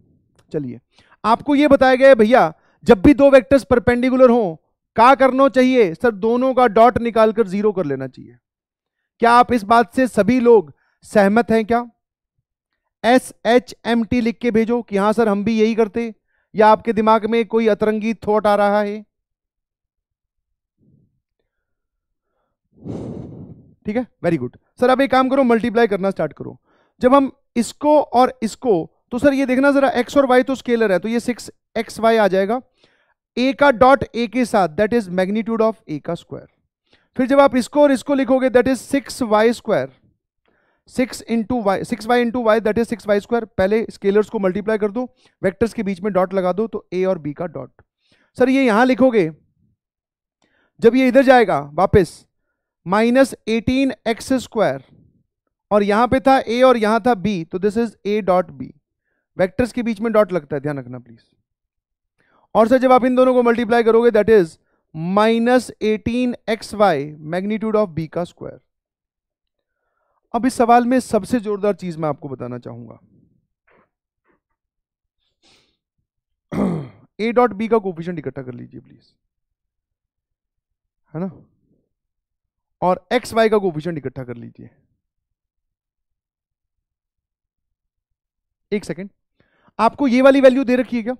चलिए आपको यह बताया गया है भैया जब भी दो वेक्टर्स परपेंडिकुलर हो क्या करना चाहिए सर दोनों का डॉट निकालकर जीरो कर लेना चाहिए क्या आप इस बात से सभी लोग सहमत हैं क्या एस एच एम टी लिख के भेजो कि हाँ सर हम भी यही करते या आपके दिमाग में कोई अतरंगी थॉट आ रहा है ठीक है वेरी गुड सर अब एक काम करो मल्टीप्लाई करना स्टार्ट करो जब हम इसको और इसको तो सर ये देखना जरा एक्स और वाई तो स्केलर है तो ये सिक्स एक्स वाई आ जाएगा ए का डॉट ए के साथ that is magnitude of A का स्क्वायर फिर जब आप इसको और इसको लिखोगे that is six Y square six into Y six Y into Y that is six Y square पहले स्केलर्स को मल्टीप्लाई कर दो वेक्टर्स के बीच में डॉट लगा दो तो ए और बी का डॉट सर ये यहां लिखोगे जब ये इधर जाएगा वापस माइनस एटीन एक्स स्क्वायर और यहां पे था ए और यहां था बी तो this is A dot B vectors के बीच में डॉट लगता है ध्यान रखना प्लीज और सर जब आप इन दोनों को मल्टीप्लाई करोगे that is minus eighteen X Y magnitude of B का स्क्वायर अब इस सवाल में सबसे जोरदार चीज मैं आपको बताना चाहूंगा ए डॉट बी का कोफिशियंट इकट्ठा कर लीजिए प्लीज है ना और एक्स वाई का कोफिशियंट इकट्ठा कर लीजिए एक सेकेंड आपको ये वाली वैल्यू दे रखी है क्या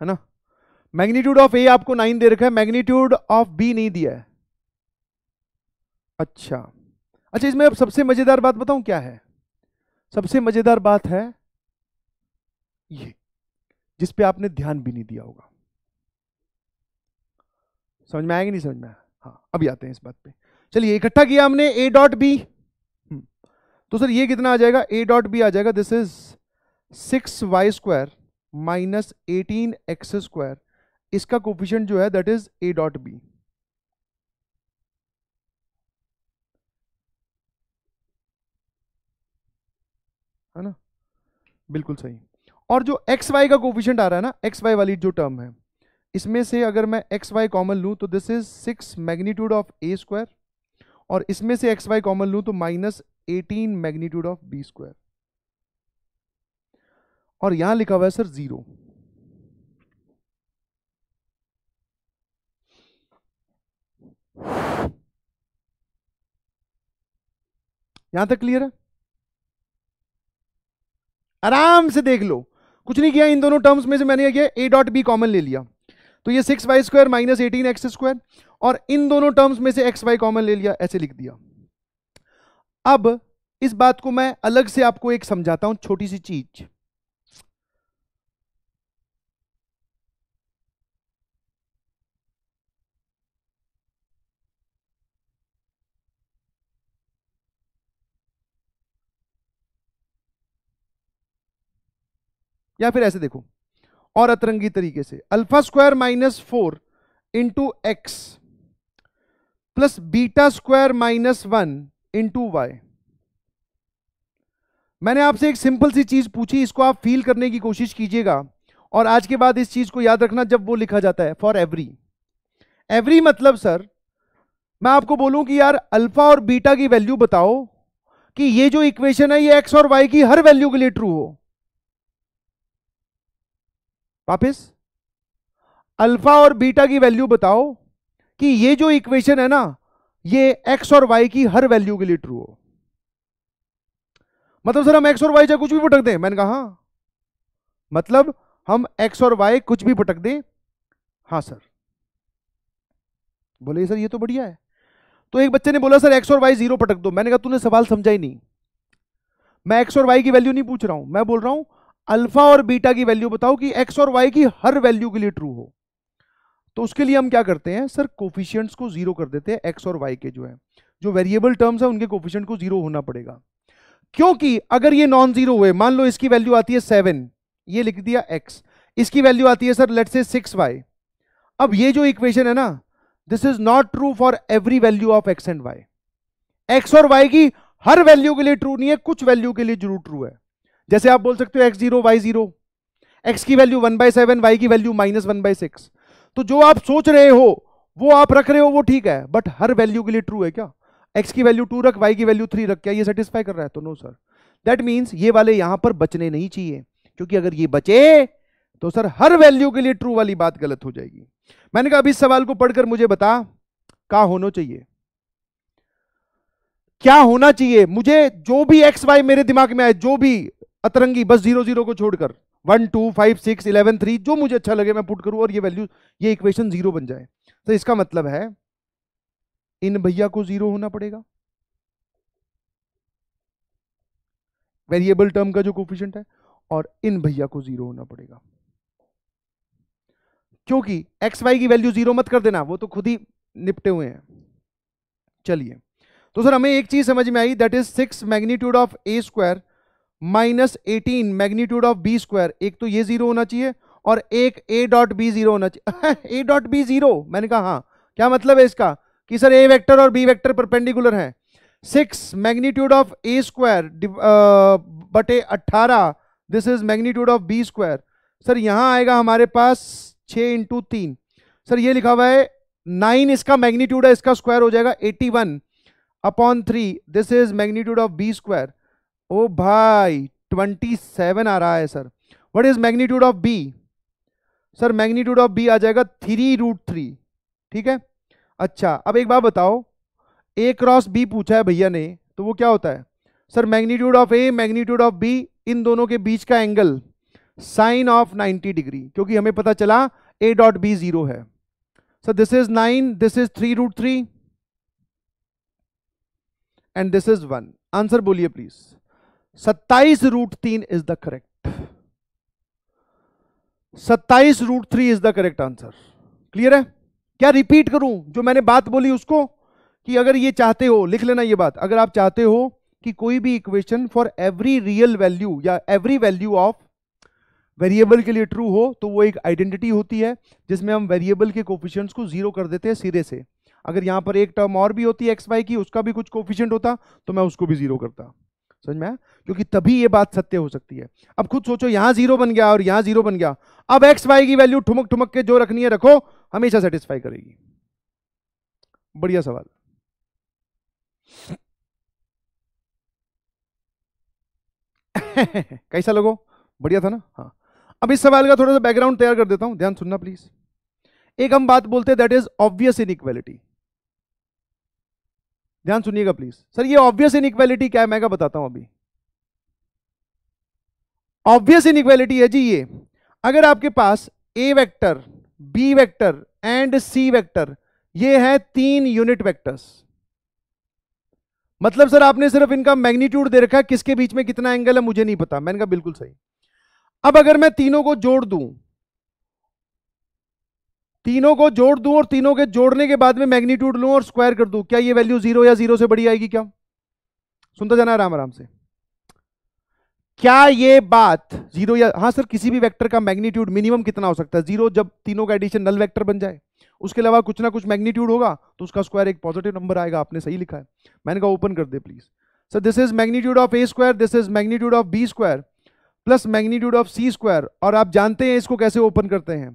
है ना मैग्नीट्यूड ऑफ ए आपको नाइन दे रखा है मैग्नीट्यूड ऑफ बी नहीं दिया है अच्छा अच्छा इसमें अब सबसे मजेदार बात बताऊं क्या है सबसे मजेदार बात है ये जिस पे आपने ध्यान भी नहीं दिया होगा समझ में आएगी नहीं समझ में आया हाँ अभी आते हैं इस बात पे चलिए इकट्ठा किया हमने ए डॉट बी तो सर ये कितना आ जाएगा ए डॉट बी आ जाएगा this is six Y square minus eighteen X square इसका कोफिशियंट जो है that is A dot B है ना बिल्कुल सही और जो एक्स वाई का कोफिशियंट आ रहा है ना एक्स वाई वाली जो टर्म है इसमें से अगर मैं एक्स वाई कॉमन लू तो this is six magnitude of A square और इसमें से एक्स वाई कॉमन लू तो minus eighteen magnitude of B square और यहां लिखा हुआ है सर जीरो यहां तक क्लियर है आराम से देख लो कुछ नहीं किया इन दोनों टर्म्स में से मैंने किया ए डॉट बी कॉमन ले लिया तो ये six Y square minus eighteen X square और इन दोनों टर्म्स में से एक्स वाई कॉमन ले लिया ऐसे लिख दिया अब इस बात को मैं अलग से आपको एक समझाता हूं छोटी सी चीज या फिर ऐसे देखो और अतरंगी तरीके से alpha square minus four into X plus beta square minus one into Y मैंने आपसे एक सिंपल सी चीज पूछी इसको आप फील करने की कोशिश कीजिएगा और आज के बाद इस चीज को याद रखना जब वो लिखा जाता है फॉर एवरी एवरी मतलब सर मैं आपको बोलूं कि यार अल्फा और बीटा की वैल्यू बताओ कि ये जो इक्वेशन है ये एक्स और वाई की हर वैल्यू के लिए ट्रू हो वापिस अल्फा और बीटा की वैल्यू बताओ कि ये जो इक्वेशन है ना ये एक्स और वाई की हर वैल्यू के लिए ट्रू हो मतलब सर हम एक्स और वाई चाहे कुछ भी पटक दें मैंने कहा हाँ। मतलब हम एक्स और वाई कुछ भी पटक दें हाँ सर बोले सर ये तो बढ़िया है तो एक बच्चे ने बोला सर एक्स और वाई जीरो पटक दो मैंने कहा तूने सवाल समझा ही नहीं मैं एक्स और वाई की वैल्यू नहीं पूछ रहा हूं मैं बोल रहा हूं अल्फा और बीटा की वैल्यू बताओ कि एक्स और वाई की हर वैल्यू के लिए ट्रू हो तो उसके लिए हम क्या करते हैं सर कोफिशियंट्स को जीरो कर देते हैं एक्स और वाई के जो है जो वेरिएबल टर्म्स है उनके कोफिशियंट को जीरो होना पड़ेगा क्योंकि अगर ये नॉन जीरो हुए मान लो इसकी वैल्यू आती है सेवन ये लिख दिया एक्स इसकी वैल्यू आती है sir let say six Y अब ये जो इक्वेशन है ना this is not true for every value of X and Y X और वाई की हर वैल्यू के लिए ट्रू नहीं है कुछ वैल्यू के लिए जरूर ट्रू है जैसे आप बोल सकते हो X zero Y zero X की value one by seven Y की value minus one by six तो जो आप सोच रहे हो वो आप रख रहे हो वो ठीक है बट हर वैल्यू के लिए ट्रू है क्या एक्स की वैल्यू टू रख वाई की वैल्यू थ्री रख क्या ये सेटिस्फाई कर रहा है तो नो सर दैट मीन्स ये वाले यहां पर बचने नहीं चाहिए क्योंकि अगर ये बचे तो सर हर वैल्यू के लिए ट्रू वाली बात गलत हो जाएगी मैंने कहा अब इस सवाल को पढ़कर मुझे बता क्या होना चाहिए क्या होना चाहिए मुझे जो भी एक्स वाई मेरे दिमाग में आए जो भी अतरंगी बस जीरो जीरो को छोड़कर one two five six eleven three जो मुझे अच्छा लगे मैं पुट करूं और ये वैल्यू ये इक्वेशन जीरो बन जाए तो इसका मतलब है इन भैया को जीरो होना पड़ेगा वेरिएबल टर्म का जो कोफिशेंट है और इन भैया को जीरो होना पड़ेगा क्योंकि एक्स वाई की वैल्यू जीरो मत कर देना वो तो खुद ही निपटे हुए हैं चलिए तो सर हमें एक चीज समझ में आई that is six magnitude of A square minus eighteen magnitude of B square एक तो ये जीरो होना चाहिए और एक ए डॉट बी जीरो होना चाहिए ए डॉट बी जीरो मैंने कहा हाँ क्या मतलब है इसका कि सर ए वेक्टर और बी वेक्टर परपेंडिकुलर है six magnitude of A square बटे अट्ठारह this is magnitude of B square sir यहाँ आएगा हमारे पास छः इंटू तीन सर ये लिखा हुआ है नाइन इसका मैग्नीट्यूड है इसका स्क्वायर हो जाएगा eighty one upon three this is magnitude of B square ओ भाई 27 आ रहा है sir what is magnitude of B sir magnitude of B आ जाएगा थ्री रूट थ्री ठीक है अच्छा अब एक बात बताओ ए क्रॉस बी पूछा है भैया ने तो वो क्या होता है sir magnitude of A magnitude of B इन दोनों के बीच का एंगल साइन ऑफ 90 डिग्री क्योंकि हमें पता चला ए डॉट बी जीरो है sir this is nine this is three root three and this is one answer बोलिए प्लीज सत्ताईस रूट तीन इज द करेक्ट सत्ताईस root three is the correct answer clear है क्या रिपीट करूं जो मैंने बात बोली उसको कि अगर ये चाहते हो लिख लेना ये बात अगर आप चाहते हो कि कोई भी equation for every real value या एवरी वैल्यू ऑफ वेरिएबल के लिए ट्रू हो तो वो एक आइडेंटिटी होती है जिसमें हम वेरिएबल के कोफिशियंट्स को जीरो कर देते हैं सिरे से अगर यहां पर एक टर्म और भी होती है एक्स वाई की उसका भी कुछ कोफिशियंट होता तो मैं उसको भी जीरो करता समझ में आया क्योंकि तभी ये बात सत्य हो सकती है अब खुद सोचो यहां जीरो बन गया और यहां जीरो बन गया अब एक्स वाई की वैल्यू ठुमक ठुमक के जो रखनी है रखो हमेशा सेटिस्फाई करेगी बढ़िया सवाल कैसा लगो बढ़िया था ना हाँ अब इस सवाल का थोड़ा सा बैकग्राउंड तैयार कर देता हूं ध्यान सुनना प्लीज एक हम बात बोलते हैं that is obvious inequality ध्यान सुनिएगा प्लीज सर ये ऑब्वियस इनइक्वालिटी क्या है मैं क्या बताता हूं अभी ऑब्वियस इनइक्वालिटी है जी ये अगर आपके पास A vector B vector and C vector ये है तीन यूनिट वेक्टर्स मतलब सर आपने सिर्फ इनका मैग्नीट्यूड दे रखा है किसके बीच में कितना एंगल है मुझे नहीं पता मैंने कहा बिल्कुल सही अब अगर मैं तीनों को जोड़ दूं तीनों को जोड़ दूं और तीनों के जोड़ने के बाद में मैग्नीट्यूड लूं और स्क्वायर कर दूं क्या ये वैल्यू जीरो या जीरो से बड़ी आएगी क्या सुनता जाना आराम आराम से क्या ये बात जीरो या हाँ सर किसी भी वेक्टर का मैग्नीट्यूड मिनिमम कितना हो सकता है जीरो जब तीनों का एडिशन नल वेक्टर बन जाए उसके अलावा कुछ ना कुछ मैग्नीट्यूड होगा तो उसका स्क्वायर एक पॉजिटिव नंबर आएगा आपने सही लिखा है मैंने कहा ओपन कर दे please sir this is magnitude of A square this is magnitude of B square plus magnitude of C square और आप जानते हैं इसको कैसे ओपन करते हैं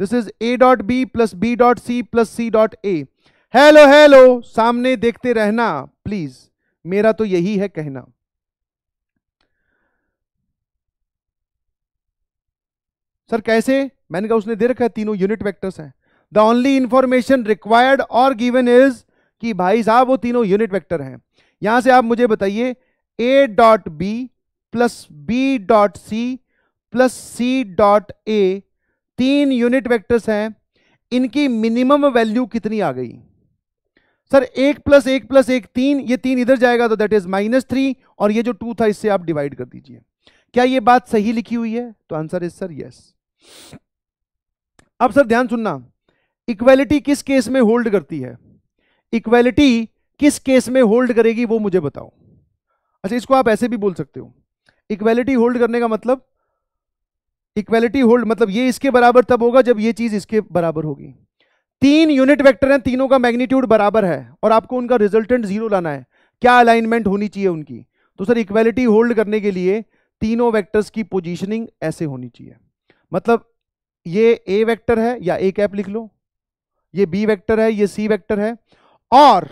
this is A dot B plus B dot C plus C dot A hello hello सामने देखते रहना प्लीज मेरा तो यही है कहना सर कैसे मैंने कहा उसने दे रखा है तीनों यूनिट वेक्टर्स हैं द ओनली इंफॉर्मेशन रिक्वायर्ड और गिवन इज कि भाई साहब वो तीनों यूनिट वेक्टर हैं यहां से आप मुझे बताइए A dot B plus B dot C plus C dot A तीन यूनिट वेक्टर्स हैं इनकी मिनिमम वैल्यू कितनी आ गई सर एक प्लस एक प्लस एक तीन ये तीन इधर जाएगा तो दैट इज माइनस थ्री और ये जो टू था इससे आप डिवाइड कर दीजिए क्या ये बात सही लिखी हुई है तो आंसर इज सर यस अब सर ध्यान सुनना इक्वेलिटी किस केस में होल्ड करती है इक्वेलिटी किस केस में होल्ड करेगी वो मुझे बताओ अच्छा इसको आप ऐसे भी बोल सकते हो इक्वेलिटी होल्ड करने का मतलब इक्वेलिटी होल्ड मतलब ये इसके बराबर तब होगा जब ये चीज इसके बराबर होगी तीन यूनिट वेक्टर हैं तीनों का मैग्नीट्यूड बराबर है और आपको उनका रिजल्टेंट जीरो लाना है क्या अलाइनमेंट होनी चाहिए उनकी तो सर इक्वेलिटी होल्ड करने के लिए तीनों वेक्टर्स की पोजीशनिंग ऐसे होनी चाहिए मतलब ये ए वेक्टर है या ए कैप लिख लो ये बी वेक्टर है ये सी वेक्टर है और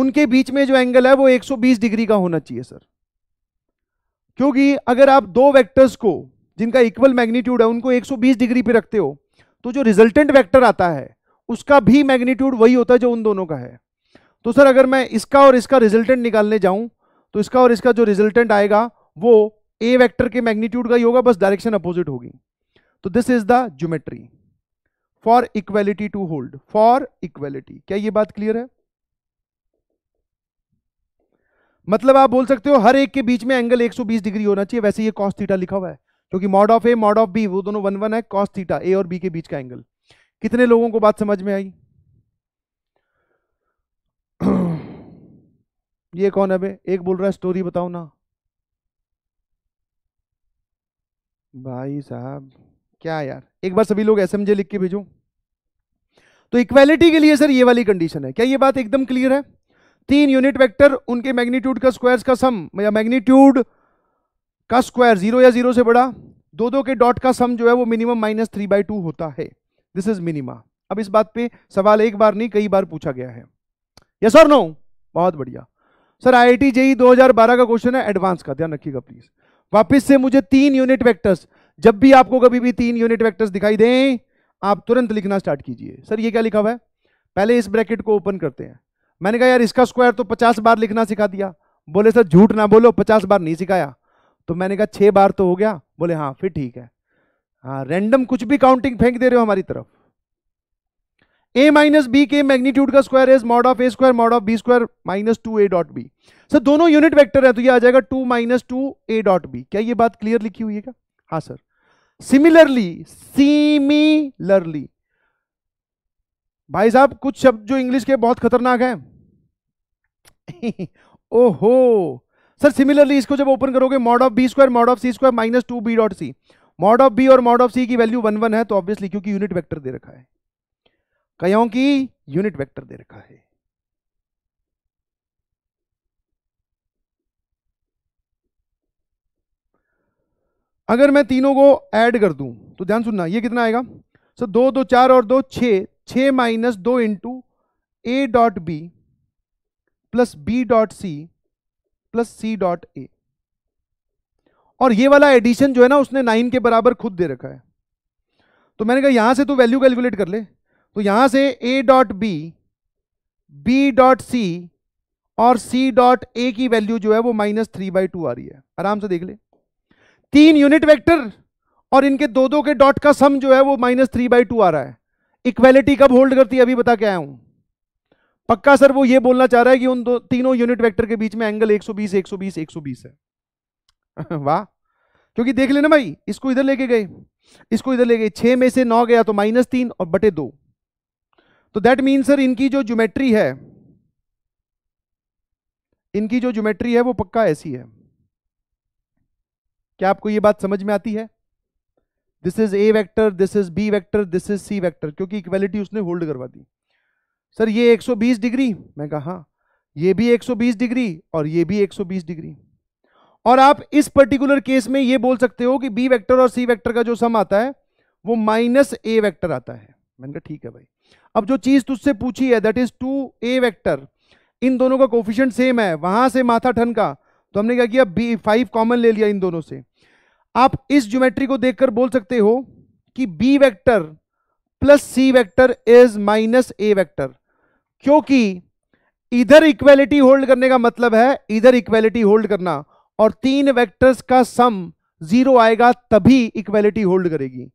उनके बीच में जो एंगल है वो 120 डिग्री का होना चाहिए सर क्योंकि अगर आप दो वेक्टर्स को जिनका इक्वल मैग्नीट्यूड है उनको 120 डिग्री पे रखते हो तो जो रिजल्टेंट वेक्टर आता है उसका भी मैग्नीट्यूड वही होता है जो उन दोनों का है तो सर अगर मैं इसका और इसका रिजल्टेंट निकालने जाऊं तो इसका और इसका जो रिजल्टेंट आएगा वो ए वेक्टर के मैग्नीट्यूड का ही होगा बस डायरेक्शन अपोजिट होगी तो this is the geometry for equality to hold for equality क्या ये बात क्लियर है मतलब आप बोल सकते हो हर एक के बीच में एंगल 120 डिग्री होना चाहिए वैसे ये कॉस थीटा लिखा हुआ है क्योंकि mod of A mod of B वो दोनों वन वन है कॉस थीटा ए और बी के बीच का एंगल कितने लोगों को बात समझ में आई ये कौन है बे एक बोल रहा है स्टोरी बताओ ना भाई साहब क्या यार एक बार सभी लोग एसएमजे लिख के भेजो तो इक्वालिटी के लिए सर ये वाली कंडीशन है क्या ये बात एकदम क्लियर है तीन यूनिट वेक्टर उनके मैग्नीट्यूड का स्क्वायर्स का सम या मैग्नीट्यूड का स्क्वायर जीरो या जीरो से बड़ा दो दो के डॉट का सम जो है वो minimum minus three by two होता है दिस इज मिनिमा अब इस बात पे सवाल एक बार नहीं कई बार पूछा गया है यस और नो बहुत बढ़िया सर आई आई जेई बारह का क्वेश्चन है एडवांस का ध्यान रखिएगा प्लीज वापिस से मुझे तीन यूनिट वैक्टर्स जब भी आपको कभी भी तीन यूनिट वैक्टर्स दिखाई दें आप तुरंत लिखना स्टार्ट कीजिए सर ये क्या लिखा हुआ है पहले इस ब्रैकेट को ओपन करते हैं मैंने कहा यार इसका स्क्वायर तो पचास बार लिखना सिखा दिया बोले सर झूठ ना बोलो पचास बार नहीं सिखाया तो मैंने कहा छः बार तो हो गया बोले हाँ फिर ठीक है हाँ रैंडम कुछ भी काउंटिंग फेंक दे रहे हो हमारी तरफ ए माइनस बी के मैग्नीट्यूड का square is mod of A square mod of B square minus two A dot B sir दोनों यूनिट वेक्टर है तो ये आ जाएगा two minus two A dot B क्या ये बात क्लियर लिखी हुई है क्या हाँ सर सिमिलरली सिमिलरली भाई साहब कुछ शब्द जो इंग्लिश के बहुत खतरनाक हैं ओहो सर सिमिलरली इसको जब ओपन करोगे mod of B square mod of C square minus two B dot C mod of B और मॉड ऑफ सी की वैल्यू वन वन है तो ऑब्वियसली क्योंकि यूनिट वेक्टर दे रखा है कयों की यूनिट वेक्टर दे रखा है अगर मैं तीनों को ऐड कर दूं तो ध्यान सुनना ये कितना आएगा सो so, दो दो चार और दो छ छ माइनस दो into A dot B plus B dot C plus C dot A और ये वाला एडिशन जो है ना उसने नाइन के बराबर खुद दे रखा है तो मैंने कहा यहां से तो वैल्यू कैलकुलेट कर ले तो यहां से A dot B B dot C और सी डॉट ए की वैल्यू जो है वो माइनस थ्री बाई टू आ रही है आराम से देख ले तीन यूनिट वेक्टर और इनके दो दो के डॉट का सम जो है वो माइनस थ्री बाई टू आ रहा है इक्वेलिटी कब होल्ड करती है अभी बता के आया हूं पक्का सर वो ये बोलना चाह रहा है कि उन दो तीनों यूनिट वेक्टर के बीच में एंगल 120 120 120 है वाह क्योंकि देख लेना भाई इसको इधर लेके गए इसको इधर ले गए छह में से नौ गया तो माइनस तीन और बटे दो तो दैट मीन सर इनकी जो ज्योमेट्री है इनकी जो ज्योमेट्री है वो पक्का ऐसी है क्या आपको ये बात समझ में आती है this is A vector this is B vector this is C vector क्योंकि इक्वेलिटी उसने होल्ड करवा दी सर ये 120 डिग्री मैं कहा हाँ ये भी 120 डिग्री और ये भी 120 डिग्री और आप इस पर्टिकुलर केस में ये बोल सकते हो कि बी वेक्टर और सी वेक्टर का जो सम आता है वो माइनस ए वेक्टर आता है मैंने कहा ठीक है भाई अब जो चीज तुझसे पूछी है that is two A vector इन दोनों का कोफिशियंट सेम है वहां से माथा ठन का तो हमने क्या किया बी फाइव कॉमन ले लिया इन दोनों से आप इस ज्योमेट्री को देखकर बोल सकते हो कि B vector plus C vector is minus A vector क्योंकि इधर इक्वेलिटी होल्ड करने का मतलब है इधर इक्वेलिटी होल्ड करना और तीन वेक्टर्स का सम जीरो आएगा तभी इक्वेलिटी होल्ड करेगी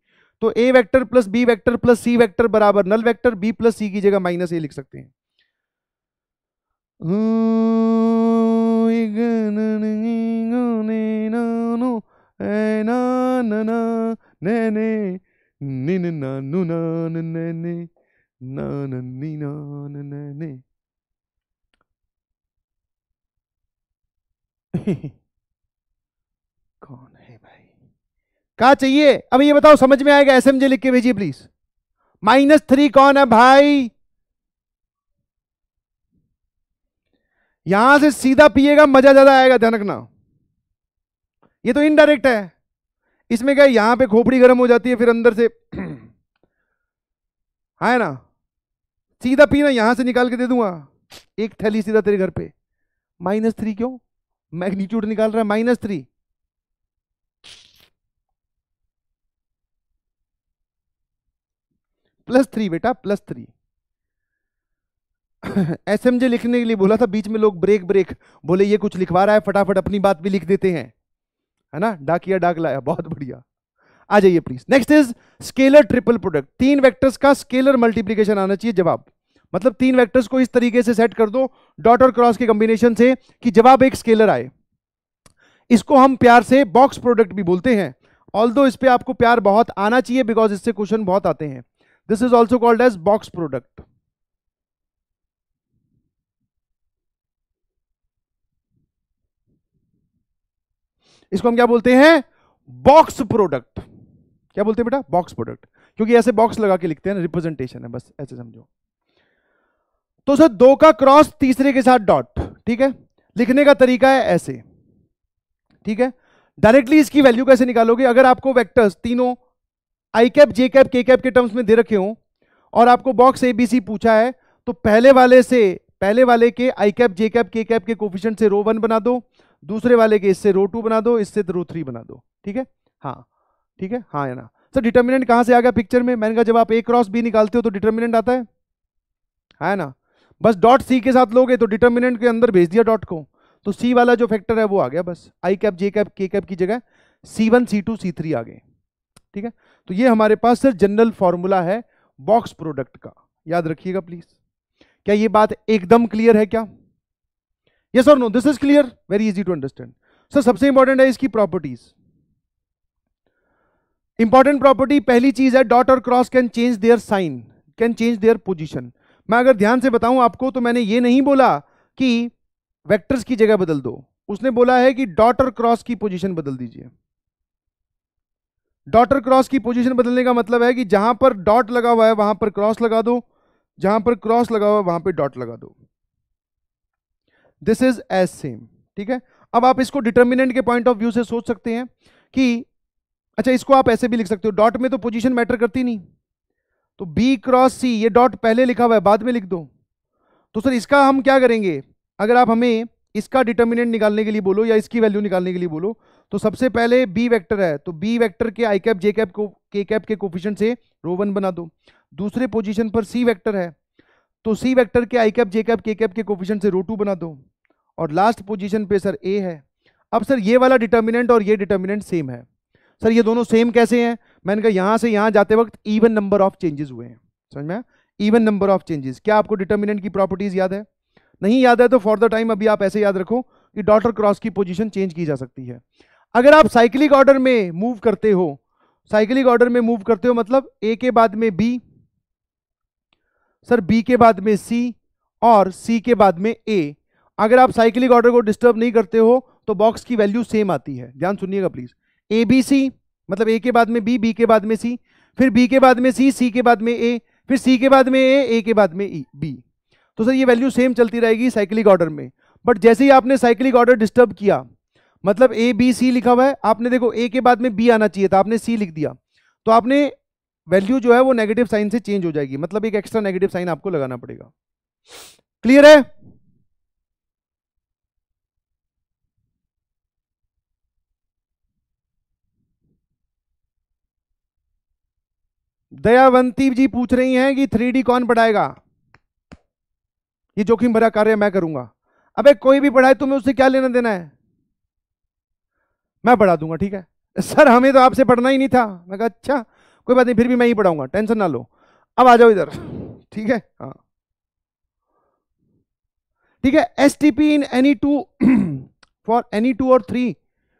तो A vector plus B vector plus C vector बराबर null vector B plus C की जगह माइनस ए लिख सकते हैं हम्म, नू नी कौन है भाई कहा चाहिए अब ये बताओ समझ में आएगा एस एम जे लिख के भेजिए प्लीज माइनस थ्री कौन है भाई यहां से सीधा पिएगा मजा ज्यादा आएगा ध्यान रखना ये तो इनडायरेक्ट है इसमें क्या यहां पे खोपड़ी गर्म हो जाती है फिर अंदर से है ना सीधा पीना यहां से निकाल के दे दूंगा एक थैली सीधा तेरे घर पे माइनस थ्री क्यों मैग्नीट्यूड निकाल रहा है माइनस थ्री प्लस थ्री बेटा प्लस थ्री एस लिखने के लिए बोला था बीच में लोग ब्रेक ब्रेक बोले ये कुछ लिखवा रहा है फटाफट अपनी बात भी लिख देते हैं है ना डाकिया डाक लाया बहुत बढ़िया आ जाइए please next is scalar triple product तीन वेक्टर्स का स्केलर मल्टीप्लीकेशन आना चाहिए जवाब मतलब तीन वेक्टर्स को इस तरीके से सेट कर दो डॉट और क्रॉस के कॉम्बिनेशन से कि जवाब एक स्केलर आए इसको हम प्यार से बॉक्स प्रोडक्ट भी बोलते हैं ऑल इस पर आपको प्यार बहुत आना चाहिए बिकॉज इससे क्वेश्चन बहुत आते हैं this is also called as box product इसको हम क्या बोलते हैं बॉक्स प्रोडक्ट क्या बोलते हैं बेटा बॉक्स प्रोडक्ट क्योंकि ऐसे बॉक्स लगा के लिखते हैं रिप्रेजेंटेशन है बस ऐसे समझो तो सर दो का क्रॉस तीसरे के साथ डॉट ठीक है लिखने का तरीका है ऐसे ठीक है डायरेक्टली इसकी वैल्यू कैसे निकालोगे अगर आपको वेक्टर्स तीनों आई कैप जे कैप के कैप के टर्म्स में दे रखे हो और आपको बॉक्स एबीसी पूछा है तो पहले वाले से पहले वाले के आई कैप जे कैप के कैप के कोफिशियंट से रो वन बना दो दूसरे वाले के इससे रो टू बना दो इससे रो तो थ्री बना दो ठीक है हाँ ठीक है हाँ या ना सर डिटर्मिनेंट कहाँ से आ गया पिक्चर में मैंने कहा जब आप ए क्रॉस बी निकालते हो तो डिटर्मिनेंट आता है है हाँ ना बस डॉट सी के साथ लोगे तो डिटर्मिनेंट के अंदर भेज दिया डॉट को तो सी वाला जो फैक्टर है वो आ गया बस आई कैप जे कैप के कैप की जगह C one C two C three आ गए ठीक है तो ये हमारे पास सर जनरल फॉर्मूला है बॉक्स प्रोडक्ट का याद रखिएगा प्लीज क्या ये बात एकदम क्लियर है क्या यस और no this is clear very easy to understand sir सबसे इंपॉर्टेंट है इसकी प्रॉपर्टीज इंपॉर्टेंट प्रॉपर्टी पहली चीज है डॉट और cross can change their sign can change their position मैं अगर ध्यान से बताऊं आपको तो मैंने ये नहीं बोला कि वेक्टर्स की जगह बदल दो उसने बोला है कि डॉट और क्रॉस की पोजीशन बदल दीजिए डॉट और क्रॉस की पोजीशन बदलने का मतलब है कि जहां पर डॉट लगा हुआ है वहां पर क्रॉस लगा दो जहां पर क्रॉस लगा हुआ है वहां पर डॉट लगा दो दिस इज एज सेम ठीक है अब आप इसको डिटर्मिनेंट के पॉइंट ऑफ व्यू से सोच सकते हैं कि अच्छा इसको आप ऐसे भी लिख सकते हो डॉट में तो पोजीशन मैटर करती नहीं तो बी क्रॉस सी ये डॉट पहले लिखा हुआ है बाद में लिख दो तो सर इसका हम क्या करेंगे अगर आप हमें इसका डिटर्मिनेंट निकालने के लिए बोलो या इसकी वैल्यू निकालने के लिए बोलो तो सबसे पहले बी वेक्टर है तो बी वेक्टर के आई कैप जे कैप को के कैप के कोफिशियंट से रो वन बना दो दूसरे पोजीशन पर सी वेक्टर है तो सी वेक्टर के आई कैप जे कैप के कैप के कोफिशियंट से रो टू बना दो और लास्ट पोजीशन पे सर ए है अब सर ये वाला डिटर्मिनेंट और ये डिटर्मिनेंट सेम है सर ये दोनों सेम कैसे हैं मैंने कहा यहाँ से यहाँ जाते वक्त इवन नंबर ऑफ चेंजेस हुए हैं समझ में इवन नंबर ऑफ चेंजेस क्या आपको डिटर्मिनेंट की प्रॉपर्टीज याद है नहीं याद है तो फॉर द टाइम अभी आप ऐसे याद रखो कि डॉटर क्रॉस की पोजिशन चेंज की जा सकती है अगर आप साइक्लिक ऑर्डर में मूव करते हो साइक्लिक ऑर्डर में मूव करते हो मतलब ए के बाद में बी सर बी के बाद में सी और सी के बाद में ए अगर आप साइक्लिक ऑर्डर को डिस्टर्ब नहीं करते हो तो बॉक्स की वैल्यू सेम आती है ध्यान सुनिएगा प्लीज ए बी सी मतलब ए के बाद में बी बी के बाद में सी फिर बी के बाद में सी सी के बाद में ए फिर सी के बाद में ए ए के बाद में ई e, बी तो सर ये वैल्यू सेम चलती रहेगी साइक्लिक ऑर्डर में बट जैसे ही आपने साइक्लिक ऑर्डर डिस्टर्ब किया मतलब ए बी सी लिखा हुआ है आपने देखो ए के बाद में बी आना चाहिए था आपने सी लिख दिया तो आपने वैल्यू जो है वो नेगेटिव साइन से चेंज हो जाएगी मतलब एक एक्स्ट्रा नेगेटिव साइन आपको लगाना पड़ेगा क्लियर है दयावंती जी पूछ रही हैं कि थ्री डी कौन पढ़ाएगा ये जोखिम भरा कार्य मैं करूंगा अबे कोई भी पढ़ाए तुम्हें उससे क्या लेना देना है मैं पढ़ा दूंगा ठीक है सर हमें तो आपसे पढ़ना ही नहीं था मैं कहा अच्छा कोई बात नहीं फिर भी मैं ही पढ़ाऊंगा टेंशन ना लो अब आ जाओ इधर ठीक है हाँ ठीक है S T P in any two for any two और three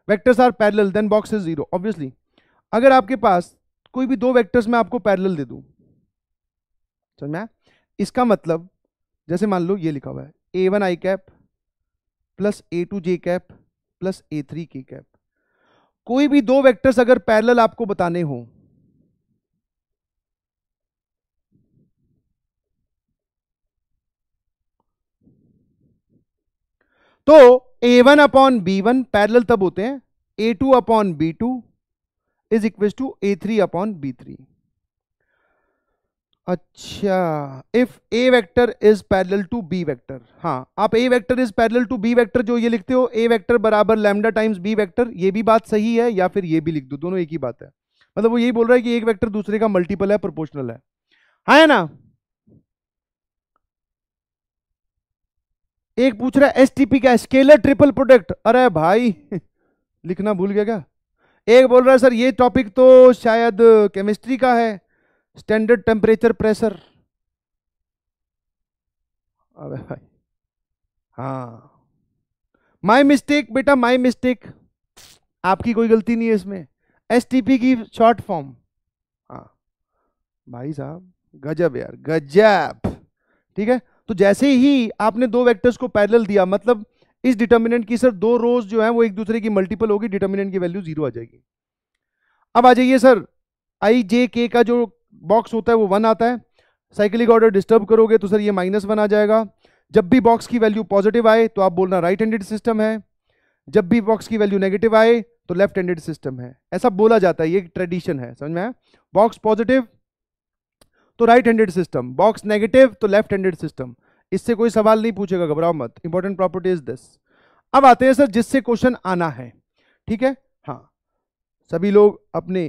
vectors are parallel then box is zero obviously अगर आपके पास कोई भी दो वेक्टर्स में आपको पैरेलल दे दूं समझ में इसका मतलब जैसे मान लो ये लिखा हुआ है A one I cap plus A two J cap plus A three के कैप कोई भी दो वेक्टर्स अगर पैरेलल आपको बताने हो तो A one upon B one parallel तब होते हैं A two upon B two is equal to A three upon B three अच्छा if A vector is parallel to B vector हाँ आप A vector is parallel to B vector जो ये लिखते हो ए वेक्टर बराबर लैमडा टाइम्स बी वेक्टर ये भी बात सही है या फिर ये भी लिख दो दोनों एक ही बात है मतलब वो यही बोल रहा है कि एक वेक्टर दूसरे का मल्टीपल है प्रोपोर्शनल है हाँ है ना एक पूछ रहा है एस टी का स्केलर ट्रिपल प्रोडक्ट अरे भाई लिखना भूल गया क्या एक बोल रहा है सर ये टॉपिक तो शायद केमिस्ट्री का है स्टैंडर्ड टेम्परेचर प्रेशर अबे भाई हाँ माई मिस्टेक बेटा माई मिस्टेक आपकी कोई गलती नहीं है इसमें एस की शॉर्ट फॉर्म हाँ भाई साहब गजब यार गजब ठीक है तो जैसे ही आपने दो वेक्टर्स को पैरेलल दिया मतलब इस डिटर्मिनेंट की सर दो रोज जो है वो एक दूसरे की मल्टीपल होगी डिटर्मिनेंट की वैल्यू जीरो आ जाएगी अब आ जाइए सर आई जे के का जो बॉक्स होता है वो वन आता है साइकिलिक ऑर्डर डिस्टर्ब करोगे तो सर ये माइनस वन आ जाएगा जब भी बॉक्स की वैल्यू पॉजिटिव आए तो आप बोलना राइट हैंडेड सिस्टम है जब भी बॉक्स की वैल्यू नेगेटिव आए तो लेफ्ट हैंडेड सिस्टम है ऐसा बोला जाता है ये ट्रेडिशन है समझ में बॉक्स पॉजिटिव तो right handed system box negative तो लेफ्ट हैंडेड सिस्टम इससे कोई सवाल नहीं पूछेगा घबराओ मत इंपॉर्टेंट प्रॉपर्टी इज दिस अब आते हैं सर जिससे क्वेश्चन आना है ठीक है हाँ सभी लोग अपने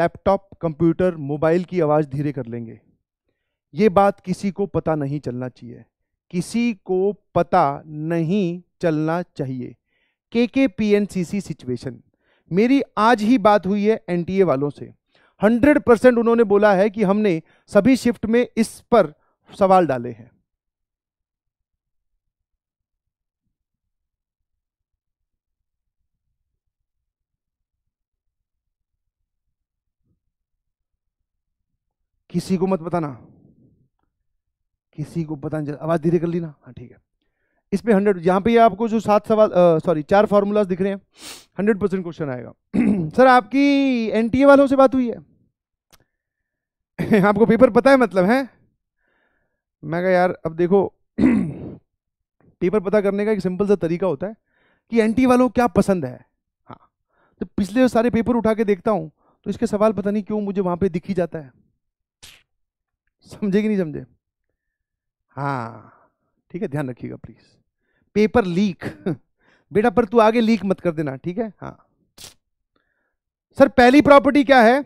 लैपटॉप कंप्यूटर मोबाइल की आवाज़ धीरे कर लेंगे ये बात किसी को पता नहीं चलना चाहिए किसी को पता नहीं चलना चाहिए के के पी एन सी सी सिचुएशन मेरी आज ही बात हुई है एन टी ए वालों से हंड्रेड परसेंट उन्होंने बोला है कि हमने सभी शिफ्ट में इस पर सवाल डाले हैं किसी को मत बताना किसी को पता नहीं आवाज़ धीरे कर लेना हाँ ठीक है इस हंड्रेड यहाँ पे आपको जो सात सवाल सॉरी चार फार्मूलाज दिख रहे हैं हंड्रेड परसेंट क्वेश्चन आएगा सर आपकी एन वालों से बात हुई है आपको पेपर पता है मतलब है मैं कहा यार अब देखो पेपर पता करने का एक सिंपल सा तरीका होता है कि एन वालों क्या पसंद है हाँ तो पिछले सारे पेपर उठा के देखता हूँ तो इसके सवाल पता नहीं क्यों मुझे वहाँ पर दिख ही जाता है समझे कि नहीं समझे हाँ ठीक है ध्यान रखिएगा प्लीज पेपर लीक बेटा पर तू आगे लीक मत कर देना ठीक है हाँ सर पहली प्रॉपर्टी क्या है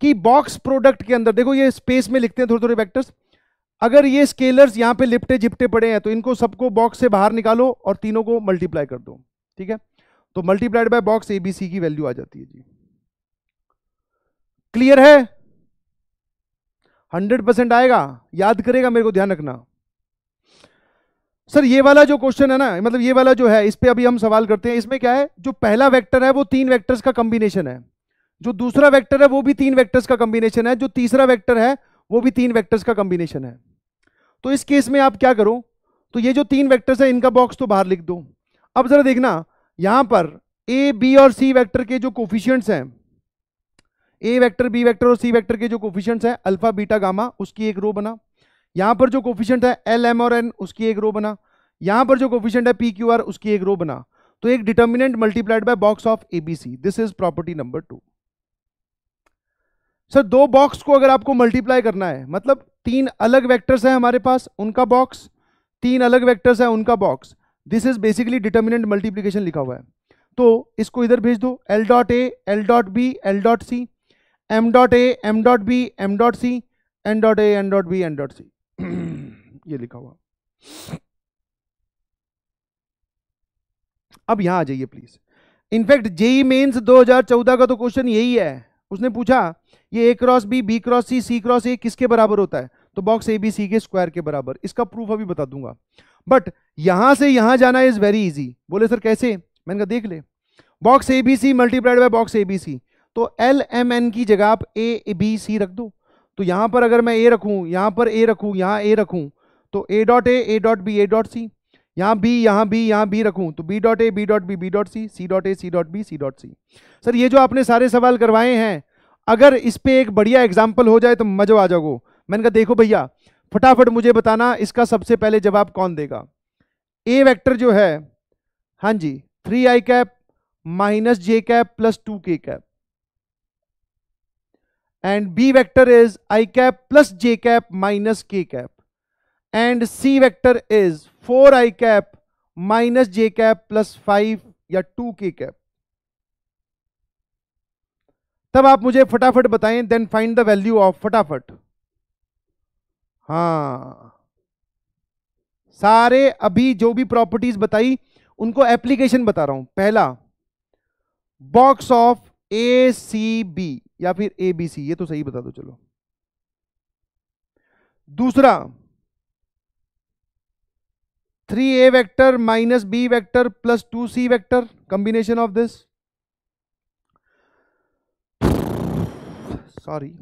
कि बॉक्स प्रोडक्ट के अंदर देखो ये स्पेस में लिखते हैं थोड़े थोड़े वेक्टर्स अगर ये स्केलर्स यहां पे लिपटे जिपटे पड़े हैं तो इनको सबको बॉक्स से बाहर निकालो और तीनों को मल्टीप्लाई कर दो ठीक है तो मल्टीप्लाइड बाय बॉक्स एबीसी की वैल्यू आ जाती है जी क्लियर है हंड्रेड परसेंट आएगा याद करेगा मेरे को ध्यान रखना सर ये वाला जो क्वेश्चन है ना मतलब ये वाला जो है इस पर अभी हम सवाल करते हैं इसमें क्या है जो पहला वेक्टर है वो तीन वेक्टर्स का कॉम्बिनेशन है जो दूसरा वेक्टर है वो भी तीन वेक्टर्स का कॉम्बिनेशन है जो तीसरा वेक्टर है वो भी तीन वेक्टर्स का कॉम्बिनेशन है तो इस केस में आप क्या करो तो ये जो तीन वेक्टर्स है इनका बॉक्स तो बाहर लिख दो अब जरा देखना यहां पर ए बी और सी वेक्टर के जो कोफिशियंट्स हैं ए वेक्टर बी वेक्टर और सी वेक्टर के जो कोफिशियंट है अल्फा बीटा गामा उसकी एक रो बना यहाँ पर जो कोफिशियंट है एल एम और एन उसकी एक रो बना यहाँ पर जो कोफिशियंट है पी क्यू आर उसकी एक रो बना तो एक determinant multiplied by box of A B C this is property number two sir दो बॉक्स को अगर आपको मल्टीप्लाई करना है मतलब तीन अलग वेक्टर्स हैं हमारे पास उनका बॉक्स तीन अलग वेक्टर्स हैं उनका box this is basically determinant multiplication लिखा हुआ है तो इसको इधर भेज दो L dot A L dot B L dot C M dot A M dot B M dot C N dot A N dot B N dot C ये लिखा हुआ अब यहां आ जाइए प्लीज इनफैक्ट जेई हजार 2014 का तो क्वेश्चन यही है उसने पूछा ये A cross B B cross C C cross A किसके बराबर होता है तो बॉक्स ए बी सी के स्क्वायर के बराबर इसका प्रूफ अभी बता दूंगा बट यहां से यहां जाना इज वेरी इजी बोले सर कैसे मैंने कहा देख ले box A B C multiplied by box A B C तो एल एम एन की जगह आप ए बी सी रख दो तो यहां पर अगर मैं ए रखूँ यहां पर ए रखू यहां ए रखू तो A dot A A dot B A dot C यहां बी यहां बी यहां बी रखूँ तो B dot A B dot B B dot C C dot A C dot B C dot C sir ये जो आपने सारे सवाल करवाए हैं अगर इस पर एक बढ़िया एग्जाम्पल हो जाए तो मजा आ जाओ मैंने कहा देखो भैया फटाफट मुझे बताना इसका सबसे पहले जवाब कौन देगा ए वैक्टर जो है हाँ जी three I cap minus J cap plus two K cap and B vector is I cap plus J cap minus K cap and C vector is four I cap minus J cap plus five या two K cap तब आप मुझे फटाफट बताएं then find the value of फटाफट हाँ सारे अभी जो भी प्रॉपर्टीज बताई उनको एप्लीकेशन बता रहा हूं पहला box of A C B या फिर ए बी सी ये तो सही बता दो चलो दूसरा three A vector minus B vector plus two C vector combination of this sorry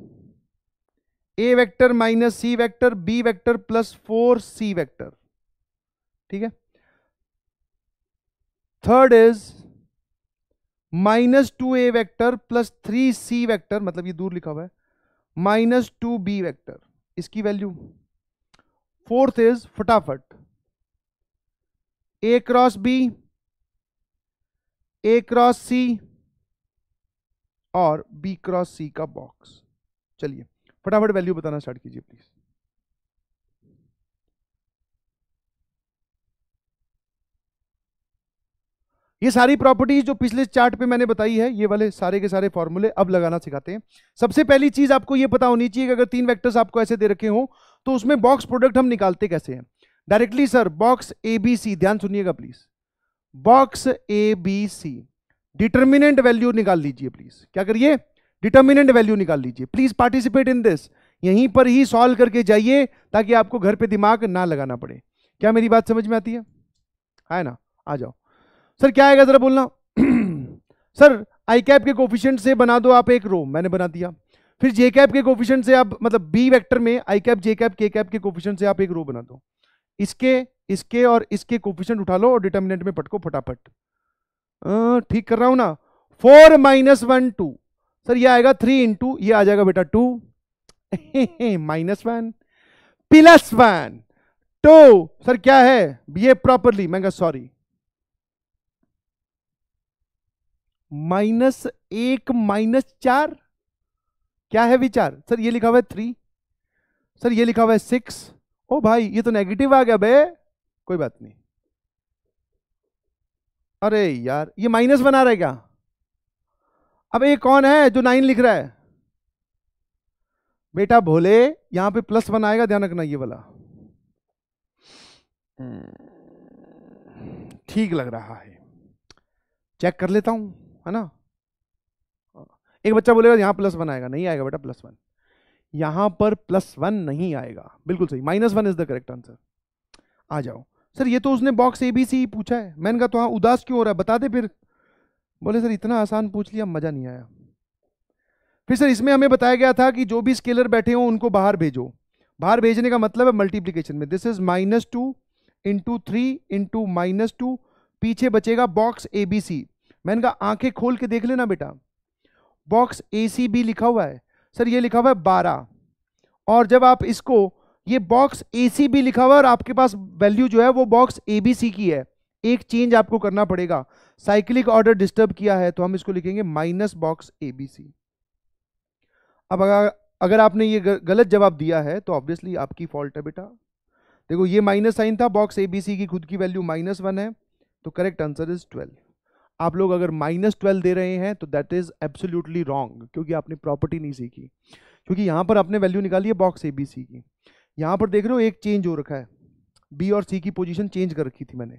A vector minus C vector B vector plus four C vector ठीक है third is minus two A vector plus three C vector मतलब ये दूर लिखा हुआ है minus two B vector इसकी value fourth is फटाफट A cross B A cross C और बी क्रॉस सी का बॉक्स चलिए फटाफट वैल्यू बताना स्टार्ट कीजिए प्लीज ये सारी प्रॉपर्टीज जो पिछले चार्ट पे मैंने बताई है ये वाले सारे के सारे फॉर्मूले अब लगाना सिखाते हैं सबसे पहली चीज आपको ये पता होनी चाहिए कि अगर तीन वेक्टर्स आपको ऐसे दे रखे हो तो उसमें बॉक्स प्रोडक्ट हम निकालते कैसे हैं directly sir box A B C ध्यान सुनिएगा please box A B C determinant value निकाल लीजिए प्लीज क्या करिए डिटर्मिनेंट वैल्यू निकाल लीजिए प्लीज पार्टिसिपेट इन दिस यहीं पर ही सॉल्व करके जाइए ताकि आपको घर पर दिमाग ना लगाना पड़े क्या मेरी बात समझ में आती है है ना आ जाओ सर क्या आएगा जरा बोलना सर आई कैप के कोफिशियंट से बना दो आप एक रो मैंने बना दिया फिर जे कैप के कोफिशियंट से आप मतलब बी वेक्टर में आई कैप जे कैप के कैप के कोफिशियंट से आप एक रो बना दो इसके इसके और इसके कोफिशियंट उठा लो और डिटर्मिनेंट में पटको फटाफट ठीक कर रहा हूं ना four minus one two sir ये आएगा थ्री इंटू ये आ जाएगा बेटा two minus one plus one two sir क्या है ये प्रॉपरली मैं सॉरी माइनस एक माइनस चार क्या है विचार सर ये लिखा हुआ है थ्री सर ये लिखा हुआ है सिक्स ओ भाई ये तो नेगेटिव आ गया बे कोई बात नहीं अरे यार ये माइनस बना रहा है क्या अब ये कौन है जो नाइन लिख रहा है बेटा भोले यहां पे प्लस बनाएगा ध्यान रखना ये वाला हम्म, ठीक लग रहा है चेक कर लेता हूं है ना एक बच्चा बोलेगा यहाँ प्लस वन आएगा नहीं आएगा बेटा प्लस वन यहाँ पर प्लस वन नहीं आएगा बिल्कुल सही minus one is the correct answer आ जाओ सर ये तो उसने बॉक्स ए बी सी पूछा है मैंने कहा तो हाँ उदास क्यों हो रहा है बता दे फिर बोले सर इतना आसान पूछ लिया मज़ा नहीं आया फिर सर इसमें हमें बताया गया था कि जो भी स्केलर बैठे हों उनको बाहर भेजो बाहर भेजने का मतलब है मल्टीप्लीकेशन में this is minus two into three into minus two पीछे बचेगा बॉक्स ए बी सी मैंने कहा आंखें खोल के देख लेना बेटा बॉक्स ए सी बी लिखा हुआ है सर ये लिखा हुआ है बारह और जब आप इसको ये बॉक्स ए सी बी लिखा हुआ है और आपके पास वैल्यू जो है वो बॉक्स ए बी सी की है एक चेंज आपको करना पड़ेगा साइक्लिक ऑर्डर डिस्टर्ब किया है तो हम इसको लिखेंगे minus box A B C अब अगर अगर आपने ये गलत जवाब दिया है तो ऑब्वियसली आपकी फॉल्ट है बेटा देखो ये माइनस साइन था बॉक्स ए बी सी की खुद की वैल्यू माइनस वन है तो करेक्ट आंसर इज ट्वेल्व आप लोग अगर माइनस ट्वेल्व दे रहे हैं तो दैट इज़ एब्सोल्युटली रॉन्ग क्योंकि आपने प्रॉपर्टी नहीं सीखी क्योंकि यहाँ पर आपने वैल्यू निकाली है बॉक्स ए बी सी की यहाँ पर देख रहे हो एक चेंज हो रखा है बी और सी की पोजिशन चेंज कर रखी थी मैंने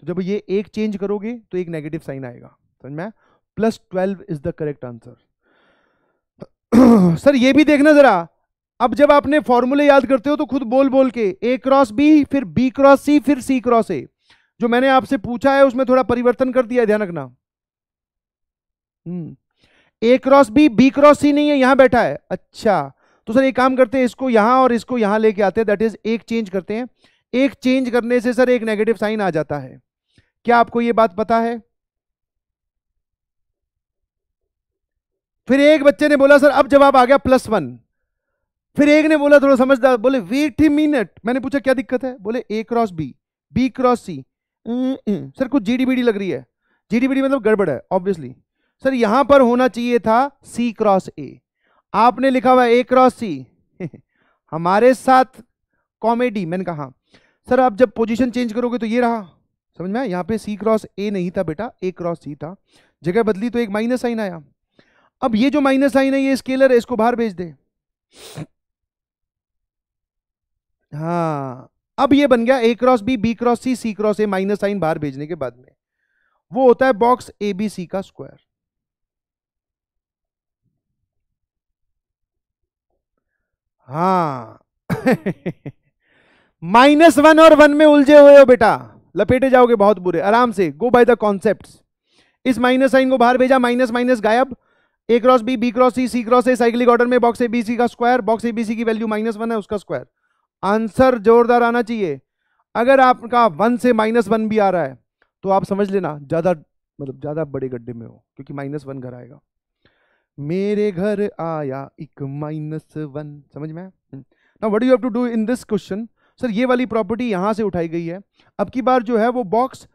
तो जब ये एक चेंज करोगे तो एक नेगेटिव साइन आएगा समझ में plus twelve is the correct answer sir ये भी देखना ज़रा अब जब आपने फॉर्मूले याद करते हो तो खुद बोल बोल के ए क्रॉस बी फिर बी क्रॉस सी फिर सी क्रॉस ए जो मैंने आपसे पूछा है उसमें थोड़ा परिवर्तन कर दिया ध्यान रखना A cross B B cross C नहीं है यहां बैठा है अच्छा तो सर एक काम करते हैं इसको यहां और इसको यहां लेके आते हैं दैट इज एक चेंज करते हैं एक चेंज करने से सर एक नेगेटिव साइन आ जाता है क्या आपको यह बात पता है फिर एक बच्चे ने बोला सर अब जवाब आ गया प्लस वन फिर एक ने बोला थोड़ा समझदार बोले वेट ए मिनट मैंने पूछा क्या दिक्कत है बोले A cross B B cross C hmm, hmm. Sir कुछ जी डी लग रही है जी डी मतलब गड़बड़ है ऑब्वियसली सर यहां पर होना चाहिए था सी क्रॉस ए आपने लिखा हुआ ए क्रॉस सी हमारे साथ कॉमेडी मैंने कहा सर आप जब पोजीशन चेंज करोगे तो ये रहा समझ में आया यहाँ पे सी क्रॉस ए नहीं था बेटा ए क्रॉस सी था जगह बदली तो एक माइनस साइन आया अब ये जो माइनस साइन है ये स्केलर है इसको बाहर भेज दे हाँ अब ये बन गया A cross B B cross C C cross A minus sign बाहर भेजने के बाद में वो होता है बॉक्स ए बी सी का स्क्वायर हा माइनस वन और वन में उलझे हुए हो बेटा लपेटे जाओगे बहुत बुरे आराम से गो बाय द कॉन्सेप्ट इस माइनस साइन को बाहर भेजा माइनस माइनस गायब A cross B B cross C C cross A cyclic order में बॉक्स ए बी सी का square box A B C की वैल्यू माइनस वन है उसका स्क्वायर आंसर जोरदार आना चाहिए अगर आपका वन से माइनस वन भी आ रहा है तो आप समझ लेना ज़्यादा मतलब ज़्यादा बड़े गड्ढे में हो क्योंकि माइनस वन घर आएगा मेरे घर आया एक माइनस वन समझ में ना what you have to do in this question sir ये वाली प्रॉपर्टी यहां से उठाई गई है अब की बार जो है वो बॉक्स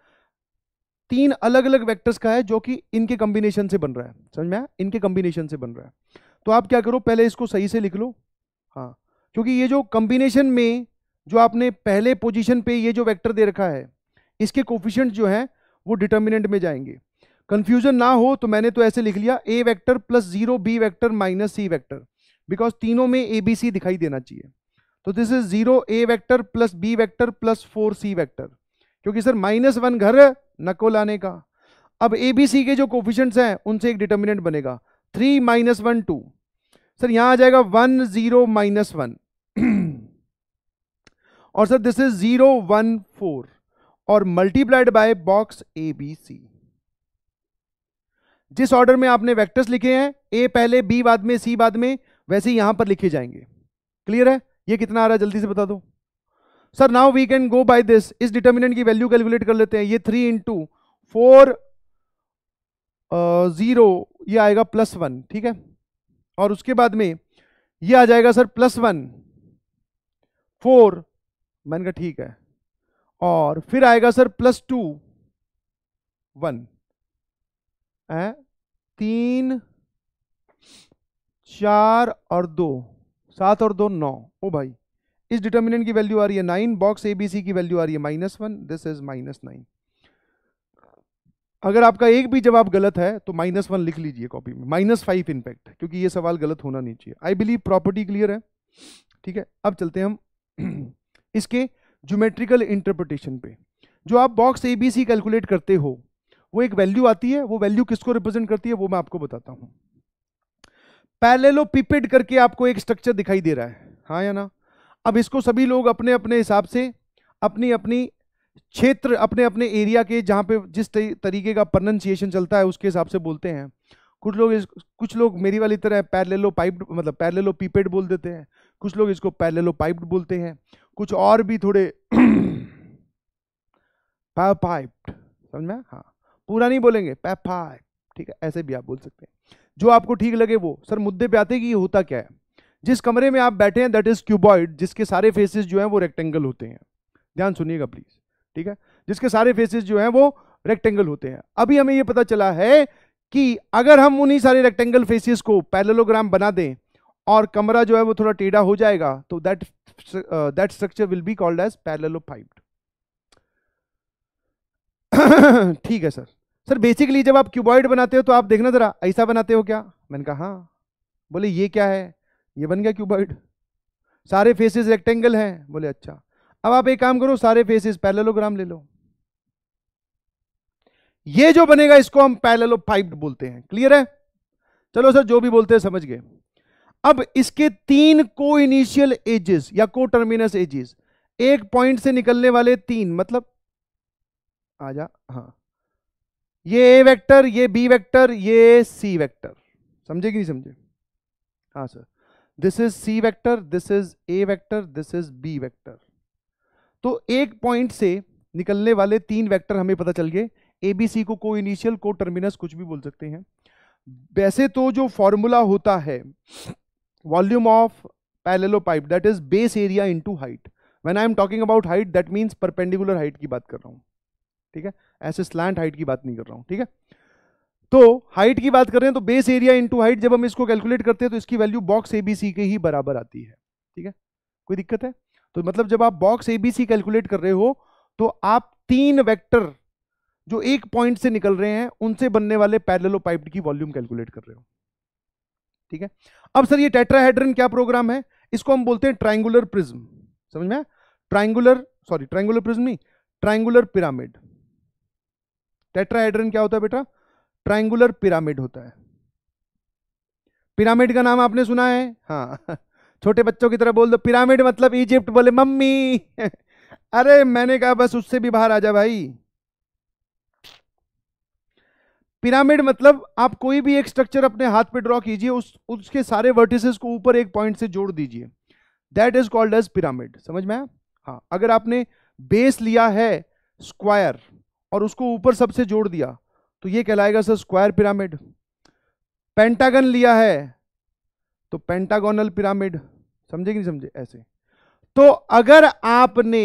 तीन अलग अलग वेक्टर्स का है जो कि इनके कॉम्बिनेशन से बन रहा है समझ में इनके कॉम्बिनेशन से बन रहा है तो आप क्या करो पहले इसको सही से लिख लो हाँ क्योंकि ये जो कम्बिनेशन में जो आपने पहले पोजीशन पे ये जो वेक्टर दे रखा है इसके कोफिशेंट जो हैं वो डिटर्मिनेंट में जाएंगे कन्फ्यूजन ना हो तो मैंने तो ऐसे लिख लिया A vector plus zero B vector minus C vector because तीनों में ए बी सी दिखाई देना चाहिए तो this is zero A vector plus B vector plus four C vector क्योंकि सर माइनस वन घर नको लाने का अब ए बी सी के जो कोफिशेंट्स हैं उनसे एक डिटर्मिनेंट बनेगा three minus one two sir यहाँ आ जाएगा वन जीरो माइनस वन और sir this is zero one four और multiplied by box A B C जिस ऑर्डर में आपने वेक्टर्स लिखे हैं ए पहले बी बाद में सी बाद में वैसे यहां पर लिखे जाएंगे क्लियर है ये कितना आ रहा है जल्दी से बता दो sir now we can go by this इस डिटर्मिनेंट की वैल्यू कैलकुलेट कर लेते हैं ये थ्री इंटू फोर जीरो आएगा प्लस वन ठीक है और उसके बाद में ये आ जाएगा सर प्लस वन फोर मैंने कहा ठीक है और फिर आएगा sir plus two one A तीन चार और दो सात और दो नौ ओ भाई इस डिटर्मिनेंट की वैल्यू आ रही है नाइन बॉक्स एबीसी की वैल्यू आ रही है minus one this is minus nine अगर आपका एक भी जवाब गलत है तो माइनस वन लिख लीजिए कॉपी में माइनस फाइव इनफैक्ट क्योंकि ये सवाल गलत होना नहीं चाहिए आई बिलीव प्रॉपर्टी क्लियर है ठीक है अब चलते हैं हम इसके ज्योमेट्रिकल इंटरप्रटेशन पे जो आप box A B C calculate करते हो वो एक वैल्यू आती है वो वैल्यू किसको रिप्रेजेंट करती है वो मैं आपको बताता हूँ पैलेलो पिपेड करके आपको एक स्ट्रक्चर दिखाई दे रहा है हाँ या ना अब इसको सभी लोग अपने अपने हिसाब से अपनी अपनी क्षेत्र अपने अपने एरिया के जहाँ पे जिस तरीके का प्रनंसिएशन चलता है उसके हिसाब से बोलते हैं कुछ लोग कुछ लोग मेरी वाली तरह पैरलेलो पाइप मतलब पैरलेलो पीपेड बोल देते हैं कुछ लोग इसको पैलेलो पाइप बोलते हैं कुछ और भी थोड़े पाइप्ड समझ में हाँ पूरा नहीं बोलेंगे पैपाइप ठीक है ऐसे भी आप बोल सकते हैं जो आपको ठीक लगे वो सर मुद्दे पे आते कि ये होता क्या है जिस कमरे में आप बैठे हैं दैट इज क्यूबॉइड जिसके सारे फेसेस जो हैं वो रेक्टेंगल होते हैं ध्यान सुनिएगा प्लीज ठीक है जिसके सारे फेसेस जो हैं वो रेक्टेंगल होते हैं अभी हमें ये पता चला है कि अगर हम उन्हीं सारे रेक्टेंगल फेसेस को पैरेलोग्राम बना दें और कमरा जो है वो थोड़ा टेढ़ा हो जाएगा तो that that structure will be called as parallel ठीक है सर सर बेसिकली जब आप क्यूबॉइड बनाते हो तो आप देखना ज़रा ऐसा बनाते हो क्या मैंने कहा हाँ बोले ये क्या है ये बन गया क्यूबॉइड सारे फेसेस रेक्टेंगल हैं बोले अच्छा अब आप एक काम करो सारे फेसेस पैरेललोग्राम ले लो ये जो बनेगा इसको हम पैरलो बोलते हैं क्लियर है चलो सर जो भी बोलते हैं समझ गए अब इसके तीन को इनिशियल एजेस या को टर्मिनस एजेस एक पॉइंट से निकलने वाले तीन मतलब आ जा हाँ ये ए वेक्टर ये बी वेक्टर ये सी वेक्टर समझे कि नहीं समझे हाँ sir this is C vector this is A vector this is B vector तो एक पॉइंट से निकलने वाले तीन वेक्टर हमें पता चल गए ए बी सी को को इनिशियल को टर्मिनस कुछ भी बोल सकते हैं वैसे तो जो फॉर्मूला होता है volume of parallelopipe that is base area into height when i am talking about height that means perpendicular height की बात कर रहा हूँ ठीक है ऐसे स्लैंट हाइट की बात नहीं कर रहा हूँ ठीक है तो हाइट की बात कर रहे हैं तो बेस एरिया इंटू हाइट जब हम इसको कैलकुलेट करते हैं तो इसकी वैल्यू बॉक्स एबीसी के ही बराबर आती है ठीक है कोई दिक्कत है तो मतलब जब आप बॉक्स एबीसी कैलकुलेट कर रहे हो तो आप तीन वेक्टर जो एक पॉइंट से निकल रहे हैं उनसे बनने वाले पैरेलो पाइप की वॉल्यूम कैलकुलेट कर रहे हो ठीक है अब सर ये टेट्राहेड्रन क्या प्रोग्राम है इसको हम बोलते हैं ट्राइंगुलर प्रिज्म समझ में ट्राइंगुलर सॉरी ट्राइंगुलर प्रिज्म नहीं ट्राइंगुलर पिरामिड टेट्राहेड्रन क्या होता है बेटा ट्राइंगुलर पिरामिड होता है पिरामिड का नाम आपने सुना है हाँ छोटे बच्चों की तरह बोल दो पिरामिड मतलब इजिप्ट बोले मम्मी अरे मैंने कहा बस उससे भी बाहर आ जा भाई पिरामिड मतलब आप कोई भी एक स्ट्रक्चर अपने हाथ पे ड्रॉ कीजिए उस उसके सारे वर्टिसेस को ऊपर एक पॉइंट से जोड़ दीजिए that is called as pyramid समझ में आया हाँ अगर आपने बेस लिया है स्क्वायर और उसको ऊपर सबसे जोड़ दिया तो ये कहलाएगा सर स्क्वायर पिरामिड पेंटागन लिया है तो पेंटागोनल पिरामिड समझे कि नहीं समझे ऐसे तो अगर आपने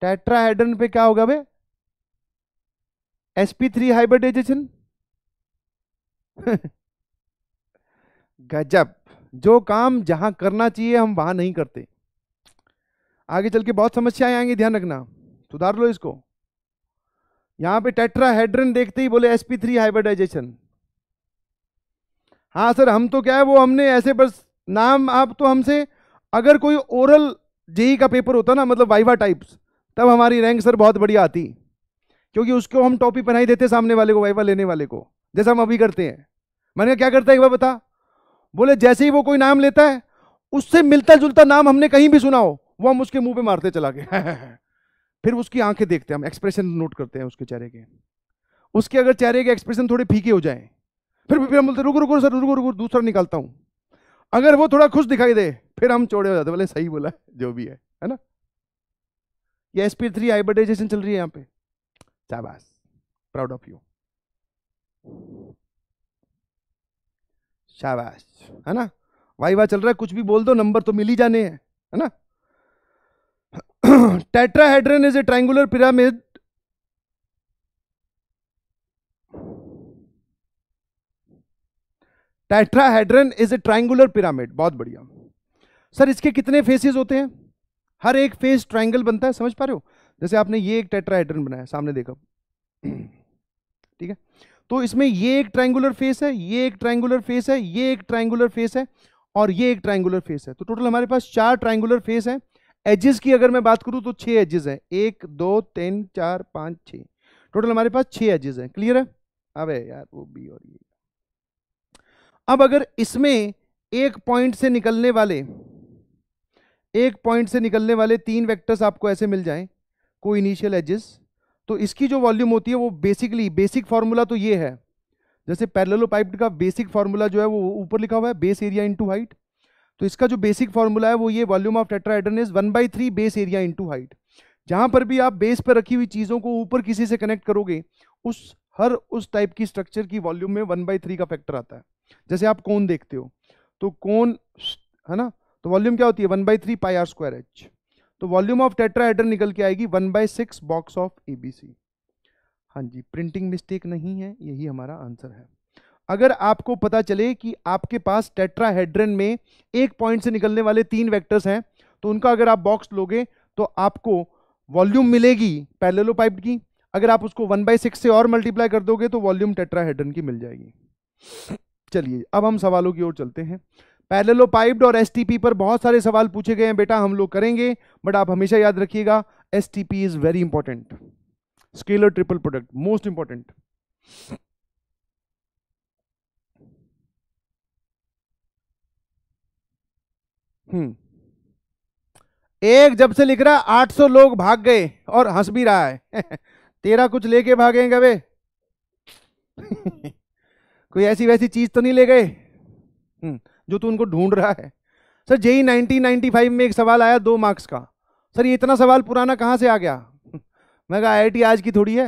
टेट्राहेड्रन पे क्या होगा भाई sp3 हाइब्रिडाइजेशन गजब जो काम जहां करना चाहिए हम वहां नहीं करते आगे चल के बहुत समस्याएं आएंगी ध्यान रखना सुधार लो इसको यहां पे टेट्रा हेड्रन देखते ही बोले sp3 थ्री हाइब्रिडाइजेशन हाँ सर हम तो क्या है वो हमने ऐसे बस नाम आप तो हमसे अगर कोई ओरल जेई e का पेपर होता ना मतलब वाइवा टाइप्स तब हमारी रैंक सर बहुत बढ़िया आती क्योंकि उसको हम टॉपी पहनाई देते सामने वाले को वाइवा लेने वाले को जैसा हम अभी करते हैं मैंने क्या करता है एक बार बता बोले जैसे ही वो कोई नाम लेता है उससे मिलता जुलता नाम हमने कहीं भी सुना हो वो हम उसके मुंह पे मारते चला गए फिर उसकी आंखें देखते हैं हम एक्सप्रेशन नोट करते हैं उसके चेहरे के उसके अगर चेहरे के एक्सप्रेशन थोड़े फीके हो जाए फिर फिर हम बोलते रुको रुको सर रुको रुको दूसरा निकालता हूँ अगर वो थोड़ा खुश दिखाई दे फिर हम चौड़े हो जाते बोले सही बोला जो भी है है ना ये एस पी थ्री हाइब्रिडाइजेशन चल रही है यहाँ पे शाबाश प्राउड ऑफ यू शाबाश है ना वाई वाह चल रहा है कुछ भी बोल दो नंबर तो मिल ही जाने हैं है ना tetrahedron is a triangular pyramid tetrahedron is a triangular pyramid बहुत बढ़िया सर इसके कितने फेसेस होते हैं हर एक फेस ट्राइंगल बनता है समझ पा रहे हो जैसे आपने ये एक टेट्राहेड्रन बनाया सामने देखा ठीक है तो इसमें ये एक ट्राइंगुलर फेस है ये एक ट्राइंगुलर फेस है ये एक ट्राइंगुलर फेस है और ये एक ट्राइंगुलर फेस है तो टोटल हमारे पास चार ट्राइंगुलर फेस है एजेस की अगर मैं बात करूं तो छह एजेस हैं एक दो तीन चार पांच छ टोटल हमारे पास छह एजेस हैं क्लियर है अब है यार वो बी और ये e। अब अगर इसमें एक पॉइंट से निकलने वाले एक पॉइंट से निकलने वाले तीन वेक्टर्स आपको ऐसे मिल जाएं को इनिशियल एजेस तो इसकी जो वॉल्यूम होती है वो बेसिकली बेसिक फार्मूला तो ये है जैसे पैरलो पाइप का बेसिक फार्मूला जो है वो ऊपर लिखा हुआ है बेस एरिया इंटू हाइट तो इसका जो बेसिक फार्मूला है वो ये volume of tetrahedron is one by three base area into height जहाँ पर भी आप बेस पर रखी हुई चीज़ों को ऊपर किसी से कनेक्ट करोगे उस हर उस टाइप की स्ट्रक्चर की वॉल्यूम में वन बाई थ्री का फैक्टर आता है जैसे आप कौन देखते हो तो कौन है ना तो वॉल्यूम क्या होती है one by three pi r square h तो वॉल्यूम ऑफ टेट्राहेड्रन निकल के आएगी one by six box of ABC हाँ जी प्रिंटिंग मिस्टेक नहीं है यही हमारा आंसर है अगर आपको पता चले कि आपके पास टेट्राहेड्रन में एक पॉइंट से निकलने वाले तीन वेक्टर्स हैं तो उनका अगर आप बॉक्स लोगे तो आपको वॉल्यूम मिलेगी पैलेलो पाइप की अगर आप उसको वन बाई सिक्स से और मल्टीप्लाई कर दोगे तो वॉल्यूम टेट्राहेड्रन की मिल जाएगी चलिए अब हम सवालों की ओर चलते हैं पैरेललो पाइप्ड और एस पर बहुत सारे सवाल पूछे गए हैं बेटा हम लोग करेंगे बट आप हमेशा याद रखिएगा as is very important scalar triple product most important hmm एक जब से लिख रहा आठ सौ लोग भाग गए और हंस भी रहा है तेरा कुछ लेके भागेंगे वे कोई ऐसी वैसी चीज तो नहीं ले गए hmm. जो तू उनको ढूंढ रहा है सर जेई नाइनटीन फाइव में एक सवाल आया दो मार्क्स का सर ये इतना सवाल पुराना कहाँ से आ गया मैं कहा आई आज की थोड़ी है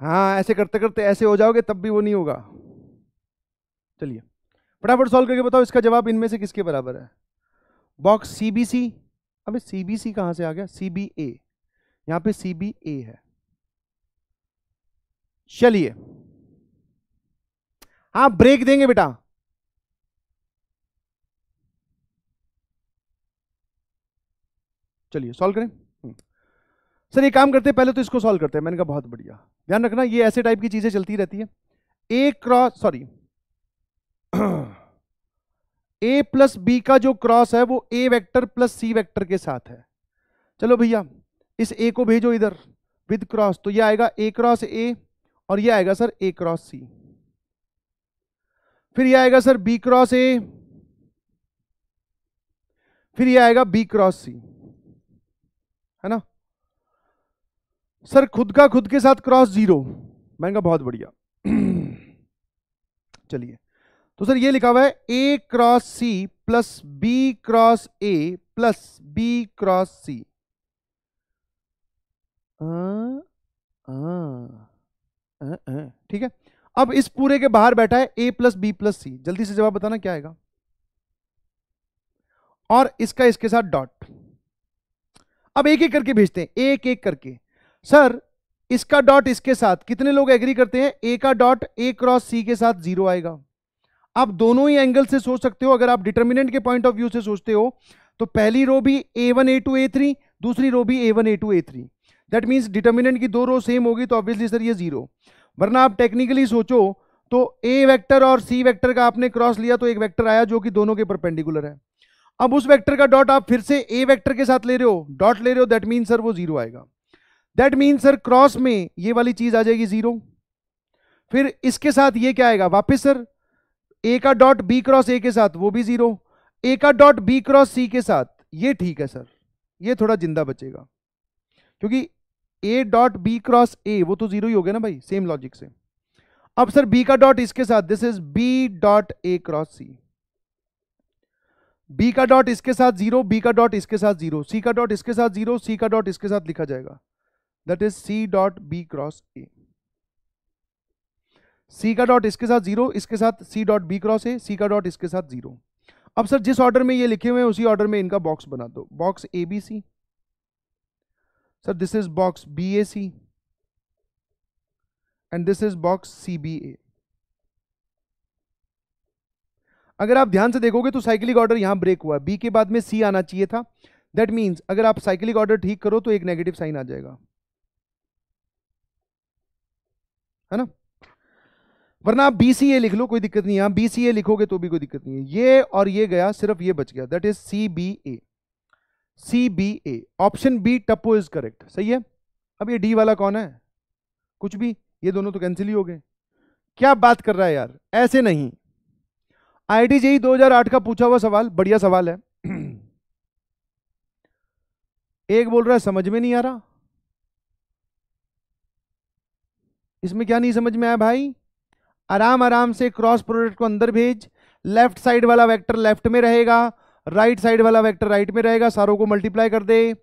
हाँ ऐसे करते करते ऐसे हो जाओगे तब भी वो नहीं होगा चलिए फटाफट सॉल्व करके बताओ इसका जवाब इनमें से किसके बराबर है बॉक्स सी बी सी अबे सी बी सी कहाँ से आ गया सी बी ए यहाँ पे सी बी ए है चलिए हाँ ब्रेक देंगे बेटा चलिए सॉल्व करें हम्म। सर ये काम करते हैं पहले तो इसको सॉल्व करते हैं मैंने कहा बहुत बढ़िया ध्यान रखना ये ऐसे टाइप की चीजें चलती रहती है A cross sorry A plus B का जो क्रॉस है वो A vector plus C vector के साथ है चलो भैया इस ए को भेजो इधर विद क्रॉस तो ये आएगा ए क्रॉस ए और ये आएगा सर ए क्रॉस सी फिर ये आएगा सर बी क्रॉस ए फिर ये आएगा बी क्रॉस सी है ना सर खुद का खुद के साथ क्रॉस जीरो महंगा बहुत बढ़िया चलिए तो सर ये लिखा हुआ है A cross C plus B cross A plus B cross C ठीक है अब इस पूरे के बाहर बैठा है A plus B plus C जल्दी से जवाब बताना क्या आएगा और इसका इसके साथ डॉट अब एक एक करके भेजते हैं एक एक करके सर इसका डॉट इसके साथ कितने लोग एग्री करते हैं ए का डॉट ए क्रॉस सी के साथ जीरो आएगा आप दोनों ही एंगल से सोच सकते हो अगर आप डिटर्मिनेंट के पॉइंट ऑफ व्यू से सोचते हो तो पहली रो भी A one A two A three दूसरी रो भी A one A two A three that means determinant की दो रो सेम होगी तो ऑब्वियसली सर ये जीरो वरना आप टेक्निकली सोचो तो ए वेक्टर और सी वेक्टर का आपने क्रॉस लिया तो एक वेक्टर आया जो कि दोनों के परपेंडिकुलर है अब उस वेक्टर का डॉट आप फिर से ए वेक्टर के साथ ले रहे हो डॉट ले रहे हो दैट मीन सर वो जीरो आएगा दैट मीन सर क्रॉस में ये वाली चीज आ जाएगी जीरो फिर इसके साथ ये क्या आएगा वापस सर ए का डॉट बी क्रॉस ए के साथ वो भी जीरो ए का डॉट बी क्रॉस सी के साथ ये ठीक है सर ये थोड़ा जिंदा बचेगा क्योंकि A dot B cross A वो तो जीरो ही हो गया ना भाई सेम लॉजिक से अब सर बी का डॉट इसके साथ this is B dot A cross C B का डॉट इसके साथ जीरो बी का डॉट इसके साथ जीरो सी का डॉट इसके साथ जीरो सी का डॉट इसके साथ लिखा जाएगा that is C dot B cross A C का डॉट इसके साथ जीरो इसके साथ C dot B cross A C का डॉट इसके साथ जीरो अब सर जिस ऑर्डर में ये लिखे हुए हैं उसी ऑर्डर में इनका बॉक्स बना दो box A B C Sir, this is box BAC and this is box CBA. अगर आप ध्यान से देखोगे तो साइक्लिक ऑर्डर यहां ब्रेक हुआ बी के बाद में सी आना चाहिए था दैट मीन्स अगर आप साइक्लिक ऑर्डर ठीक करो तो एक नेगेटिव साइन आ जाएगा है ना वरना आप बी सी ए लिख लो कोई दिक्कत नहीं है बी सी ए लिखोगे तो भी कोई दिक्कत नहीं है ये और ये गया सिर्फ ये बच गया that is C B A C B A option B टप्पो इज करेक्ट सही है अब ये डी वाला कौन है कुछ भी ये दोनों तो कैंसिल ही हो गए क्या बात कर रहा है यार ऐसे नहीं आई जेई 2008 का पूछा हुआ सवाल बढ़िया सवाल है एक बोल रहा है समझ में नहीं आ रहा इसमें क्या नहीं समझ में आया भाई आराम आराम से क्रॉस प्रोडक्ट को अंदर भेज लेफ्ट साइड वाला वेक्टर लेफ्ट में रहेगा राइट साइड वाला वेक्टर राइट में रहेगा सारों को मल्टीप्लाई कर दे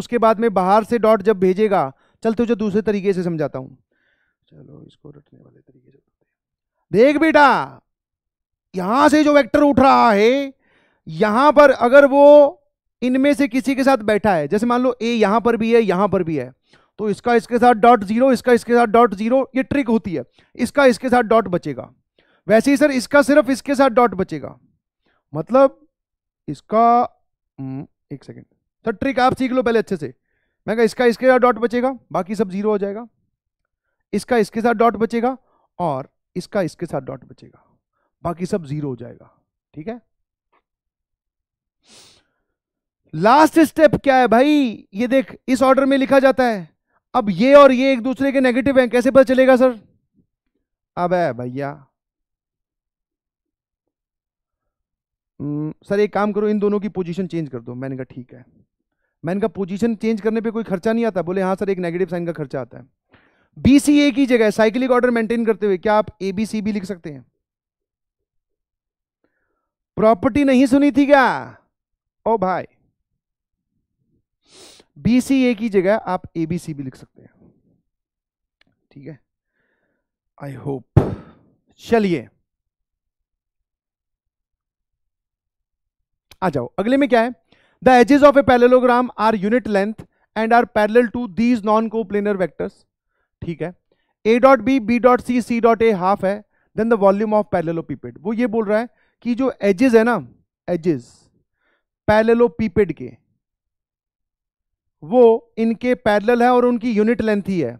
उसके बाद में बाहर से डॉट जब भेजेगा चल तुझे दूसरे तरीके से समझाता हूँ चलो इसको रटने वाले तरीके से देख बेटा यहां से जो वेक्टर उठ रहा है यहां पर अगर वो इनमें से किसी के साथ बैठा है जैसे मान लो ए यहां पर भी है यहां पर भी है तो इसका इसके साथ डॉट जीरो इसका इसके साथ डॉट जीरो ये ट्रिक होती है इसका इसके साथ डॉट बचेगा वैसे ही सर इसका सिर्फ इसके साथ डॉट बचेगा मतलब इसका हम्म, एक सेकेंड सर ट्रिक आप सीख लो पहले अच्छे से मैं कहा इसका इसके साथ डॉट बचेगा बाकी सब जीरो हो जाएगा इसका इसके साथ डॉट बचेगा और इसका इसके साथ डॉट बचेगा बाकी सब जीरो हो जाएगा ठीक है लास्ट स्टेप क्या है भाई ये देख इस ऑर्डर में लिखा जाता है अब ये और ये एक दूसरे के नेगेटिव हैं कैसे पता चलेगा सर अब भैया हम्म, सर एक काम करो इन दोनों की पोजीशन चेंज कर दो मैंने कहा ठीक है मैंने कहा पोजीशन चेंज करने पे कोई खर्चा नहीं आता बोले हाँ सर एक नेगेटिव साइन का खर्चा आता है बी सी ए की जगह साइकिलिक ऑर्डर मेंटेन करते हुए क्या आप ए बी सी भी लिख सकते हैं प्रॉपर्टी नहीं सुनी थी क्या ओ भाई बी सी ए की जगह आप ए बी सी भी लिख सकते हैं ठीक है आई होप चलिए आ जाओ अगले में क्या है the edges of a parallelogram are unit length and are parallel to these non coplanar vectors ठीक है A dot B B dot C C dot A half है then the volume of parallelepiped वो ये बोल रहा है कि जो एजेस है ना एजेस पैरेलोपीपेड के वो इनके पैरेलल है और उनकी यूनिट लेंथ ही है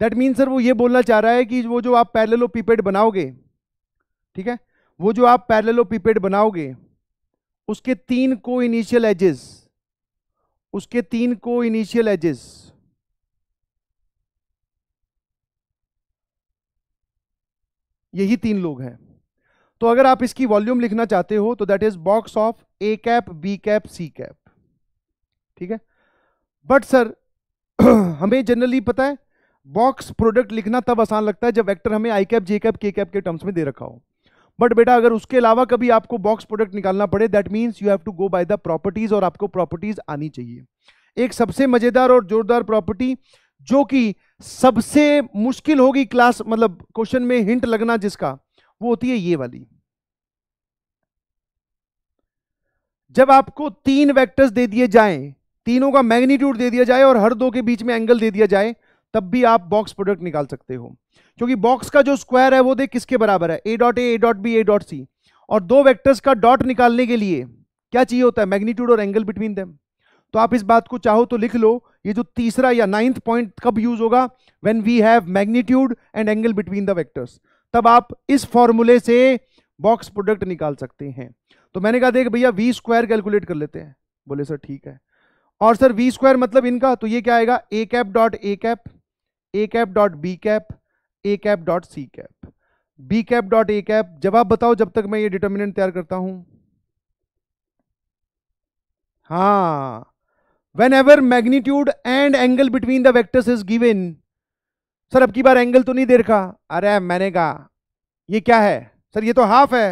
दैट मीन सर वो ये बोलना चाह रहा है कि वो जो आप पैरेललोपीपेड बनाओगे ठीक है वो जो आप पैरेललोपीपेड बनाओगे उसके तीन को इनिशियल एजेस उसके तीन को इनिशियल एजेस यही तीन लोग हैं तो अगर आप इसकी वॉल्यूम लिखना चाहते हो तो that is box of A cap B cap C cap ठीक है बट सर हमें जनरली पता है बॉक्स प्रोडक्ट लिखना तब आसान लगता है जब वेक्टर हमें आई कैप जे कैप के कैप के टर्म्स में दे रखा हो बट बेटा अगर उसके अलावा कभी आपको बॉक्स प्रोडक्ट निकालना पड़े that means you have to go by the properties और आपको प्रॉपर्टीज आनी चाहिए एक सबसे मजेदार और जोरदार प्रॉपर्टी जो कि सबसे मुश्किल होगी क्लास मतलब क्वेश्चन में हिंट लगना जिसका वो होती है ये वाली जब आपको तीन वेक्टर्स दे दिए जाएं तीनों का मैग्नीट्यूड दे दिया जाए और हर दो के बीच में एंगल दे दिया जाए तब भी आप बॉक्स प्रोडक्ट निकाल सकते हो क्योंकि बॉक्स का जो स्क्वायर है वो देख किसके बराबर है A dot A A dot B A dot C और दो वेक्टर्स का डॉट निकालने के लिए क्या चाहिए होता है मैग्नीट्यूड और एंगल बिटवीन देम तो आप इस बात को चाहो तो लिख लो ये जो तीसरा या नाइन्थ पॉइंट कब यूज होगा when we have magnitude and angle between the vectors तब आप इस फॉर्मूले से बॉक्स प्रोडक्ट निकाल सकते हैं तो मैंने कहा देख भैया वी स्क्वायर कैलकुलेट कर लेते हैं बोले सर ठीक है और सर वी स्क्वायर मतलब इनका तो ये क्या आएगा A cap dot A cap A cap dot B cap A cap dot C cap B cap dot A cap जवाब बताओ जब तक मैं ये डिटर्मिनेंट तैयार करता हूं हाँ whenever magnitude and angle between the vectors is given sir अब की बार एंगल तो नहीं दे रखा अरे मैंने कहा ये क्या है सर ये तो हाफ है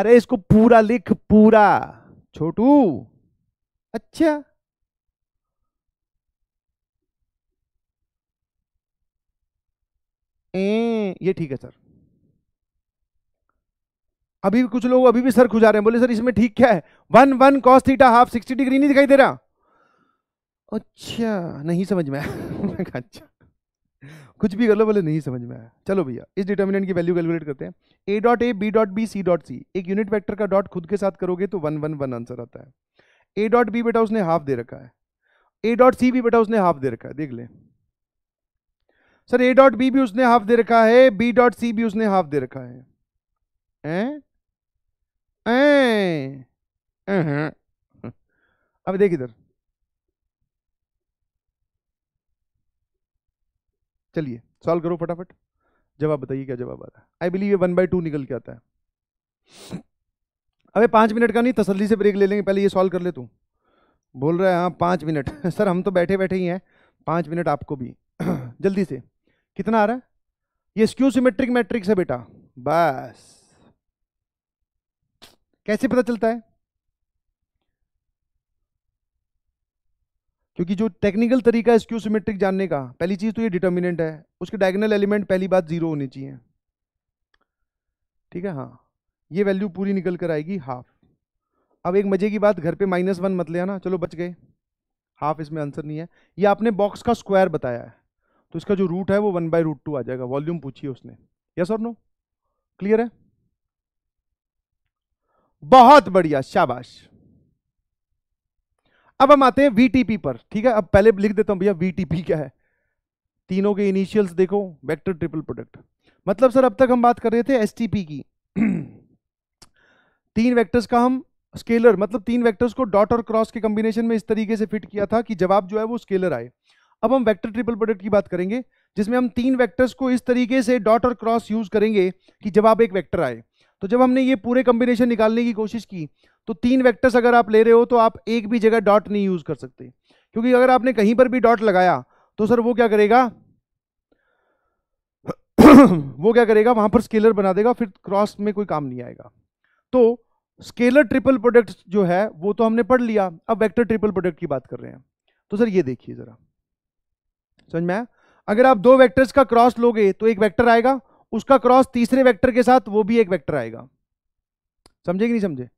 अरे इसको पूरा लिख पूरा छोटू अच्छा ए ये ठीक है सर अभी भी कुछ लोग अभी भी सर खुजा रहे हैं बोले सर इसमें ठीक क्या है one one cos theta half sixty degree नहीं दिखाई दे रहा अच्छा नहीं समझ में आया अच्छा कुछ भी कर लो बोले नहीं समझ में आया चलो भैया इस डिटर्मिनेंट की वैल्यू कैलकुलेट करते हैं A dot A B dot B C dot C एक यूनिट वेक्टर का डॉट खुद के साथ करोगे तो वन वन वन आंसर आता है ए डॉट बी बेटा उसने हाफ दे रखा है ए डॉट सी भी बेटा उसने हाफ दे रखा है देख लें सर ए डॉट बी भी उसने हाफ दे रखा है बी डॉट सी भी उसने हाफ दे रखा है ए? अब देख इधर चलिए सॉल्व करो फटाफट जवाब बताइए क्या जवाब आ रहा है आई बिलीव ये वन बाई टू निकल के आता है अबे पाँच मिनट का नहीं तसल्ली से ब्रेक ले लेंगे पहले ये सॉल्व कर ले तू बोल रहा है हाँ पाँच मिनट सर हम तो बैठे बैठे ही हैं पाँच मिनट आपको भी जल्दी से कितना आ रहा है ये स्क्यू सिमेट्रिक मैट्रिक्स है बेटा बस कैसे पता चलता है क्योंकि जो टेक्निकल तरीका है स्क्यू सिमेट्रिक जानने का पहली चीज तो ये डिटर्मिनेंट है उसके डायगनल एलिमेंट पहली बात जीरो होनी चाहिए ठीक है हाँ ये वैल्यू पूरी निकल कर आएगी हाफ अब एक मजे की बात घर पे माइनस वन मत ले आना चलो बच गए हाफ इसमें आंसर नहीं है ये आपने बॉक्स का स्क्वायर बताया है तो इसका जो रूट है वो वन बाई रूट टू आ जाएगा वॉल्यूम पूछिए उसने यस और नो क्लियर है बहुत बढ़िया शाबाश अब हम आते हैं वीटीपी पर ठीक है अब पहले लिख देता हूं भैया वीटीपी क्या है तीनों के इनिशियल्स देखो वेक्टर ट्रिपल प्रोडक्ट मतलब सर अब तक हम बात कर रहे थे एसटीपी की तीन वेक्टर्स का हम स्केलर मतलब तीन वेक्टर्स को डॉट और क्रॉस के कॉम्बिनेशन में इस तरीके से फिट किया था कि जवाब जो है वो स्केलर आए अब हम वेक्टर ट्रिपल प्रोडक्ट की बात करेंगे जिसमें हम तीन वेक्टर्स को इस तरीके से डॉट और क्रॉस यूज करेंगे कि जब आप एक वेक्टर आए तो जब हमने ये पूरे कॉम्बिनेशन निकालने की कोशिश की तो तीन वेक्टर्स अगर आप ले रहे हो तो आप एक भी जगह डॉट नहीं यूज कर सकते क्योंकि अगर आपने कहीं पर भी डॉट लगाया तो सर वो क्या करेगा वो क्या करेगा वहां पर स्केलर बना देगा फिर क्रॉस में कोई काम नहीं आएगा तो स्केलर ट्रिपल प्रोडक्ट जो है वो तो हमने पढ़ लिया अब वेक्टर ट्रिपल प्रोडक्ट की बात कर रहे हैं तो सर ये देखिए जरा समझ में आया अगर आप दो वेक्टर्स का क्रॉस लोगे तो एक वेक्टर आएगा उसका क्रॉस तीसरे वेक्टर के साथ वो भी एक वेक्टर आएगा समझे कि नहीं समझे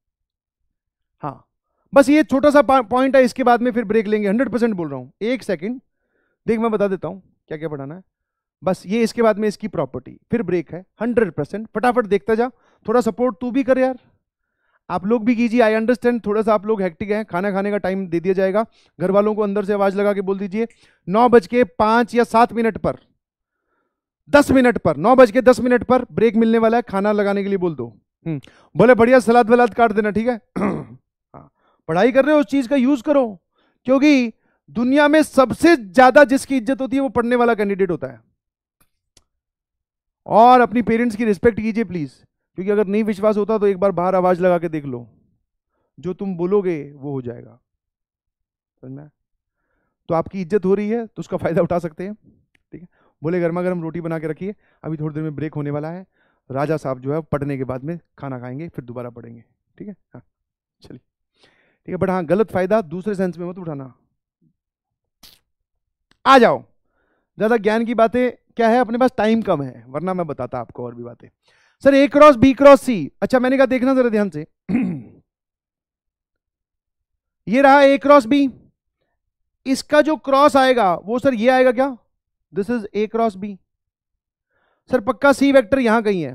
हाँ बस ये छोटा सा पॉइंट है इसके बाद में फिर ब्रेक लेंगे हंड्रेड परसेंट बोल रहा हूँ एक सेकेंड देख मैं बता देता हूँ क्या क्या पढ़ाना है बस ये इसके बाद में इसकी प्रॉपर्टी फिर ब्रेक है हंड्रेड परसेंट फटाफट देखता जा थोड़ा सपोर्ट तू भी कर यार आप लोग भी कीजिए आई अंडरस्टैंड थोड़ा सा आप लोग हैक्टिक हैं खाना खाने का टाइम दे दिया जाएगा घर वालों को अंदर से आवाज़ लगा के बोल दीजिए नौ बज के पाँच या सात मिनट पर दस मिनट पर नौ बज के दस मिनट पर ब्रेक मिलने वाला है खाना लगाने के लिए बोल दो हम्म, बोले बढ़िया सलाद वलाद काट देना ठीक है हाँ, पढ़ाई कर रहे हो उस चीज़ का यूज़ करो क्योंकि दुनिया में सबसे ज़्यादा जिसकी इज्जत होती है वो पढ़ने वाला कैंडिडेट होता है और अपनी पेरेंट्स की रिस्पेक्ट कीजिए प्लीज़ क्योंकि अगर नहीं विश्वास होता तो एक बार बाहर आवाज लगा के देख लो जो तुम बोलोगे वो हो जाएगा समझना तो आपकी इज्जत हो रही है तो उसका फायदा उठा सकते हैं ठीक है बोले गर्मा गर्म रोटी बना के रखिए अभी थोड़ी देर में ब्रेक होने वाला है राजा साहब जो है पढ़ने के बाद में खाना खाएंगे फिर दोबारा पढ़ेंगे ठीक है हाँ चलिए ठीक है बट हाँ गलत फायदा दूसरे सेंस में मत उठाना आ जाओ ज़्यादा ज्ञान की बातें क्या है अपने पास टाइम कम है वरना मैं बताता आपको और भी बातें sir A cross B cross C अच्छा मैंने कहा देखना जरा ध्यान से ये रहा ए क्रॉस बी इसका जो क्रॉस आएगा वो सर ये आएगा क्या this is A cross B sir पक्का सी वेक्टर यहां कहीं है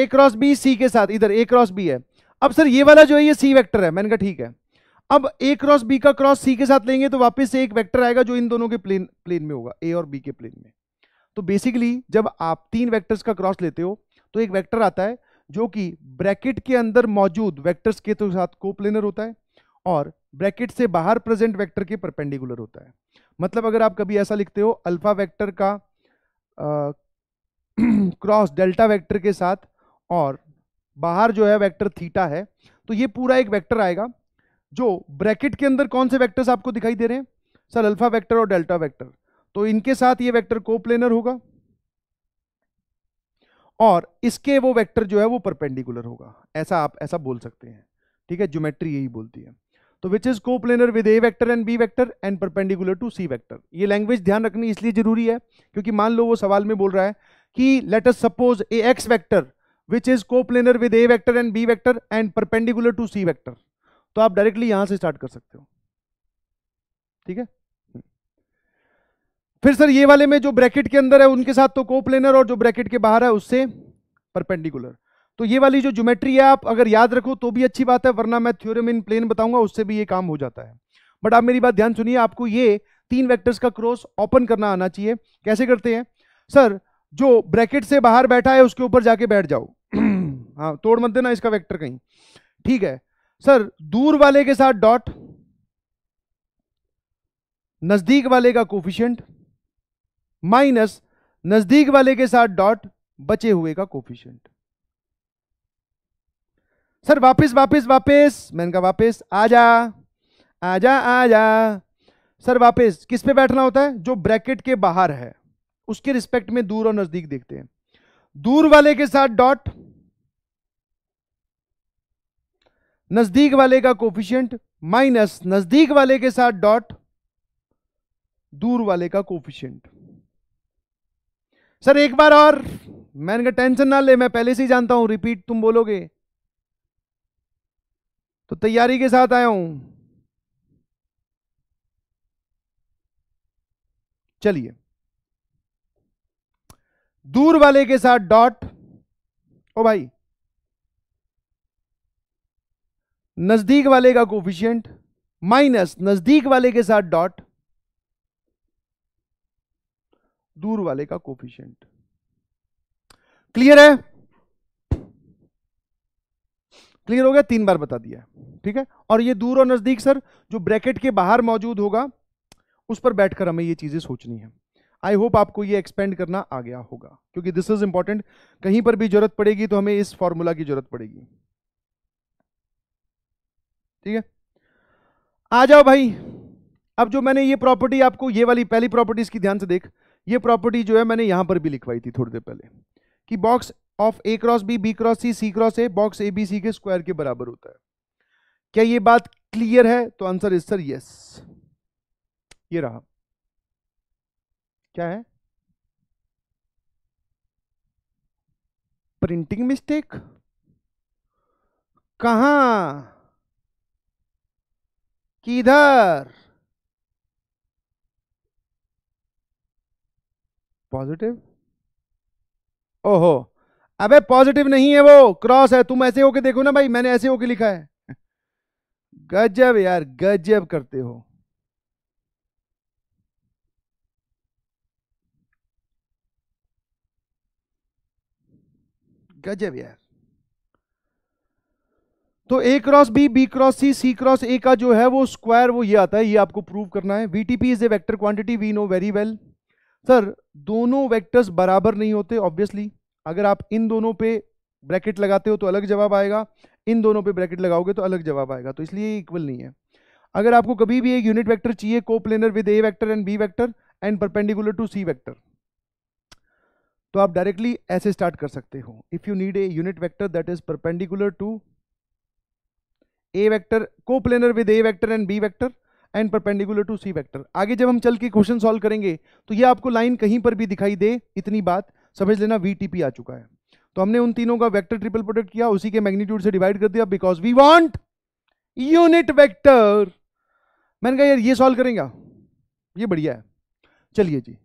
ए क्रॉस बी सी के साथ इधर ए क्रॉस बी है अब सर ये वाला जो है ये सी वेक्टर है मैंने कहा ठीक है अब ए क्रॉस बी का क्रॉस सी के साथ लेंगे तो वापस से एक वेक्टर आएगा जो इन दोनों के प्लेन प्लेन में होगा ए और बी के प्लेन में तो बेसिकली जब आप तीन वेक्टर्स का क्रॉस लेते हो तो एक वेक्टर आता है जो कि ब्रैकेट के अंदर मौजूद वेक्टर्स के तो साथ कोप्लेनर होता है और ब्रैकेट से बाहर प्रेजेंट वेक्टर के परपेंडिकुलर होता है मतलब अगर आप कभी ऐसा लिखते हो अल्फा वेक्टर का क्रॉस डेल्टा वेक्टर के साथ और बाहर जो है वेक्टर थीटा है तो ये पूरा एक वेक्टर आएगा जो ब्रैकेट के अंदर कौन से वेक्टर्स आपको दिखाई दे रहे हैं सर अल्फा वेक्टर और डेल्टा वेक्टर तो इनके साथ ये वेक्टर कोप्लेनर होगा और इसके वो वेक्टर जो है वो परपेंडिकुलर होगा ऐसा आप ऐसा बोल सकते हैं ठीक है ज्योमेट्री यही बोलती है तो which is coplanar with A vector and B vector and perpendicular to C vector ये लैंग्वेज ध्यान रखनी इसलिए जरूरी है क्योंकि मान लो वो सवाल में बोल रहा है कि let suppose a X vector which is coplanar with A vector and B vector and perpendicular to C vector तो आप डायरेक्टली यहां से स्टार्ट कर सकते हो ठीक है फिर सर ये वाले में जो ब्रैकेट के अंदर है उनके साथ तो प्लेनर और जो ब्रैकेट के बाहर है उससे परपेंडिकुलर तो ये वाली जो ज्योमेट्री है आप अगर याद रखो तो भी अच्छी बात है वरना मैं थ्योरम इन प्लेन बताऊंगा उससे भी ये काम हो जाता है बट आप मेरी बात ध्यान सुनिए आपको ये तीन वेक्टर्स का क्रॉस ओपन करना आना चाहिए कैसे करते हैं सर जो ब्रैकेट से बाहर बैठा है उसके ऊपर जाके बैठ जाओ हाँ तोड़ मत देना इसका वैक्टर कहीं ठीक है सर दूर वाले के साथ डॉट नजदीक वाले का कोफिशियंट माइनस नजदीक वाले के साथ डॉट बचे हुए का कोफिशियंट सर वापस वापस वापस मैंने कहा वापस जा आ जा सर वापस किस पे बैठना होता है जो ब्रैकेट के बाहर है उसके रिस्पेक्ट में दूर और नजदीक देखते हैं दूर वाले के साथ डॉट नजदीक वाले का कोफिशियंट माइनस नजदीक वाले के साथ डॉट दूर वाले का कोफिशियंट सर एक बार और मैंने कहा टेंशन ना ले मैं पहले से ही जानता हूं रिपीट तुम बोलोगे तो तैयारी के साथ आया हूं चलिए दूर वाले के साथ डॉट ओ भाई नजदीक वाले का कोफिशियंट माइनस नजदीक वाले के साथ डॉट दूर वाले का कोफिशियंट क्लियर है क्लियर हो गया तीन बार बता दिया ठीक है और ये दूर और नजदीक सर जो ब्रैकेट के बाहर मौजूद होगा उस पर बैठकर हमें ये चीजें सोचनी है आई होप आपको ये एक्सपेंड करना आ गया होगा क्योंकि दिस इज इंपॉर्टेंट कहीं पर भी जरूरत पड़ेगी तो हमें इस फॉर्मूला की जरूरत पड़ेगी ठीक है आ जाओ भाई अब जो मैंने ये प्रॉपर्टी आपको ये वाली पहली प्रॉपर्टीज की ध्यान से देख ये प्रॉपर्टी जो है मैंने यहां पर भी लिखवाई थी थोड़ी देर पहले कि box of A cross B B cross C C cross A box A B C के स्क्वायर के बराबर होता है क्या ये बात क्लियर है तो आंसर इज सर यस ये रहा क्या है प्रिंटिंग मिस्टेक कहा किधर पॉजिटिव ओहो अबे पॉजिटिव नहीं है वो क्रॉस है तुम ऐसे होके देखो ना भाई मैंने ऐसे होके लिखा है गजब यार गजब करते हो गजब यार तो A cross B B cross C C cross A का जो है वो स्क्वायर वो ये आता है ये आपको प्रूव करना है VTP is A vector quantity we know very well sir दोनों वेक्टर्स बराबर नहीं होते ऑब्वियसली अगर आप इन दोनों पे ब्रैकेट लगाते हो तो अलग जवाब आएगा इन दोनों पे ब्रैकेट लगाओगे तो अलग जवाब आएगा तो इसलिए इक्वल नहीं है अगर आपको कभी भी एक यूनिट वैक्टर चाहिए coplanar with A vector and B vector and perpendicular to C vector तो आप डायरेक्टली ऐसे स्टार्ट कर सकते हो if you need a unit vector that is perpendicular to A vector coplanar with A vector and B vector and perpendicular to C vector आगे जब हम चल के क्वेश्चन सॉल्व करेंगे तो ये आपको लाइन कहीं पर भी दिखाई दे इतनी बात समझ लेना वी आ चुका है तो हमने उन तीनों का वेक्टर ट्रिपल प्रोडक्ट किया उसी के मैग्नीट्यूड से डिवाइड कर दिया because we want unit vector मैंने कहा यार ये सॉल्व करेंगे ये बढ़िया है चलिए जी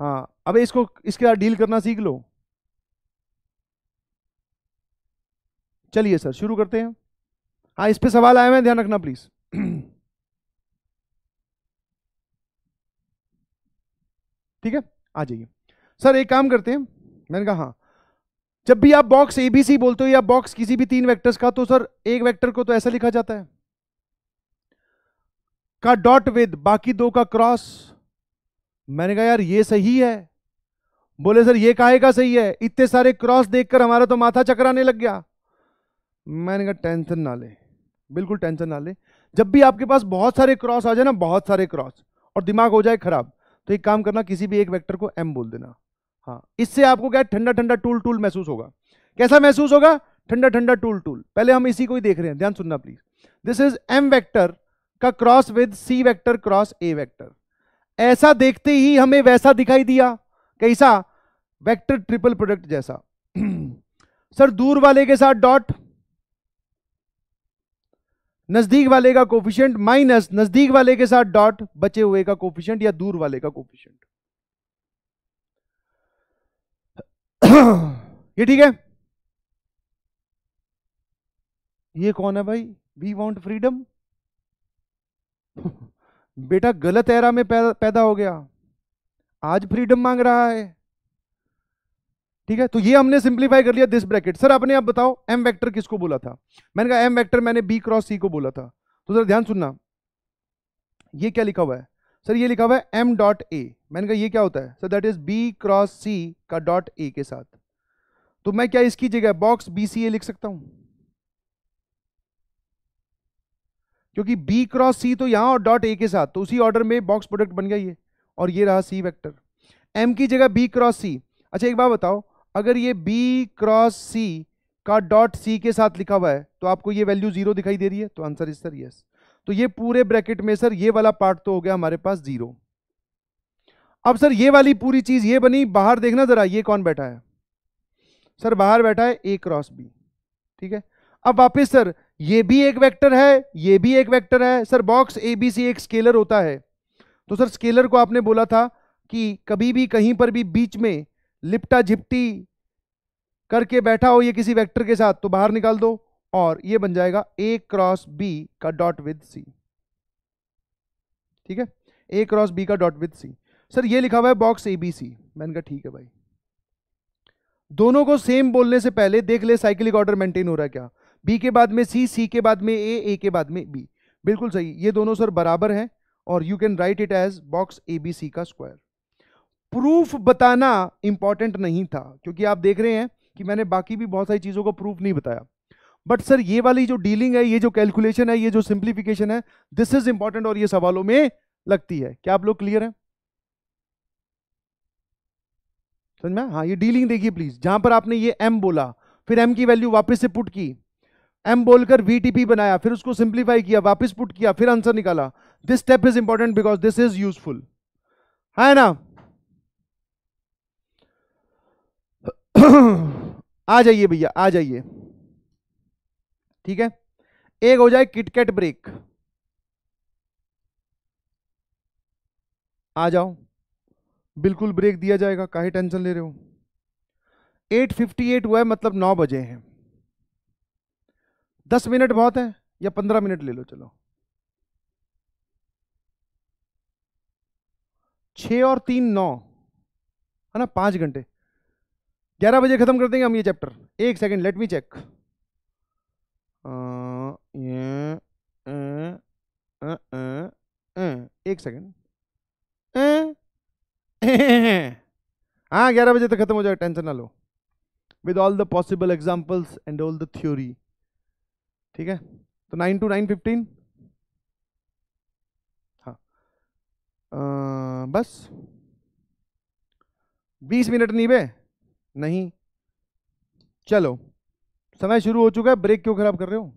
हाँ अब इसको इसके साथ डील करना सीख लो चलिए सर शुरू करते हैं हाँ इस पे सवाल आए हुए ध्यान रखना प्लीज ठीक है आ जाइए सर एक काम करते हैं मैंने कहा हाँ जब भी आप बॉक्स एबीसी बोलते हो या बॉक्स किसी भी तीन वेक्टर्स का तो सर एक वेक्टर को तो ऐसा लिखा जाता है का डॉट विद बाकी दो का क्रॉस मैंने कहा यार ये सही है बोले सर ये काहे का सही है इतने सारे क्रॉस देखकर हमारा तो माथा चकराने लग गया मैंने कहा टेंशन ना ले बिल्कुल टेंशन ना ले जब भी आपके पास बहुत सारे क्रॉस आ जाए ना बहुत सारे क्रॉस और दिमाग हो जाए खराब तो एक काम करना किसी भी एक वेक्टर को एम बोल देना हाँ इससे आपको क्या ठंडा ठंडा टूल टूल महसूस होगा कैसा महसूस होगा ठंडा ठंडा टूल टूल पहले हम इसी को ही देख रहे हैं ध्यान सुनना please this is M vector का cross with C vector cross A vector ऐसा देखते ही हमें वैसा दिखाई दिया कैसा वेक्टर ट्रिपल प्रोडक्ट जैसा सर दूर वाले के साथ डॉट नजदीक वाले का कोफिशियंट माइनस नजदीक वाले के साथ डॉट बचे हुए का कोफिशियंट या दूर वाले का कोफिशियंट ये ठीक है ये कौन है भाई वी वॉन्ट फ्रीडम बेटा गलत एरा में पैदा हो गया आज फ्रीडम मांग रहा है ठीक है तो ये हमने सिंप्लीफाई कर लिया दिस ब्रैकेट सर आपने आप बताओ एम वेक्टर किसको बोला था मैंने कहा एम वेक्टर मैंने बी क्रॉस सी को बोला था तो सर ध्यान सुनना ये क्या लिखा हुआ है सर ये लिखा हुआ है एम डॉट ए मैंने कहा ये क्या होता है sir that is B cross C का डॉट ए के साथ तो मैं क्या इसकी जगह बॉक्स बी सी ए लिख सकता हूं क्योंकि बी क्रॉस सी तो यहां और डॉट ए के साथ तो उसी ऑर्डर में बॉक्स प्रोडक्ट बन गया ये और ये रहा सी वेक्टर एम की जगह बी क्रॉस सी अच्छा एक बात बताओ अगर ये बी क्रॉस सी का डॉट सी के साथ लिखा हुआ है तो आपको ये वैल्यू जीरो दिखाई दे रही है तो आंसर इज सर यस तो ये पूरे ब्रैकेट में सर ये वाला पार्ट तो हो गया हमारे पास जीरो अब सर ये वाली पूरी चीज ये बनी बाहर देखना जरा ये कौन बैठा है सर बाहर बैठा है ए क्रॉस बी ठीक है अब वापस सर ये भी एक वेक्टर है ये भी एक वेक्टर है sir box A B C एक स्केलर होता है तो सर स्केलर को आपने बोला था कि कभी भी कहीं पर भी बीच में लिपटा झिपटी करके बैठा हो ये किसी वेक्टर के साथ तो बाहर निकाल दो और ये बन जाएगा ए क्रॉस बी का डॉट विद सी ठीक है ए क्रॉस बी का डॉट विद सी सर ये लिखा हुआ है बॉक्स ए बी सी मैंने कहा ठीक है भाई दोनों को सेम बोलने से पहले देख ले साइकिलिक ऑर्डर मेंटेन हो रहा है क्या बी के बाद में सी सी के बाद में ए ए के बाद में बी बिल्कुल सही ये दोनों सर बराबर हैं और you can write it as box A B C का स्क्वायर प्रूफ बताना इंपॉर्टेंट नहीं था क्योंकि आप देख रहे हैं कि मैंने बाकी भी बहुत सारी चीज़ों को प्रूफ नहीं बताया बट सर ये वाली जो डीलिंग है ये जो कैलकुलेशन है ये जो सिंप्लीफिकेशन है दिस इज इंपॉर्टेंट और ये सवालों में लगती है क्या आप लोग क्लियर हैं समझ में हाँ ये डीलिंग देखिए प्लीज जहां पर आपने ये एम बोला फिर एम की वैल्यू वापस से पुट की एम बोलकर वीटीपी बनाया फिर उसको सिंप्लीफाई किया वापस पुट किया फिर आंसर निकाला this step is important because this is useful है ना आ जाइए भैया आ जाइए ठीक है एक हो जाए किटकेट ब्रेक आ जाओ बिल्कुल ब्रेक दिया जाएगा काहे टेंशन ले रहे हो 8:58 हुआ है मतलब नौ बजे हैं दस मिनट बहुत है या पंद्रह मिनट ले लो चलो छ और तीन नौ है ना पांच घंटे ग्यारह बजे ख़त्म कर देंगे हम ये चैप्टर एक सेकेंड लेट मी चेक ये एक सेकेंड हाँ ग्यारह बजे तक खत्म हो जाएगा टेंशन ना लो with all the possible examples and all the theory ठीक है तो नाइन टू नाइन फिफ्टीन हाँ बस बीस मिनट नहीं बे नहीं चलो समय शुरू हो चुका है ब्रेक क्यों खराब कर रहे हो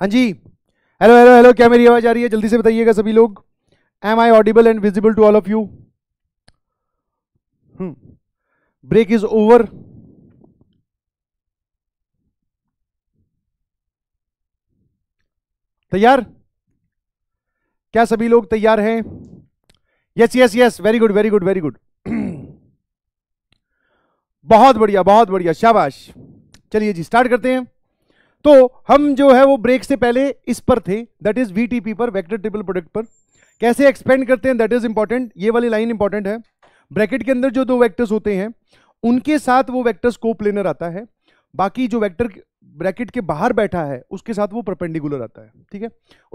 हाँ जी हेलो हेलो हेलो क्या मेरी आवाज़ आ रही है जल्दी से बताइएगा सभी लोग am I audible and visible to all of you break is over तैयार क्या सभी लोग तैयार हैं yes yes yes very good very good very good बहुत बढ़िया बहुत बढ़िया शाबाश चलिए जी स्टार्ट करते हैं तो हम जो है वो ब्रेक से पहले इस पर थे दैट इज वीटीपी पर वेक्टर ट्रिपल प्रोडक्ट पर कैसे एक्सपेंड करते हैं दैट इज इंपॉर्टेंट ये वाली लाइन इंपॉर्टेंट है ब्रैकेट के अंदर जो दो वेक्टर्स होते हैं उनके साथ वो वेक्टर स्कोप लेनर आता है बाकी जो वेक्टर ब्रैकेट के बाहर बैठा है उसके साथ वो परपेंडिकुलर आता है ठीक है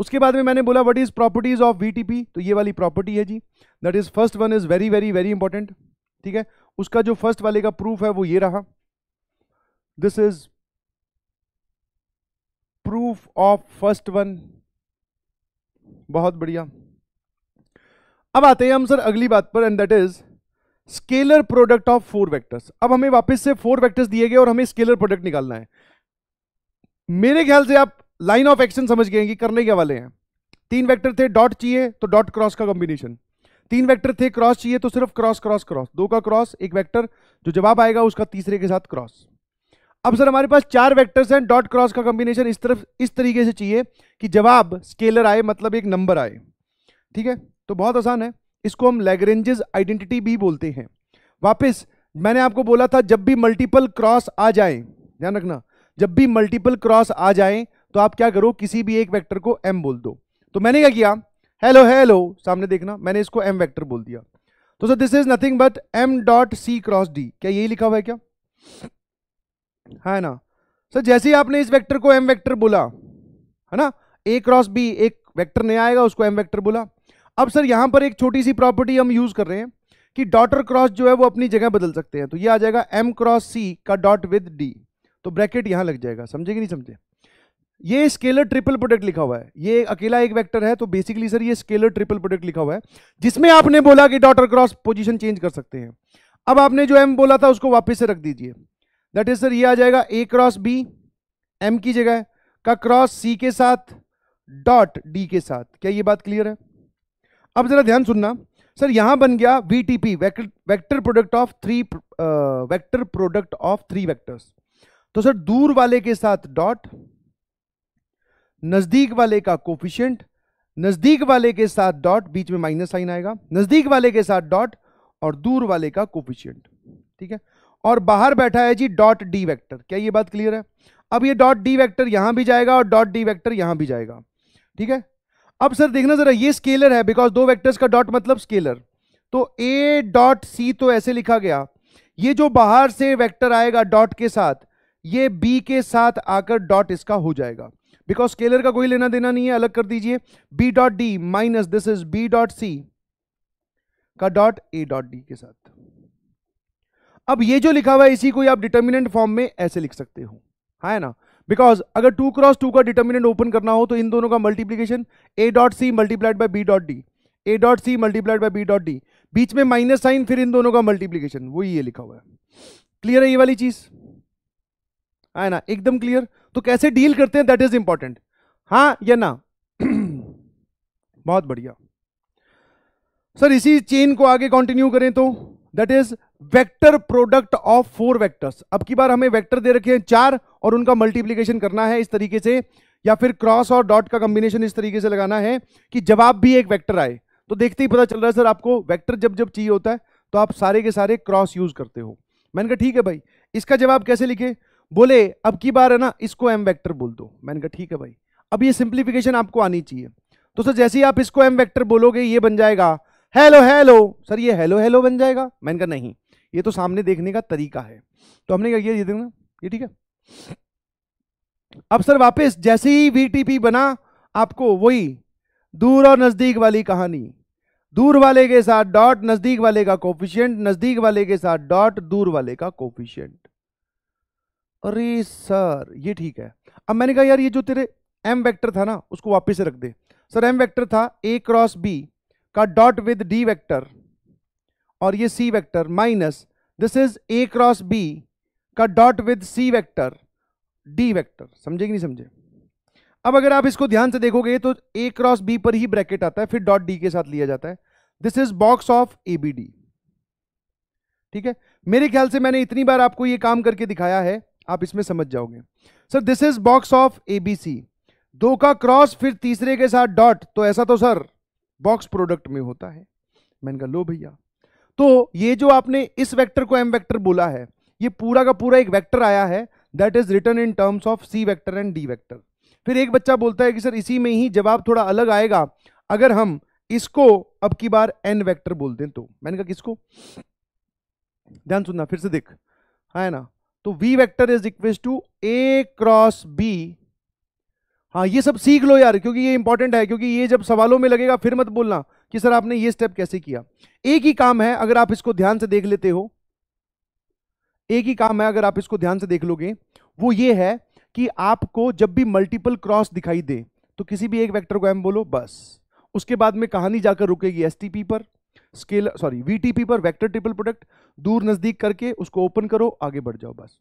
उसके बाद में मैंने बोला what is properties of VTP तो ये वाली प्रॉपर्टी है जी that is first one is very very very important ठीक है उसका जो फर्स्ट वाले का प्रूफ है वो ये रहा this is proof of first one बहुत बढ़िया अब आते हैं हम सर अगली बात पर and that is scalar product of four vectors अब हमें वापस से फोर वेक्टर्स दिए गए और हमें स्केलर प्रोडक्ट निकालना है मेरे ख्याल से आप लाइन ऑफ एक्शन समझ गए कि करने के वाले हैं तीन वेक्टर थे डॉट चाहिए तो डॉट क्रॉस का कॉम्बिनेशन तीन वेक्टर थे क्रॉस चाहिए तो सिर्फ क्रॉस क्रॉस क्रॉस दो का क्रॉस एक वेक्टर जो जवाब आएगा उसका तीसरे के साथ क्रॉस अब सर हमारे पास चार वेक्टर्स हैं डॉट क्रॉस का कॉम्बिनेशन इस तरफ इस तरीके से चाहिए कि जवाब स्केलर आए मतलब एक नंबर आए ठीक है तो बहुत आसान है इसको हम लेगरेंजेस आइडेंटिटी भी बोलते हैं वापस मैंने आपको बोला था जब भी मल्टीपल क्रॉस आ जाए ध्यान रखना जब भी मल्टीपल क्रॉस आ जाए तो आप क्या करो किसी भी एक वैक्टर को एम बोल दो तो मैंने क्या किया हेलो हेलो सामने देखना मैंने इसको एम वैक्टर बोल दिया तो sir this is nothing but M dot C cross D क्या यही लिखा हुआ है क्या है ना सर so, जैसे ही आपने इस वेक्टर को एम वेक्टर बोला है ना ए क्रॉस बी एक वेक्टर नया आएगा उसको एम वेक्टर बोला अब सर यहां पर एक छोटी सी प्रॉपर्टी हम यूज कर रहे हैं कि डॉटर क्रॉस जो है वो अपनी जगह बदल सकते हैं तो ये आ जाएगा एम क्रॉस सी का डॉट विद डी तो ब्रैकेट यहां लग जाएगा समझे कि नहीं समझे ये स्केलर ट्रिपल प्रोडक्ट लिखा हुआ है ये अकेला एक वेक्टर है तो बेसिकली सर ये स्केलर ट्रिपल प्रोडक्ट लिखा हुआ है जिसमें आपने बोला कि डॉटर क्रॉस पोजीशन चेंज कर सकते हैं अब आपने जो एम बोला था उसको वापस से रख दीजिए दैट इज सर ये आ जाएगा ए क्रॉस बी एम की जगह का क्रॉस सी के साथ डॉट डी के साथ क्या ये बात क्लियर है अब जरा ध्यान सुनना सर यहां बन गया V T P vector product of three vector product of three vectors तो सर दूर वाले के साथ डॉट नजदीक वाले का कोफिशियंट नजदीक वाले के साथ डॉट बीच में माइनस साइन आएगा नजदीक वाले के साथ डॉट और दूर वाले का कोफिशियंट ठीक है और बाहर बैठा है जी डॉट डी वैक्टर क्या ये बात क्लियर है अब ये डॉट डी वैक्टर यहां भी जाएगा और डॉट डी वैक्टर यहां भी जाएगा ठीक है अब सर देखना ज़रा ये स्केलर है बिकॉज दो वेक्टर्स का डॉट मतलब स्केलर तो ए डॉट सी तो ऐसे लिखा गया ये जो बाहर से वेक्टर आएगा डॉट के साथ ये बी के साथ आकर डॉट इसका हो जाएगा बिकॉज स्केलर का कोई लेना देना नहीं है अलग कर दीजिए B dot D minus this is B dot C का डॉट ए डॉट डी के साथ अब ये जो लिखा हुआ है इसी को आप डिटर्मिनेंट फॉर्म में ऐसे लिख सकते हो हाँ, है ना बिकॉज अगर टू क्रॉस टू का डिटर्मिनेंट ओपन करना हो तो इन दोनों का multiplication A dot C multiplied by B dot D A dot C multiplied by B dot D बीच में माइनस साइन फिर इन दोनों का मल्टीप्लीकेशन वो ये लिखा हुआ है क्लियर है ये वाली चीज हाँ, है ना एकदम क्लियर तो कैसे डील करते हैं दैट इज इंपॉर्टेंट हाँ या ना बहुत बढ़िया सर इसी चेन को आगे कंटिन्यू करें तो that is vector product of four vectors अब की बार हमें वेक्टर दे रखे हैं चार और उनका मल्टीप्लीकेशन करना है इस तरीके से या फिर क्रॉस और डॉट का कॉम्बिनेशन इस तरीके से लगाना है कि जवाब भी एक वेक्टर आए तो देखते ही पता चल रहा है सर आपको वेक्टर जब जब चाहिए होता है तो आप सारे के सारे क्रॉस यूज करते हो मैंने कहा ठीक है भाई इसका जवाब कैसे लिखे बोले अब की बार है ना इसको एम वैक्टर बोल दो मैंने कहा ठीक है भाई अब ये सिंप्लीफिकेशन आपको आनी चाहिए तो सर जैसे ही आप इसको एम वैक्टर बोलोगे ये बन जाएगा हेलो हेलो सर ये हेलो हेलो बन जाएगा मैंने कहा नहीं ये तो सामने देखने का तरीका है तो हमने क्या किया ये देखना ये ठीक है अब सर वापस जैसे ही वीटीपी बना आपको वही दूर और नजदीक वाली कहानी दूर वाले के साथ डॉट नजदीक वाले का कोफिशियंट नजदीक वाले के साथ डॉट दूर वाले का कोफिशियंट अरे सर ये ठीक है अब मैंने कहा यार ये जो तेरे एम वेक्टर था ना उसको वापस से रख दे सर एम वेक्टर था ए क्रॉस बी का डॉट विद डी वेक्टर और ये C vector minus this is A cross B का dot with C vector D vector समझे कि नहीं समझे अब अगर आप इसको ध्यान से देखोगे तो ए क्रॉस बी पर ही ब्रैकेट आता है फिर डॉट डी के साथ लिया जाता है this is box of A B D ठीक है मेरे ख्याल से मैंने इतनी बार आपको ये काम करके दिखाया है आप इसमें समझ जाओगे sir this is box of A B C दो का क्रॉस फिर तीसरे के साथ डॉट तो ऐसा तो सर बॉक्स प्रोडक्ट में होता है मैंने कहा लो भैया तो ये जो आपने इस वेक्टर को एम वेक्टर बोला है ये पूरा का पूरा एक वेक्टर आया है that is return in terms of C vector and D vector फिर एक बच्चा बोलता है कि सर इसी में ही जवाब थोड़ा अलग आएगा अगर हम इसको अब की बार एन वैक्टर बोल दें तो मैंने कहा किसको ध्यान सुनना फिर से देख हाँ, है ना तो V vector is equal to A cross B हाँ ये सब सीख लो यार क्योंकि ये इंपॉर्टेंट है क्योंकि ये जब सवालों में लगेगा फिर मत बोलना कि सर आपने ये स्टेप कैसे किया एक ही काम है अगर आप इसको ध्यान से देख लेते हो एक ही काम है अगर आप इसको ध्यान से देख लोगे वो ये है कि आपको जब भी मल्टीपल क्रॉस दिखाई दे तो किसी भी एक वेक्टर को एम बोलो बस उसके बाद में कहानी जाकर रुकेगी एसटीपी पर स्केल सॉरी वीटीपी पर वेक्टर ट्रिपल प्रोडक्ट दूर नजदीक करके उसको ओपन करो आगे बढ़ जाओ बस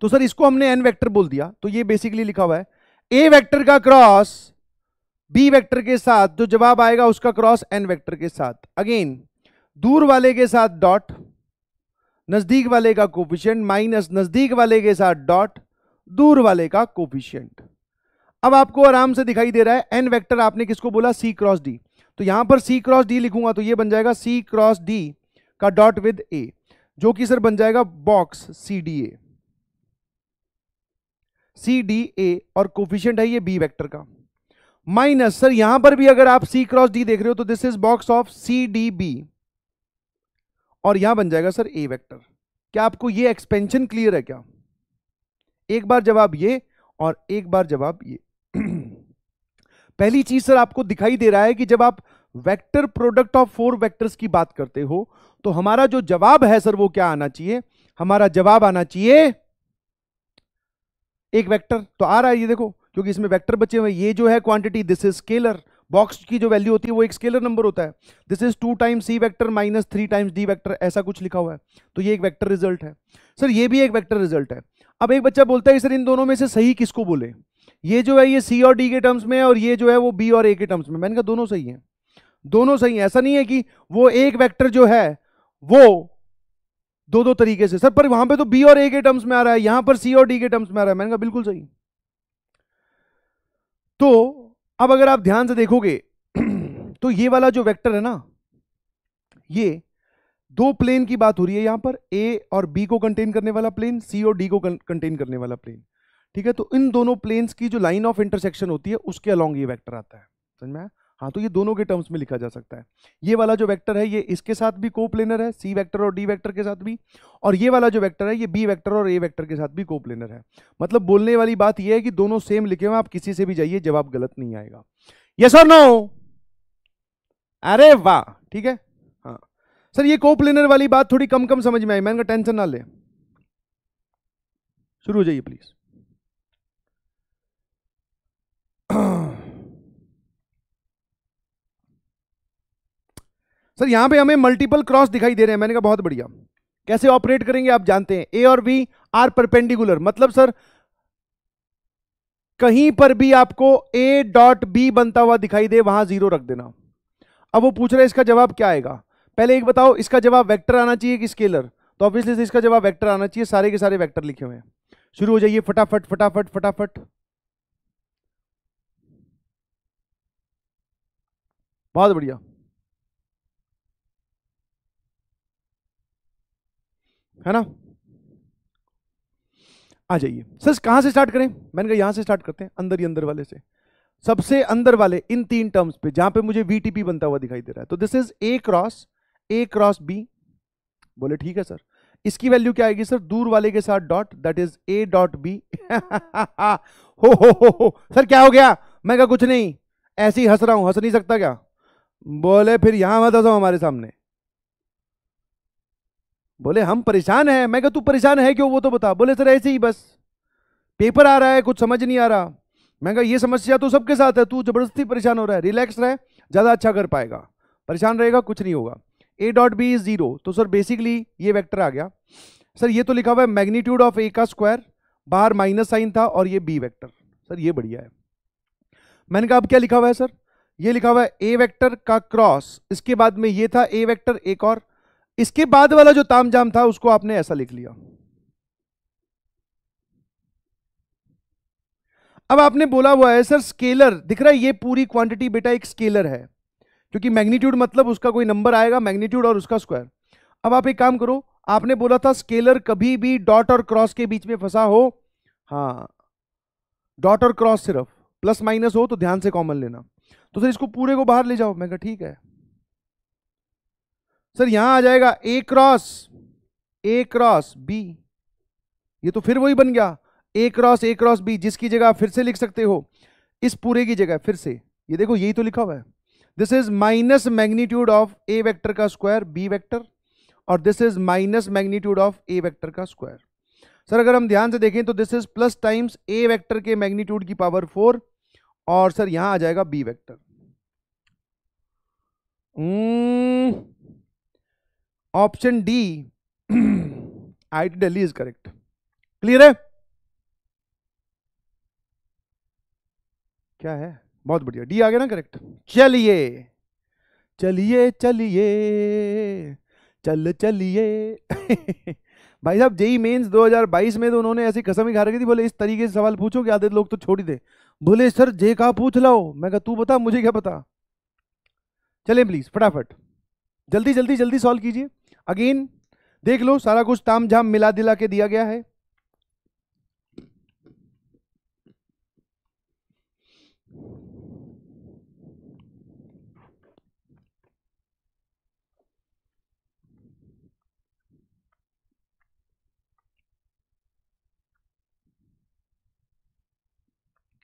तो सर इसको हमने एन वेक्टर बोल दिया तो ये बेसिकली लिखा हुआ है ए वेक्टर का क्रॉस बी वेक्टर के साथ जो जवाब आएगा उसका क्रॉस एन वेक्टर के साथ अगेन दूर वाले के साथ डॉट नजदीक वाले का कोफिशियंट माइनस नजदीक वाले के साथ डॉट दूर वाले का कोफिशियंट अब आपको आराम से दिखाई दे रहा है एन वेक्टर आपने किसको बोला सी क्रॉस डी तो यहां पर सी क्रॉस डी लिखूंगा तो ये बन जाएगा सी क्रॉस डी का डॉट विद ए जो कि सर बन जाएगा box C D A C D A और कोफिशियंट है ये बी वेक्टर का माइनस सर यहां पर भी अगर आप सी क्रॉस डी देख रहे हो तो this is box of C D B और यहां बन जाएगा सर ए वेक्टर क्या आपको ये एक्सपेंशन क्लियर है क्या एक बार जवाब ये और एक बार जवाब ये पहली चीज सर आपको दिखाई दे रहा है कि जब आप vector product of four vectors की बात करते हो तो हमारा जो जवाब है सर वो क्या आना चाहिए हमारा जवाब आना चाहिए एक वेक्टर तो आ रहा है ये देखो क्योंकि इसमें वेक्टर बचे हुए ये जो है quantity this is scalar box की जो वैल्यू होती है वो एक स्केलर नंबर होता है this is two times C vector minus three times D vector ऐसा कुछ लिखा हुआ है तो ये एक वैक्टर रिजल्ट है सर ये भी एक वैक्टर रिजल्ट है अब एक बच्चा बोलता है सर इन दोनों में से सही किसको बोले ये जो है ये सी और डी के टर्म्स में है और ये जो है वो बी और ए के टर्म्स में मैंने कहा दोनों सही है दोनों सही है ऐसा नहीं है कि वो एक वैक्टर जो है वो दो दो तरीके से सर पर वहां पे तो बी और ए के टर्म्स में आ रहा है यहां पर सी और डी के टर्म्स में आ रहा है मैंने कहा बिल्कुल सही तो अब अगर आप ध्यान से देखोगे तो ये वाला जो वेक्टर है ना ये दो प्लेन की बात हो रही है यहां पर ए और बी को कंटेन करने वाला प्लेन सी और डी को कंटेन करने वाला प्लेन ठीक है तो इन दोनों प्लेन्स की जो लाइन ऑफ इंटरसेक्शन होती है उसके अलोंग ये वेक्टर आता है समझ में आया हाँ तो ये दोनों के टर्म्स में लिखा जा सकता है ये वाला जो वेक्टर है ये इसके साथ भी कोप्लेनर है सी वेक्टर और डी वेक्टर के साथ भी और ये वाला जो वेक्टर है ये बी वेक्टर और ए वेक्टर के साथ भी कोप्लेनर है मतलब बोलने वाली बात ये है कि दोनों सेम लिखे हुए आप किसी से भी जाइए जवाब गलत नहीं आएगा यस और नो अरे वाह ठीक है हाँ सर ये कोप्लेनर वाली बात थोड़ी कम कम समझ में आई मैंने टेंशन ना ले शुरू हो जाइए प्लीज सर यहाँ पे हमें मल्टीपल क्रॉस दिखाई दे रहे हैं मैंने कहा बहुत बढ़िया कैसे ऑपरेट करेंगे आप जानते हैं ए और बी आर परपेंडिकुलर मतलब सर कहीं पर भी आपको ए डॉट बी बनता हुआ दिखाई दे वहां जीरो रख देना अब वो पूछ रहे हैं इसका जवाब क्या आएगा पहले एक बताओ इसका जवाब वैक्टर आना चाहिए कि स्केलर तो ऑब्वियसली इसका जवाब वैक्टर आना चाहिए सारे के सारे वैक्टर लिखे हुए हैं शुरू हो जाइए फटाफट फटाफट फटाफट बहुत बढ़िया है ना आ जाइए सर कहां से स्टार्ट करें मैंने कहा यहां से स्टार्ट करते हैं अंदर ही अंदर वाले से सबसे अंदर वाले इन तीन टर्म्स पे जहां पे मुझे वीटीपी बनता हुआ दिखाई दे रहा है तो this is A cross A cross B बोले ठीक है सर इसकी वैल्यू क्या आएगी सर दूर वाले के साथ dot that is A dot B हो हो हो हो सर क्या हो गया मैं क्या कुछ नहीं ऐसे ही हंस रहा हूं हंस नहीं सकता क्या बोले फिर यहां मत हंसो हमारे सामने बोले हम परेशान हैं मैं क्या तू परेशान है क्यों वो तो बता बोले सर ऐसे ही बस पेपर आ रहा है कुछ समझ नहीं आ रहा मैं कहा ये समस्या तो सबके साथ है तू जबरदस्ती परेशान हो रहा है रिलैक्स रहे ज़्यादा अच्छा कर पाएगा परेशान रहेगा कुछ नहीं होगा A dot B is zero तो सर बेसिकली ये वेक्टर आ गया सर ये तो लिखा हुआ है मैग्नीट्यूड ऑफ ए का स्क्वायर बाहर माइनस साइन था और ये बी वैक्टर सर ये बढ़िया है मैंने कहा अब क्या लिखा हुआ है सर ये लिखा हुआ है ए वेक्टर का क्रॉस इसके बाद में ये था ए वेक्टर एक और इसके बाद वाला जो तामझाम था उसको आपने ऐसा लिख लिया अब आपने बोला हुआ है सर स्केलर दिख रहा है ये पूरी क्वांटिटी बेटा एक स्केलर है क्योंकि मैग्नीट्यूड मतलब उसका कोई नंबर आएगा मैग्नीट्यूड और उसका स्क्वायर अब आप एक काम करो आपने बोला था स्केलर कभी भी डॉट और क्रॉस के बीच में फंसा हो हाँ डॉट और क्रॉस सिर्फ प्लस माइनस हो तो ध्यान से कॉमन लेना तो सर इसको पूरे को बाहर ले जाओ मैं ठीक है सर यहां आ जाएगा A cross A cross B ये तो फिर वही बन गया A cross A cross B जिसकी जगह आप फिर से लिख सकते हो इस पूरे की जगह फिर से ये देखो यही तो लिखा हुआ है this is minus magnitude of A vector का स्क्वायर बी वेक्टर और this is minus magnitude of A vector का स्क्वायर सर अगर हम ध्यान से देखें तो this is plus times A vector के मैग्नीट्यूड की पावर फोर और सर यहां आ जाएगा B vector option D I T Delhi is correct clear है क्या है बहुत बढ़िया डी आ गया ना करेक्ट चलिए चलिए चलिए चल चलिए भाई साहब जेई मेंस 2022 में तो उन्होंने ऐसी कसम ही खा रखी थी बोले इस तरीके से सवाल पूछो कि आधे लोग तो छोड़ ही दे बोले सर जे का पूछ लाओ मैं कहा तू बता मुझे क्या पता चले प्लीज फटाफट जल्दी जल्दी जल्दी सॉल्व कीजिए अगेन देख लो सारा कुछ ताम झाम मिला दिला के दिया गया है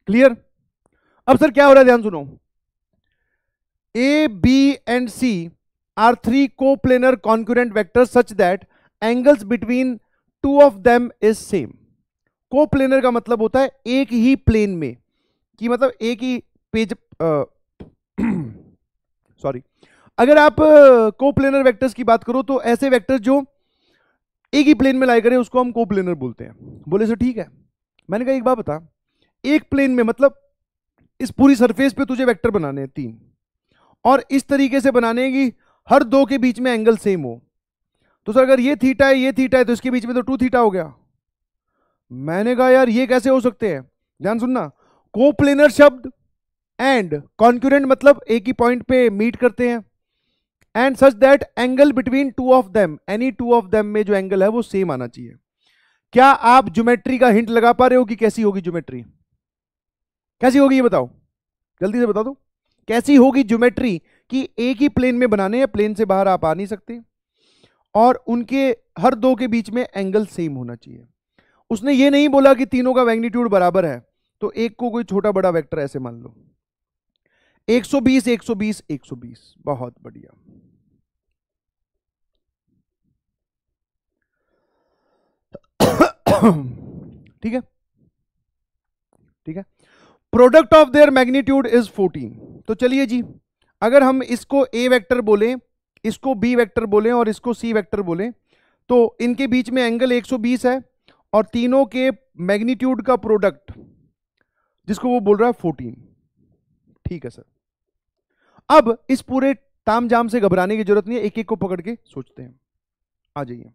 क्लियर अब सर क्या हो रहा है ध्यान सुनो A B and C are three coplanar congruent vectors such that angles between two of them is same coplanar का मतलब होता है एक ही प्लेन में कि मतलब एक ही पेज सॉरी अगर आप कोप्लेनर वेक्टर्स की बात करो तो ऐसे वेक्टर्स जो एक ही प्लेन में लाए करें उसको हम कोप्लेनर बोलते हैं बोले सर ठीक है मैंने कहा एक बात बता एक प्लेन में मतलब इस पूरी सरफेस पे तुझे वेक्टर बनाने हैं तीन और इस तरीके से बनाने हैं कि हर दो के बीच में एंगल सेम हो तो सर अगर ये थीटा है ये थीटा है तो इसके बीच में तो टू थीटा हो गया मैंने कहा यार ये कैसे हो सकते हैं ध्यान सुनना कोप्लेनर शब्द एंड कॉन्क्यूरेंट मतलब एक ही पॉइंट पे मीट करते हैं and such that angle between two of them any two of them में जो एंगल है वो सेम आना चाहिए क्या आप ज्योमेट्री का हिंट लगा पा रहे हो कि कैसी होगी ज्योमेट्री कैसी होगी ये बताओ जल्दी से बता दो कैसी होगी ज्योमेट्री कि एक ही प्लेन में बनाने हैं प्लेन से बाहर आप आ नहीं सकते और उनके हर दो के बीच में एंगल सेम होना चाहिए उसने ये नहीं बोला कि तीनों का मैग्नीट्यूड बराबर है तो एक को कोई छोटा बड़ा वेक्टर ऐसे मान लो 120 120 120 बहुत बढ़िया ठीक है ठीक है product of their magnitude is 14 तो चलिए जी अगर हम इसको ए वेक्टर बोलें इसको बी वेक्टर बोलें और इसको सी वेक्टर बोलें तो इनके बीच में एंगल 120 है और तीनों के मैग्नीट्यूड का प्रोडक्ट जिसको वो बोल रहा है 14 ठीक है सर अब इस पूरे ताम जाम से घबराने की जरूरत नहीं है एक एक को पकड़ के सोचते हैं आ जाइए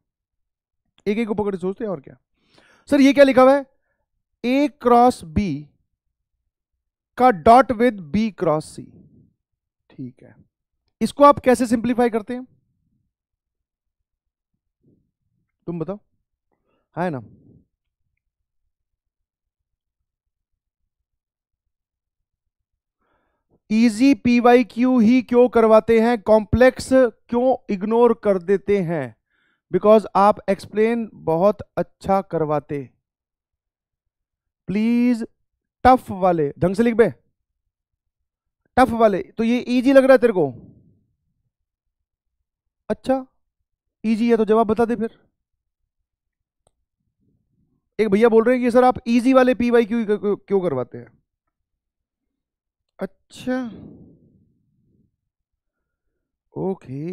एक एक को पकड़ के सोचते हैं और क्या सर ये क्या लिखा हुआ है ए क्रॉस बी का dot with B cross C ठीक है इसको आप कैसे सिंप्लीफाई करते हैं तुम बताओ है ना इजी पीवाई क्यू ही क्यों करवाते हैं कॉम्प्लेक्स क्यों इग्नोर कर देते हैं बिकॉज आप एक्सप्लेन बहुत अच्छा करवाते प्लीज टफ वाले ढंग से लिख बे टफ वाले तो ये इजी लग रहा है तेरे को अच्छा इजी है तो जवाब बता दे फिर एक भैया बोल रहे हैं कि सर आप इजी वाले पी वाई क्यू क्यों करवाते हैं अच्छा ओके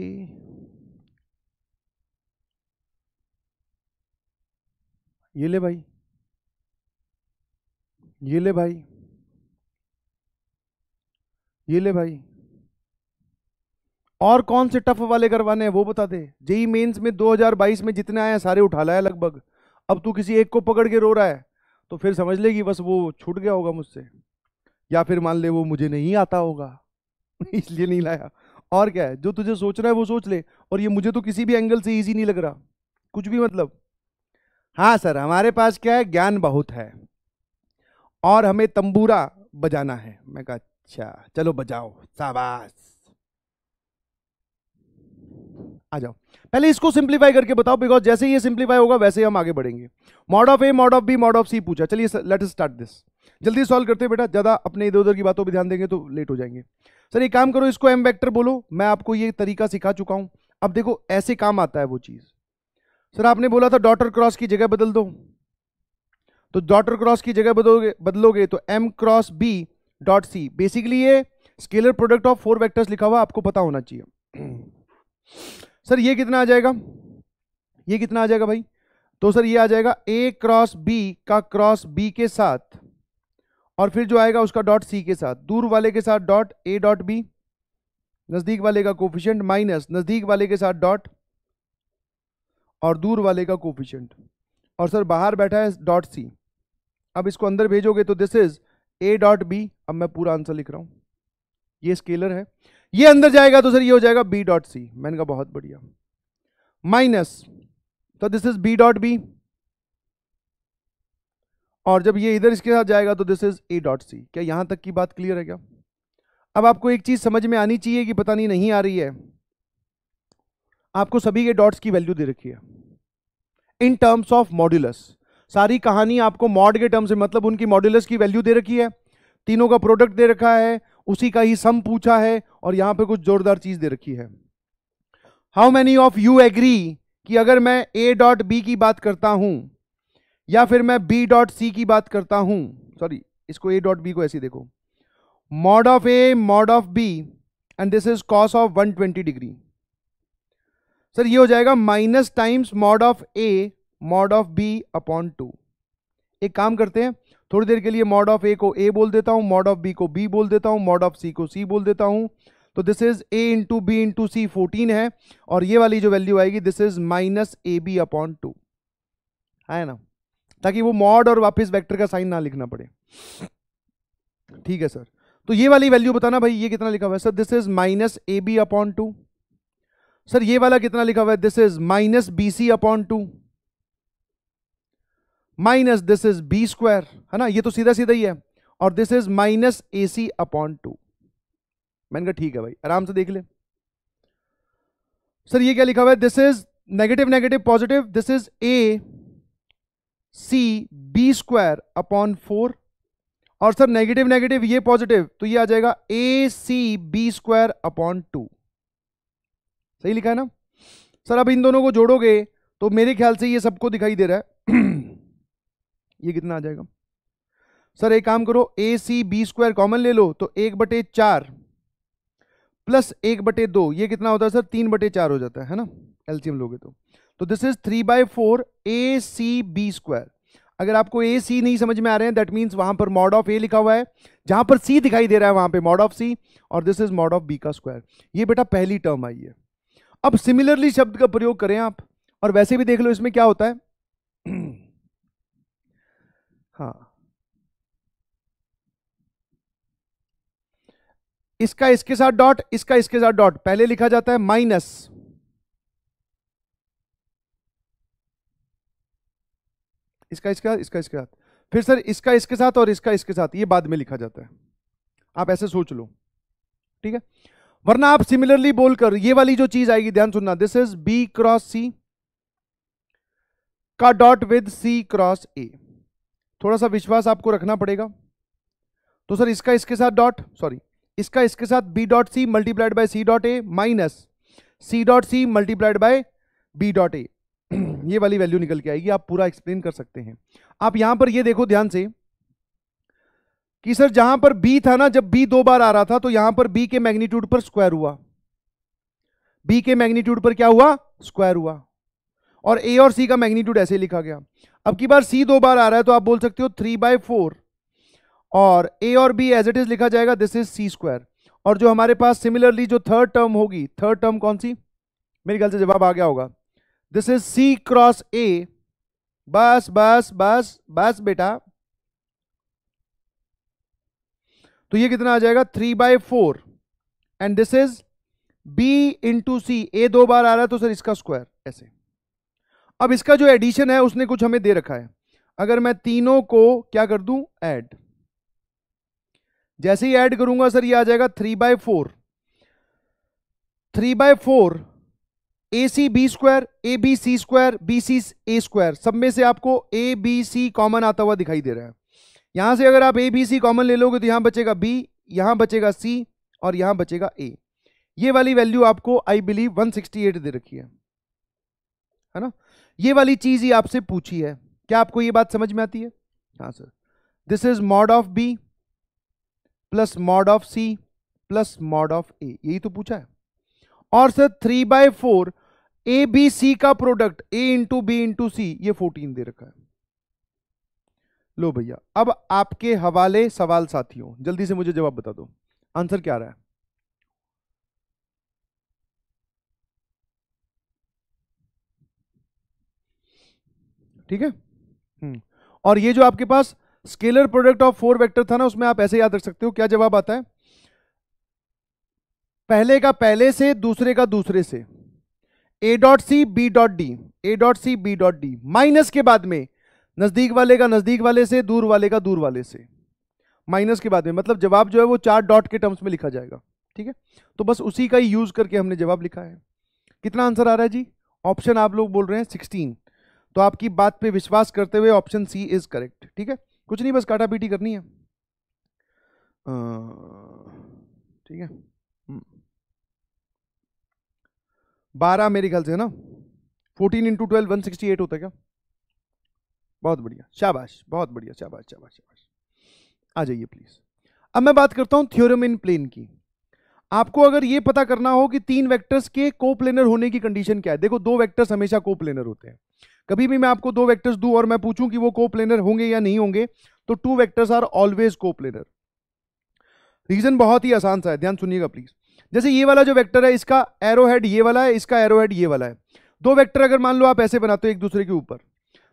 ये ले भाई ये ले भाई ये ले भाई और कौन से टफ वाले करवाने हैं वो बता दे जेई मेंस में 2022 में जितने आए हैं सारे उठा लाया लगभग अब तू किसी एक को पकड़ के रो रहा है तो फिर समझ लेगी बस वो छूट गया होगा मुझसे या फिर मान ले वो मुझे नहीं आता होगा इसलिए नहीं लाया और क्या है जो तुझे सोचना है वो सोच ले और ये मुझे तो किसी भी एंगल से ईजी नहीं लग रहा कुछ भी मतलब हाँ सर हमारे पास क्या है ज्ञान बहुत है और हमें तंबूरा बजाना है मैं कहा अच्छा चलो बजाओ शाबाश आ जाओ पहले इसको सिंप्लीफाई करके बताओ बिकॉज जैसे ये सिंप्लीफाई होगा वैसे ही हम आगे बढ़ेंगे mod of A mod of B mod of C पूछा चलिए लेट स्टार्ट दिस जल्दी सॉल्व करते हैं बेटा ज़्यादा अपने इधर उधर की बातों पर ध्यान देंगे तो लेट हो जाएंगे सर एक काम करो इसको एम वेक्टर बोलो मैं आपको ये तरीका सिखा चुका हूं अब देखो ऐसे काम आता है वो चीज़ सर आपने बोला था डॉटर क्रॉस की जगह बदल दो तो डॉटर क्रॉस की जगह बदलोगे बदलोगे तो M cross B dot C basically ये scalar product of four vectors लिखा हुआ आपको पता होना चाहिए सर ये कितना आ जाएगा ये कितना आ जाएगा भाई तो सर ये आ जाएगा ए क्रॉस बी का क्रॉस बी के साथ और फिर जो आएगा उसका डॉट सी के साथ दूर वाले के साथ डॉट ए डॉट बी नज़दीक वाले का कोफिशियंट माइनस नज़दीक वाले के साथ डॉट और दूर वाले का कोफिशियंट और सर बाहर बैठा है डॉट सी अब इसको अंदर भेजोगे तो this is A dot B अब मैं पूरा आंसर लिख रहा हूं ये स्केलर है ये अंदर जाएगा तो सर ये हो जाएगा बी डॉट सी मैंने कहा बहुत बढ़िया माइनस तो this is B dot B और जब ये इधर इसके साथ जाएगा तो this is A dot C क्या यहां तक की बात क्लियर है क्या अब आपको एक चीज समझ में आनी चाहिए कि पता नहीं नहीं आ रही है आपको सभी के डॉट्स की वैल्यू दे रखी है इन टर्म्स ऑफ मॉड्यूलस सारी कहानी आपको मॉड के टर्म्स में मतलब उनकी मॉड्यूलस की वैल्यू दे रखी है तीनों का प्रोडक्ट दे रखा है उसी का ही सम पूछा है और यहां पे कुछ जोरदार चीज दे रखी है how many of you agree कि अगर मैं ए डॉट बी की बात करता हूं या फिर मैं बी डॉट सी की बात करता हूं सॉरी इसको ए डॉट बी को ऐसे देखो mod of A mod of B and this is cos of 120 degree sir ये हो जाएगा minus times mod of A mod of B upon two एक काम करते हैं थोड़ी देर के लिए मॉड ऑफ ए को ए बोल देता हूँ मॉड ऑफ बी को बी बोल देता हूँ मॉड ऑफ सी को सी बोल देता हूँ तो this is A into B into C fourteen है और ये वाली जो वैल्यू आएगी this is minus A B upon two है ना ताकि वो मॉड और वापस वेक्टर का साइन ना लिखना पड़े ठीक है सर तो ये वाली वैल्यू बताना भाई ये कितना लिखा हुआ है sir this is minus A B upon two sir ये वाला कितना लिखा हुआ है this is minus B C upon two minus this is B square है ना ये तो सीधा सीधा ही है और this is minus A C upon two मैंने कहा ठीक है भाई आराम से देख ले सर ये क्या लिखा हुआ है this is negative negative positive this is A C B square upon four और सर नेगेटिव नेगेटिव ये पॉजिटिव तो ये आ जाएगा A C B square upon two सही लिखा है ना सर अब इन दोनों को जोड़ोगे तो मेरे ख्याल से ये सबको दिखाई दे रहा है ये कितना आ जाएगा सर एक काम करो A C B square common ले लो तो एक बटे चार प्लस एक बटे दो ये कितना होता है सर तीन बटे चार हो जाता है ना एल्सियम लोगे तो तो this is three by four A C B square अगर आपको ए सी नहीं समझ में आ रहे हैं दैट मीन्स वहां पर मॉड ऑफ ए लिखा हुआ है जहां पर सी दिखाई दे रहा है वहां पे मॉड ऑफ सी और this is mod of B का स्क्वायर ये बेटा पहली टर्म आई है अब सिमिलरली शब्द का प्रयोग करें आप और वैसे भी देख लो इसमें क्या होता है हाँ इसका इसके साथ डॉट इसका इसके साथ डॉट पहले लिखा जाता है माइनस इसका इसके साथ इसका इसके साथ फिर सर इसका इसके साथ और इसका इसके साथ ये बाद में लिखा जाता है आप ऐसे सोच लो ठीक है वरना आप सिमिलरली बोलकर ये वाली जो चीज आएगी ध्यान सुनना this is B cross C का dot with C cross A थोड़ा सा विश्वास आपको रखना पड़ेगा तो सर इसका इसके साथ डॉट सॉरी इसका इसके साथ B dot C multiplied by C dot A minus C dot C multiplied by B dot A ये वाली वैल्यू निकल के आएगी आप पूरा एक्सप्लेन कर सकते हैं आप यहां पर ये देखो ध्यान से कि सर जहां पर बी था ना जब बी दो बार आ रहा था तो यहां पर बी के मैग्नीट्यूड पर स्क्वायर हुआ बी के मैग्नीट्यूड पर क्या हुआ स्क्वायर हुआ और ए और सी का मैग्नीट्यूड ऐसे लिखा गया अब की बार सी दो बार आ रहा है तो आप बोल सकते हो थ्री बाय फोर और ए और बी एज इट इज लिखा जाएगा दिस इज सी स्क्वायर और जो हमारे पास सिमिलरली जो थर्ड टर्म होगी थर्ड टर्म कौन सी मेरे ख्याल से जवाब आ गया होगा this is C cross A बस बस बस बस बेटा तो ये कितना आ जाएगा three by four and this is B into C A दो बार आ रहा है तो सर इसका स्क्वायर ऐसे अब इसका जो एडिशन है उसने कुछ हमें दे रखा है अगर मैं तीनों को क्या कर दूं ऐड जैसे ही ऐड करूंगा सर ये आ जाएगा three by four three by four A C B square A B C square B C A square सब में से आपको ए बी सी कॉमन आता हुआ दिखाई दे रहा है यहां से अगर आप ए बी सी कॉमन ले लोगे तो यहां बचेगा बी यहां बचेगा सी और यहां बचेगा ए ये वाली वैल्यू आपको आई बिलीव 168 दे रखी है है ना ये वाली चीज ही आपसे पूछी है क्या आपको ये बात समझ में आती है हाँ sir this is mod of B plus mod of C plus mod of A यही तो पूछा है और sir three by four A B C का product A into B into C ये फोर्टीन दे रखा है लो भैया अब आपके हवाले सवाल साथियों जल्दी से मुझे जवाब बता दो आंसर क्या आ रहा है ठीक है हम्म। और ये जो आपके पास scalar product of four vector था ना उसमें आप ऐसे याद रख सकते हो क्या जवाब आता है पहले का पहले से दूसरे का दूसरे से A dot C B dot D A dot C B dot D minus के बाद में नजदीक वाले का नजदीक वाले से दूर वाले का दूर वाले से माइनस के बाद में मतलब जवाब जो है वो चार डॉट के टर्म्स में लिखा जाएगा ठीक है तो बस उसी का ही यूज करके हमने जवाब लिखा है कितना आंसर आ रहा है जी ऑप्शन आप लोग बोल रहे हैं सिक्सटीन तो आपकी बात पे विश्वास करते हुए ऑप्शन सी इज करेक्ट ठीक है कुछ नहीं बस काटा पीटी करनी है ठीक है हम्म। बारह मेरे ख्याल से है ना fourteen into twelve one sixty eight होता है क्या बहुत बढ़िया शाबाश बहुत बढ़िया शाबाश शाबाश शाबाश आ जाइए प्लीज अब मैं बात करता हूं थ्योरम इन प्लेन की आपको अगर ये पता करना हो कि तीन वेक्टर्स के कोप्लेनर होने की कंडीशन क्या है देखो दो वेक्टर्स हमेशा कोप्लेनर होते हैं कभी भी मैं आपको दो वेक्टर्स दूं और मैं पूछूं कि वो कोप्लेनर होंगे या नहीं होंगे तो two vectors are always coplanar reason बहुत ही आसान सा है ध्यान सुनिएगा प्लीज जैसे ये वाला जो वेक्टर है इसका एरो हेड ये वाला है इसका एरो हेड ये वाला है दो वेक्टर अगर मान लो आप ऐसे बनाते हो एक दूसरे के ऊपर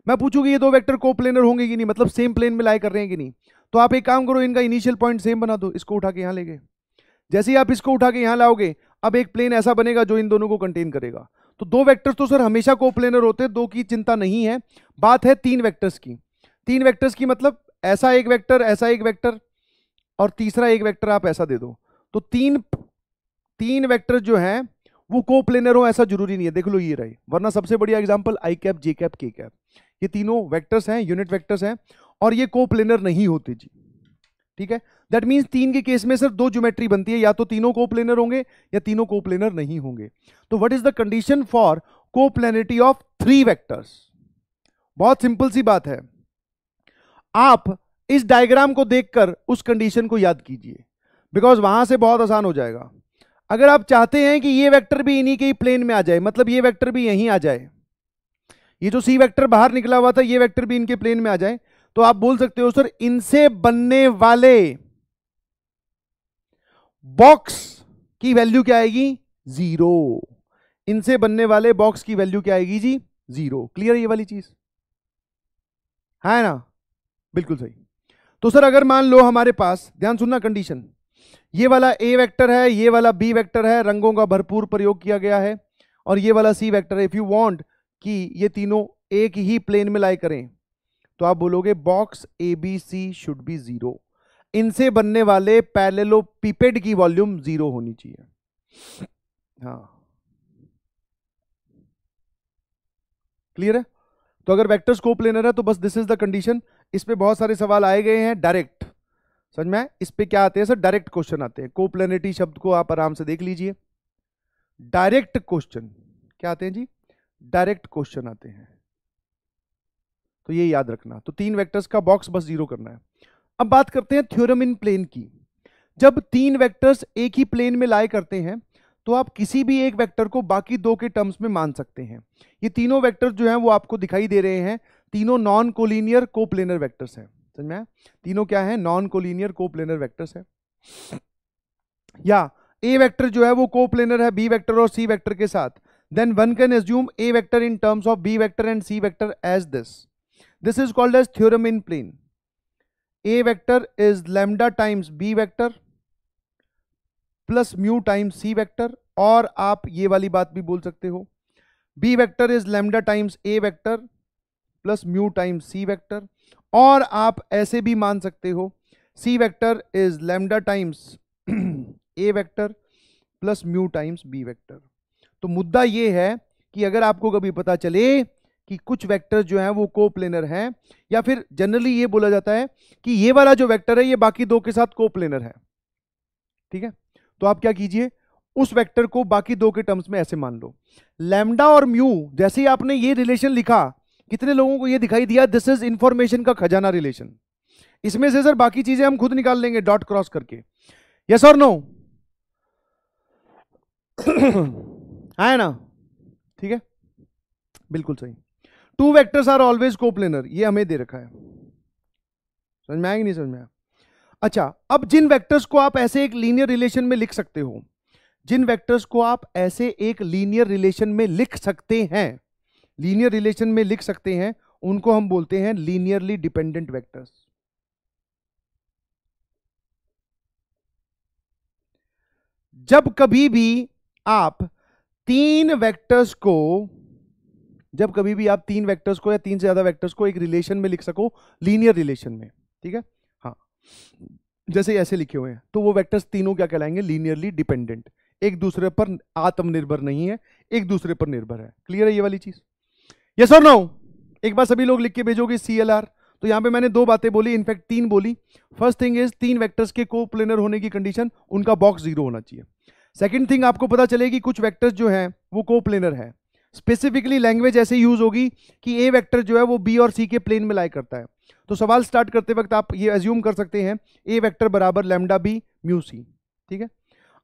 मैं पूछूं कि ये दो वेक्टर को प्लेनर होंगे कि नहीं मतलब सेम प्लेन में लाई कर रहे हैं कि नहीं तो आप एक काम करो इनका इनिशियल पॉइंट सेम बना दो इसको उठा के यहाँ ले गए जैसे ही आप इसको उठा के यहाँ लाओगे अब एक प्लेन ऐसा बनेगा जो इन दोनों को कंटेन करेगा तो दो वेक्टर्स तो सर हमेशा कोप्लेनर होते हैं दो की चिंता नहीं है बात है तीन वेक्टर्स की तीन वेक्टर्स की मतलब ऐसा एक वेक्टर ऐसा एक वेक्टर और तीसरा एक वेक्टर आप ऐसा दे दो तो तीन तीन वेक्टर जो हैं वो कोप्लेनर हो ऐसा जरूरी नहीं है देख लो ये रही वरना सबसे बढ़िया example i cap J cap के कैप ये तीनों वेक्टर्स हैं यूनिट वेक्टर्स हैं और ये कोप्लेनर नहीं होते जी ठीक है दैट मीन्स तीन के केस में सिर्फ दो ज्योमेट्री बनती है या तो तीनों कोप्लेनर होंगे या तीनों कोप्लेनर नहीं होंगे तो what is the condition for coplanarity of three vectors बहुत सिंपल सी बात है आप इस डायग्राम को देखकर उस कंडीशन को याद कीजिए बिकॉज वहां से बहुत आसान हो जाएगा अगर आप चाहते हैं कि ये वेक्टर भी इन्हीं के ही प्लेन में आ जाए मतलब ये वेक्टर भी यहीं आ जाए ये जो सी वेक्टर बाहर निकला हुआ था ये वेक्टर भी इनके प्लेन में आ जाए तो आप बोल सकते हो सर इनसे बनने वाले बॉक्स की वैल्यू क्या आएगी जीरो इनसे बनने वाले बॉक्स की वैल्यू क्या आएगी जी जीरो क्लियर ये वाली चीज है ना बिल्कुल सही तो सर अगर मान लो हमारे पास ध्यान सुनना कंडीशन ये वाला ए वेक्टर है ये वाला बी वेक्टर है रंगों का भरपूर प्रयोग किया गया है और ये वाला सी वेक्टर है इफ यू वांट कि ये तीनों एक ही प्लेन में लाई करें तो आप बोलोगे box A B c should be zero इनसे बनने वाले पैलेलो पीपेड की वॉल्यूम जीरो होनी चाहिए हाँ क्लियर है तो अगर वेक्टर स्कोप लेना है तो बस दिस इज द कंडीशन इस पे बहुत सारे सवाल आए गए हैं डायरेक्ट समझ में इस पे क्या आते हैं सर डायरेक्ट क्वेश्चन आते हैं कोप्लेनेटी शब्द को आप आराम से देख लीजिए डायरेक्ट क्वेश्चन क्या आते हैं जी डायरेक्ट क्वेश्चन आते हैं तो ये याद रखना तो तीन वेक्टर्स का बॉक्स बस जीरो करना है अब बात करते हैं थ्योरम इन प्लेन की जब तीन वेक्टर्स एक ही प्लेन में लाए करते हैं तो आप किसी भी एक वेक्टर को बाकी दो के टर्म्स में मान सकते हैं ये तीनों वेक्टर जो हैं वो आपको दिखाई दे रहे हैं तीनों नॉन कोलिनियर कोप्लेनर वेक्टर्स हैं समझ में तीनों क्या है नॉन कोलिनियर कोप्लेनर वेक्टर्स हैं या ए वेक्टर जो है वो कोप्लेनर है बी वेक्टर और सी वेक्टर के साथ then one can assume a vector in terms of b vector and C vector as this this is called as theorem in plane a vector is lambda times B vector plus mu times C vector और आप ये वाली बात भी बोल सकते हो b vector is lambda times A vector plus mu times C vector और आप ऐसे भी मान सकते हो c vector is lambda times A vector plus mu times B vector तो मुद्दा ये है कि अगर आपको कभी पता चले कि कुछ वेक्टर जो हैं वो कोप्लेनर हैं या फिर जनरली ये बोला जाता है कि ये वाला जो वेक्टर है ये बाकी दो के साथ कोप्लेनर है ठीक है तो आप क्या कीजिए उस वेक्टर को बाकी दो के टर्म्स में ऐसे मान लो लैमडा और म्यू जैसे ही आपने ये रिलेशन लिखा कितने लोगों को ये दिखाई दिया दिस इज इंफॉर्मेशन का खजाना रिलेशन इसमें से सर बाकी चीजें हम खुद निकाल लेंगे डॉट क्रॉस करके यस और नो है ना ठीक है बिल्कुल सही two vectors are always coplanar ये हमें दे रखा है समझ में आएगी नहीं समझ में आया अच्छा अब जिन वेक्टर्स को आप ऐसे एक लीनियर रिलेशन में लिख सकते हो जिन वेक्टर्स को आप ऐसे एक लीनियर रिलेशन में लिख सकते हैं लीनियर रिलेशन में लिख सकते हैं उनको हम बोलते हैं लीनियरली डिपेंडेंट वेक्टर्स जब कभी भी आप तीन वेक्टर्स को जब कभी भी आप तीन वेक्टर्स को या तीन से ज़्यादा वेक्टर्स को एक रिलेशन में लिख सको लीनियर रिलेशन में ठीक है हाँ जैसे ऐसे लिखे हुए हैं तो वो वेक्टर्स तीनों क्या कहलाएंगे लीनियरली डिपेंडेंट एक दूसरे पर आत्मनिर्भर नहीं है एक दूसरे पर निर्भर है क्लियर है ये वाली चीज़ यस और नो एक बार सभी लोग लिख के भेजोगे सी एल आर तो यहां पे मैंने दो बातें बोली इनफैक्ट तीन बोली फर्स्ट थिंग इज तीन वेक्टर्स के को प्लेनर होने की कंडीशन उनका बॉक्स जीरो होना चाहिए सेकंड थिंग आपको पता चलेगी कुछ वेक्टर्स जो हैं वो को प्लेनर है स्पेसिफिकली लैंग्वेज ऐसे यूज होगी कि ए वेक्टर जो है वो बी और सी के प्लेन में लाई करता है तो सवाल स्टार्ट करते वक्त आप ये एज्यूम कर सकते हैं ए वेक्टर बराबर लेमडा बी म्यू सी ठीक है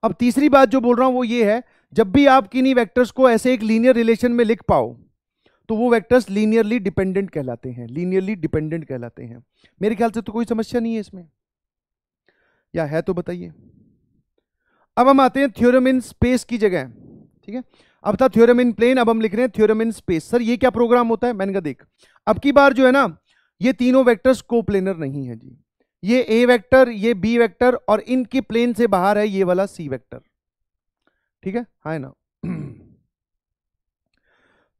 अब तीसरी बात जो बोल रहा हूँ वो ये है जब भी आप किन्हीं वैक्टर्स को ऐसे एक लीनियर रिलेशन में लिख पाओ तो वो वैक्टर्स लीनियरली डिपेंडेंट कहलाते हैं लीनियरली डिपेंडेंट कहलाते हैं मेरे ख्याल से तो कोई समस्या नहीं है इसमें या है तो बताइए अब हम आते हैं थ्योरम इन स्पेस की जगह ठीक है अब था थ्योरम इन प्लेन अब हम लिख रहे हैं थ्योरम इन स्पेस सर ये क्या प्रोग्राम होता है मैंने कहा देख अब की बार जो है ना ये तीनों वेक्टर्स को प्लेनर नहीं है जी ये ए वेक्टर ये बी वेक्टर और इनकी प्लेन से बाहर है ये वाला सी वेक्टर ठीक है हाँ ना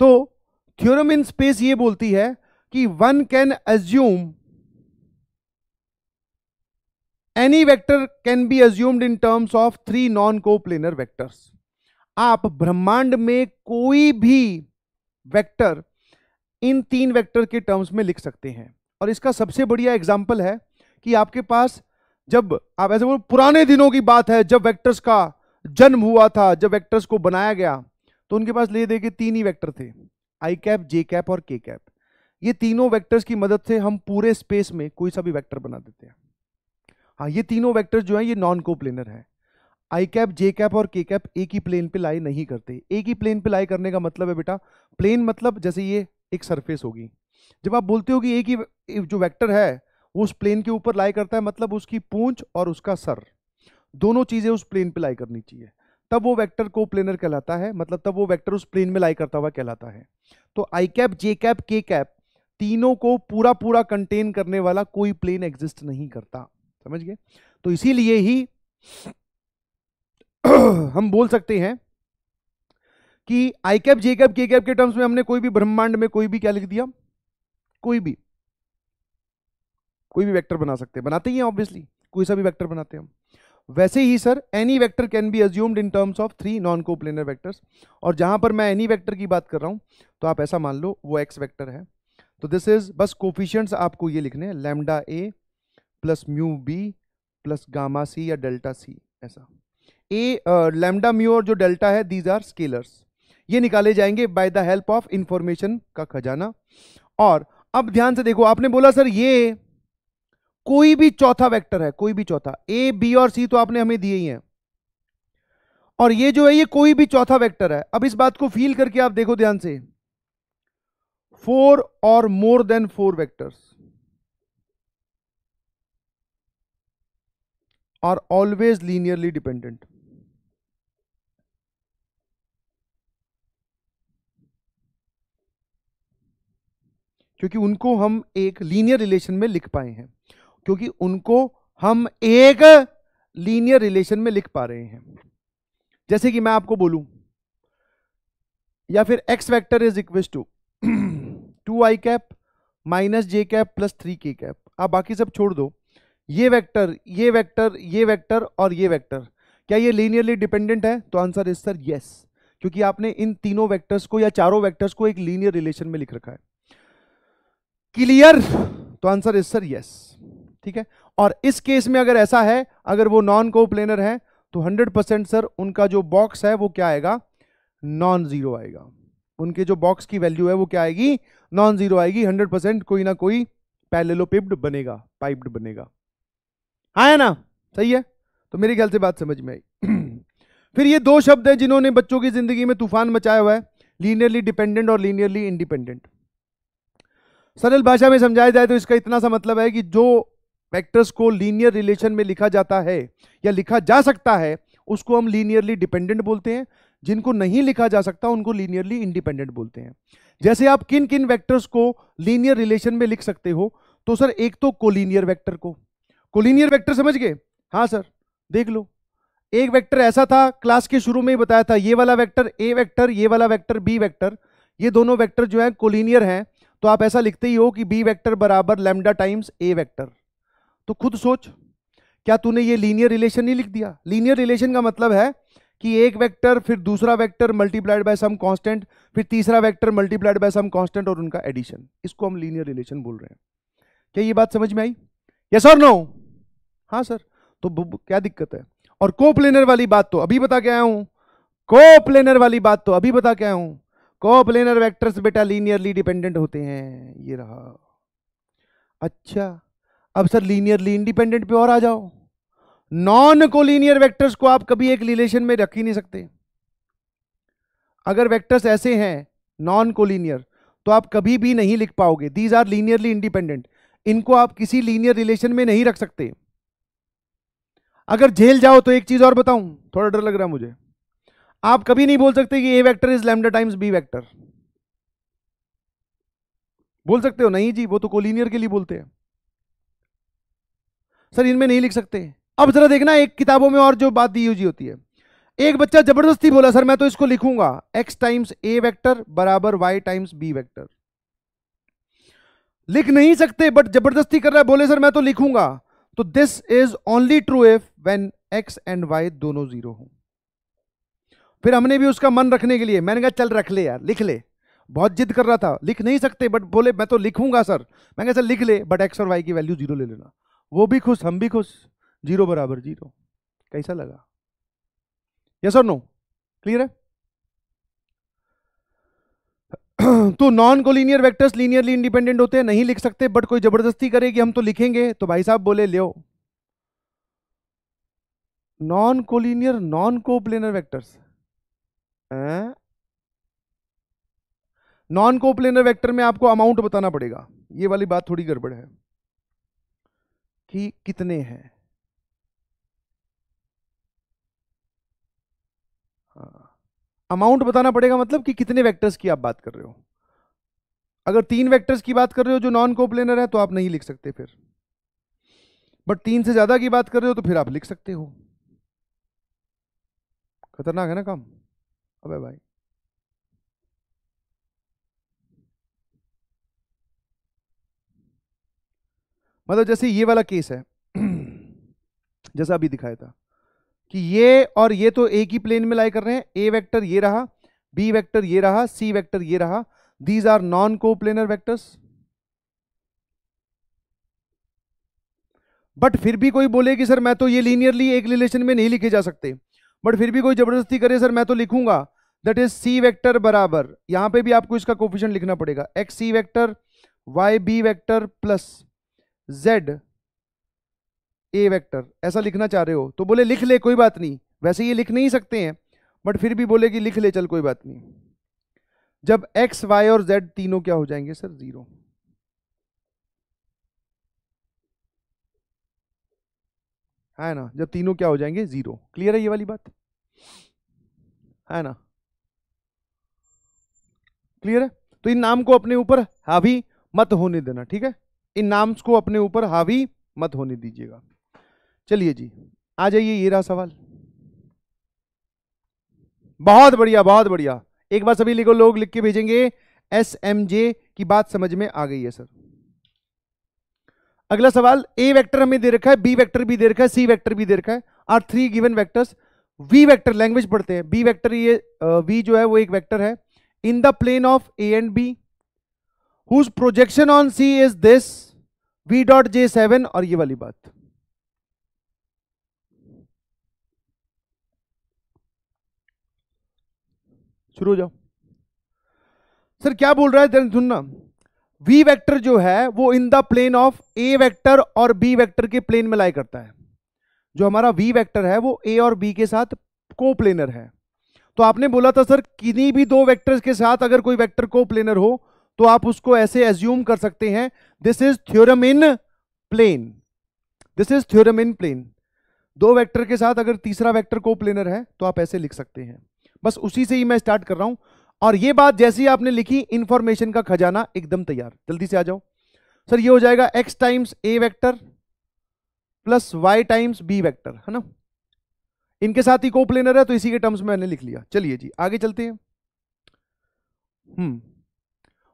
तो थ्योरम इन स्पेस ये बोलती है कि one can assume any vector can be assumed in terms of three non coplanar vectors आप ब्रह्मांड में कोई भी वेक्टर इन तीन वेक्टर के टर्म्स में लिख सकते हैं और इसका सबसे बढ़िया एग्जाम्पल है कि आपके पास जब आप ऐसे बोलो पुराने दिनों की बात है जब वेक्टर्स का जन्म हुआ था जब वेक्टर्स को बनाया गया तो उनके पास ले देखे तीन ही वेक्टर थे आई कैप जे कैप और के कैप ये तीनों वेक्टर्स की मदद से हम पूरे स्पेस में कोई सा भी वेक्टर बना देते हैं हाँ ये तीनों वेक्टर्स जो है ये नॉन कोप्लेनर है आई कैप जे कैप और के कैप एक ही प्लेन पे लाई नहीं करते एक ही प्लेन पे लाई करने का मतलब है बेटा प्लेन मतलब जैसे ये एक सरफेस होगी जब आप बोलते हो कि एक ही जो वेक्टर है वो उस प्लेन के ऊपर लाई करता है मतलब उसकी पूंछ और उसका सर दोनों चीज़ें उस प्लेन पे लाई करनी चाहिए तब वो वेक्टर को प्लेनर कहलाता है मतलब तब वो वेक्टर उस प्लेन में लाई करता हुआ कहलाता है तो आई कैप जे कैप के कैप तीनों को पूरा पूरा कंटेन करने वाला कोई प्लेन एग्जिस्ट नहीं करता समझ गए तो इसीलिए ही हम बोल सकते हैं कि आई कैप जे कैप के कैप के टर्म्स में हमने कोई भी ब्रह्मांड में कोई भी क्या लिख दिया कोई भी कोई भी वेक्टर बना सकते हैं बनाते ही हैं ऑब्वियसली कोई सा भी वेक्टर बनाते हैं हम वैसे ही sir any vector can be assumed in terms of three non coplanar vectors और जहां पर मैं एनी वेक्टर की बात कर रहा हूं तो आप ऐसा मान लो वो एक्स वैक्टर है तो दिस इज बस कोफिशियंट्स आपको ये लिखने हैं lambda a plus mu b plus gamma c या डेल्टा सी ऐसा ए लैमडा म्यू और जो डेल्टा है दीज आर स्केलर्स ये निकाले जाएंगे by the help of information का खजाना और अब ध्यान से देखो आपने बोला सर ये कोई भी चौथा वेक्टर है कोई भी चौथा ए बी और सी तो आपने हमें दिए ही हैं और ये जो है ये कोई भी चौथा वेक्टर है अब इस बात को फील करके आप देखो ध्यान से फोर और more than four vectors are always linearly dependent क्योंकि उनको हम एक लीनियर रिलेशन में लिख पाए हैं क्योंकि उनको हम एक लीनियर रिलेशन में लिख पा रहे हैं जैसे कि मैं आपको बोलूं या फिर x vector is equal to two I cap minus J cap plus three के कैप आप बाकी सब छोड़ दो ये वेक्टर ये वेक्टर ये वेक्टर और ये वेक्टर क्या ये लीनियरली डिपेंडेंट है तो आंसर इज सर यस क्योंकि आपने इन तीनों वेक्टर्स को या चारों वेक्टर्स को एक लीनियर रिलेशन में लिख रखा है क्लियर तो आंसर इज सर यस ठीक है और इस केस में अगर ऐसा है अगर वो नॉन कोप्लेनर है तो 100 परसेंट सर उनका जो बॉक्स है वो क्या आएगा नॉन जीरो आएगा उनके जो बॉक्स की वैल्यू है वो क्या आएगी नॉन जीरो आएगी 100 परसेंट कोई ना कोई पैलेलोपिप्ड बनेगा पाइप्ड बनेगा आया हाँ ना सही है तो मेरे ख्याल से बात समझ में आई फिर ये दो शब्द हैं जिन्होंने बच्चों की जिंदगी में तूफान मचाया हुआ है लीनियरली डिपेंडेंट और लीनियरली इंडिपेंडेंट सरल भाषा में समझाया जाए तो इसका इतना सा मतलब है कि जो वेक्टर्स को लीनियर रिलेशन में लिखा जाता है या लिखा जा सकता है उसको हम लीनियरली डिपेंडेंट बोलते हैं जिनको नहीं लिखा जा सकता उनको लीनियरली इंडिपेंडेंट बोलते हैं जैसे आप किन किन वेक्टर्स को लीनियर रिलेशन में लिख सकते हो तो सर एक तो कोलिनियर वैक्टर को कोलिनियर वैक्टर समझ गए हाँ सर देख लो एक वेक्टर ऐसा था क्लास के शुरू में ही बताया था ये वाला वेक्टर ए वेक्टर ये वाला वेक्टर बी वेक्टर ये दोनों वेक्टर जो है कोलिनियर हैं तो आप ऐसा लिखते ही हो कि बी वैक्टर बराबर लेमडा टाइम्स ए वैक्टर तो खुद सोच क्या तूने ये लीनियर रिलेशन नहीं लिख दिया लीनियर रिलेशन का मतलब है कि एक वेक्टर फिर दूसरा vector multiplied by some constant फिर तीसरा vector multiplied by some constant और उनका एडिशन इसको हम लीनियर रिलेशन बोल रहे हैं क्या ये बात समझ में आई यस और नो हाँ सर तो क्या दिक्कत है और कोप्लेनर वाली बात तो अभी बता के आया हूं कोप्लेनर वाली बात तो अभी बता के आया हूं कोप्लेनर वेक्टर्स बेटा लीनियरली डिपेंडेंट होते हैं ये रहा अच्छा अब सर लीनियरली इंडिपेंडेंट पे और आ जाओ नॉन कोलिनियर वेक्टर्स को आप कभी एक रिलेशन में रख ही नहीं सकते अगर वेक्टर्स ऐसे हैं नॉन कोलिनियर तो आप कभी भी नहीं लिख पाओगे दीज आर लीनियरली इंडिपेंडेंट इनको आप किसी लीनियर रिलेशन में नहीं रख सकते अगर जेल जाओ तो एक चीज और बताऊं थोड़ा डर लग रहा मुझे आप कभी नहीं बोल सकते कि ए vector is lambda times B vector बोल सकते हो नहीं जी वो तो कोलिनियर के लिए बोलते हैं सर इनमें नहीं लिख सकते अब जरा देखना एक किताबों में और जो बात दी हुई होती है एक बच्चा जबरदस्ती बोला सर मैं तो इसको लिखूंगा एक्स टाइम्स ए वैक्टर बराबर वाई टाइम्स बी वैक्टर लिख नहीं सकते बट जबरदस्ती कर रहा है बोले सर मैं तो लिखूंगा तो this is only true if when x and y दोनों जीरो हों फिर हमने भी उसका मन रखने के लिए मैंने कहा चल रख ले यार लिख ले बहुत जिद कर रहा था लिख नहीं सकते बट बोले मैं तो लिखूंगा सर मैंने कहा सर लिख ले बट एक्स और वाई की वैल्यू जीरो ले लेना वो भी खुश हम भी खुश जीरो बराबर जीरो कैसा लगा यस और नो क्लियर है तो non collinear vectors linearly independent होते हैं नहीं लिख सकते बट कोई जबरदस्ती करे कि हम तो लिखेंगे तो भाई साहब बोले लियो non collinear non coplanar vectors non coplanar vector में आपको अमाउंट बताना पड़ेगा ये वाली बात थोड़ी गड़बड़ है कि कितने हैं अमाउंट हाँ। बताना पड़ेगा मतलब कि कितने वेक्टर्स की आप बात कर रहे हो अगर तीन वेक्टर्स की बात कर रहे हो जो नॉन कोप्लेनर है तो आप नहीं लिख सकते फिर बट तीन से ज्यादा की बात कर रहे हो तो फिर आप लिख सकते हो खतरनाक है ना काम अबे भाई मतलब जैसे ये वाला केस है जैसा अभी दिखाया था कि ये और ये तो एक ही प्लेन में लाई कर रहे हैं ए वेक्टर ये रहा बी वेक्टर ये रहा सी वेक्टर ये रहा these are non coplanar vectors but फिर भी कोई बोले कि सर मैं तो ये लीनियरली एक रिलेशन में नहीं लिखे जा सकते बट फिर भी कोई जबरदस्ती करे सर मैं तो लिखूंगा दैट इज सी वेक्टर बराबर यहां पे भी आपको इसका कोफिशन लिखना पड़ेगा x c vector y b vector plus z a vector ऐसा लिखना चाह रहे हो तो बोले लिख ले कोई बात नहीं वैसे ये लिख नहीं सकते हैं बट फिर भी बोले कि लिख ले चल कोई बात नहीं जब एक्स वाई और जेड तीनों क्या हो जाएंगे सर जीरो है ना जब तीनों क्या हो जाएंगे जीरो क्लियर है ये वाली बात है ना क्लियर है तो इन नाम को अपने ऊपर हावी मत होने देना ठीक है इन नाम्स को अपने ऊपर हावी मत होने दीजिएगा चलिए जी आ जाइए ये रहा सवाल बहुत बढ़िया बहुत बढ़िया एक बार सभी लिखो लोग लिख के भेजेंगे एस एम जे की बात समझ में आ गई है सर अगला सवाल ए वेक्टर हमें दे रखा है बी वेक्टर भी दे रखा है सी वेक्टर भी दे रखा है are three given vectors v vector language पढ़ते हैं बी वेक्टर ये वी जो है वो एक वेक्टर है in the plane of A and B whose projection on C is this V dot J7 और ये वाली बात शुरू हो जाओ सर क्या बोल रहा है सुनना v वेक्टर जो है वो in the plane of a vector और b वेक्टर के प्लेन में लाई करता है जो हमारा v वेक्टर है वो a और b के साथ को प्लेनर है तो आपने बोला था सर किन्हीं भी दो वेक्टर्स के साथ अगर कोई वेक्टर को प्लेनर हो तो आप उसको ऐसे एज्यूम कर सकते हैं this is theorem in plane this is theorem in plane दो वेक्टर के साथ अगर तीसरा वेक्टर को प्लेनर है तो आप ऐसे लिख सकते हैं बस उसी से ही मैं स्टार्ट कर रहा हूं और ये बात जैसी आपने लिखी इंफॉर्मेशन का खजाना एकदम तैयार जल्दी से आ जाओ सर ये हो जाएगा एक्स टाइम्स ए vector plus Y times b vector है ना इनके साथ ही कोप्लेनर है तो इसी के टर्म्स में मैंने लिख लिया चलिए जी आगे चलते हैं hmm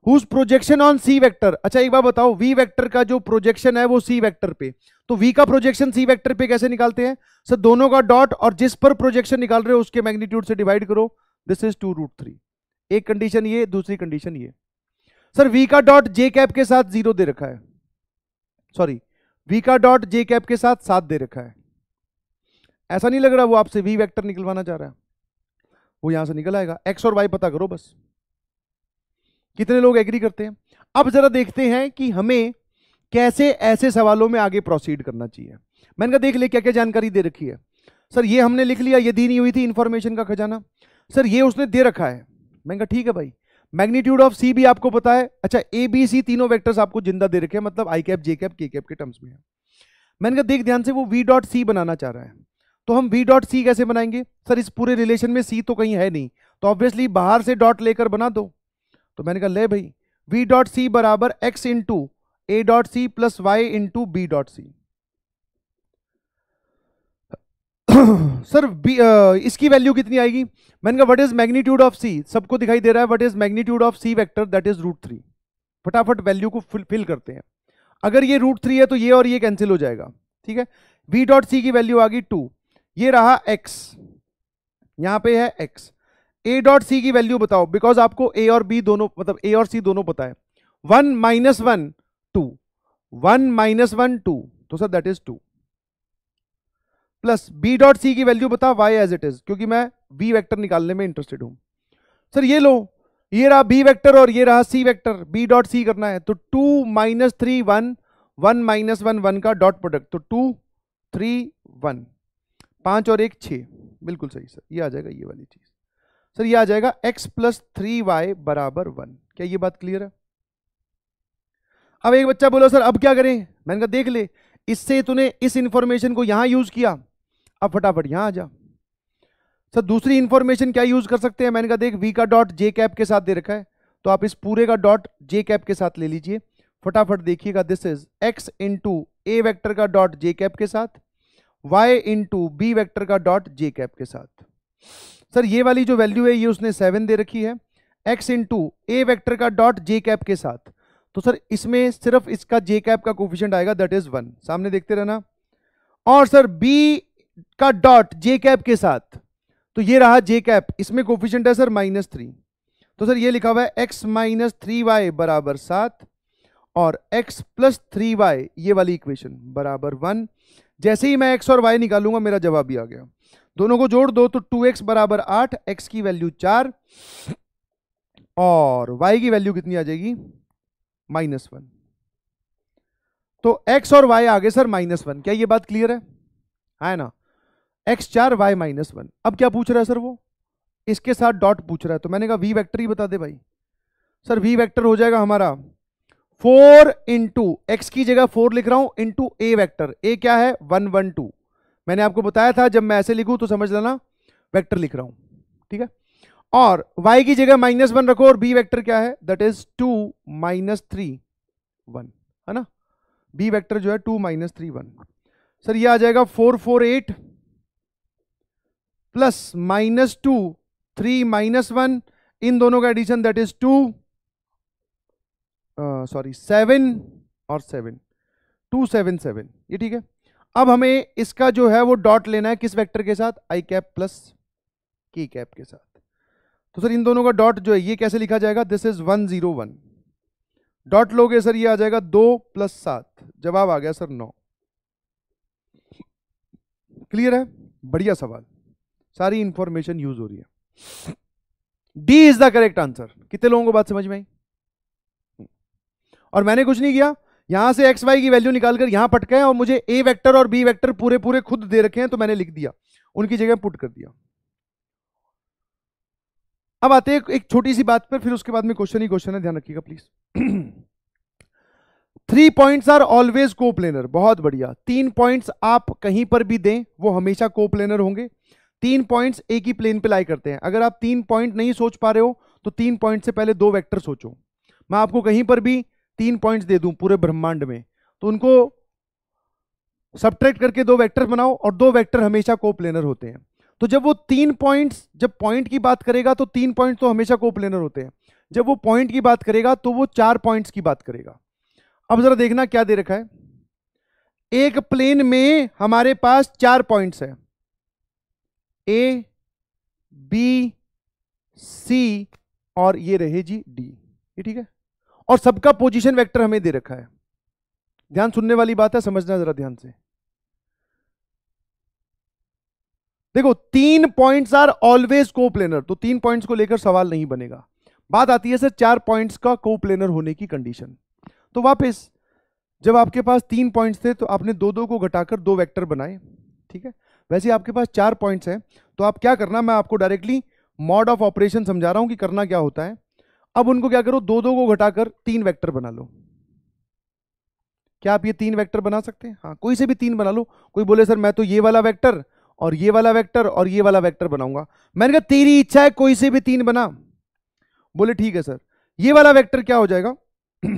whose projection on c vector अच्छा एक बार बताओ वी वेक्टर का जो प्रोजेक्शन है वो सी वेक्टर पे तो वी का प्रोजेक्शन सी वेक्टर पे कैसे निकालते हैं सर दोनों का डॉट और जिस पर प्रोजेक्शन निकाल रहे हो उसके मैग्नीट्यूड से डिवाइड करो this is two root three एक कंडीशन ये दूसरी कंडीशन ये सर वी का डॉट जे कैप के साथ जीरो दे रखा है सॉरी वी का डॉट जे कैप के साथ सात दे रखा है ऐसा नहीं लग रहा वो आपसे वी वेक्टर निकलवाना चाह रहा है वो यहां से निकल आएगा एक्स और वाई पता करो बस कितने लोग एग्री करते हैं अब जरा देखते हैं कि हमें कैसे ऐसे सवालों में आगे प्रोसीड करना चाहिए मैंने कहा देख ले क्या क्या जानकारी दे रखी है सर ये हमने लिख लिया ये दी नहीं हुई थी इन्फॉर्मेशन का खजाना सर ये उसने दे रखा है मैंने कहा ठीक है भाई मैग्नीट्यूड ऑफ सी भी आपको पता है अच्छा ए बी सी तीनों वैक्टर्स आपको जिंदा दे रखे हैं मतलब आई कैप जे कैप के कैप के टर्म्स में है मैंने कहा देख ध्यान से वो वी डॉट सी बनाना चाह रहा है तो हम वी डॉट सी कैसे बनाएंगे सर इस पूरे रिलेशन में सी तो कहीं है नहीं तो ऑब्वियसली बाहर से डॉट लेकर बना दो तो मैंने कहा ले भाई वी डॉट सी बराबर एक्स इंटू ए डॉट सी plus y into b dot सी सर बी इसकी वैल्यू कितनी आएगी मैंने कहा what is magnitude of c सबको दिखाई दे रहा है what is magnitude of C vector that is root three फटाफट वैल्यू को फिल करते हैं अगर ये रूट थ्री है तो ये और ये कैंसिल हो जाएगा ठीक है वी डॉट सी की वैल्यू आ गई टू ये रहा x यहां पे है x ए डॉट सी की वैल्यू बताओ बिकॉज आपको ए और बी दोनों मतलब ए और सी दोनों पता है one minus one two one minus one two तो sir that is two plus B dot सी की वैल्यू बताओ वाई एज इट इज क्योंकि मैं बी वेक्टर निकालने में इंटरेस्टेड हूं सर ये लो ये रहा बी वेक्टर और ये रहा c vector b dot c करना है तो two minus three one one minus one one का डॉट प्रोडक्ट तो टू थ्री वन पाँच और एक छ बिल्कुल सही सर ये आ जाएगा ये वाली चीज़ सर ये आ जाएगा x प्लस थ्री वाई बराबर वन क्या ये बात क्लियर है अब एक बच्चा बोलो सर अब क्या करें मैंने कहा देख ले इससे तूने इस इंफॉर्मेशन को यहां यूज़ किया अब फटाफट यहां आ जा सर दूसरी इंफॉर्मेशन क्या यूज़ कर सकते हैं मैंने कहा देख वी का डॉट जे कैप के साथ दे रखा है तो आप इस पूरे का डॉट जे कैप के साथ ले लीजिए फटाफट देखिएगा this is x into a vector का डॉट जे कैप के साथ y इंटू बी वैक्टर का डॉट जे कैप के साथ सर ये वाली जो वैल्यू है ये उसने सेवन दे रखी है एक्स इंटू ए वैक्टर का डॉट जे कैप के साथ तो सर इसमें सिर्फ इसका जे कैप का कोफिशेंट आएगा दैट इज वन सामने देखते रहना और सर बी का डॉट जे कैप के साथ तो ये रहा जे कैप इसमें कोफिशेंट है सर माइनस थ्री तो सर ये लिखा हुआ है एक्स माइनस थ्री वाई बराबर सात और x प्लस थ्री वाई ये वाली इक्वेशन बराबर वन जैसे ही मैं एक्स और वाई निकालूंगा मेरा जवाब भी आ गया दोनों को जोड़ दो तो टू एक्स बराबर आठ एक्स की वैल्यू चार और वाई की वैल्यू कितनी आ जाएगी माइनस वन तो एक्स और वाई आगे सर माइनस वन क्या ये बात क्लियर है है ना एक्स चार वाई माइनस वन अब क्या पूछ रहा है सर वो इसके साथ डॉट पूछ रहा है तो मैंने कहा वी वेक्टर ही बता दे भाई सर वी वेक्टर हो जाएगा हमारा फोर इंटू एक्स की जगह फोर लिख रहा हूं इंटू ए वैक्टर ए क्या है वन वन टू मैंने आपको बताया था जब मैं ऐसे लिखूं तो समझ लेना वेक्टर लिख रहा हूं ठीक है और y की जगह माइनस वन रखो और b वेक्टर क्या है that is two minus three one है ना b वेक्टर जो है two minus three one sir ये आ जाएगा four four eight plus minus two three minus one इन दोनों का addition that is two sorry seven और सेवन टू सेवन सेवन ये ठीक है अब हमें इसका जो है वो डॉट लेना है किस वेक्टर के साथ i cap plus k cap के साथ तो सर इन दोनों का डॉट जो है ये कैसे लिखा जाएगा this is one zero one dot लोगे सर ये आ जाएगा दो प्लस सात जवाब आ गया सर नौ क्लियर है बढ़िया सवाल सारी इंफॉर्मेशन यूज हो रही है d is the correct answer कितने लोगों को बात समझ में आई और मैंने कुछ नहीं किया यहां से एक्स वाई की वैल्यू निकालकर यहां पटके हैं और मुझे ए वेक्टर और बी वेक्टर पूरे पूरे खुद दे रखे हैं तो मैंने लिख दिया उनकी जगह पुट कर दिया अब आते हैं एक छोटी सी बात पर फिर उसके बाद में क्वेश्चन ही क्वेश्चन है ध्यान रखिएगा please three points are always coplanar बहुत बढ़िया तीन पॉइंट्स आप कहीं पर भी दें वो हमेशा कोप्लेनर होंगे तीन पॉइंट्स एक ही प्लेन पे लाई करते हैं अगर आप तीन पॉइंट नहीं सोच पा रहे हो तो तीन पॉइंट से पहले दो वेक्टर सोचो मैं आपको कहीं पर भी तीन पॉइंट्स दे दूं पूरे ब्रह्मांड में तो उनको सब्ट्रैक्ट करके दो वेक्टर बनाओ और दो वेक्टर हमेशा कोप्लेनर होते हैं तो जब वो तीन पॉइंट्स जब पॉइंट की बात करेगा तो तीन पॉइंट तो हमेशा कोप्लेनर होते हैं जब वो पॉइंट की बात करेगा तो वो चार पॉइंट्स की बात करेगा अब जरा देखना क्या दे रखा है एक प्लेन में हमारे पास चार पॉइंट्स है ए बी सी और ये रहे जी डी ये ठीक है और सबका पोजीशन वेक्टर हमें दे रखा है ध्यान सुनने वाली बात है समझना जरा ध्यान से देखो तीन points are always coplanar तो तीन पॉइंट्स को लेकर सवाल नहीं बनेगा बात आती है सर चार पॉइंट्स का को प्लेनर होने की कंडीशन तो वापस जब आपके पास तीन पॉइंट्स थे तो आपने दो दो को घटाकर दो वेक्टर बनाए ठीक है वैसे आपके पास चार पॉइंट्स हैं तो आप क्या करना मैं आपको डायरेक्टली मॉड ऑफ ऑपरेशन समझा रहा हूं कि करना क्या होता है अब उनको क्या करो दो दो को घटाकर तीन वेक्टर बना लो क्या आप ये तीन वेक्टर बना सकते हैं हाँ कोई से भी तीन बना लो कोई बोले सर मैं तो ये वाला वेक्टर और ये वाला वेक्टर और ये वाला वेक्टर बनाऊंगा मैंने कहा तेरी इच्छा है कोई से भी तीन बना बोले ठीक है सर ये वाला वेक्टर क्या हो जाएगा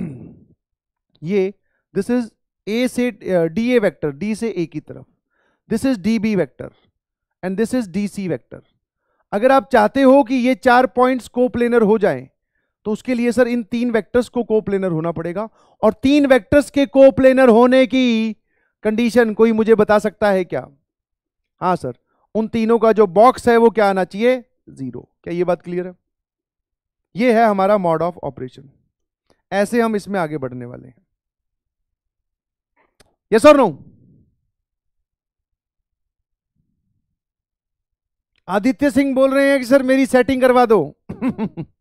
ये दिस इज ए से डी ए वैक्टर डी से ए की तरफ this is d b vector and this is d c vector अगर आप चाहते हो कि ये चार पॉइंट्स को प्लेनर हो जाएं तो उसके लिए सर इन तीन वेक्टर्स को कोप्लेनर होना पड़ेगा और तीन वेक्टर्स के कोप्लेनर होने की कंडीशन कोई मुझे बता सकता है क्या हाँ सर उन तीनों का जो बॉक्स है वो क्या आना चाहिए जीरो क्या ये बात क्लियर है ये है हमारा मॉड ऑफ ऑपरेशन ऐसे हम इसमें आगे बढ़ने वाले हैं यस और नो आदित्य सिंह बोल रहे हैं कि सर मेरी सेटिंग करवा दो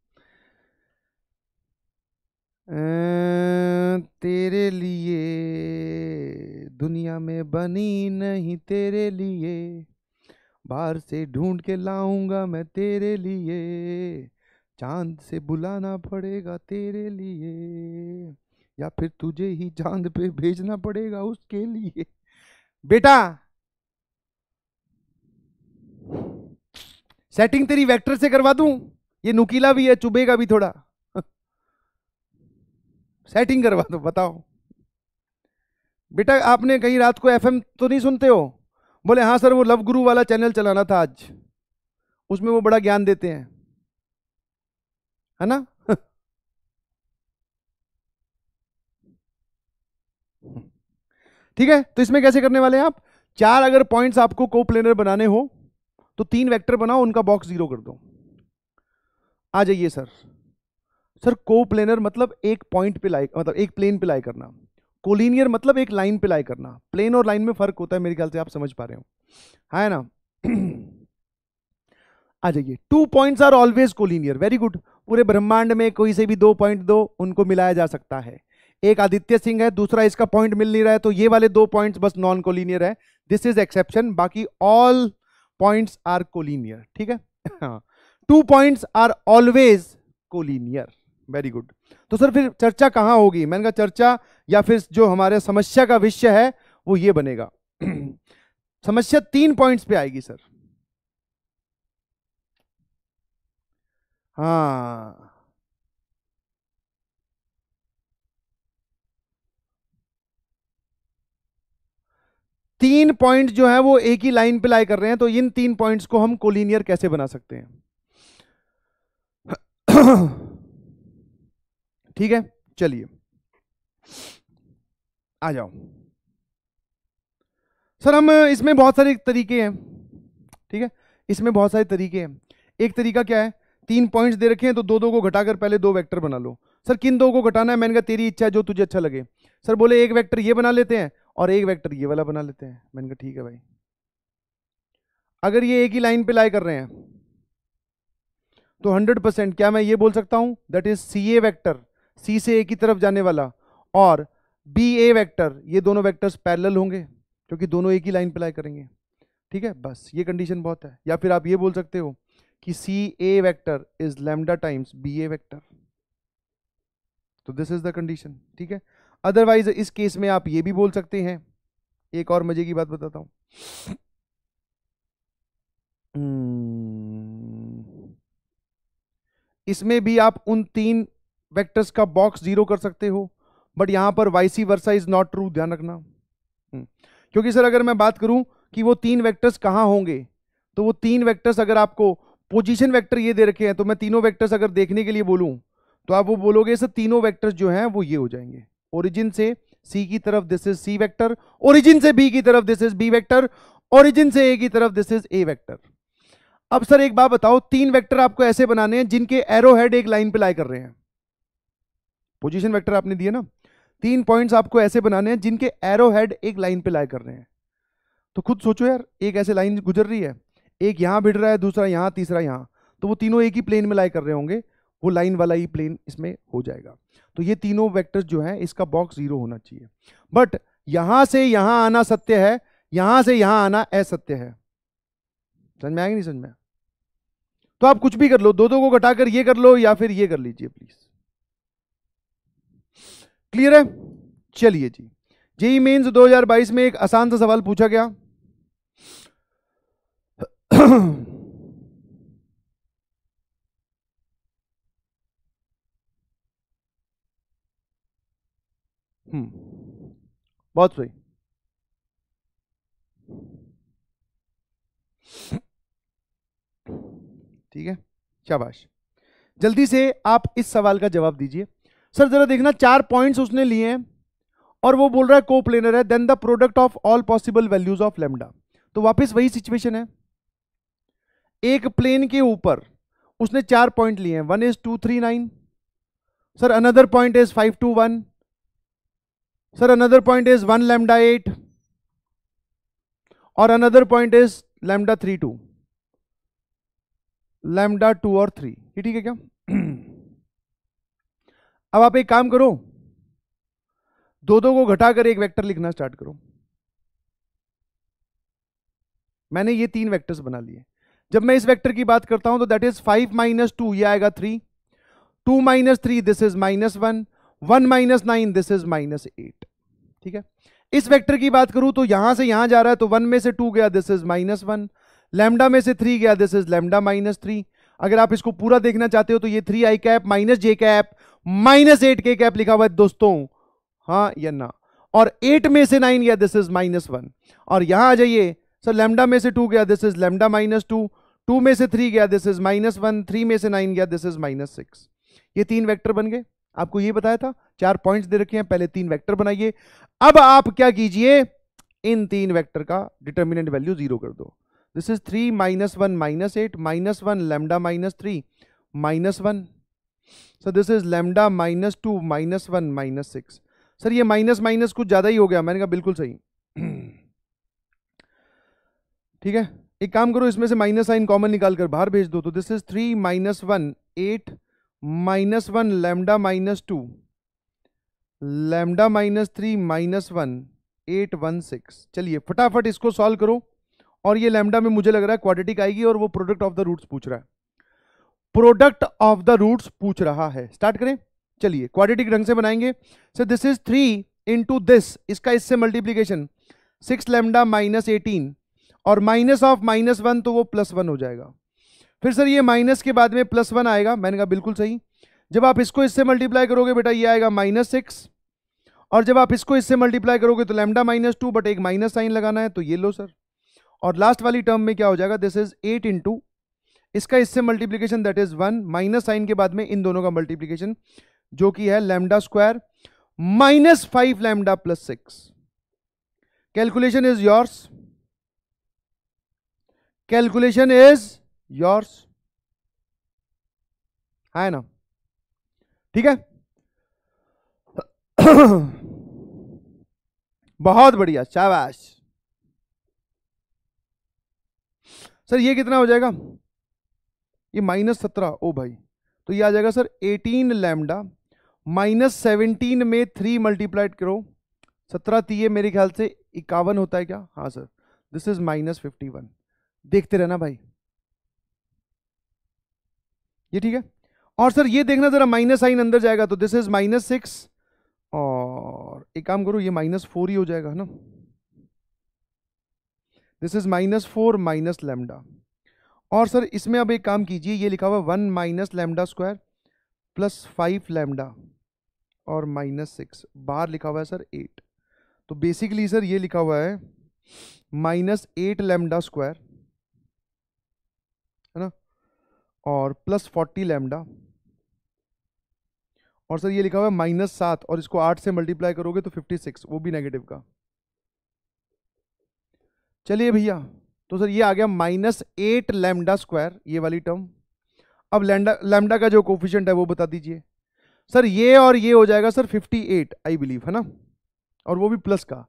अं, तेरे लिए दुनिया में बनी नहीं तेरे लिए बाहर से ढूंढ के लाऊंगा मैं तेरे लिए चांद से बुलाना पड़ेगा तेरे लिए या फिर तुझे ही चांद पे भेजना पड़ेगा उसके लिए बेटा सेटिंग तेरी वेक्टर से करवा दूं ये नुकीला भी है चुभेगा भी थोड़ा सेटिंग करवा दो बताओ बेटा आपने कहीं रात को एफएम तो नहीं सुनते हो बोले हाँ सर वो लव गुरु वाला चैनल चलाना था आज उसमें वो बड़ा ज्ञान देते हैं है ना ठीक है तो इसमें कैसे करने वाले हैं आप चार अगर पॉइंट्स आपको को प्लेनर बनाने हो तो तीन वेक्टर बनाओ उनका बॉक्स जीरो कर दो आ जाइए सर सर को प्लेनर मतलब एक पॉइंट पे लाई मतलब एक प्लेन पे लाई करना कोलिनियर मतलब एक लाइन पे लाई करना प्लेन और लाइन में फर्क होता है मेरे ख्याल से आप समझ पा रहे हो है ना आ जाइए two points are always collinear very good पूरे ब्रह्मांड में कोई से भी दो पॉइंट दो उनको मिलाया जा सकता है एक आदित्य सिंह है दूसरा इसका पॉइंट मिल नहीं रहा है तो ये वाले दो पॉइंट्स बस नॉन कोलिनियर है दिस इज एक्सेप्शन बाकी ऑल पॉइंट्स आर कोलिनियर ठीक है two points are always collinear very good तो सर फिर चर्चा कहाँ होगी मैंने कहा चर्चा या फिर जो हमारे समस्या का विषय है वो ये बनेगा समस्या तीन पॉइंट्स पे आएगी सर हाँ तीन पॉइंट जो है वो एक ही लाइन पे लाई कर रहे हैं तो इन तीन पॉइंट्स को हम कोलिनियर कैसे बना सकते हैं ठीक है चलिए आ जाओ सर हम इसमें बहुत सारे तरीके हैं ठीक है इसमें बहुत सारे तरीके हैं एक तरीका क्या है तीन पॉइंट्स दे रखे हैं तो दो दो को घटाकर पहले दो वेक्टर बना लो सर किन दो को घटाना है मैंने कहा तेरी इच्छा है जो तुझे अच्छा लगे सर बोले एक वेक्टर ये बना लेते हैं और एक वेक्टर ये वाला बना लेते हैं मैंने कहा ठीक है भाई अगर ये एक ही लाइन पे लाई कर रहे हैं तो 100 परसेंट क्या मैं ये बोल सकता हूं that is c a vector c से ए की तरफ जाने वाला और बी ए वैक्टर ये दोनों वैक्टर्स पैरल होंगे क्योंकि दोनों एक ही लाइन पर लाई करेंगे ठीक है बस ये कंडीशन बहुत है या फिर आप ये बोल सकते हो कि c a vector is lambda times b a vector तो दिस इज द कंडीशन ठीक है अदरवाइज इस केस में आप ये भी बोल सकते हैं एक और मजे की बात बताता हूं hmm. इसमें भी आप उन तीन वेक्टर्स का बॉक्स जीरो कर सकते हो बट यहां पर vice versa is not true ध्यान रखना हम्म। क्योंकि सर अगर मैं बात करूं कि वो तीन वेक्टर्स कहां होंगे तो वो तीन वेक्टर्स अगर आपको पोजीशन वेक्टर ये दे रखे हैं तो मैं तीनों वेक्टर्स अगर देखने के लिए बोलूं तो आप वो बोलोगे सर तीनों वेक्टर्स जो हैं वो ये हो जाएंगे ओरिजिन से सी की तरफ this is C vector origin से बी की तरफ this is B vector origin से ए की तरफ दिस इज ए वैक्टर अब सर एक बात बताओ तीन वैक्टर आपको ऐसे बनाने हैं जिनके एरो हेड एक लाइन पे लाई कर रहे हैं पोजिशन वैक्टर आपने दिए ना तीन पॉइंट्स आपको ऐसे बनाने हैं जिनके एरो हेड एक लाइन पे लाए कर रहे हैं तो खुद सोचो यार एक ऐसे लाइन गुजर रही है एक यहाँ भिड़ रहा है दूसरा यहाँ तीसरा यहाँ तो वो तीनों एक ही प्लेन में लाए कर रहे होंगे वो लाइन वाला ही प्लेन इसमें हो जाएगा तो ये तीनों वेक्टर्स जो है इसका बॉक्स जीरो होना चाहिए बट यहाँ से यहाँ आना सत्य है यहाँ से यहाँ आना असत्य है समझ में आएगा नहीं समझ में तो आप कुछ भी कर लो दो दो को घटाकर ये कर लो या फिर ये कर लीजिए प्लीज क्लियर है चलिए जी जेई मेन्स 2022 में एक आसान सा सवाल पूछा गया हम्म बहुत सही ठीक है शाबाश जल्दी से आप इस सवाल का जवाब दीजिए सर जरा देखना चार पॉइंट्स उसने लिए हैं और वो बोल रहा है को प्लेनर है then the product of all possible values of lambda तो वापस वही सिचुएशन है एक प्लेन के ऊपर उसने चार पॉइंट लिए हैं one is two three nine sir another point is five two one sir another point is one lambda eight और another point is lambda three two lambda two और थ्री ये ठीक है क्या अब आप एक काम करो दो दो को घटाकर एक वेक्टर लिखना स्टार्ट करो मैंने ये तीन वेक्टर्स बना लिए जब मैं इस वेक्टर की बात करता हूं तो that is five minus two यह आएगा three two minus three this is minus one one minus nine this is minus eight ठीक है इस वेक्टर की बात करूं तो यहां से यहां जा रहा है तो वन में से टू गया this is minus one lambda में से थ्री गया this is lambda minus three अगर आप इसको पूरा देखना चाहते हो तो ये थ्री आई कैप माइनस जे cap minus eight K cap लिखा हुआ है दोस्तों हाँ या ना और एट में से नाइन गया दिस इज माइनस वन और यहां आ जाइए सर लेमडा में से टू गया this is lambda minus two two में से थ्री गया this is minus one three में से नाइन गया दिस इज माइनस सिक्स ये तीन वेक्टर बन गए आपको ये बताया था चार पॉइंट्स दे रखे हैं पहले तीन वेक्टर बनाइए अब आप क्या कीजिए इन तीन वेक्टर का डिटर्मिनेंट वैल्यू जीरो कर दो this is three minus one minus eight minus one lambda minus three minus one sir this is lambda minus two minus one minus six sir ये माइनस माइनस कुछ ज़्यादा ही हो गया मैंने कहा बिल्कुल सही ठीक है एक काम करो इसमें से माइनस साइन कॉमन निकाल कर बाहर भेज दो तो this is three minus one eight minus one lambda minus two lambda minus three minus one eight one six चलिए फटाफट इसको सॉल्व करो और ये लेमडा में मुझे लग रहा है क्वाड्रेटिक आएगी और वो प्रोडक्ट ऑफ द रूट्स पूछ रहा है प्रोडक्ट ऑफ द रूट्स पूछ रहा है स्टार्ट करें चलिए क्वाड्रेटिक ढंग से बनाएंगे sir this is three into this इसका इससे multiplication six lambda minus eighteen और माइनस ऑफ माइनस वन तो वो प्लस वन हो जाएगा फिर सर ये माइनस के बाद में प्लस वन आएगा मैंने कहा बिल्कुल सही जब आप इसको इससे मल्टीप्लाई करोगे बेटा ये आएगा माइनस सिक्स और जब आप इसको इससे मल्टीप्लाई करोगे तो लेमडा माइनस टू बट एक माइनस साइन लगाना है तो ये लो सर और लास्ट वाली टर्म में क्या हो जाएगा दिस इज एट इंटू इसका इससे multiplication that is one minus sign के बाद में इन दोनों का मल्टीप्लीकेशन जो कि है lambda square minus five lambda plus six calculation is yours calculation is yours है ना ठीक है बहुत बढ़िया शाबाश सर ये कितना हो जाएगा ये माइनस सत्रह ओ भाई तो ये आ जाएगा sir eighteen lambda minus seventeen में थ्री मल्टीप्लाइड करो सत्रह तीय मेरे ख्याल से इक्यावन होता है क्या हाँ sir this is minus fifty one देखते रहना भाई ये ठीक है और सर ये देखना जरा माइनस साइन अंदर जाएगा तो दिस इज माइनस सिक्स और एक काम करो ये माइनस फोर ही हो जाएगा है ना this is minus four minus lambda और सर इसमें अब एक काम कीजिए ये लिखा हुआ one minus lambda square plus five lambda और माइनस सिक्स बाहर लिखा हुआ है सर एट तो बेसिकली सर ये लिखा हुआ है माइनस एट लेमडा स्क्वायर है ना और प्लस फोर्टी लेमडा और सर ये लिखा हुआ है माइनस सात और इसको आठ से मल्टीप्लाई करोगे तो फिफ्टी सिक्स वो भी नेगेटिव का चलिए भैया तो सर ये आ गया माइनस एट लेमडा स्क्वायर ये वाली टर्म अब लेमडा लेमडा का जो कोफिशियंट है वो बता दीजिए सर ये और ये हो जाएगा सर 58 आई बिलीव है ना और वो भी प्लस का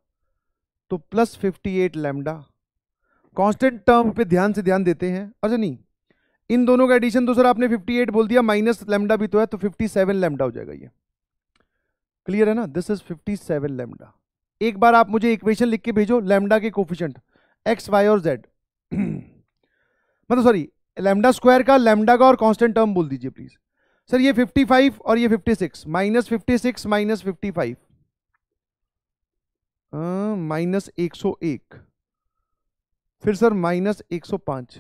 तो plus 58 eight lambda constant term पे ध्यान से ध्यान देते हैं अच्छा नहीं इन दोनों का एडिशन तो सर आपने 58 बोल दिया माइनस लेमडा भी तो है तो 57 सेवन लेमडा हो जाएगा ये क्लियर है ना दिस इज 57 सेवन लेमडा एक बार आप मुझे इक्वेशन लिख के भेजो लेमडा के कोफिशेंट एक्स वाई और जेड मतलब सॉरी लेमडा स्क्वायर का लेमडा का और कांस्टेंट टर्म बोल दीजिए प्लीज सर ये 55 और ये 56 minus fifty six minus fifty five minus एक सौ एक फिर सर माइनस एक सौ पांच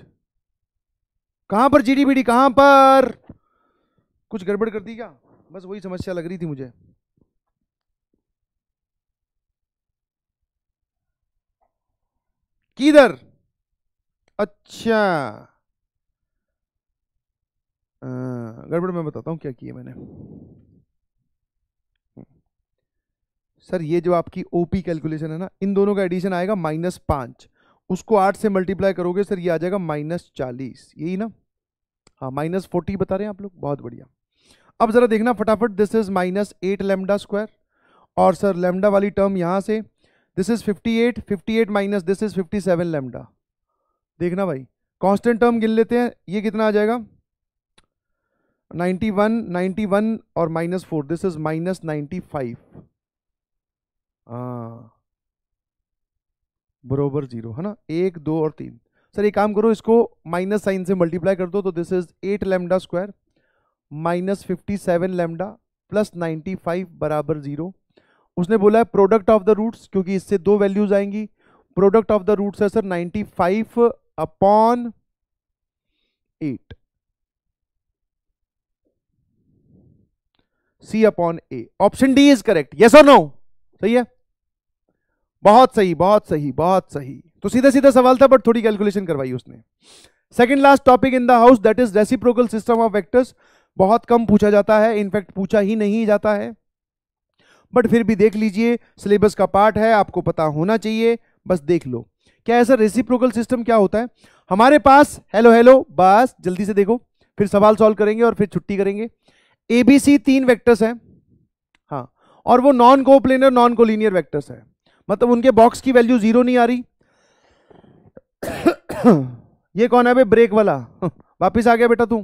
कहां पर जीडीपीडी कहां पर कुछ गड़बड़ कर दी क्या बस वही समस्या लग रही थी मुझे किधर अच्छा गड़बड़ में बताता हूं क्या किया मैंने सर ये जो आपकी ओपी कैलकुलेशन है ना इन दोनों का एडिशन आएगा माइनस पांच उसको आठ से मल्टीप्लाई करोगे सर ये आ जाएगा माइनस चालीस यही ना हाँ माइनस फोर्टी बता रहे हैं आप लोग बहुत बढ़िया अब ज़रा देखना फटाफट this is minus eight lambda square और सर लेमडा वाली टर्म यहां से this is 58 58 minus this is 57 lambda देखना भाई कांस्टेंट टर्म गिन लेते हैं ये कितना आ जाएगा 91 91 और minus four this is minus ninety five बरोबर जीरो है ना एक दो और तीन सर एक काम करो इसको माइनस साइन से मल्टीप्लाई कर दो तो this is eight lambda square minus fifty seven lambda plus ninety five बराबर जीरो उसने बोला है प्रोडक्ट ऑफ द रूट्स क्योंकि इससे दो वैल्यूज आएंगी प्रोडक्ट ऑफ द रूट्स है sir 95 upon eight C upon A option D is correct yes और नो सही है बहुत सही बहुत सही बहुत सही तो सीधा सीधा सवाल था बट थोड़ी कैलकुलेशन करवाई उसने second last topic in the house that is reciprocal system of vectors बहुत कम पूछा जाता है इनफैक्ट पूछा ही नहीं जाता है बट फिर भी देख लीजिए सिलेबस का पार्ट है आपको पता होना चाहिए बस देख लो क्या है सर रेसिप्रोकल सिस्टम क्या होता है हमारे पास हेलो हेलो बस जल्दी से देखो फिर सवाल सॉल्व करेंगे और फिर छुट्टी करेंगे ए बी सी तीन वैक्टर्स हैं हाँ और वो non coplanar non collinear vectors है मतलब उनके बॉक्स की वैल्यू जीरो नहीं आ रही ये कौन है भाई ब्रेक वाला वापिस आ गया बेटा तू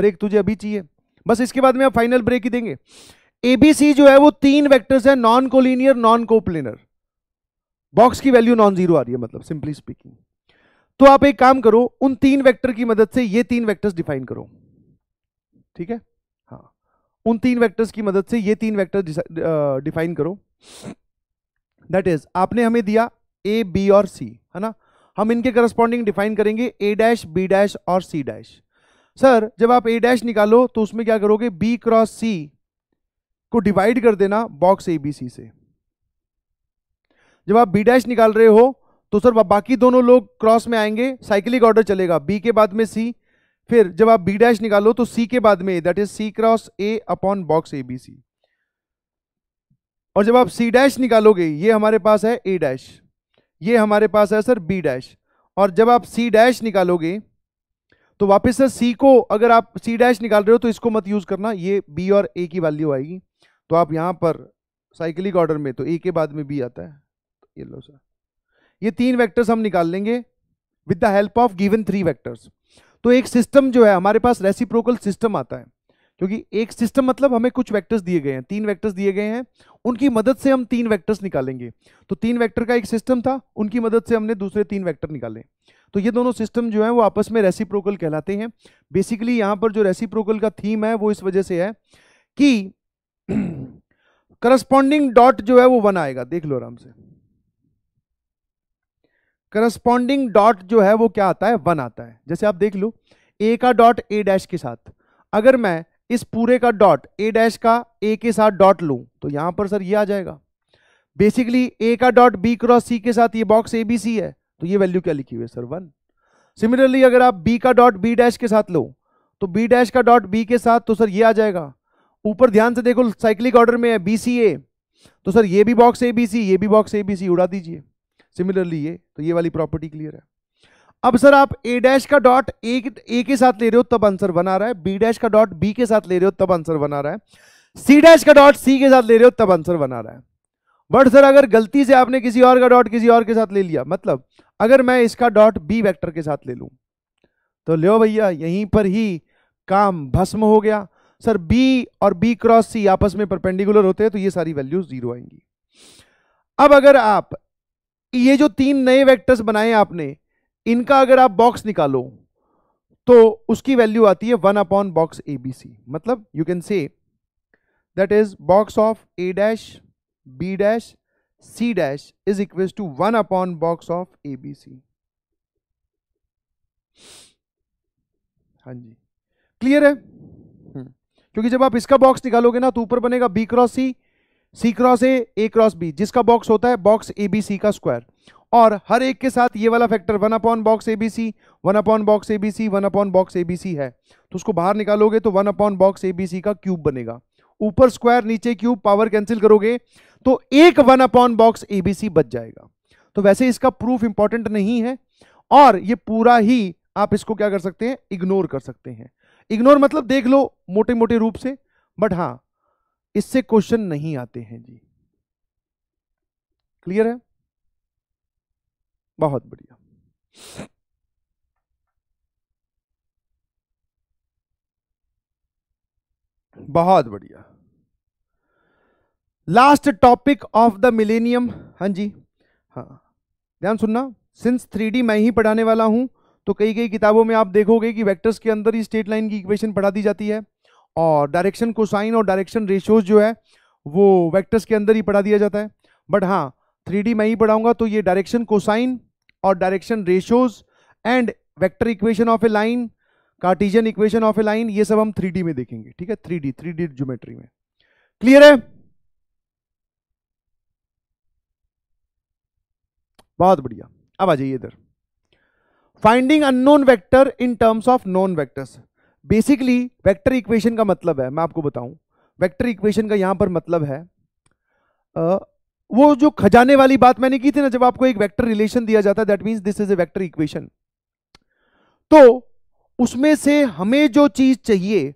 ब्रेक तुझे अभी चाहिए बस इसके बाद में आप फाइनल ब्रेक ही देंगे एबीसी जो है वो तीन वेक्टर्स है non collinear non coplanar box की वैल्यू नॉन जीरो आ रही है मतलब सिंपली स्पीकिंग तो आप एक काम करो उन तीन वेक्टर की मदद से ये तीन वेक्टर्स डिफाइन करो ठीक है हाँ उन तीन वेक्टर्स की मदद से ये तीन वेक्टर डिफाइन करो दैट इज आपने हमें दिया ए बी और सी है ना हम इनके करस्पॉन्डिंग डिफाइन करेंगे ए डैश बी डैश और सी डैश सर जब आप ए डैश निकालो तो उसमें क्या करोगे बी क्रॉस सी को डिवाइड कर देना बॉक्स ए बी सी से जब आप बी डैश निकाल रहे हो तो सर बाकी दोनों लोग क्रॉस में आएंगे साइकिलिक ऑर्डर चलेगा बी के बाद में सी फिर जब आप बी डैश निकालो तो सी के बाद में that is C cross A upon box A B C और जब आप सी डैश निकालोगे ये हमारे पास है ए डैश ये हमारे पास है सर बी डैश और जब आप सी डैश निकालोगे तो वापस सर सी को अगर आप सी डैश निकाल रहे हो तो इसको मत यूज करना ये बी और ए की वैल्यू आएगी तो आप यहाँ पर साइकिलिक ऑर्डर में तो ए के बाद में बी आता है ये लो सर ये तीन वेक्टर्स हम निकाल लेंगे with the help of given three vectors तो एक सिस्टम जो है हमारे पास रेसिप्रोकल सिस्टम आता है क्योंकि एक सिस्टम मतलब हमें कुछ वेक्टर्स दिए गए हैं तीन वेक्टर्स दिए गए हैं उनकी मदद से हम तीन वेक्टर्स निकालेंगे तो तीन वेक्टर का एक सिस्टम था उनकी मदद से हमने दूसरे तीन वेक्टर निकाले तो ये दोनों सिस्टम जो है वो आपस में रेसिप्रोकल कहलाते हैं बेसिकली यहाँ पर जो रेसिप्रोकल का थीम है वो इस वजह से है कि करस्पॉन्डिंग डॉट जो है वो वन आएगा देख लो आराम से करस्पॉन्डिंग डॉट जो है वो क्या आता है वन आता है जैसे आप देख लो ए का डॉट ए डैश के साथ अगर मैं इस पूरे का डॉट ए डैश का ए के साथ डॉट लू तो यहां पर सर ये आ जाएगा बेसिकली ए का डॉट बी क्रॉस सी के साथ ये बॉक्स ए बी सी है तो ये वैल्यू क्या लिखी हुई है सर वन सिमिलरली अगर आप बी का डॉट बी डैश के साथ लो तो बी डैश का डॉट बी के साथ तो सर ये आ जाएगा ऊपर ध्यान से देखो साइक्लिक ऑर्डर में है बी सी ए तो सर ये भी बॉक्स ए बी सी ये भी बॉक्स ए बी सी उड़ा दीजिए सिमिलरली ये तो ये वाली प्रॉपर्टी क्लियर है अब सर आप ए डैश का डॉट ए ए के साथ ले रहे हो तब आंसर बना रहा है बी डैश का डॉट बी के साथ ले रहे हो तब आंसर बना रहा है सी डैश का डॉट सी के साथ ले रहे हो तब आंसर बना रहा है बट सर अगर गलती से आपने किसी और का डॉट किसी और के साथ ले लिया मतलब अगर मैं इसका डॉट बी वेक्टर के साथ ले लूं तो लो भैया यहीं पर ही काम भस्म हो गया सर बी और बी क्रॉस सी आपस में परपेंडिकुलर होते हैं तो ये सारी वैल्यूज जीरो आएंगी अब अगर आप ये जो तीन नए वेक्टर्स बनाए आपने इनका अगर आप बॉक्स निकालो तो उसकी वैल्यू आती है one upon box A B C मतलब you can say that is box of A dash B dash C dash is equal to one upon box of A B C हाँ जी clear है क्योंकि जब आप इसका बॉक्स निकालोगे ना तो ऊपर बनेगा B cross C C cross A A cross B जिसका बॉक्स होता है बॉक्स ए बी सी का स्क्वायर और हर एक के साथ ये वाला factor one upon box A B C one upon box A B C one upon box A B C है तो उसको बाहर निकालोगे तो one upon box A B C का क्यूब बनेगा ऊपर स्क्वायर नीचे क्यूब पावर कैंसिल करोगे तो एक one upon box A B C बच जाएगा तो वैसे इसका प्रूफ इंपॉर्टेंट नहीं है और ये पूरा ही आप इसको क्या कर सकते हैं इग्नोर कर सकते हैं इग्नोर मतलब देख लो मोटे मोटे रूप से बट हां इससे क्वेश्चन नहीं आते हैं जी क्लियर है बहुत बढ़िया बहुत बढ़िया last topic of the millennium हां जी हाँ ध्यान सुनना सिंस थ्री मैं ही पढ़ाने वाला हूं तो कई कई किताबों में आप देखोगे कि वेक्टर्स के अंदर ही स्टेट लाइन की इक्वेशन पढ़ा दी जाती है और डायरेक्शन कोसाइन और डायरेक्शन रेशियोज जो है वो वेक्टर्स के अंदर ही पढ़ा दिया जाता है बट हाँ थ्री मैं ही पढ़ाऊंगा तो ये डायरेक्शन कोसाइन और direction ratios and vector equation of a line Cartesian equation of a line ये सब हम थ्री में देखेंगे ठीक है three D three D geometry में क्लियर है बहुत बढ़िया अब आ जाइए इधर finding unknown vector in terms of known vectors basically vector equation का मतलब है मैं आपको बताऊं वेक्टर इक्वेशन का यहां पर मतलब है आ, वो जो खजाने वाली बात मैंने की थी ना जब आपको एक वेक्टर रिलेशन दिया जाता है that means this is A vector equation तो उसमें से हमें जो चीज चाहिए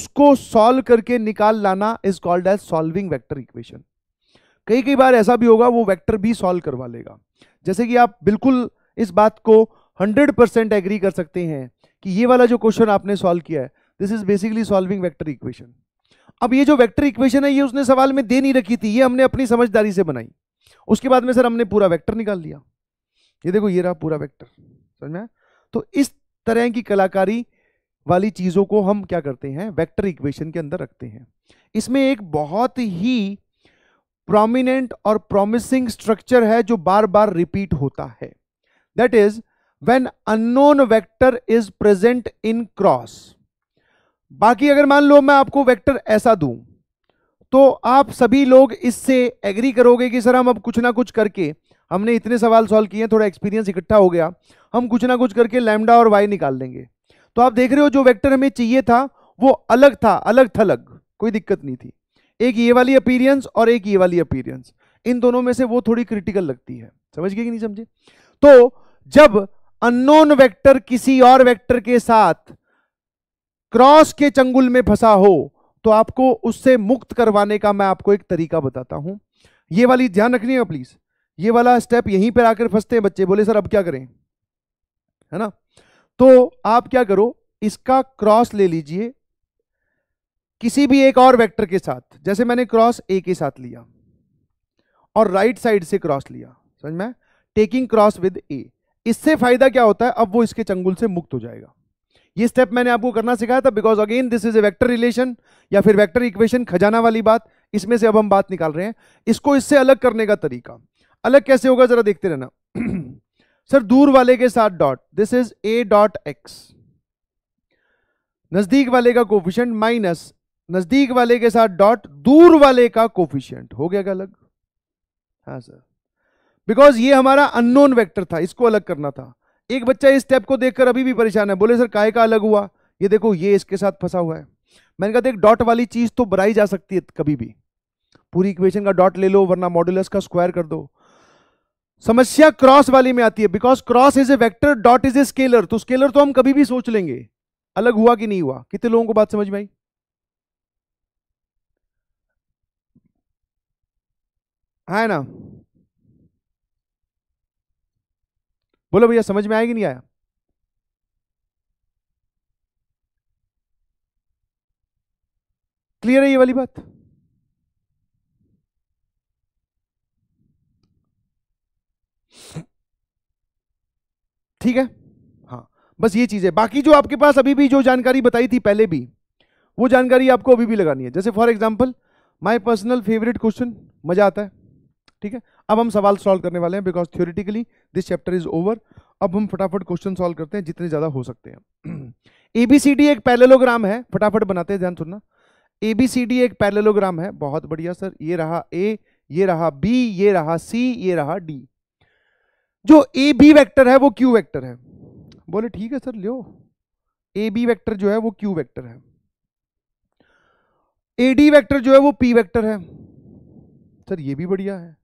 उसको सॉल्व करके निकाल लाना is called as solving vector equation कई कई बार ऐसा भी होगा वो वेक्टर भी सॉल्व करवा लेगा जैसे कि आप बिल्कुल इस बात को हंड्रेड परसेंट एग्री कर सकते हैं कि ये वाला जो क्वेश्चन आपने सॉल्व किया है this is basically solving vector equation अब ये जो वेक्टर इक्वेशन है ये उसने सवाल में दे नहीं रखी थी ये हमने अपनी समझदारी से बनाई उसके बाद में सर हमने पूरा वेक्टर निकाल लिया ये देखो ये रहा पूरा वेक्टर समझ में तो इस तरह की कलाकारी वाली चीज़ों को हम क्या करते हैं वेक्टर इक्वेशन के अंदर रखते हैं इसमें एक बहुत ही प्रोमिनेंट और प्रोमिसिंग स्ट्रक्चर है जो बार बार रिपीट होता है that is when unknown vector is present in cross बाकी अगर मान लो मैं आपको वेक्टर ऐसा दूं तो आप सभी लोग इससे एग्री करोगे कि सर हम अब कुछ ना कुछ करके हमने इतने सवाल सॉल्व किए हैं थोड़ा एक्सपीरियंस इकट्ठा हो गया हम कुछ ना कुछ करके लैमडा और वाई निकाल देंगे तो आप देख रहे हो जो वेक्टर हमें चाहिए था वो अलग था अलग थलग कोई दिक्कत नहीं थी एक ये वाली अपीरियंस और एक ये वाली अपीरियंस इन दोनों में से वो थोड़ी क्रिटिकल लगती है समझ गए कि नहीं समझे तो जब अननोन वेक्टर किसी और वेक्टर के साथ क्रॉस के चंगुल में फंसा हो तो आपको उससे मुक्त करवाने का मैं आपको एक तरीका बताता हूं ये वाली ध्यान रखनी है प्लीज ये वाला स्टेप यहीं पर आकर फंसते हैं बच्चे बोले सर अब क्या करें है ना तो आप क्या करो इसका क्रॉस ले लीजिए किसी भी एक और वेक्टर के साथ जैसे मैंने क्रॉस ए के साथ लिया और राइट साइड से क्रॉस लिया समझ में टेकिंग क्रॉस विद ए इससे फायदा क्या होता है अब वो इसके चंगुल से मुक्त हो जाएगा ये स्टेप मैंने आपको करना सिखाया था because again this is A vector relation या फिर वेक्टर इक्वेशन खजाना वाली बात इसमें से अब हम बात निकाल रहे हैं इसको इससे अलग करने का तरीका अलग कैसे होगा जरा देखते रहना सर दूर वाले के साथ dot this is A dot X नजदीक वाले का कोफिशियंट माइनस नजदीक वाले के साथ डॉट दूर वाले का कोफिशियंट हो गया क्या अलग हाँ सर बिकॉज ये हमारा अननोन वेक्टर था इसको अलग करना था एक बच्चा इस स्टेप को देखकर अभी भी परेशान है बोले सर काय का अलग हुआ ये देखो ये इसके साथ फंसा हुआ है मैंने कहा देख तो डॉट वाली चीज तो बनाई जा सकती है कभी भी पूरी इक्वेशन का डॉट ले लो वरना मॉड्यूलस का स्क्वायर कर दो समस्या क्रॉस वाली में आती है because cross is A vector dot is a scalar तो स्केलर तो हम कभी भी सोच लेंगे अलग हुआ कि नहीं हुआ कितने लोगों को बात समझ में आई हाँ, है ना बोलो भैया समझ में आएगी नहीं आया क्लियर है ये वाली बात ठीक है हाँ बस ये चीज है बाकी जो आपके पास अभी भी जो जानकारी बताई थी पहले भी वो जानकारी आपको अभी भी लगानी है जैसे for example my personal favourite question मजा आता है ठीक है अब हम सवाल सॉल्व करने वाले हैं because theoretically this chapter is over अब हम फटाफट क्वेश्चन सॉल्व करते हैं जितने ज़्यादा हो सकते हैं ए बी सी डी एक पैलेलोग्राम है फटाफट बनाते हैं ध्यान सुनना ए बी सी डी एक पैलेलोग्राम है बहुत बढ़िया सर ये रहा ए ये रहा बी ये रहा सी ये रहा डी जो ए बी वैक्टर है वो क्यू वैक्टर है बोले ठीक है सर लियो ए बी वैक्टर जो है वो क्यू वैक्टर है ए डी वैक्टर जो है वो पी वैक्टर है सर ये भी बढ़िया है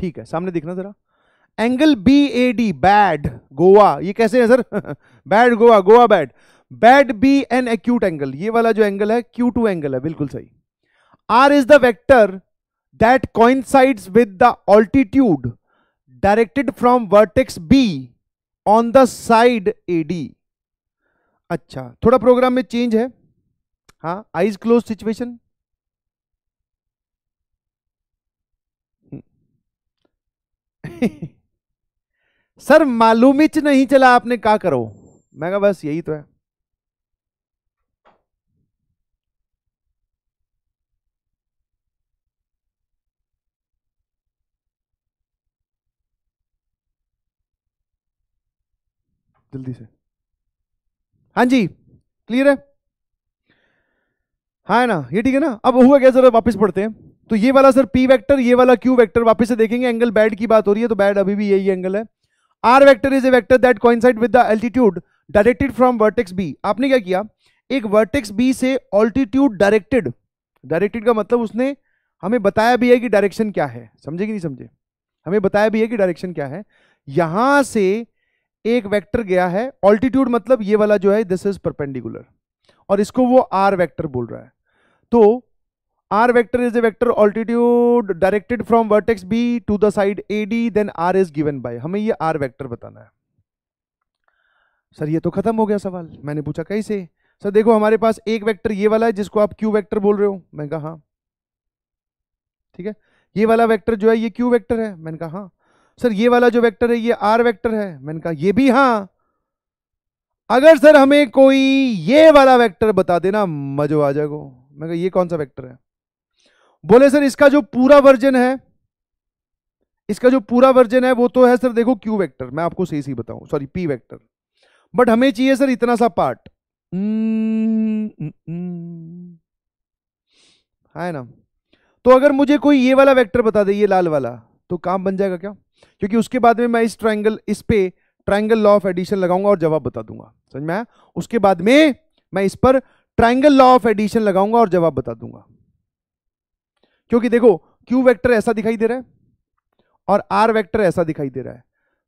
ठीक है सामने देखना जरा angle B A D bad Goa ये कैसे है सर bad Goa Goa bad bad be an acute angle ये वाला जो एंगल है क्यू टू एंगल है बिल्कुल सही R is the vector that coincide with the altitude directed from vertex B on the side A D अच्छा थोड़ा प्रोग्राम में चेंज है हाँ आइज क्लोज सिचुएशन सर मालूम ही नहीं चला आपने क्या करो मैं कहा बस यही तो है जल्दी से हाँ जी क्लियर है हाँ ना ये ठीक है ना अब हुआ क्या जरा वापस पढ़ते हैं तो ये वाला सर पी वैक्टर ये वाला क्यू वैक्टर वापिस से देखेंगे एंगल बैड की बात हो रही है तो बैड अभी भी यही एंगल है R vector is A vector that coincide with the altitude directed from vertex B आपने क्या किया एक वर्टेक्स बी से ऑल्टीट्यूड डायरेक्टेड डायरेक्टेड का मतलब उसने हमें बताया भी है कि डायरेक्शन क्या है समझे कि नहीं समझे हमें बताया भी है कि डायरेक्शन क्या है यहां से एक वेक्टर गया है ऑल्टीट्यूड मतलब ये वाला जो है दिस इज परपेंडिकुलर और इसको वो आर वेक्टर बोल रहा है तो R vector is A vector altitude directed from vertex B to the side A D then R is given by हमें ये आर वैक्टर बताना है सर ये तो खत्म हो गया सवाल मैंने पूछा कैसे सर देखो हमारे पास एक वैक्टर ये वाला है जिसको आप क्यू वैक्टर बोल रहे हो मैंने कहा हाँ। ठीक है ये वाला वैक्टर जो है ये क्यू वैक्टर है मैंने कहा हाँ। सर ये वाला जो वैक्टर है ये आर वैक्टर है मैंने कहा ये भी हाँ अगर सर हमें कोई ये वाला वैक्टर बता देना मजो आ जाएगा मैं कहा ये कौन सा वैक्टर है बोले सर इसका जो पूरा वर्जन है इसका जो पूरा वर्जन है वो तो है सर देखो क्यू वेक्टर मैं आपको सही सही बताऊं सॉरी पी वेक्टर बट हमें चाहिए सर इतना सा पार्ट हम्म, है ना तो अगर मुझे कोई ये वाला वेक्टर बता दे ये लाल वाला तो काम बन जाएगा क्या क्योंकि उसके बाद में मैं इस ट्राइंगल इस पे ट्राइंगल लॉ ऑफ एडिशन लगाऊंगा और जवाब बता दूंगा समझ में आया उसके बाद में मैं इस पर ट्राइंगल लॉ ऑफ एडिशन लगाऊंगा और जवाब बता दूंगा क्योंकि देखो क्यू वेक्टर ऐसा दिखाई दे रहा है और आर वेक्टर ऐसा दिखाई दे रहा है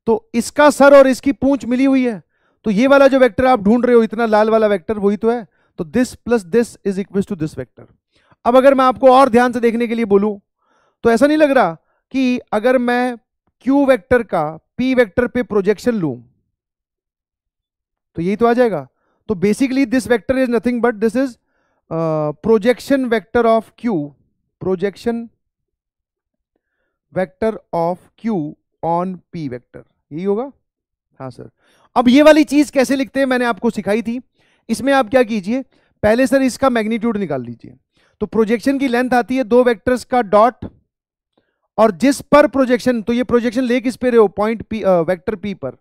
तो इसका सर और इसकी पूंछ मिली हुई है तो ये वाला जो वेक्टर आप ढूंढ रहे हो इतना लाल वाला वेक्टर वही तो है तो this plus this is equal to this vector अब अगर मैं आपको और ध्यान से देखने के लिए बोलूं तो ऐसा नहीं लग रहा कि अगर मैं क्यू वेक्टर का पी वेक्टर पे प्रोजेक्शन लूं तो यही तो आ जाएगा तो basically this vector is nothing but this is projection vector of Q projection vector of Q on P vector यही होगा हाँ सर अब ये वाली चीज कैसे लिखते हैं मैंने आपको सिखाई थी इसमें आप क्या कीजिए पहले सर इसका मैग्नीट्यूड निकाल लीजिए तो प्रोजेक्शन की लेंथ आती है दो वेक्टर्स का डॉट और जिस पर प्रोजेक्शन तो ये प्रोजेक्शन ले किस पे रहे हो पॉइंट पी वेक्टर पी पर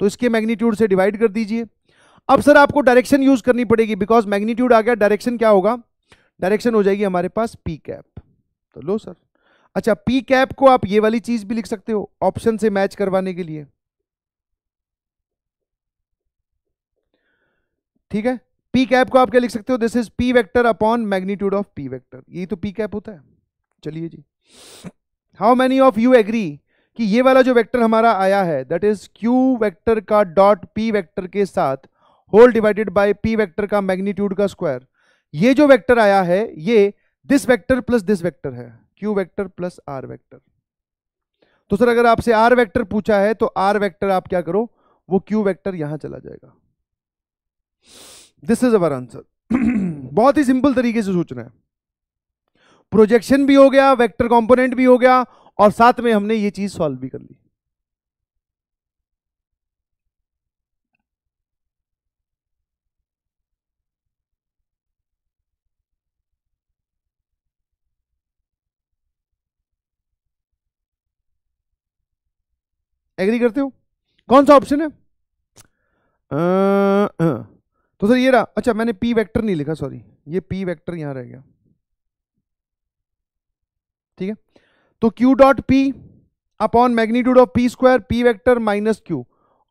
तो इसके मैग्नीट्यूड से डिवाइड कर दीजिए अब सर आपको डायरेक्शन यूज करनी पड़ेगी बिकॉज मैग्नीट्यूड आ गया डायरेक्शन क्या होगा डायरेक्शन हो जाएगी हमारे पास पी कैप तो लो सर अच्छा पी कैप को आप ये वाली चीज भी लिख सकते हो ऑप्शन से मैच करवाने के लिए ठीक है पी कैप को आप क्या लिख सकते हो this is P vector upon magnitude of P vector यही तो पी कैप होता है चलिए जी how many of you agree कि ये वाला जो वेक्टर हमारा आया है दैट इज क्यू वेक्टर का डॉट पी वेक्टर के साथ whole divided by P vector का मैग्नीट्यूड का स्क्वायर ये जो वेक्टर आया है ये this vector plus this vector है Q vector plus R vector तो सर अगर आपसे आर वेक्टर पूछा है तो आर वेक्टर आप क्या करो वो क्यू वेक्टर यहां चला जाएगा दिस इज अवर आंसर बहुत ही सिंपल तरीके से सोचना है प्रोजेक्शन भी हो गया वेक्टर कंपोनेंट भी हो गया और साथ में हमने ये चीज सॉल्व भी कर ली एग्री करते हो कौन सा ऑप्शन है आ, तो सर ये रहा अच्छा मैंने पी वेक्टर नहीं लिखा सॉरी ये पी वेक्टर यहां रह गया ठीक है तो Q dot P upon magnitude of P square P vector minus Q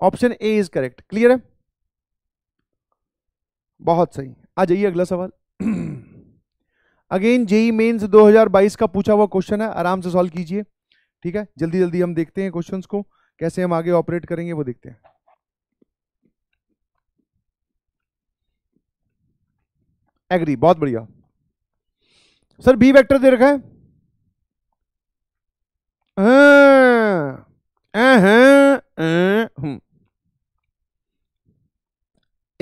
option A is correct clear है बहुत सही आ जाइए अगला सवाल अगेन जेई मेन्स 2022 का पूछा हुआ क्वेश्चन है आराम से सॉल्व कीजिए ठीक है जल्दी जल्दी हम देखते हैं क्वेश्चंस को कैसे हम आगे ऑपरेट करेंगे वो देखते हैं एग्री बहुत बढ़िया सर बी वेक्टर दे रखा है हम्म।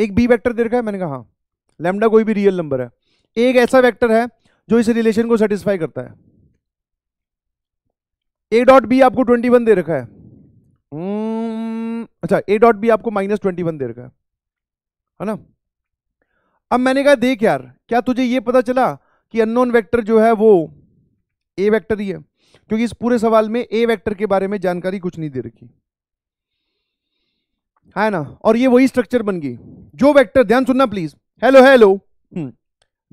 एक बी वेक्टर दे रखा है मैंने कहा हाँ लेमडा कोई भी रियल नंबर है एक ऐसा वेक्टर है जो इस रिलेशन को सेटिस्फाई करता है ए डॉट बी आपको ट्वेंटी वन दे रखा है अच्छा ए डॉट बी आपको माइनस ट्वेंटी वन दे रखा है ना अब मैंने कहा देख यार क्या तुझे ये पता चला कि अननोन वेक्टर जो है वो ए वेक्टर ही है क्योंकि इस पूरे सवाल में ए वेक्टर के बारे में जानकारी कुछ नहीं दे रखी है ना और ये वही स्ट्रक्चर बन गई जो वेक्टर ध्यान सुनना प्लीज हेलो हेलो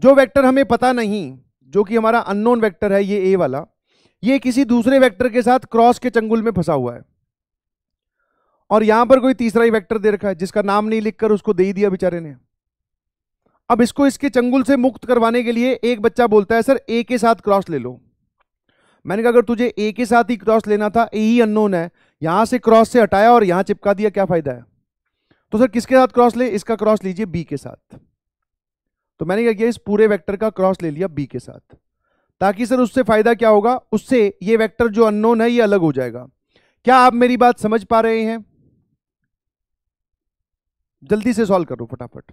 जो वेक्टर हमें पता नहीं जो कि हमारा अननोन वेक्टर है ये ए वाला ये किसी दूसरे वेक्टर के साथ क्रॉस के चंगुल में फंसा हुआ है और यहां पर कोई तीसरा ही वेक्टर दे रखा है जिसका नाम नहीं लिखकर उसको दे ही दिया बेचारे ने अब इसको इसके चंगुल से मुक्त करवाने के लिए एक बच्चा बोलता है सर ए के साथ क्रॉस ले लो मैंने कहा अगर तुझे ए के साथ ही क्रॉस लेना था ए ही अननोन है यहां से क्रॉस से हटाया और यहां चिपका दिया क्या फायदा है तो सर किसके साथ क्रॉस ले इसका क्रॉस लीजिए बी के साथ तो मैंने क्या किया इस पूरे वेक्टर का क्रॉस ले लिया बी के साथ ताकि सर उससे फायदा क्या होगा उससे ये वेक्टर जो अननोन है ये अलग हो जाएगा क्या आप मेरी बात समझ पा रहे हैं जल्दी से सॉल्व करो फटाफट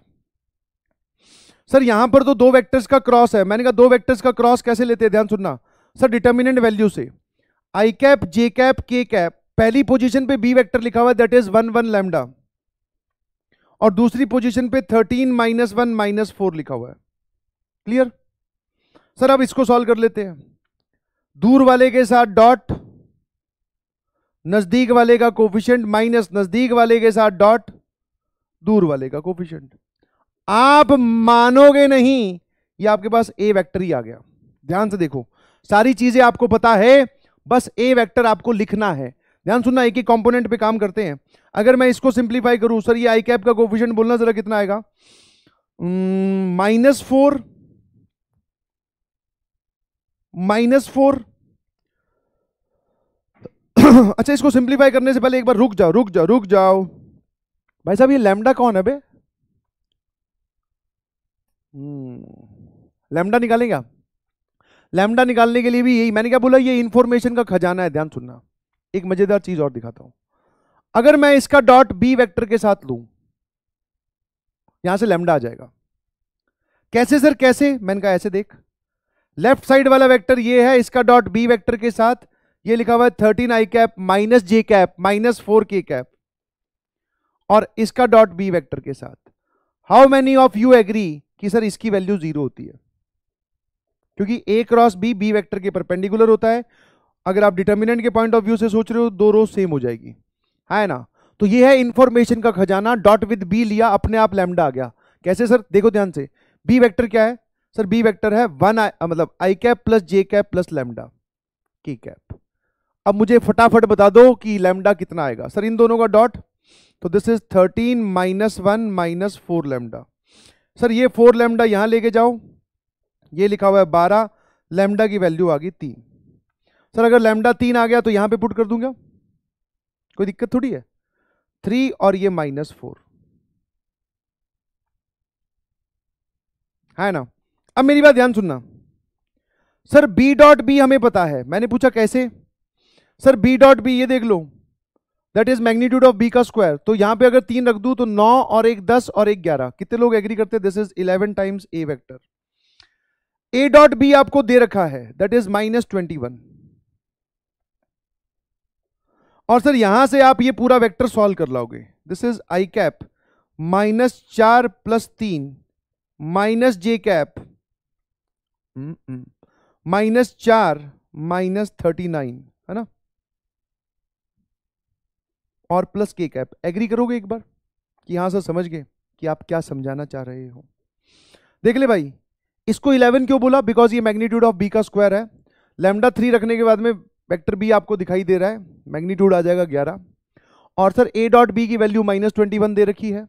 सर यहां पर तो दो वेक्टर्स का क्रॉस है मैंने कहा दो वेक्टर्स का क्रॉस कैसे लेते हैं ध्यान सुनना सर डिटर्मिनेंट वैल्यू से आई कैप जे कैप के कैप पहली पोजीशन पे बी वेक्टर लिखा हुआ है that is one one lambda और दूसरी पोजीशन पे thirteen minus one minus four लिखा हुआ है क्लियर सर अब इसको सॉल्व कर लेते हैं दूर वाले के साथ डॉट नजदीक वाले का कोफिशियंट माइनस नजदीक वाले के साथ डॉट दूर वाले का कोफिशियंट आप मानोगे नहीं ये आपके पास ए वेक्टर ही आ गया ध्यान से देखो सारी चीजें आपको पता है बस ए वेक्टर आपको लिखना है ध्यान सुनना एक ही कंपोनेंट पे काम करते हैं अगर मैं इसको सिंप्लीफाई करूं सर ये आई कैप का कोफिशियंट बोलना जरा कितना आएगा माइनस फोर माइनस फोर अच्छा इसको सिंप्लीफाई करने से पहले एक बार रुक जाओ रुक जाओ रुक जाओ भाई साहब ये लेमडा कौन है बे लेमडा हम्म, निकालेंगे आप लेमडा निकालने के लिए भी यही मैंने क्या बोला ये इंफॉर्मेशन का खजाना है ध्यान सुनना एक मजेदार चीज और दिखाता हूं अगर मैं इसका डॉट बी वेक्टर के साथ लू यहां से लेमडा आ जाएगा कैसे सर कैसे मैंने कहा ऐसे देख लेफ्ट साइड वाला वेक्टर ये है इसका डॉट बी वेक्टर के साथ ये लिखा हुआ है thirteen I cap minus J cap minus four K cap और इसका डॉट बी वेक्टर के साथ how many of you agree कि सर इसकी वैल्यू जीरो होती है क्योंकि A cross B B vector के परपेंडिकुलर होता है अगर आप डिटर्मिनेंट के पॉइंट ऑफ व्यू से सोच रहे हो दो रोज सेम हो जाएगी है ना तो ये है इंफॉर्मेशन का खजाना डॉट विद बी लिया अपने आप लैमडा आ गया कैसे सर देखो ध्यान से बी वेक्टर क्या है सर बी वेक्टर है वन मतलब आई cap plus J cap plus lambda K cap अब मुझे फटाफट बता दो कि लैमडा कितना आएगा सर इन दोनों का डॉट तो this is thirteen minus one minus four lambda sir ये फोर लेमडा यहाँ लेके जाओ ये लिखा हुआ है बारह लेमडा की वैल्यू आ गई तीन सर अगर लेमडा तीन आ गया तो यहाँ पे पुट कर दूंगा कोई दिक्कत थोड़ी है थ्री और ये माइनस फोर है ना अब मेरी बात ध्यान सुनना सर बी डॉट बी हमें पता है मैंने पूछा कैसे सर बी डॉट बी ये देख लो that is magnitude of B का स्क्वायर तो यहां पे अगर तीन रख दू तो नौ और एक दस और एक ग्यारह कितने लोग एग्री करते हैं this is eleven times A vector A dot B आपको दे रखा है that is minus twenty one और सर यहां से आप ये पूरा वेक्टर सॉल्व कर लाओगे this is I cap minus चार प्लस तीन माइनस जे कैप माइनस चार माइनस थर्टी नाइन और प्लस के कैप एग्री करोगे एक बार कि हाँ सर समझ गए कि आप क्या समझाना चाह रहे हो देख ले भाई इसको 11 क्यों बोला बिकॉज ये मैग्नीट्यूड ऑफ बी का स्क्वायर है लेमडा थ्री रखने के बाद में वेक्टर बी आपको दिखाई दे रहा है मैग्नीट्यूड आ जाएगा ग्यारह और सर ए डॉट बी की वैल्यू माइनस ट्वेंटी वन दे रखी है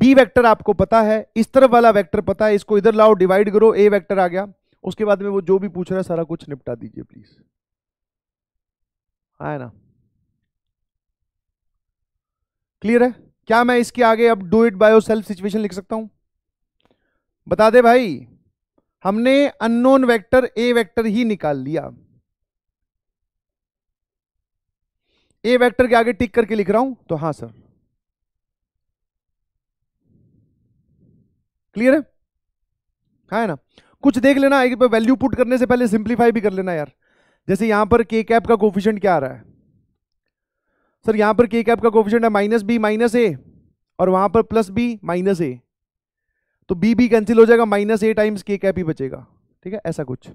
बी वेक्टर आपको पता है इस तरफ वाला वेक्टर पता है इसको इधर लाओ डिवाइड करो ए वेक्टर आ गया उसके बाद में वो जो भी पूछ रहा है सारा कुछ निपटा दीजिए प्लीज आया ना क्लियर है क्या मैं इसके आगे अब do it bio by yourself situation लिख सकता हूं बता दे भाई हमने अननोन वेक्टर ए वेक्टर ही निकाल लिया ए वेक्टर के आगे टिक करके लिख रहा हूं तो हां सर क्लियर है हाँ है ना कुछ देख लेना एक वैल्यू पुट करने से पहले सिंप्लीफाई भी कर लेना यार जैसे यहां पर के कैप का कोफिशियंट क्या आ रहा है सर यहां पर के कैप का कोफिशियंट है माइनस बी माइनस ए और वहां पर प्लस बी माइनस ए तो बी बी कैंसिल हो जाएगा minus A times K cap ही बचेगा ठीक है ऐसा कुछ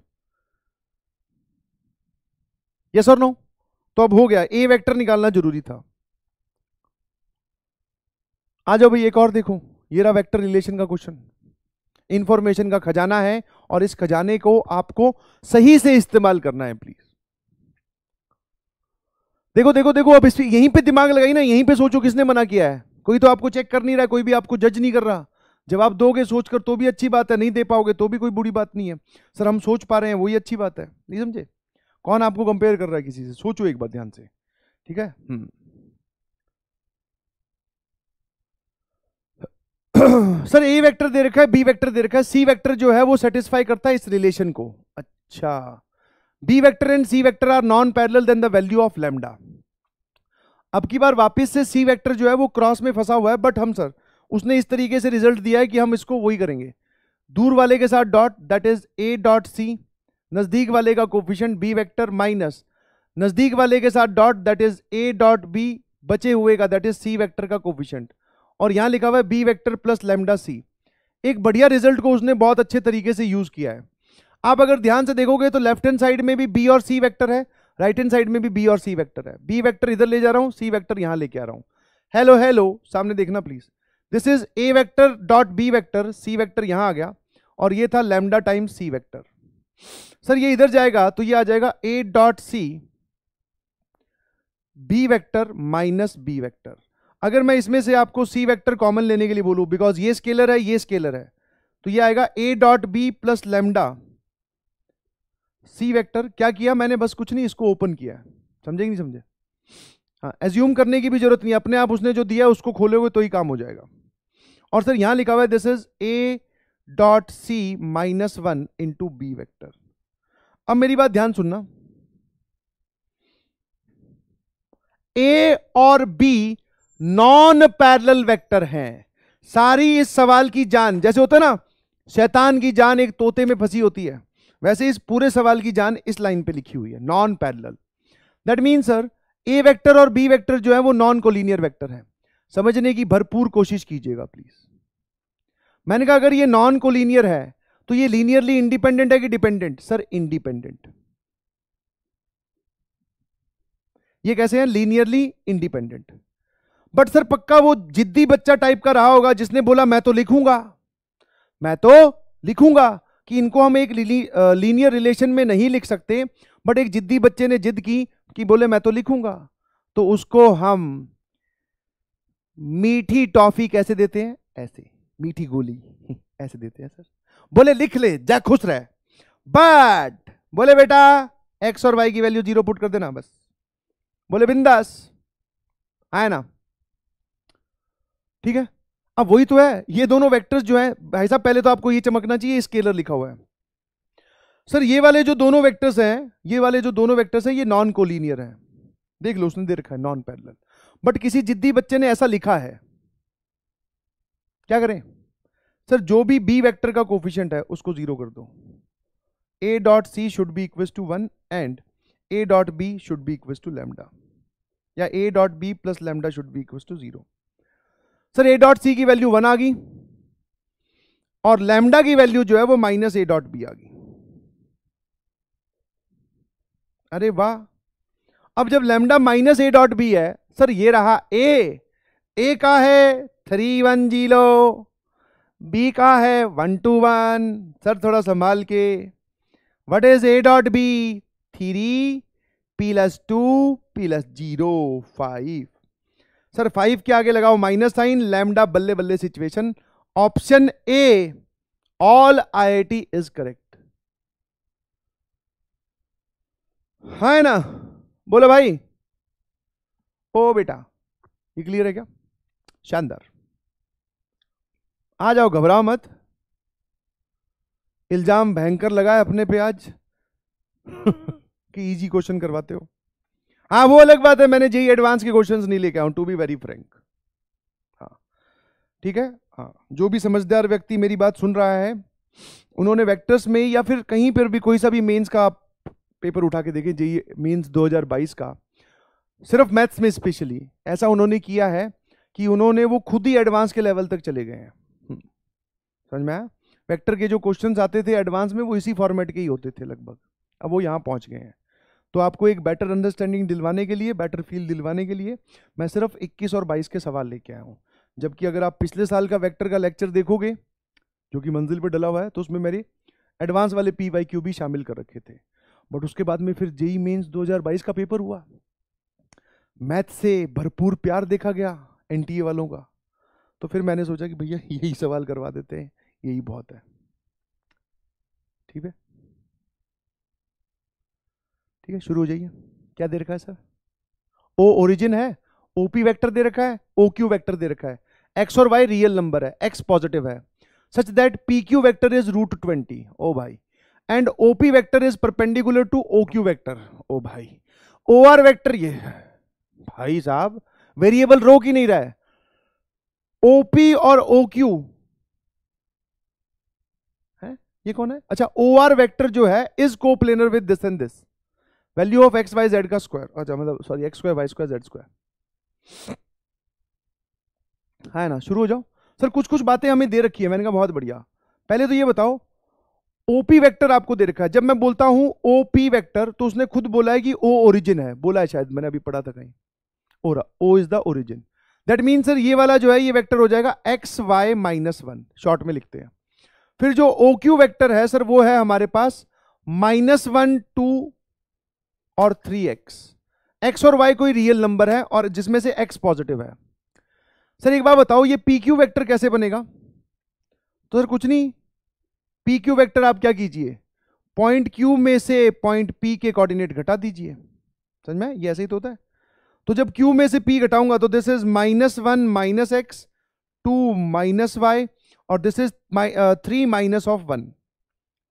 यस और नो तो अब हो गया ए वेक्टर निकालना जरूरी था आ जाओ भाई एक और देखो ये रहा वेक्टर रिलेशन का क्वेश्चन इंफॉर्मेशन का खजाना है और इस खजाने को आपको सही से इस्तेमाल करना है प्लीज देखो देखो देखो अब इस यहीं पे दिमाग लगाई ना यहीं पे सोचो किसने मना किया है कोई तो आपको चेक कर नहीं रहा है कोई भी आपको जज नहीं कर रहा जब आप दोगे सोचकर तो भी अच्छी बात है नहीं दे पाओगे तो भी कोई बुरी बात नहीं है सर हम सोच पा रहे हैं वही अच्छी बात है नहीं समझे कौन आपको कंपेयर कर रहा है किसी से सोचो एक बार ध्यान से ठीक है हम्म। सर ए वेक्टर दे रखा है बी वेक्टर दे रखा है सी वेक्टर जो है वो सेटिस्फाई करता है इस रिलेशन को अच्छा b vector and c vector are non parallel then the value of lambda अब की बार वापस से c वेक्टर जो है वो क्रॉस में फंसा हुआ है बट हम सर उसने इस तरीके से रिजल्ट दिया है कि हम इसको वही करेंगे दूर वाले के साथ dot that is A dot C नज़दीक वाले का कोफिशेंट बी वेक्टर माइनस नज़दीक वाले के साथ dot that is A dot B बचे हुए का दैट इज सी वेक्टर का कोफिशेंट और यहां लिखा हुआ है B vector plus lambda C एक बढ़िया रिजल्ट को उसने बहुत अच्छे तरीके से यूज़ किया है आप अगर ध्यान से देखोगे तो लेफ्ट हैंड साइड में भी बी और सी वैक्टर है राइट हैंड साइड में भी बी और सी वैक्टर है बी वैक्टर इधर ले जा रहा हूँ सी वैक्टर यहाँ लेके आ रहा हूँ हेलो हेलो सामने देखना please this is A vector dot B vector C vector यहाँ आ गया और ये था lambda time C vector sir ये इधर जाएगा तो ये आ जाएगा A dot C B vector minus B vector अगर मैं इसमें से आपको सी वैक्टर कॉमन लेने के लिए बोलूं बिकॉज ये स्केलर है ये स्केलर है तो ये आएगा A dot B plus lambda C vector क्या किया मैंने बस कुछ नहीं इसको ओपन किया समझे कि नहीं समझे हाँ एज्यूम करने की भी जरूरत नहीं अपने आप उसने जो दिया उसको खोलोगे तो ही काम हो जाएगा और सर यहां लिखा हुआ है this is A dot C minus one into B vector अब मेरी बात ध्यान सुनना ए और बी नॉन पैरेलल वेक्टर हैं सारी इस सवाल की जान जैसे होता है ना शैतान की जान एक तोते में फंसी होती है वैसे इस पूरे सवाल की जान इस लाइन पे लिखी हुई है non parallel that mean sir A vector और बी वेक्टर जो है वो नॉन कोलिनियर वेक्टर है समझने की भरपूर कोशिश कीजिएगा प्लीज मैंने कहा अगर ये नॉन कोलिनियर है तो ये लीनियरली इंडिपेंडेंट है कि डिपेंडेंट सर इंडिपेंडेंट ये कैसे है लीनियरली इंडिपेंडेंट बट सर पक्का वो जिद्दी बच्चा टाइप का रहा होगा जिसने बोला मैं तो लिखूंगा मैं तो लिखूंगा कि इनको हम एक लीनियर रिलेशन में नहीं लिख सकते बट एक जिद्दी बच्चे ने जिद की कि बोले मैं तो लिखूंगा तो उसको हम मीठी टॉफी कैसे देते हैं ऐसे मीठी गोली ऐसे देते हैं सर बोले लिख ले जा खुश रहे बट बोले बेटा एक्स और वाई की वैल्यू जीरो पुट कर देना बस बोले बिंदास आए ना ठीक है अब वही तो है ये दोनों वेक्टर्स जो है भाई साहब पहले तो आपको ये चमकना चाहिए स्केलर लिखा हुआ है सर ये वाले जो दोनों वेक्टर्स हैं ये वाले जो दोनों वेक्टर्स हैं ये नॉन कोलिनियर हैं देख लो उसने दे रखा है नॉन पैरेलल बट किसी जिद्दी बच्चे ने ऐसा लिखा है क्या करें सर जो भी बी वेक्टर का कोफिशियंट है उसको जीरो कर दो A dot C should be equals to one and A dot B should be equals to lambda या A dot B plus lambda should be equals to zero sir A dot सी की value one आ गई और lambda की value जो है वो minus A dot B आ गई अरे वाह अब जब lambda minus A dot B है सर ये रहा ए ए का है थ्री वन जीरो बी का है वन टू वन सर थोड़ा संभाल के what is A dot B three plus two plus zero five sir five के आगे लगाओ माइनस साइन लैमडा बल्ले बल्ले situation option A all IIT is correct है ना बोलो भाई ओ बेटा ये क्लियर है क्या शानदार आ जाओ घबराओ मत इल्जाम भयंकर लगाए अपने पे आज कि इजी क्वेश्चन करवाते हो हाँ वो अलग बात है मैंने जी एडवांस के क्वेश्चन नहीं लेके आऊ टू बी वेरी फ्रेंक हाँ ठीक है हाँ जो भी समझदार व्यक्ति मेरी बात सुन रहा है उन्होंने वेक्टर्स में या फिर कहीं पर भी कोई सा भी मेंस का आप पेपर उठा के देखें जी मेंस 2022 का सिर्फ मैथ्स में स्पेशली ऐसा उन्होंने किया है कि उन्होंने वो खुद ही एडवांस के लेवल तक चले गए हैं हम्म, समझ में आया वैक्टर के जो क्वेश्चन आते थे एडवांस में वो इसी फॉर्मेट के ही होते थे लगभग अब वो यहाँ पहुँच गए हैं तो आपको एक बेटर अंडरस्टैंडिंग दिलवाने के लिए बेटर फील दिलवाने के लिए मैं सिर्फ 21 और 22 के सवाल लेके आया हूँ जबकि अगर आप पिछले साल का वेक्टर का लेक्चर देखोगे जो कि मंजिल पर डला हुआ है तो उसमें मेरे एडवांस वाले पी वाई क्यू भी शामिल कर रखे थे बट उसके बाद में फिर जेई मेन्स e दो का पेपर हुआ मैथ से भरपूर प्यार देखा गया एन वालों का तो फिर मैंने सोचा कि भैया यही सवाल करवा देते हैं यही बहुत है ठीक है ठीक है शुरू हो जाइए क्या दे रखा है सर ओ ओरिजिन है ओपी वेक्टर दे रखा है ओ क्यू वैक्टर दे रखा है एक्स और वाई रियल नंबर है एक्स पॉजिटिव है such that P Q vector is root twenty O भाई and O P vector is perpendicular to O Q vector O भाई ओ आर वैक्टर ये भाई साहब वेरिएबल रोक ही नहीं रहा है ओपी और ओ क्यू है ये कौन है अच्छा ओ आर वैक्टर जो है is coplanar with this and this value of X Y Z का स्क्वायर अच्छा मतलब sorry X square Y square Z square है हाँ ना शुरू हो जाओ सर कुछ कुछ बातें हमें दे रखी है मैंने कहा बहुत बढ़िया पहले तो ये बताओ ओपी वेक्टर आपको दे रखा है जब मैं बोलता हूं ओपी वेक्टर तो उसने खुद बोला है कि ओ ओरिजिन है बोला है शायद मैंने अभी पढ़ा था कहीं और O is the origin that mean sir ये वाला जो है ये वेक्टर हो जाएगा X Y minus one short में लिखते हैं फिर जो ओ क्यू वैक्टर है सर वो है हमारे पास माइनस वन टू और थ्री एक्स एक्स और वाई कोई रियल नंबर है और जिसमें से एक्स पॉजिटिव है सर एक बार बताओ ये पी क्यू वैक्टर कैसे बनेगा तो सर कुछ नहीं पी क्यू वैक्टर आप क्या कीजिए पॉइंट क्यू में से पॉइंट पी के कोऑर्डिनेट घटा दीजिए समझ में ये ऐसे ही तो होता है तो जब क्यू में से पी घटाऊंगा तो this is minus one minus X two minus Y और this is three minus of one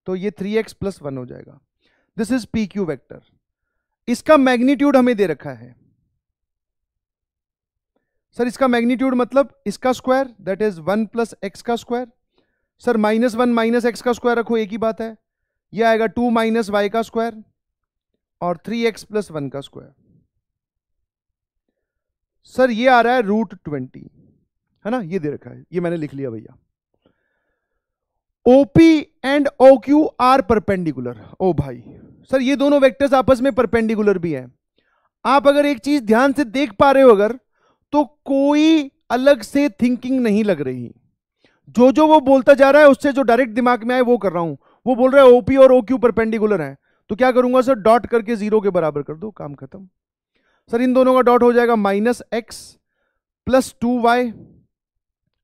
तो ये थ्री एक्स प्लस वन हो जाएगा this is P Q vector इसका मैग्नीट्यूड हमें दे रखा है सर इसका मैग्नीट्यूड मतलब इसका square that is one plus X का square sir minus one minus X का स्क्वायर रखो एक ही बात है यह आएगा टू माइनस वाई का स्क्वायर और थ्री एक्स प्लस वन का स्क्वायर सर ये आ रहा है रूट ट्वेंटी है ना ये दे रखा है ये मैंने लिख लिया भैया O P and O Q R perpendicular O भाई सर ये दोनों वेक्टर्स आपस में परपेंडिकुलर भी हैं आप अगर एक चीज ध्यान से देख पा रहे हो अगर तो कोई अलग से थिंकिंग नहीं लग रही जो जो वो बोलता जा रहा है उससे जो डायरेक्ट दिमाग में आए वो कर रहा हूं वो बोल रहा है ओपी और ओ क्यू परपेंडिकुलर है तो क्या करूंगा सर डॉट करके जीरो के बराबर कर दो काम खत्म सर इन दोनों का डॉट हो जाएगा minus X plus two Y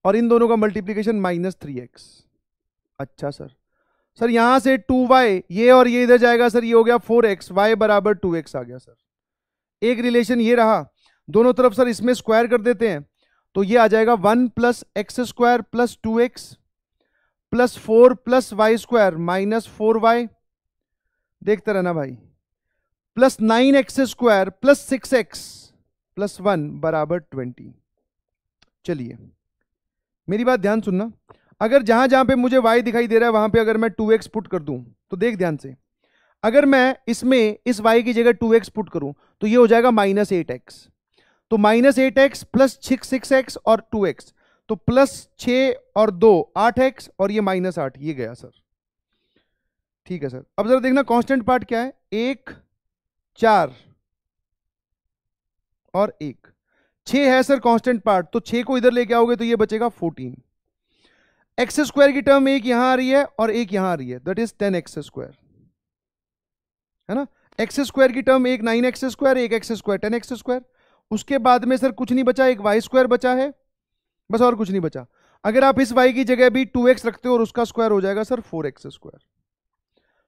और इन दोनों का मल्टीप्लीकेशन माइनस थ्री एक्स अच्छा सर सर यहां से टू वाई ये और ये इधर जाएगा सर ये हो गया फोर एक्स वाई बराबर टू एक्स आ गया सर एक रिलेशन ये रहा दोनों तरफ सर इसमें स्क्वायर कर देते हैं तो ये आ जाएगा one plus X square plus two X plus four plus Y square minus four Y देखते रहना भाई plus nine X square plus six X plus one बराबर ट्वेंटी चलिए मेरी बात ध्यान सुनना अगर जहां जहां पे मुझे y दिखाई दे रहा है वहां पे अगर मैं 2x पुट कर दूं तो देख ध्यान से अगर मैं इसमें इस y की जगह 2x पुट करूं तो ये हो जाएगा माइनस एट एक्स तो minus eight X plus six X और टू एक्स तो प्लस छ और दो आठ एक्स और ये माइनस आठ ये गया सर ठीक है सर अब जरा देखना कॉन्स्टेंट पार्ट क्या है एक चार और एक छ है सर कॉन्स्टेंट पार्ट तो छ को इधर लेके आओगे तो ये बचेगा फोर्टीन एक्स स्क्वायर की टर्म एक यहां आ रही है और एक यहां आ रही है that is ten X square है ना एक्स स्क्वायर की टर्म एक नाइन एक्स स्क्वायर एक X square ten X square उसके बाद में सर कुछ नहीं बचा एक वाई स्क्वायर बचा है बस और कुछ नहीं बचा अगर आप इस वाई की जगह भी टू एक्स रखते हो और उसका स्क्वायर हो जाएगा sir four X square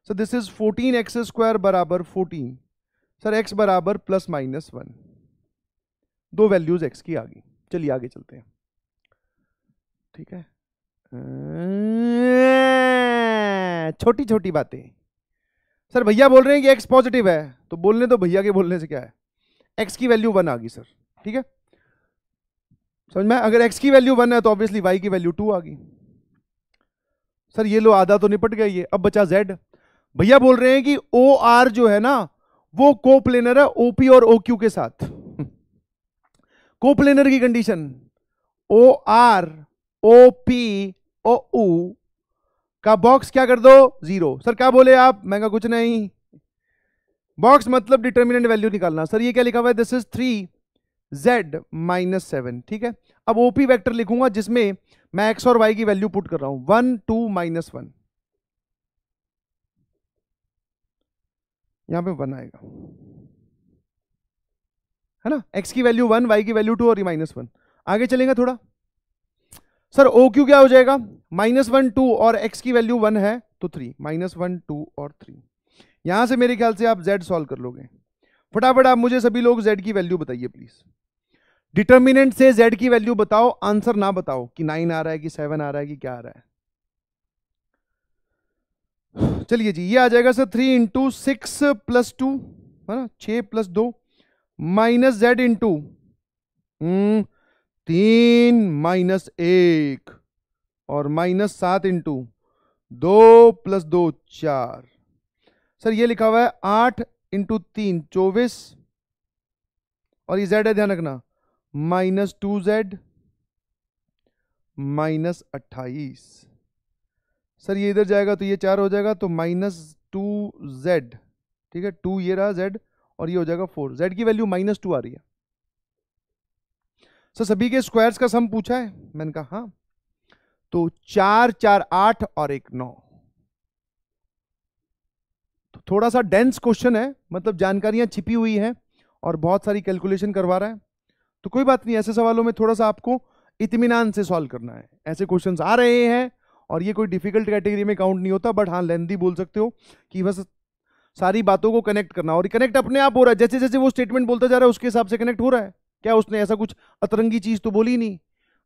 sir this is fourteen X square बराबर फोर्टीन सर एक्स बराबर प्लस माइनस वन दो वैल्यूज एक्स की आ गई चलिए आगे चलते हैं ठीक है हम्म। छोटी छोटी बातें सर भैया बोल रहे हैं कि एक्स पॉजिटिव है तो बोलने तो भैया के बोलने से क्या है एक्स की वैल्यू वन आ गई सर ठीक है समझ में अगर एक्स की वैल्यू वन है तो ऑब्वियसली वाई की वैल्यू टू आ गई सर ये लो आधा तो निपट गया है अब बचा जेड भैया बोल रहे हैं कि ओ आर जो है ना वो कोप्लेनर है ओपी और ओ क्यू के साथ कोप्लेनर की condition O R O P O ऊ का बॉक्स क्या कर दो जीरो सर क्या बोले आप महंगा कुछ नहीं बॉक्स मतलब डिटर्मिनेंट वैल्यू निकालना सर ये क्या लिखा हुआ है this is three Z minus seven ठीक है अब ओपी वेक्टर लिखूंगा जिसमें मैं एक्स और वाई की वैल्यू पुट कर रहा हूं वन टू माइनस वन यहां पे वन आएगा है ना एक्स की वैल्यू वन वाई की वैल्यू टू और ये माइनस वन आगे चलेंगे थोड़ा सर ओ क्यू क्या हो जाएगा माइनस वन टू और एक्स की वैल्यू वन है तो थ्री माइनस वन टू और थ्री यहां से मेरे ख्याल से आप जेड सॉल्व कर लोगे फटाफट आप मुझे सभी लोग जेड की वैल्यू बताइए प्लीज डिटर्मिनेंट से जेड की वैल्यू बताओ आंसर ना बताओ कि नाइन आ रहा है कि सेवन आ रहा है कि क्या आ रहा है चलिए जी ये आ जाएगा sir three into six plus two है ना छ प्लस दो माइनस जेड इंटू तीन माइनस एक और माइनस सात इंटू दो प्लस दो चार सर ये लिखा हुआ है आठ इंटू तीन चौबीस और ये जेड है ध्यान रखना माइनस टू जेड माइनस अट्ठाईस सर ये इधर जाएगा तो ये चार हो जाएगा तो माइनस टू जेड ठीक है टू ये रहा जेड और ये हो जाएगा फोर जेड की वैल्यू माइनस टू आ रही है सर सभी के स्क्वायर्स का सम पूछा है मैंने कहा हाँ तो चार चार आठ और एक नौ तो थोड़ा सा डेंस क्वेश्चन है मतलब जानकारियां छिपी हुई हैं और बहुत सारी कैलकुलेशन करवा रहा है तो कोई बात नहीं ऐसे सवालों में थोड़ा सा आपको इतमान से सॉल्व करना है ऐसे क्वेश्चंस आ रहे हैं और ये कोई डिफिकल्ट कैटेगरी में काउंट नहीं होता बट हाँ लेंदी बोल सकते हो कि बस सारी बातों को कनेक्ट करना और कनेक्ट अपने आप हो रहा है जैसे जैसे वो स्टेटमेंट बोलता जा रहा है उसके हिसाब से कनेक्ट हो रहा है क्या उसने ऐसा कुछ अतरंगी चीज़ तो बोली नहीं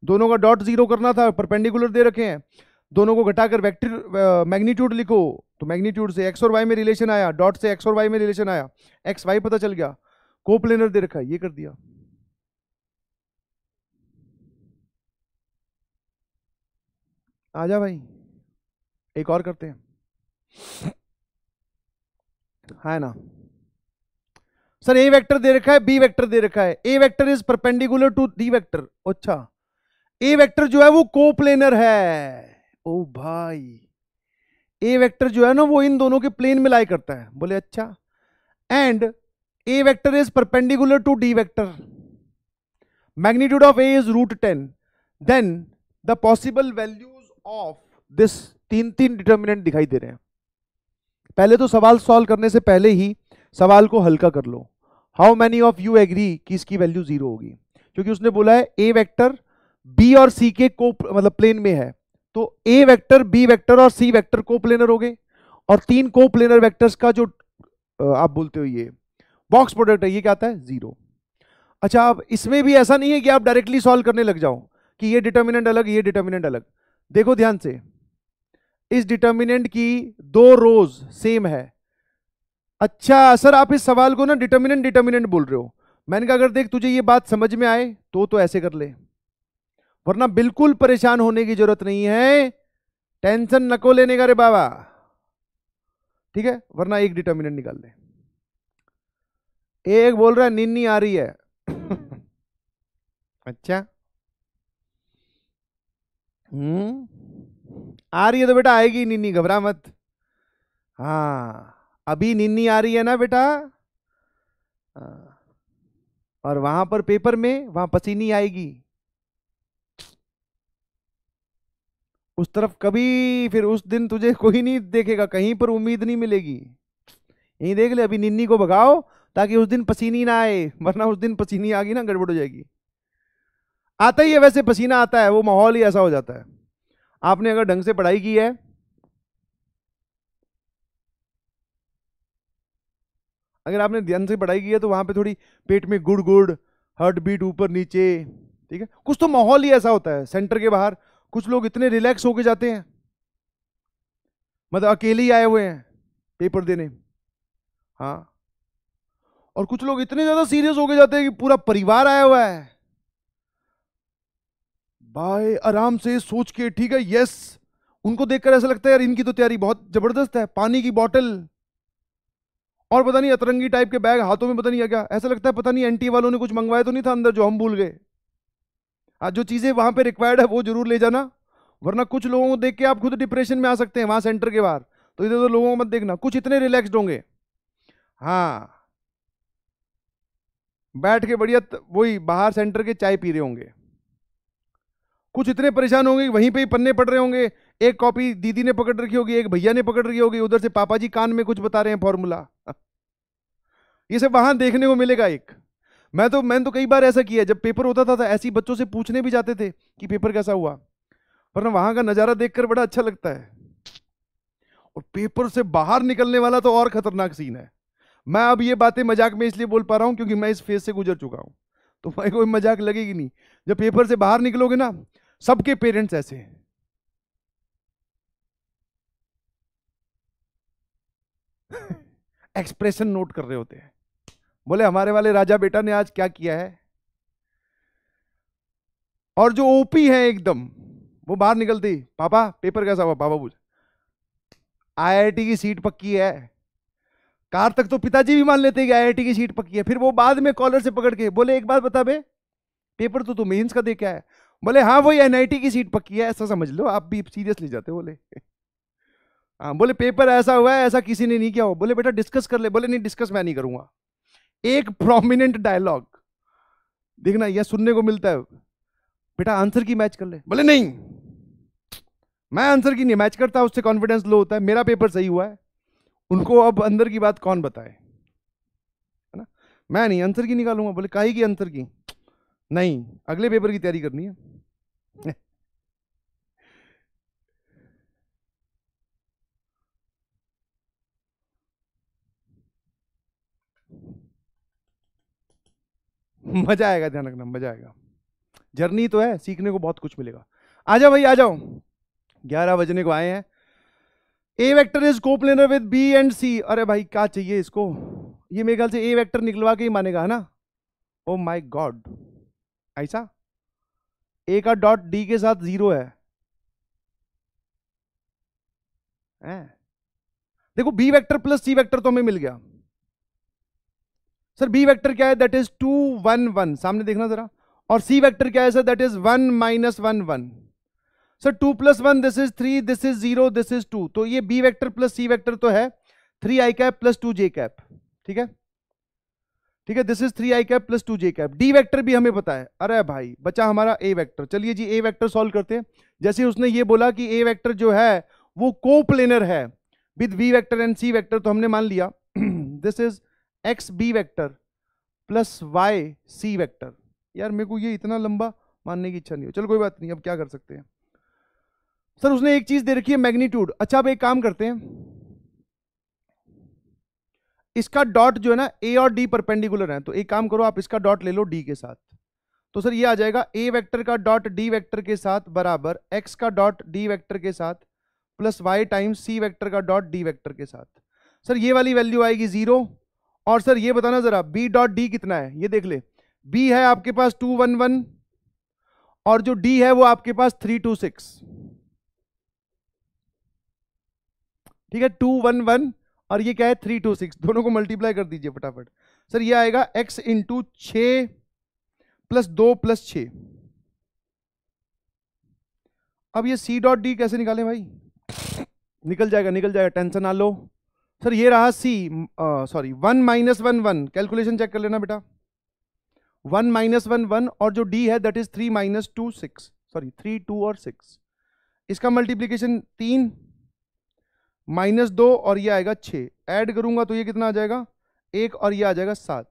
दोनों का डॉट जीरो करना था परपेंडिकुलर दे रखे हैं दोनों को घटाकर वेक्टर मैग्नीट्यूड लिखो तो मैग्नीट्यूड से एक्स और वाई में रिलेशन आया डॉट से एक्स और वाई में रिलेशन आया एक्स वाई पता चल गया कोप्लेनर दे रखा है ये कर दिया आ जा भाई एक और करते हैं है ना सर ए वेक्टर दे रखा है बी वेक्टर दे रखा है A vector is perpendicular to D vector अच्छा ए वेक्टर जो है वो कोप्लेनर है ओ भाई ए वेक्टर जो है ना वो इन दोनों के प्लेन में लाई करता है बोले अच्छा and A vector is perpendicular to D vector magnitude of A is root ten then the possible values of this तीन तीन डिटर्मिनेंट दिखाई दे रहे हैं पहले तो सवाल सॉल्व करने से पहले ही सवाल को हल्का कर लो how many of you agree कि इसकी वैल्यू जीरो होगी क्योंकि उसने बोला है ए वैक्टर बी और सी के को मतलब प्लेन में है तो ए वैक्टर बी वैक्टर और सी वैक्टर को प्लेनर हो गए और तीन को प्लेनर वैक्टर्स का जो आप बोलते हो ये बॉक्स प्रोडक्ट है ये क्या आता है जीरो अच्छा अब इसमें भी ऐसा नहीं है कि आप डायरेक्टली सॉल्व करने लग जाओ कि ये डिटर्मिनेंट अलग ये डिटर्मिनेंट अलग देखो ध्यान से इस डिटर्मिनेंट की दो रोज सेम है अच्छा सर आप इस सवाल को ना डिटर्मिनेंट डिटर्मिनेंट बोल रहे हो मैंने कहा अगर देख तुझे ये बात समझ में आए तो तो ऐसे कर ले वरना बिल्कुल परेशान होने की जरूरत नहीं है टेंशन नको लेने का रे बाबा ठीक है वरना एक डिटर्मिनेंट निकाल ले एक बोल रहा है नींद नहीं आ रही है अच्छा हम्म आ रही है तो बेटा आएगी नींद घबरा मत हाँ अभी निन्नी आ रही है ना बेटा और वहां पर पेपर में वहां पसीनी आएगी उस तरफ कभी फिर उस दिन तुझे कोई नहीं देखेगा कहीं पर उम्मीद नहीं मिलेगी यही देख ले अभी निन्नी को भगाओ ताकि उस दिन पसीनी ना आए वरना उस दिन पसीनी आ गई ना गड़बड़ हो जाएगी आता ही है वैसे पसीना आता है वो माहौल ही ऐसा हो जाता है आपने अगर ढंग से पढ़ाई की है अगर आपने ध्यान से पढ़ाई की है तो वहाँ पे थोड़ी पेट में गुड़ गुड़ हार्ट बीट ऊपर नीचे ठीक है कुछ तो माहौल ही ऐसा होता है सेंटर के बाहर कुछ लोग इतने रिलैक्स होके जाते हैं मतलब अकेले ही आए हुए हैं पेपर देने हाँ और कुछ लोग इतने ज़्यादा सीरियस होके जाते हैं कि पूरा परिवार आया हुआ है भाई आराम से सोच के ठीक है यस उनको देखकर ऐसा लगता है यार इनकी तो तैयारी बहुत ज़बरदस्त है पानी की बॉटल और पता नहीं अतरंगी टाइप के बैग हाथों में पता नहीं आ गया ऐसा लगता है पता नहीं एंटी वालों ने कुछ मंगवाया तो नहीं था अंदर जो हम भूल गए जो चीज़ें वहां पे रिक्वायर्ड है वो जरूर ले जाना वरना कुछ लोगों को देख के आप खुद डिप्रेशन में आ सकते हैं वहां सेंटर के बाहर तो इधर तो लोगों को मत देखना कुछ इतने रिलैक्सड होंगे हाँ बैठ के बढ़िया वही बाहर सेंटर के चाय पी रहे होंगे कुछ इतने परेशान होंगे वहीं पर ही पन्ने पड़ रहे होंगे एक कॉपी दीदी ने पकड़ रखी होगी एक भैया ने पकड़ रखी होगी उधर से पापा जी कान में कुछ बता रहे हैं फॉर्मूला ये सब वहां देखने को मिलेगा एक मैं तो मैंने तो कई बार ऐसा किया जब पेपर होता था, तो ऐसी बच्चों से पूछने भी जाते थे कि पेपर कैसा हुआ पर वहां का नज़ारा देखकर बड़ा अच्छा लगता है और पेपर से बाहर निकलने वाला तो और खतरनाक सीन है मैं अब ये बातें मजाक में इसलिए बोल पा रहा हूँ क्योंकि मैं इस फेज से गुजर चुका हूँ तो भाई कोई मजाक लगेगी नहीं जब पेपर से बाहर निकलोगे ना सबके पेरेंट्स ऐसे हैं एक्सप्रेशन नोट कर रहे होते हैं बोले हमारे वाले राजा बेटा ने आज क्या किया है और जो ओपी है एकदम वो बाहर निकलती पापा पेपर कैसा हुआ पापा पूछ आईआईटी की सीट पक्की है कार तक तो पिताजी भी मान लेते कि आईआईटी की सीट पक्की है फिर वो बाद में कॉलर से पकड़ के बोले एक बात बता बे पेपर तो तुम मेन्स का दे क्या है बोले हाँ वही एनआईटी की सीट पक्की है ऐसा समझ लो आप भी सीरियसली जाते बोले हाँ, बोले पेपर ऐसा हुआ है ऐसा किसी ने नहीं किया हो बोले बेटा डिस्कस कर ले बोले नहीं डिस्कस मैं नहीं करूंगा एक प्रोमिनेंट डायलॉग देखना यह सुनने को मिलता है बेटा आंसर की मैच कर ले बोले नहीं मैं आंसर की नहीं मैच करता उससे कॉन्फिडेंस लो होता है मेरा पेपर सही हुआ है उनको अब अंदर की बात कौन बताए है ना मैं नहीं आंसर की निकालूंगा बोले काहे की आंसर की नहीं अगले पेपर की तैयारी करनी है मजा आएगा ध्यान रखना मजा आएगा जर्नी तो है सीखने को बहुत कुछ मिलेगा आ जाओ भाई आ जाओ ग्यारह बजने को आए हैं ए vector is linear with B and C अरे भाई क्या चाहिए इसको ये मेरे ख्याल से ए वेक्टर निकलवा के ही मानेगा है ना ओ माय गॉड ऐसा ए का डॉट डी के साथ जीरो है देखो B vector plus C vector तो हमें मिल गया सर बी वेक्टर क्या है that is to one one सामने देखना जरा और सी वेक्टर क्या है sir that is one minus one one sir two plus one this is three this is zero this is two तो ये B vector plus C vector तो है थ्री आई cap plus two J cap ठीक है ठीक है this is three I cap plus two J cap D vector भी हमें पता है अरे भाई बचा हमारा ए वेक्टर चलिए जी ए वेक्टर सॉल्व करते हैं जैसे उसने ये बोला कि ए वेक्टर जो है वो प्लेनर है with V vector and C vector तो हमने मान लिया this is X B vector plus Y C vector यार मेरे को ये इतना लंबा मानने की इच्छा नहीं हो चलो कोई बात नहीं अब क्या कर सकते हैं सर उसने एक चीज दे रखी है मैग्नीट्यूड अच्छा अब एक काम करते हैं इसका डॉट जो है ना ए और डी परपेंडिकुलर है तो एक काम करो आप इसका डॉट ले लो डी के साथ तो सर ये आ जाएगा ए वेक्टर का डॉट डी वेक्टर के साथ बराबर एक्स का डॉट डी वेक्टर के साथ प्लस वाई टाइम्स सी वेक्टर का डॉट डी वेक्टर के साथ सर ये वाली वैल्यू आएगी जीरो और सर ये बताना जरा बी डॉट डी कितना है ये देख ले बी है आपके पास टू वन वन और जो डी है वो आपके पास थ्री टू सिक्स ठीक है टू वन वन और ये क्या है थ्री टू सिक्स दोनों को मल्टीप्लाई कर दीजिए फटाफट सर ये आएगा एक्स इंटू छ प्लस दो प्लस छ अब ये सी डॉट डी कैसे निकालें भाई निकल जाएगा निकल जाएगा टेंशन ना लो सर ये रहा C sorry one minus one one calculation check कर लेना बेटा वन माइनस वन वन और जो डी है that is three minus two six sorry three two और सिक्स इसका मल्टीप्लीकेशन तीन माइनस दो और ये आएगा छ ऐड करूंगा तो ये कितना आ जाएगा एक और ये आ जाएगा सात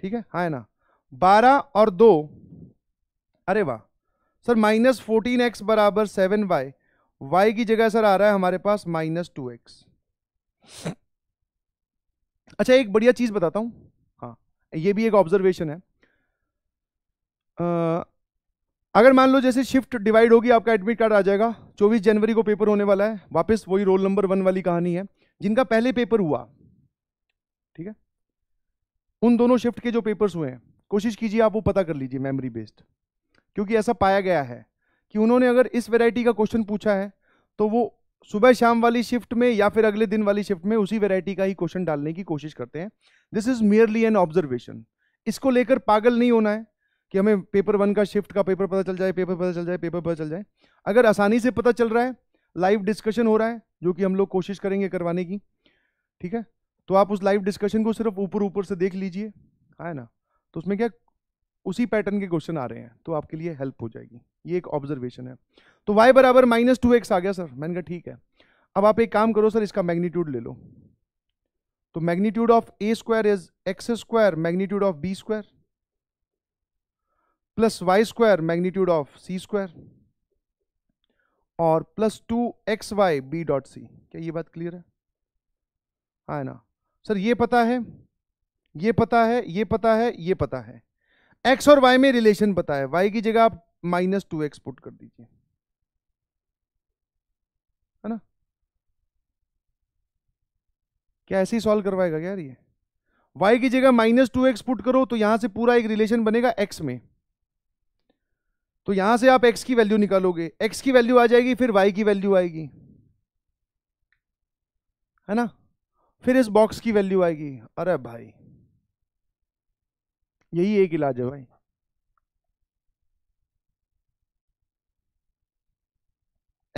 ठीक है हाँ है ना बारह और दो अरे वाह सर माइनस फोर्टीन एक्स बराबर सेवन वाई वाई की जगह सर आ रहा है हमारे पास माइनस टू एक्स अच्छा एक बढ़िया चीज़ बताता हूं हाँ ये भी एक ऑब्जर्वेशन है आ, अगर मान लो जैसे शिफ्ट डिवाइड होगी आपका एडमिट कार्ड आ जाएगा 24 जनवरी को पेपर होने वाला है वापस वही रोल नंबर वन वाली कहानी है जिनका पहले पेपर हुआ ठीक है उन दोनों शिफ्ट के जो पेपर्स हुए हैं कोशिश कीजिए आप वो पता कर लीजिए मेमोरी बेस्ड क्योंकि ऐसा पाया गया है कि उन्होंने अगर इस वेराइटी का क्वेश्चन पूछा है तो वो सुबह शाम वाली शिफ्ट में या फिर अगले दिन वाली शिफ्ट में उसी वेराइटी का ही क्वेश्चन डालने की कोशिश करते हैं this is merely an observation इसको लेकर पागल नहीं होना है कि हमें पेपर वन का शिफ्ट का पेपर पता चल जाए पेपर पता चल जाए पेपर पता चल जाए अगर आसानी से पता चल रहा है लाइव डिस्कशन हो रहा है जो कि हम लोग कोशिश करेंगे करवाने की ठीक है तो आप उस लाइव डिस्कशन को सिर्फ ऊपर ऊपर से देख लीजिए है ना तो उसमें क्या उसी पैटर्न के क्वेश्चन आ रहे हैं तो आपके लिए हेल्प हो जाएगी ये एक ऑब्जर्वेशन है तो वाई बराबर माइनस टू एक्स आ गया सर मैंने कहा ठीक है अब आप एक काम करो सर इसका मैग्नीट्यूड ले लो तो magnitude of A square is X square magnitude of B square plus Y square magnitude of C square और plus two X Y B dot C क्या ये बात क्लियर है हाँ ना सर ये पता है ये पता है ये पता है ये पता है एक्स और वाई में रिलेशन पता है वाई की जगह आप माइनस टू एक्स पुट कर दीजिए है ना क्या ऐसे ही सॉल्व करवाएगा क्या ये y की जगह माइनस टू एक्स पुट करो तो यहां से पूरा एक रिलेशन बनेगा x में तो यहां से आप x की वैल्यू निकालोगे x की वैल्यू आ जाएगी फिर y की वैल्यू आएगी है ना फिर इस बॉक्स की वैल्यू आएगी अरे भाई यही एक इलाज है भाई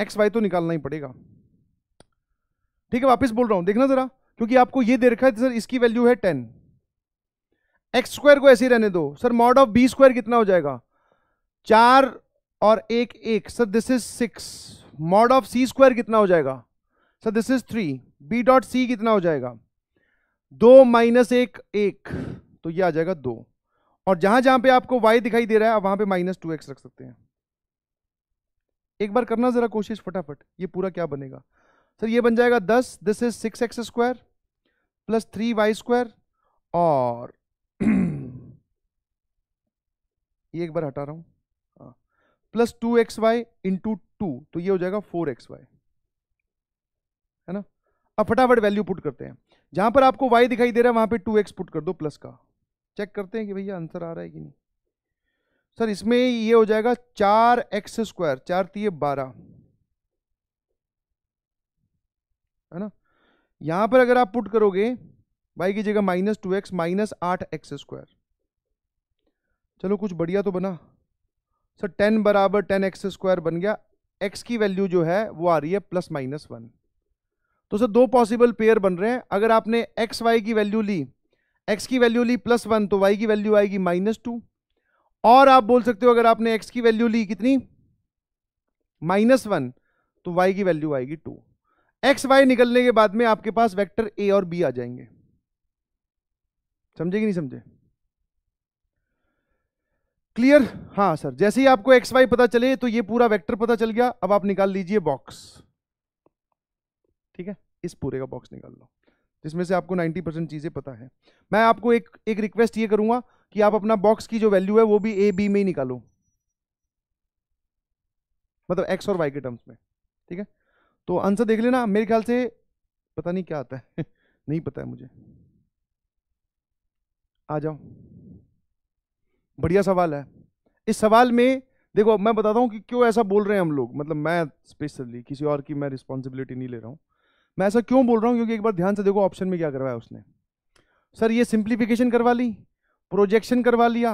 एक्स वाई तो निकालना ही पड़ेगा ठीक है वापस बोल रहा हूं देखना ज़रा क्योंकि आपको ये दे रखा है सर इसकी वैल्यू है टेन एक्स स्क्वायर को ऐसे ही रहने दो sir mod of B square कितना हो जाएगा चार और एक एक sir this is six mod of C square कितना हो जाएगा sir this is three B dot C कितना हो जाएगा दो माइनस एक एक तो ये आ जाएगा दो और जहां जहां पे आपको वाई दिखाई दे रहा है आप वहां पे माइनस टू एक्स रख सकते हैं एक बार करना ज़रा कोशिश फटाफट ये पूरा क्या बनेगा सर ये बन जाएगा दस this is six X square plus three Y square और ये एक बार हटा रहा हूं plus two X Y into two तो ये हो जाएगा फोर एक्स वाई है ना अब फटाफट वैल्यू पुट करते हैं जहां पर आपको वाई दिखाई दे रहा है वहां पे टू एक्स पुट कर दो प्लस का चेक करते हैं कि भैया आंसर आ रहा है कि नहीं सर इसमें ये हो जाएगा चार एक्स स्क्वायर चार तीय बारह है ना यहां पर अगर आप पुट करोगे बाई की जगह माइनस टू एक्स माइनस आठ एक्स स्क्वायर चलो कुछ बढ़िया तो बना सर टेन बराबर टेन एक्स स्क्वायर बन गया एक्स की वैल्यू जो है वो आ रही है प्लस माइनस वन तो सर दो पॉसिबल पेयर बन रहे हैं अगर आपने एक्स वाई की वैल्यू ली एक्स की वैल्यू ली प्लस वन तो वाई की वैल्यू आएगी माइनस टू और आप बोल सकते हो अगर आपने एक्स की वैल्यू ली कितनी माइनस वन तो वाई की वैल्यू आएगी टू एक्स वाई निकलने के बाद में आपके पास वेक्टर ए और बी आ जाएंगे समझे कि नहीं समझे क्लियर हाँ सर जैसे ही आपको एक्स वाई पता चले तो ये पूरा वेक्टर पता चल गया अब आप निकाल लीजिए बॉक्स ठीक है इस पूरे का बॉक्स निकाल लो जिसमें से आपको 90 परसेंट चीज़ें पता है मैं आपको एक एक रिक्वेस्ट ये करूंगा कि आप अपना बॉक्स की जो वैल्यू है वो भी ए बी में ही निकालो मतलब एक्स और वाई के टर्म्स में ठीक है तो आंसर देख लेना मेरे ख्याल से पता नहीं क्या आता है नहीं पता है मुझे आ जाओ बढ़िया सवाल है इस सवाल में देखो मैं बताता हूँ कि क्यों ऐसा बोल रहे हैं हम लोग मतलब मैं स्पेशली किसी और की मैं रिस्पॉन्सिबिलिटी नहीं ले रहा हूँ मैं ऐसा क्यों बोल रहा हूँ क्योंकि एक बार ध्यान से देखो ऑप्शन में क्या करवाया उसने सर ये सिंप्लीफिकेशन करवा ली प्रोजेक्शन करवा लिया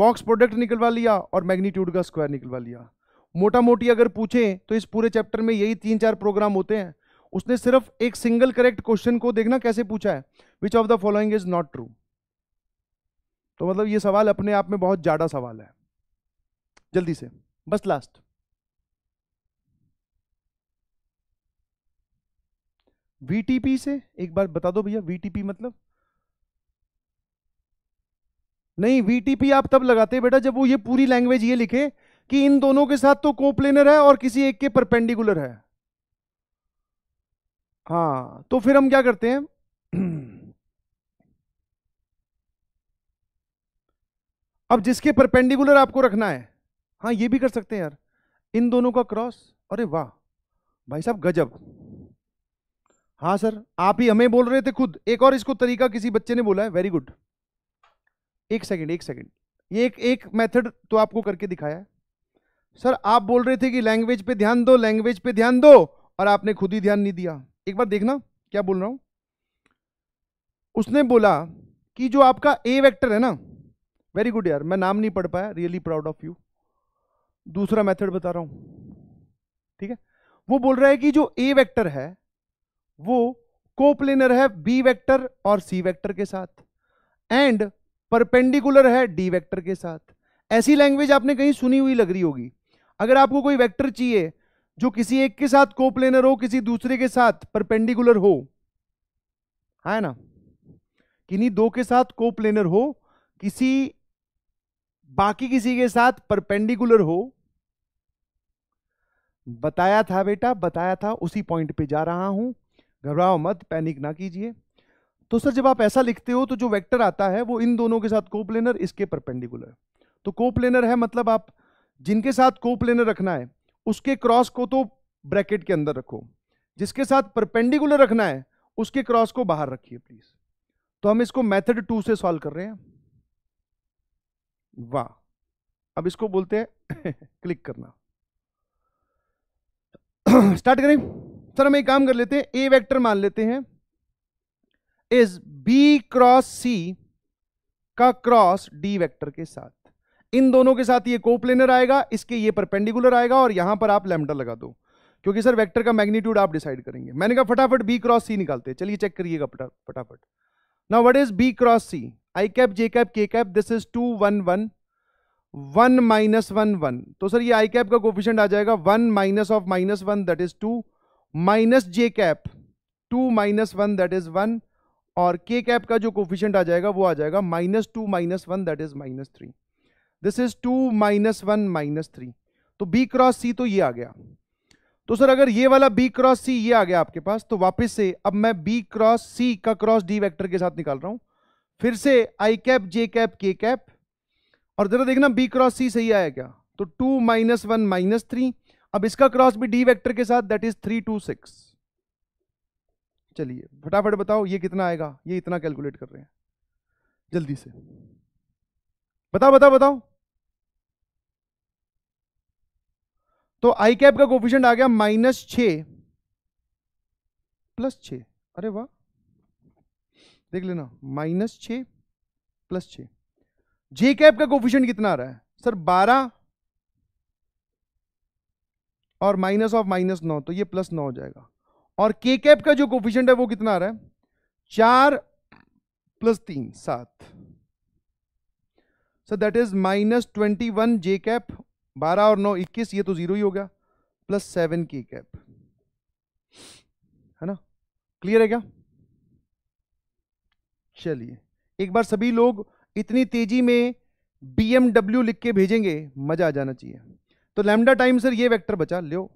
बॉक्स प्रोडक्ट निकलवा लिया और मैग्नीट्यूड का स्क्वायर निकलवा लिया मोटा मोटी अगर पूछे तो इस पूरे चैप्टर में यही तीन चार प्रोग्राम होते हैं उसने सिर्फ एक सिंगल करेक्ट क्वेश्चन को देखना कैसे पूछा है which of the following is not true तो मतलब ये सवाल अपने आप में बहुत ज़्यादा सवाल है जल्दी से बस लास्ट वीटीपी से एक बार बता दो भैया वीटीपी मतलब नहीं वीटीपी आप तब लगाते बेटा जब वो ये पूरी लैंग्वेज ये लिखे कि इन दोनों के साथ तो कोप्लेनर है और किसी एक के परपेंडिकुलर है हाँ तो फिर हम क्या करते हैं अब जिसके परपेंडिकुलर आपको रखना है हाँ ये भी कर सकते हैं यार इन दोनों का क्रॉस अरे वाह भाई साहब गजब हाँ सर आप ही हमें बोल रहे थे खुद एक और इसको तरीका किसी बच्चे ने बोला है वेरी गुड एक सेकंड एक सेकंड ये एक एक मेथड तो आपको करके दिखाया सर आप बोल रहे थे कि लैंग्वेज पे ध्यान दो लैंग्वेज पे ध्यान दो और आपने खुद ही ध्यान नहीं दिया एक बार देखना क्या बोल रहा हूं उसने बोला कि जो आपका ए वेक्टर है ना वेरी गुड यार मैं नाम नहीं पढ़ पाया रियली प्राउड ऑफ यू दूसरा मेथड बता रहा हूं ठीक है वो बोल रहा है कि जो ए वेक्टर है वो कोप्लेनर है बी वेक्टर और सी वेक्टर के साथ एंड परपेंडिकुलर है डी वेक्टर के साथ ऐसी लैंग्वेज आपने कहीं सुनी हुई लग रही होगी अगर आपको कोई वेक्टर चाहिए जो किसी एक के साथ कोप्लेनर हो किसी दूसरे के साथ परपेंडिकुलर हो है ना किन्हीं दो के साथ कोप्लेनर हो किसी बाकी किसी के साथ परपेंडिकुलर हो बताया था बेटा बताया था उसी पॉइंट पे जा रहा हूं घबराओ मत पैनिक ना कीजिए तो सर जब आप ऐसा लिखते हो तो जो वेक्टर आता है वो इन दोनों के साथ कोप्लेनर इसके परपेंडिकुलर तो कोप्लेनर है मतलब आप जिनके साथ कोप्लेनर रखना है उसके क्रॉस को तो ब्रैकेट के अंदर रखो जिसके साथ परपेंडिकुलर रखना है उसके क्रॉस को बाहर रखिए प्लीज तो हम इसको मेथड टू से सॉल्व कर रहे हैं वाह अब इसको बोलते हैं क्लिक करना स्टार्ट करें सर हम एक काम कर लेते हैं ए वेक्टर मान लेते हैं इज बी क्रॉस सी का क्रॉस डी वेक्टर के साथ इन दोनों के साथ ये कोप्लेनर आएगा इसके ये परपेंडिकुलर आएगा और यहां पर आप लेमडा लगा दो क्योंकि सर वेक्टर का मैग्नीट्यूड आप डिसाइड करेंगे मैंने कहा फटाफट बी क्रॉस सी निकालते चलिए चेक करिएगा फटाफट ना what is B cross C I cap J cap के cap this is to one one one minus one one तो सर ये आई कैप का कोफिशेंट आ जाएगा one minus of minus one that is two minus J cap two minus one that is one और K cap का जो coefficient आ जाएगा वो आ जाएगा minus two minus one that is minus three this is two minus one minus three तो B cross C तो ये आ गया तो सर अगर ये वाला बी क्रॉस सी ये आ गया आपके पास तो वापस से अब मैं बी क्रॉस सी का क्रॉस डी वैक्टर के साथ निकाल रहा हूं फिर से आई कैप जे कैप के कैप और जरा देखना बी क्रॉस सी सही आया क्या तो two minus one minus three अब इसका क्रॉस भी डी वेक्टर के साथ that is three two six चलिए फटाफट बताओ ये कितना आएगा ये इतना कैलकुलेट कर रहे हैं जल्दी से बताओ बताओ बताओ तो आई कैप का कोफिशियंट आ गया माइनस छ प्लस छ अरे वाह देख लेना माइनस छ प्लस छ जे कैप का कोफिशियंट कितना आ रहा है सर बारह और माइनस ऑफ माइनस नौ तो ये प्लस नौ हो जाएगा और के कैप का जो कोफिशियंट है वो कितना आ रहा है चार प्लस तीन सात so that is minus twenty one J cap बारह और नौ इक्कीस ये तो जीरो ही हो गया प्लस सेवन के कैप है ना क्लियर है क्या चलिए एक बार सभी लोग इतनी तेजी में बीएमडब्ल्यू लिख के भेजेंगे मजा आ जाना चाहिए तो लैमडा टाइम सर ये वेक्टर बचा लो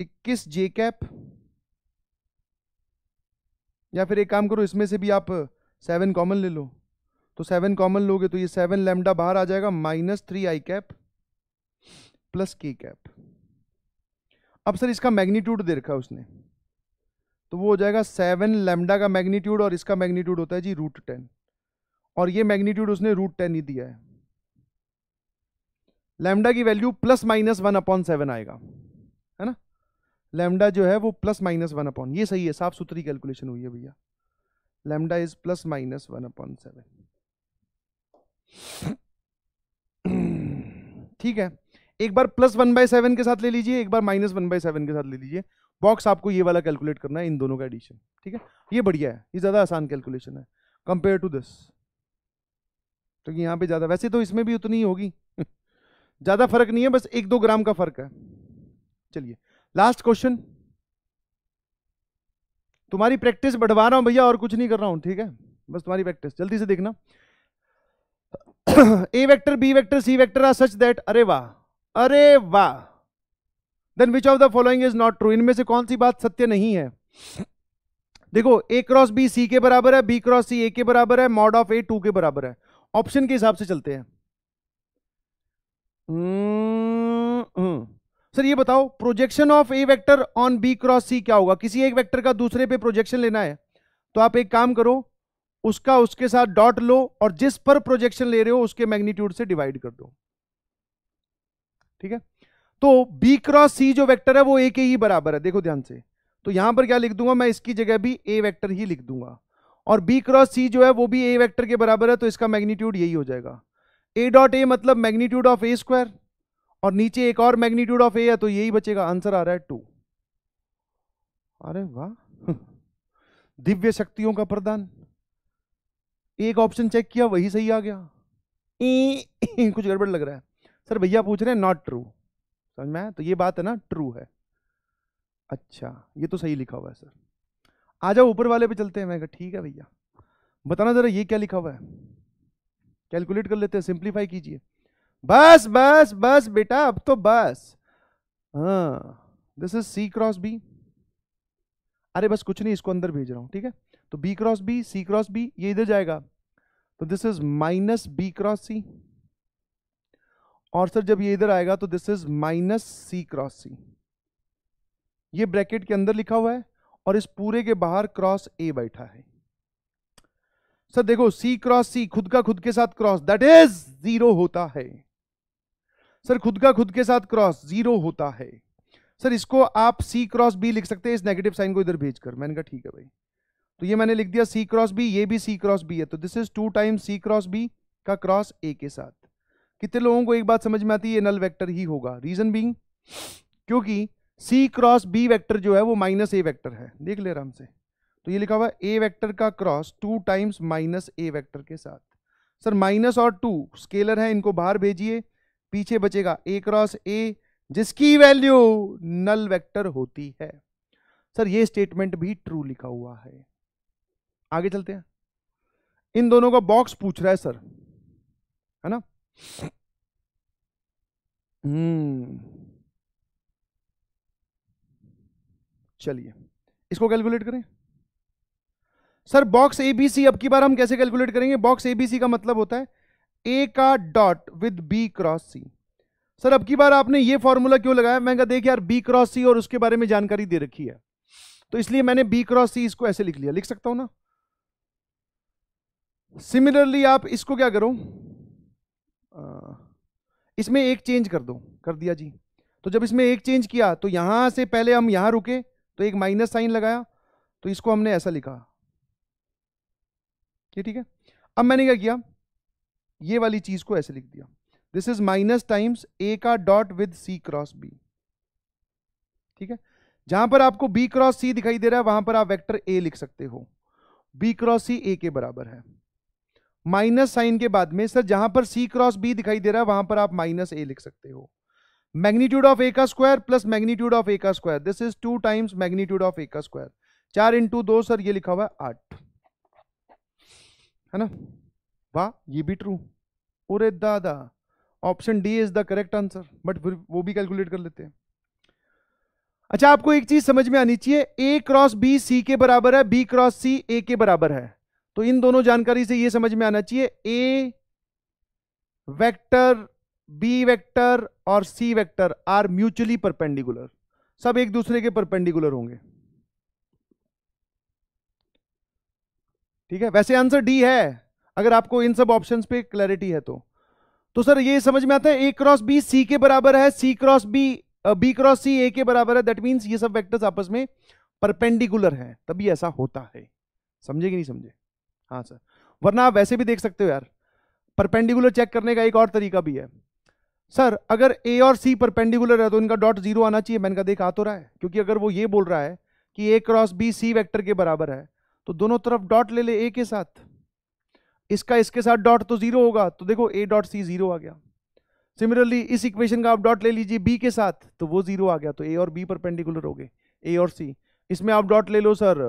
इक्कीस जे कैप या फिर एक काम करो इसमें से भी आप सेवन कॉमन ले लो तो सेवन कॉमन लोगे तो ये सेवन लेमडा बाहर आ जाएगा माइनस थ्री आई कैप प्लस के कैप अब सर इसका मैग्नीट्यूड दे रखा उसने तो वो हो जाएगा सेवन लेमडा का मैग्नीट्यूड और इसका मैग्नीट्यूड होता है जी रूट टेन और ये मैग्नीट्यूड उसने रूट टेन ही दिया है लेमडा की value plus minus one upon seven आएगा लेमडा जो है वो प्लस माइनस वन अपॉन ये सही है साफ सुथरी कैलकुलेशन हुई है भैया lambda is plus minus one upon seven ठीक है एक बार प्लस वन बाय सेवन के साथ ले लीजिए एक बार माइनस वन बाय सेवन के साथ ले लीजिए बॉक्स आपको ये वाला कैलकुलेट करना है इन दोनों का एडिशन ठीक है ये बढ़िया है ये ज़्यादा आसान कैलकुलेशन है कंपेयर टू दिस तो यहाँ पे ज़्यादा वैसे तो इसमें भी उतनी ही होगी ज़्यादा फर्क नहीं है बस एक दो ग्राम का फर्क है चलिए लास्ट क्वेश्चन तुम्हारी प्रैक्टिस बढ़वा रहा हूं भैया और कुछ नहीं कर रहा हूं ठीक है बस तुम्हारी प्रैक्टिस जल्दी से देखना A vector B vector C vector are such that अरे वाह अरे वाह then which of the following is not true इनमें से कौन सी बात सत्य नहीं है देखो ए क्रॉस बी सी के बराबर है बी क्रॉस सी ए के बराबर है मॉड ऑफ ए टू के बराबर है ऑप्शन के हिसाब से चलते हैं हम्म, हम्म। सर ये बताओ projection of A vector on B cross C क्या होगा किसी एक वेक्टर का दूसरे पे प्रोजेक्शन लेना है तो आप एक काम करो उसका उसके साथ डॉट लो और जिस पर प्रोजेक्शन ले रहे हो उसके मैग्नीट्यूड से डिवाइड कर दो ठीक है तो बी क्रॉस सी जो वेक्टर है वो ए के ही बराबर है देखो ध्यान से तो यहां पर क्या लिख दूंगा मैं इसकी जगह भी ए वैक्टर ही लिख दूंगा और बी क्रॉस सी जो है वो भी ए वैक्टर के बराबर है तो इसका मैग्नीट्यूड यही हो जाएगा ए डॉट ए मतलब मैग्नीट्यूड ऑफ ए स्क्वायर और नीचे एक और मैग्नीट्यूड ऑफ ए है तो यही बचेगा आंसर आ रहा है टू अरे वाह दिव्य शक्तियों का प्रदान एक ऑप्शन चेक किया वही सही आ गया कुछ गड़बड़ लग रहा है सर भैया पूछ रहे हैं नॉट ट्रू समझ में तो ये बात है ना ट्रू है अच्छा ये तो सही लिखा हुआ है सर आ जाओ ऊपर वाले पे चलते हैं मैं ठीक है भैया बताना जरा ये क्या लिखा हुआ है कैलकुलेट कर लेते हैं सिंप्लीफाई कीजिए बस बस बस बेटा अब तो बस हाँ this is C cross B अरे बस कुछ नहीं इसको अंदर भेज रहा हूं ठीक है तो B cross B C cross B ये इधर जाएगा तो this is minus B cross C और सर जब ये इधर आएगा तो this is minus C cross C ये ब्रैकेट के अंदर लिखा हुआ है और इस पूरे के बाहर क्रॉस ए बैठा है सर देखो सी क्रॉस सी खुद का खुद के साथ क्रॉस दैट इज जीरो होता है सर खुद का खुद के साथ क्रॉस जीरो होता है सर इसको आप सी क्रॉस बी लिख सकते हैं इस नेगेटिव साइन को इधर भेज कर मैंने कहा ठीक है भाई तो ये मैंने लिख दिया सी क्रॉस बी ये भी सी क्रॉस बी है तो this is two time C cross B का क्रॉस ए के साथ कितने लोगों को एक बात समझ में आती है ये नल वैक्टर ही होगा रीजन बींग क्योंकि सी क्रॉस बी वैक्टर जो है वो माइनस ए वैक्टर है देख ले आराम से तो ये लिखा हुआ ए वैक्टर का cross two times minus A vector के साथ सर माइनस और टू स्केलर है इनको बाहर भेजिए पीछे बचेगा ए क्रॉस ए जिसकी वैल्यू नल वेक्टर होती है सर ये स्टेटमेंट भी ट्रू लिखा हुआ है आगे चलते हैं इन दोनों का बॉक्स पूछ रहा है सर है ना हम्म चलिए इसको कैलकुलेट करें सर बॉक्स एबीसी अब की बार हम कैसे कैलकुलेट करेंगे बॉक्स एबीसी का मतलब होता है ए का dot with B cross C sir अब की बार आपने ये फॉर्मूला क्यों लगाया मैंने कहा देख यार बी क्रॉस सी और उसके बारे में जानकारी दे रखी है तो इसलिए मैंने बी क्रॉस सी इसको ऐसे लिख लिया लिख सकता हूं ना सिमिलरली आप इसको क्या करो इसमें एक चेंज कर दो कर दिया जी तो जब इसमें एक चेंज किया तो यहां से पहले हम यहां रुके तो एक माइनस साइन लगाया तो इसको हमने ऐसा लिखा ठीक है अब मैंने क्या किया ये वाली चीज को ऐसे लिख दिया this is minus times A का dot with C cross B ठीक है जहां पर आपको बी क्रॉस सी दिखाई दे रहा है वहां पर आप वेक्टर ए लिख सकते हो बी क्रॉस सी ए के बराबर है माइनस साइन के बाद में सर जहां पर सी क्रॉस बी दिखाई दे रहा है वहां पर आप माइनस ए लिख सकते हो मैग्नीट्यूड ऑफ ए का square plus magnitude of A का square this is two times magnitude of A का स्क्वायर चार इंटू दो सर ये लिखा हुआ है आठ है ना वाह ये भी ट्रू और दादा option D is the correct answer but फिर वो भी कैलकुलेट कर लेते हैं अच्छा आपको एक चीज समझ में आनी चाहिए ए क्रॉस बी सी के बराबर है बी क्रॉस सी ए के बराबर है तो इन दोनों जानकारी से यह समझ में आना चाहिए ए वेक्टर बी वेक्टर और C vector are mutually perpendicular सब एक दूसरे के परपेंडिकुलर होंगे ठीक है वैसे आंसर डी है अगर आपको इन सब ऑप्शंस पे क्लैरिटी है तो तो सर ये समझ में आता है ए क्रॉस बी सी के बराबर है C cross B B cross C A के बराबर है दैट मीन्स ये सब वेक्टर्स आपस में परपेंडिकुलर हैं तभी ऐसा होता है समझे कि नहीं समझे हाँ सर वरना आप वैसे भी देख सकते हो यार परपेंडिकुलर चेक करने का एक और तरीका भी है सर अगर ए और सी परपेंडिकुलर है तो इनका डॉट जीरो आना चाहिए मैंने कहा देख आ तो रहा है क्योंकि अगर वो ये बोल रहा है कि A cross B C vector के बराबर है तो दोनों तरफ डॉट ले ले ए के साथ इसका इसके साथ डॉट तो जीरो होगा तो देखो ए डॉट सी जीरो आ गया सिमिलरली इस इक्वेशन का आप डॉट ले लीजिए बी के साथ तो वो जीरो आ गया तो ए और बी पर पेंडिकुलर हो गए ए और सी इसमें आप डॉट ले लो सर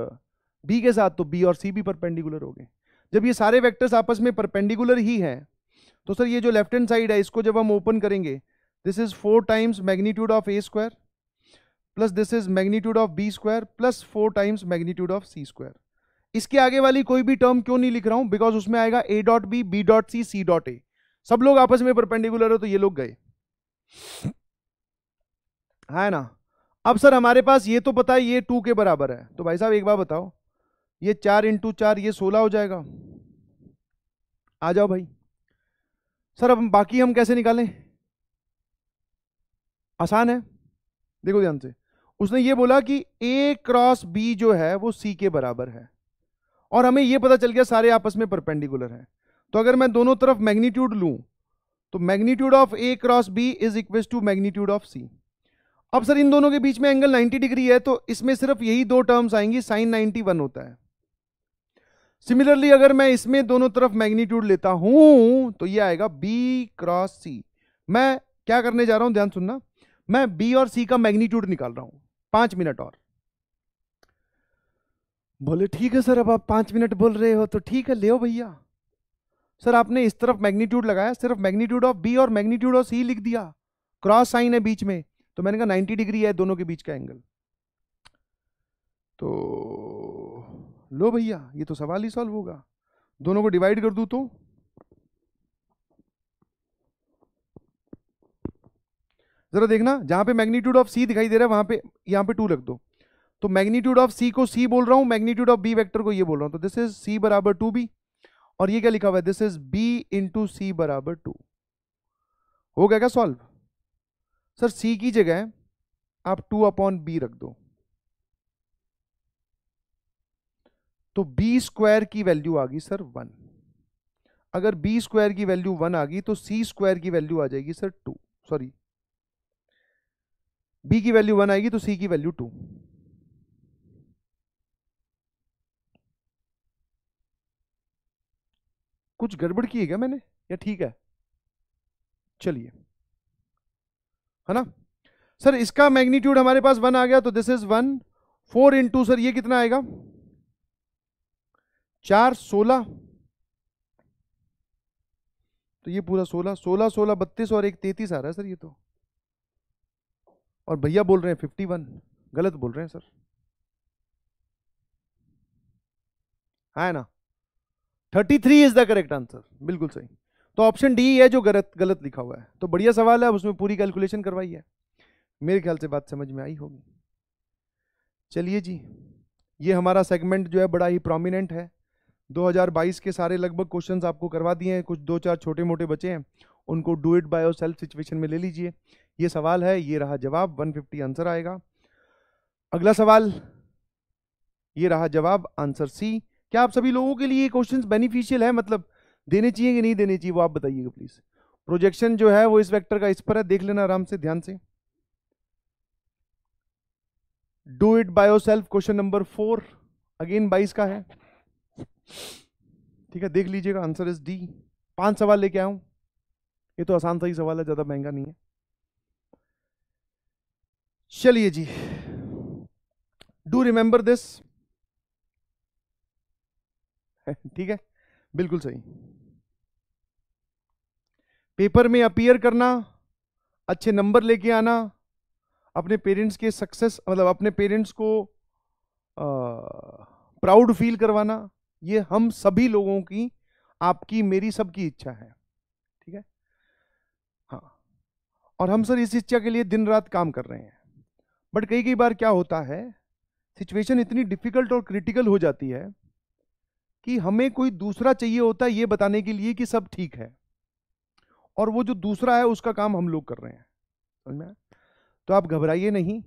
बी के साथ तो बी और सी भी परपेंडिकुलर हो गए जब ये सारे वैक्टर्स आपस में परपेंडिकुलर ही हैं तो सर ये जो लेफ्ट हैंड साइड है इसको जब हम ओपन करेंगे this is four times magnitude of A square plus this is magnitude of B square plus four times magnitude of C square इसके आगे वाली कोई भी टर्म क्यों नहीं लिख रहा हूं बिकॉज उसमें आएगा A dot B B dot C C dot A सब लोग आपस में परपेंडिकुलर हो तो ये लोग गए है हाँ ना अब सर हमारे पास ये तो पता है ये टू के बराबर है तो भाई साहब एक बार बताओ ये चार इंटू चार ये सोलह हो जाएगा आ जाओ भाई सर अब बाकी हम कैसे निकालें आसान है देखो ध्यान से उसने ये बोला कि ए क्रॉस बी जो है वो सी के बराबर है और हमें ये पता चल गया सारे आपस में परपेंडिकुलर हैं तो अगर मैं दोनों तरफ मैग्नीट्यूड लूँ तो magnitude of A cross B is equal to magnitude of C अब सर इन दोनों के बीच में एंगल 90 डिग्री है तो इसमें सिर्फ यही दो टर्म्स आएंगी साइन 91 होता है सिमिलरली अगर मैं इसमें दोनों तरफ मैग्नीट्यूड लेता हूं तो ये आएगा बी क्रॉस सी मैं क्या करने जा रहा हूं ध्यान सुनना मैं बी और सी का मैग्नीट्यूड निकाल रहा हूं पांच मिनट और बोले ठीक है सर अब आप पाँच मिनट बोल रहे हो तो ठीक है ले हो भैया सर आपने इस तरफ मैग्नीट्यूड लगाया सिर्फ मैग्नीट्यूड ऑफ बी और मैग्नीट्यूड ऑफ सी लिख दिया क्रॉस साइन है बीच में तो मैंने कहा नाइन्टी डिग्री है दोनों के बीच का एंगल तो लो भैया ये तो सवाल ही सॉल्व होगा दोनों को डिवाइड कर दूँ तो जरा देखना जहां पे मैग्नीट्यूड ऑफ सी दिखाई दे रहा है वहां पे यहां पे टू रख दो तो मैग्नीट्यूड ऑफ सी को सी बोल रहा हूं मैग्नीट्यूड ऑफ बी वेक्टर को ये बोल रहा हूँ तो दिस इज सी बराबर टू बी और ये क्या लिखा हुआ है this is B into C बराबर टू हो गया क्या सॉल्व सर सी की जगह आप टू अपॉन बी रख दो तो बी स्क्वायर की वैल्यू आ गई सर वन अगर बी स्क्वायर की वैल्यू वन आ गई तो सी स्क्वायर की वैल्यू आ जाएगी सर टू सॉरी बी की वैल्यू वन आएगी तो सी की वैल्यू टू कुछ गड़बड़ की है क्या मैंने या ठीक है चलिए है ना सर इसका मैग्नीट्यूड हमारे पास वन आ गया तो दिस इज वन फोर इन सर ये कितना आएगा चार सोलह तो ये पूरा सोलह सोलह सोलह बत्तीस और एक तैतीस आ रहा है सर ये तो और भैया बोल रहे हैं फिफ्टी वन गलत बोल रहे हैं सर है ना thirty three is the correct answer बिल्कुल सही तो ऑप्शन डी है जो गलत गलत लिखा हुआ है तो बढ़िया सवाल है उसमें पूरी कैलकुलेशन करवाई है मेरे ख्याल से बात समझ में आई होगी चलिए जी ये हमारा सेगमेंट जो है बड़ा ही प्रोमिनेंट है 2022 के सारे लगभग क्वेश्चंस आपको करवा दिए हैं कुछ दो चार छोटे मोटे बचे हैं उनको do it by self situation में ले लीजिए ये सवाल है ये रहा जवाब 150 आंसर आएगा अगला सवाल ये रहा जवाब आंसर सी क्या आप सभी लोगों के लिए ये क्वेश्चन बेनिफिशियल है मतलब देने चाहिए कि नहीं देने चाहिए वो आप बताइएगा प्लीज़ प्रोजेक्शन जो है वो इस वेक्टर का इस पर है देख लेना आराम से ध्यान से do it bio self question number four again बाईस का है ठीक है देख लीजिएगा आंसर इज डी पांच सवाल लेके आया हूं ये तो आसान सही सवाल है ज्यादा महंगा नहीं है चलिए जी डू रिमेंबर दिस ठीक है बिल्कुल सही पेपर में अपीयर करना अच्छे नंबर लेके आना अपने पेरेंट्स के सक्सेस मतलब अपने पेरेंट्स को प्राउड फील करवाना ये हम सभी लोगों की आपकी मेरी सबकी इच्छा है ठीक है हाँ और हम सर इस इच्छा के लिए दिन रात काम कर रहे हैं बट कई कई बार क्या होता है सिचुएशन इतनी डिफिकल्ट और क्रिटिकल हो जाती है कि हमें कोई दूसरा चाहिए होता है ये बताने के लिए कि सब ठीक है और वो जो दूसरा है उसका काम हम लोग कर रहे हैं समझ में तो आप घबराइए नहीं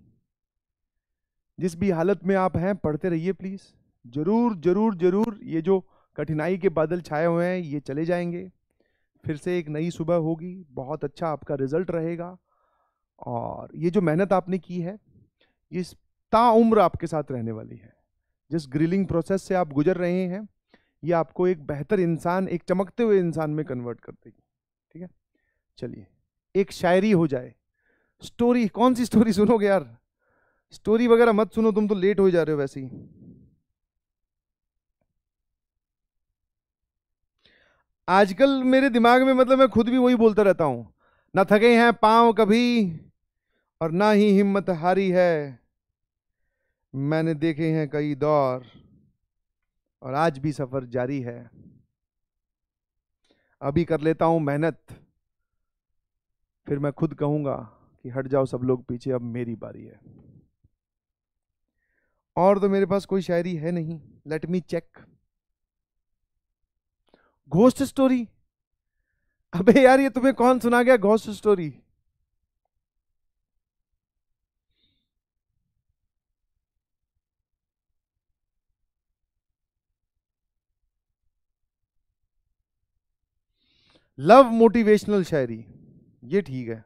जिस भी हालत में आप हैं पढ़ते रहिए प्लीज़ जरूर जरूर जरूर ये जो कठिनाई के बादल छाए हुए हैं ये चले जाएंगे फिर से एक नई सुबह होगी बहुत अच्छा आपका रिजल्ट रहेगा और ये जो मेहनत आपने की है ये ताउम्र आपके साथ रहने वाली है जिस ग्रिलिंग प्रोसेस से आप गुजर रहे हैं ये आपको एक बेहतर इंसान एक चमकते हुए इंसान में कन्वर्ट कर देगी ठीक है चलिए एक शायरी हो जाए स्टोरी कौन सी स्टोरी सुनोगे यार स्टोरी वगैरह मत सुनो तुम तो लेट हो जा रहे हो वैसे ही आजकल मेरे दिमाग में मतलब मैं खुद भी वही बोलता रहता हूं ना थके हैं पांव कभी और ना ही हिम्मत हारी है मैंने देखे हैं कई दौर और आज भी सफ़र जारी है अभी कर लेता हूं मेहनत फिर मैं खुद कहूंगा कि हट जाओ सब लोग पीछे अब मेरी बारी है और तो मेरे पास कोई शायरी है नहीं let me check ghost story अबे यार ये तुम्हें कौन सुना गया घोस्ट स्टोरी लव मोटिवेशनल शायरी ये ठीक है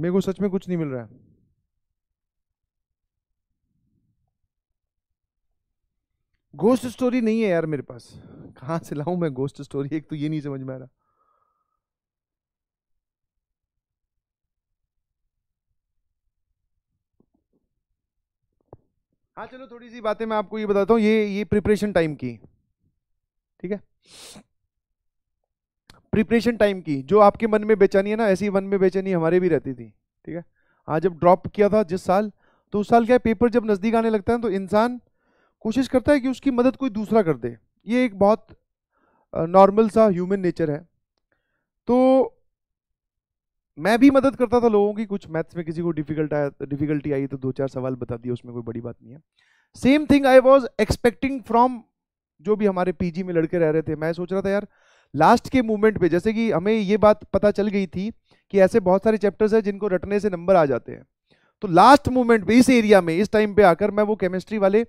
मेरे को सच में कुछ नहीं मिल रहा है गोस्ट स्टोरी नहीं है यार मेरे पास कहा से लाऊं मैं गोस्ट स्टोरी एक तो ये नहीं समझ में आ रहा हाँ चलो थोड़ी सी बातें मैं आपको ये बताता हूँ ये ये प्रिपरेशन टाइम की ठीक है प्रिपरेशन टाइम की जो आपके मन में बेचैनी है ना ऐसी मन में बेचैनी हमारे भी रहती थी ठीक है हाँ जब ड्रॉप किया था जिस साल तो उस साल क्या पेपर जब नज़दीक आने लगता है तो इंसान कोशिश करता है कि उसकी मदद कोई दूसरा कर दे ये एक बहुत नॉर्मल सा ह्यूमन नेचर है तो मैं भी मदद करता था लोगों की कुछ मैथ्स में किसी को डिफिकल्ट आया डिफिकल्टी आई तो दो चार सवाल बता दिए उसमें कोई बड़ी बात नहीं है same thing I was expecting from जो भी हमारे पीजी में लड़के रह रहे थे मैं सोच रहा था यार लास्ट के मूवमेंट पे जैसे कि हमें ये बात पता चल गई थी कि ऐसे बहुत सारे चैप्टर्स हैं जिनको रटने से नंबर आ जाते हैं तो लास्ट मूवमेंट पे इस एरिया में इस टाइम पे आकर मैं वो केमिस्ट्री वाले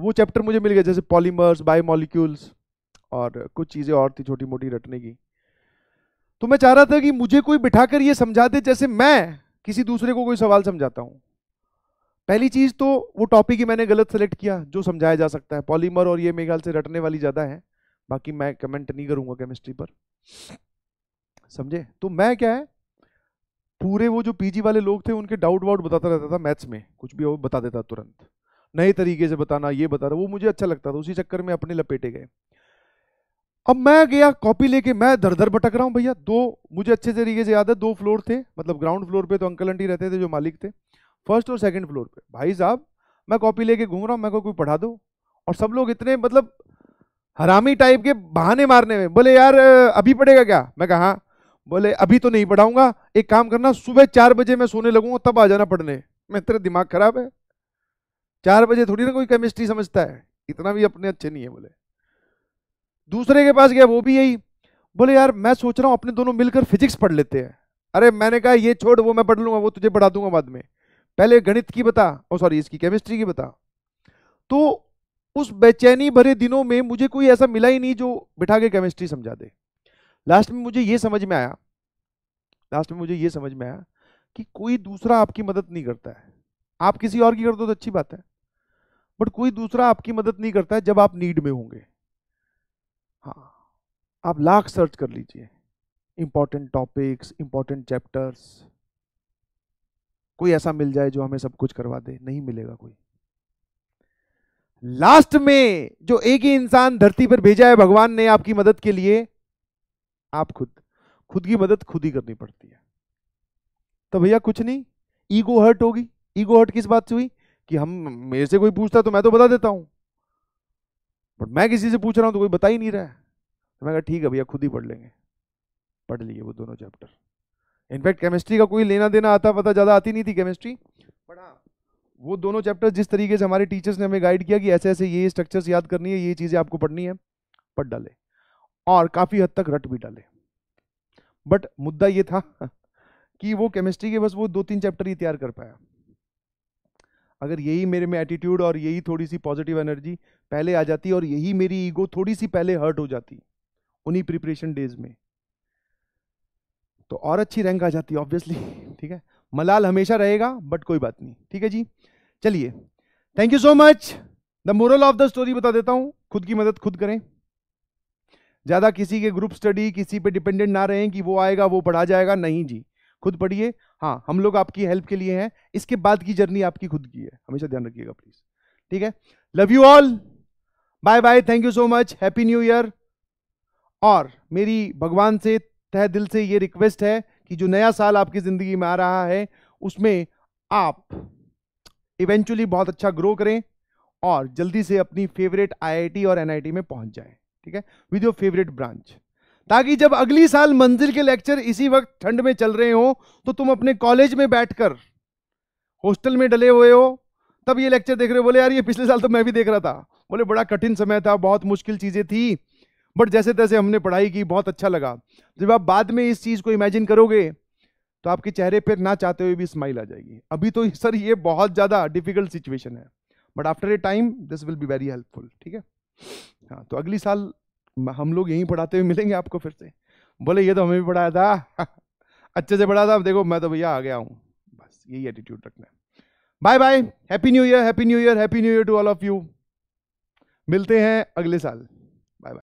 वो चैप्टर मुझे मिल गया जैसे पॉलीमर्स बायोमोलिक्यूल्स और कुछ चीज़ें और थी छोटी मोटी रटने की तो मैं चाह रहा था कि मुझे कोई बिठाकर ये समझा दे जैसे मैं किसी दूसरे को कोई सवाल समझाता हूँ पहली चीज़ तो वो टॉपिक ही मैंने गलत सेलेक्ट किया जो समझाया जा सकता है पॉलीमर और ये मेरे ख्याल से रटने वाली ज़्यादा है बाकी मैं कमेंट नहीं करूँगा केमिस्ट्री पर समझे तो मैं क्या है पूरे वो जो पीजी वाले लोग थे उनके डाउट वाउट बताता रहता था मैथ्स में कुछ भी वो बता देता तुरंत नए तरीके से बताना ये बताना वो मुझे अच्छा लगता था उसी चक्कर में अपने लपेटे गए अब मैं गया कॉपी लेके मैं दर दर भटक रहा हूँ भैया दो मुझे अच्छे तरीके से याद है दो फ्लोर थे मतलब ग्राउंड फ्लोर पे तो अंकल अंटी रहते थे जो मालिक थे फर्स्ट और सेकंड फ्लोर पे भाई साहब मैं कॉपी लेके घूम रहा हूँ मैं को कोई पढ़ा दो और सब लोग इतने मतलब हरामी टाइप के बहाने मारने में बोले यार अभी पढ़ेगा क्या मैं कहा हाँ। बोले अभी तो नहीं पढ़ाऊंगा एक काम करना सुबह चार बजे मैं सोने लगूंगा तब आ जाना पढ़ने मैं तेरा दिमाग खराब है चार बजे थोड़ी ना कोई केमिस्ट्री समझता है इतना भी अपने अच्छे नहीं है बोले दूसरे के पास गया वो भी यही बोले यार मैं सोच रहा हूँ अपने दोनों मिलकर फिजिक्स पढ़ लेते हैं अरे मैंने कहा ये छोड़ वो मैं पढ़ लूंगा वो तुझे पढ़ा दूंगा बाद में पहले गणित की बता और सॉरी इसकी केमिस्ट्री की बता तो उस बेचैनी भरे दिनों में मुझे कोई ऐसा मिला ही नहीं जो बिठा के केमिस्ट्री समझा दे लास्ट में मुझे ये समझ में आया लास्ट में मुझे ये समझ में आया कि कोई दूसरा आपकी मदद नहीं करता है आप किसी और की कर दो तो अच्छी बात है बट कोई दूसरा आपकी मदद नहीं करता है जब आप नीड में होंगे हाँ आप लाख सर्च कर लीजिए इंपॉर्टेंट टॉपिक्स इंपॉर्टेंट चैप्टर्स कोई ऐसा मिल जाए जो हमें सब कुछ करवा दे नहीं मिलेगा कोई लास्ट में जो एक ही इंसान धरती पर भेजा है भगवान ने आपकी मदद के लिए आप खुद खुद की मदद खुद ही करनी पड़ती है तो भैया कुछ नहीं ईगो हर्ट होगी ईगो हर्ट किस बात से हुई कि हम मेरे से कोई पूछता तो मैं तो बता देता हूँ बट मैं किसी से पूछ रहा हूँ तो कोई बता ही नहीं रहा है तो मैं कहा ठीक है भैया खुद ही पढ़ लेंगे पढ़ लिए वो दोनों चैप्टर इनफैक्ट केमिस्ट्री का कोई लेना देना आता पता ज़्यादा आती नहीं थी केमिस्ट्री बट हाँ वो दोनों चैप्टर जिस तरीके से हमारे टीचर्स ने हमें गाइड किया कि ऐसे ऐसे ये स्ट्रक्चर्स याद करनी है ये चीज़ें आपको पढ़नी है पढ़ डाले और काफ़ी हद तक रट भी डाले बट मुद्दा ये था कि वो केमिस्ट्री के बस वो दो तीन चैप्टर ही तैयार कर पाया अगर यही मेरे में एटीट्यूड और यही थोड़ी सी पॉजिटिव एनर्जी पहले आ जाती और यही मेरी ईगो थोड़ी सी पहले हर्ट हो जाती उन्हीं प्रिपरेशन डेज में तो और अच्छी रैंक आ जाती ऑब्वियसली ठीक है मलाल हमेशा रहेगा बट कोई बात नहीं ठीक है जी चलिए thank you so much the moral of the story बता देता हूं खुद की मदद खुद करें ज़्यादा किसी के ग्रुप स्टडी किसी पे डिपेंडेंट ना रहें कि वो आएगा वो पढ़ा जाएगा नहीं जी खुद पढ़िए हाँ हम लोग आपकी हेल्प के लिए हैं इसके बाद की जर्नी आपकी खुद की है हमेशा ध्यान रखिएगा प्लीज ठीक है love you all bye bye thank you so much happy new year और मेरी भगवान से तह दिल से ये रिक्वेस्ट है कि जो नया साल आपकी ज़िंदगी में आ रहा है उसमें आप इवेंचुअली बहुत अच्छा ग्रो करें और जल्दी से अपनी फेवरेट आईआईटी और एनआईटी में पहुंच जाएं ठीक है विद योर फेवरेट ब्रांच ताकि जब अगली साल मंजिल के लेक्चर इसी वक्त ठंड में चल रहे हो तो तुम अपने कॉलेज में बैठकर हॉस्टल में डले हुए हो तब ये लेक्चर देख रहे हो बोले यार ये पिछले साल तो मैं भी देख रहा था बोले बड़ा कठिन समय था बहुत मुश्किल चीज़ें थी बट जैसे तैसे हमने पढ़ाई की बहुत अच्छा लगा जब आप बाद में इस चीज़ को इमेजिन करोगे तो आपके चेहरे पर ना चाहते हुए भी स्माइल आ जाएगी अभी तो सर ये बहुत ज़्यादा डिफिकल्ट सिचुएशन है but after a time this will be very helpful ठीक है हाँ तो अगली साल हम लोग यहीं पढ़ाते हुए मिलेंगे आपको फिर से बोले ये तो हमें भी पढ़ाया था अच्छे से पढ़ा था देखो मैं तो भैया आ गया हूँ बस यही एटीट्यूड रखना है bye bye happy new year happy new year happy new year to all of you मिलते हैं अगले साल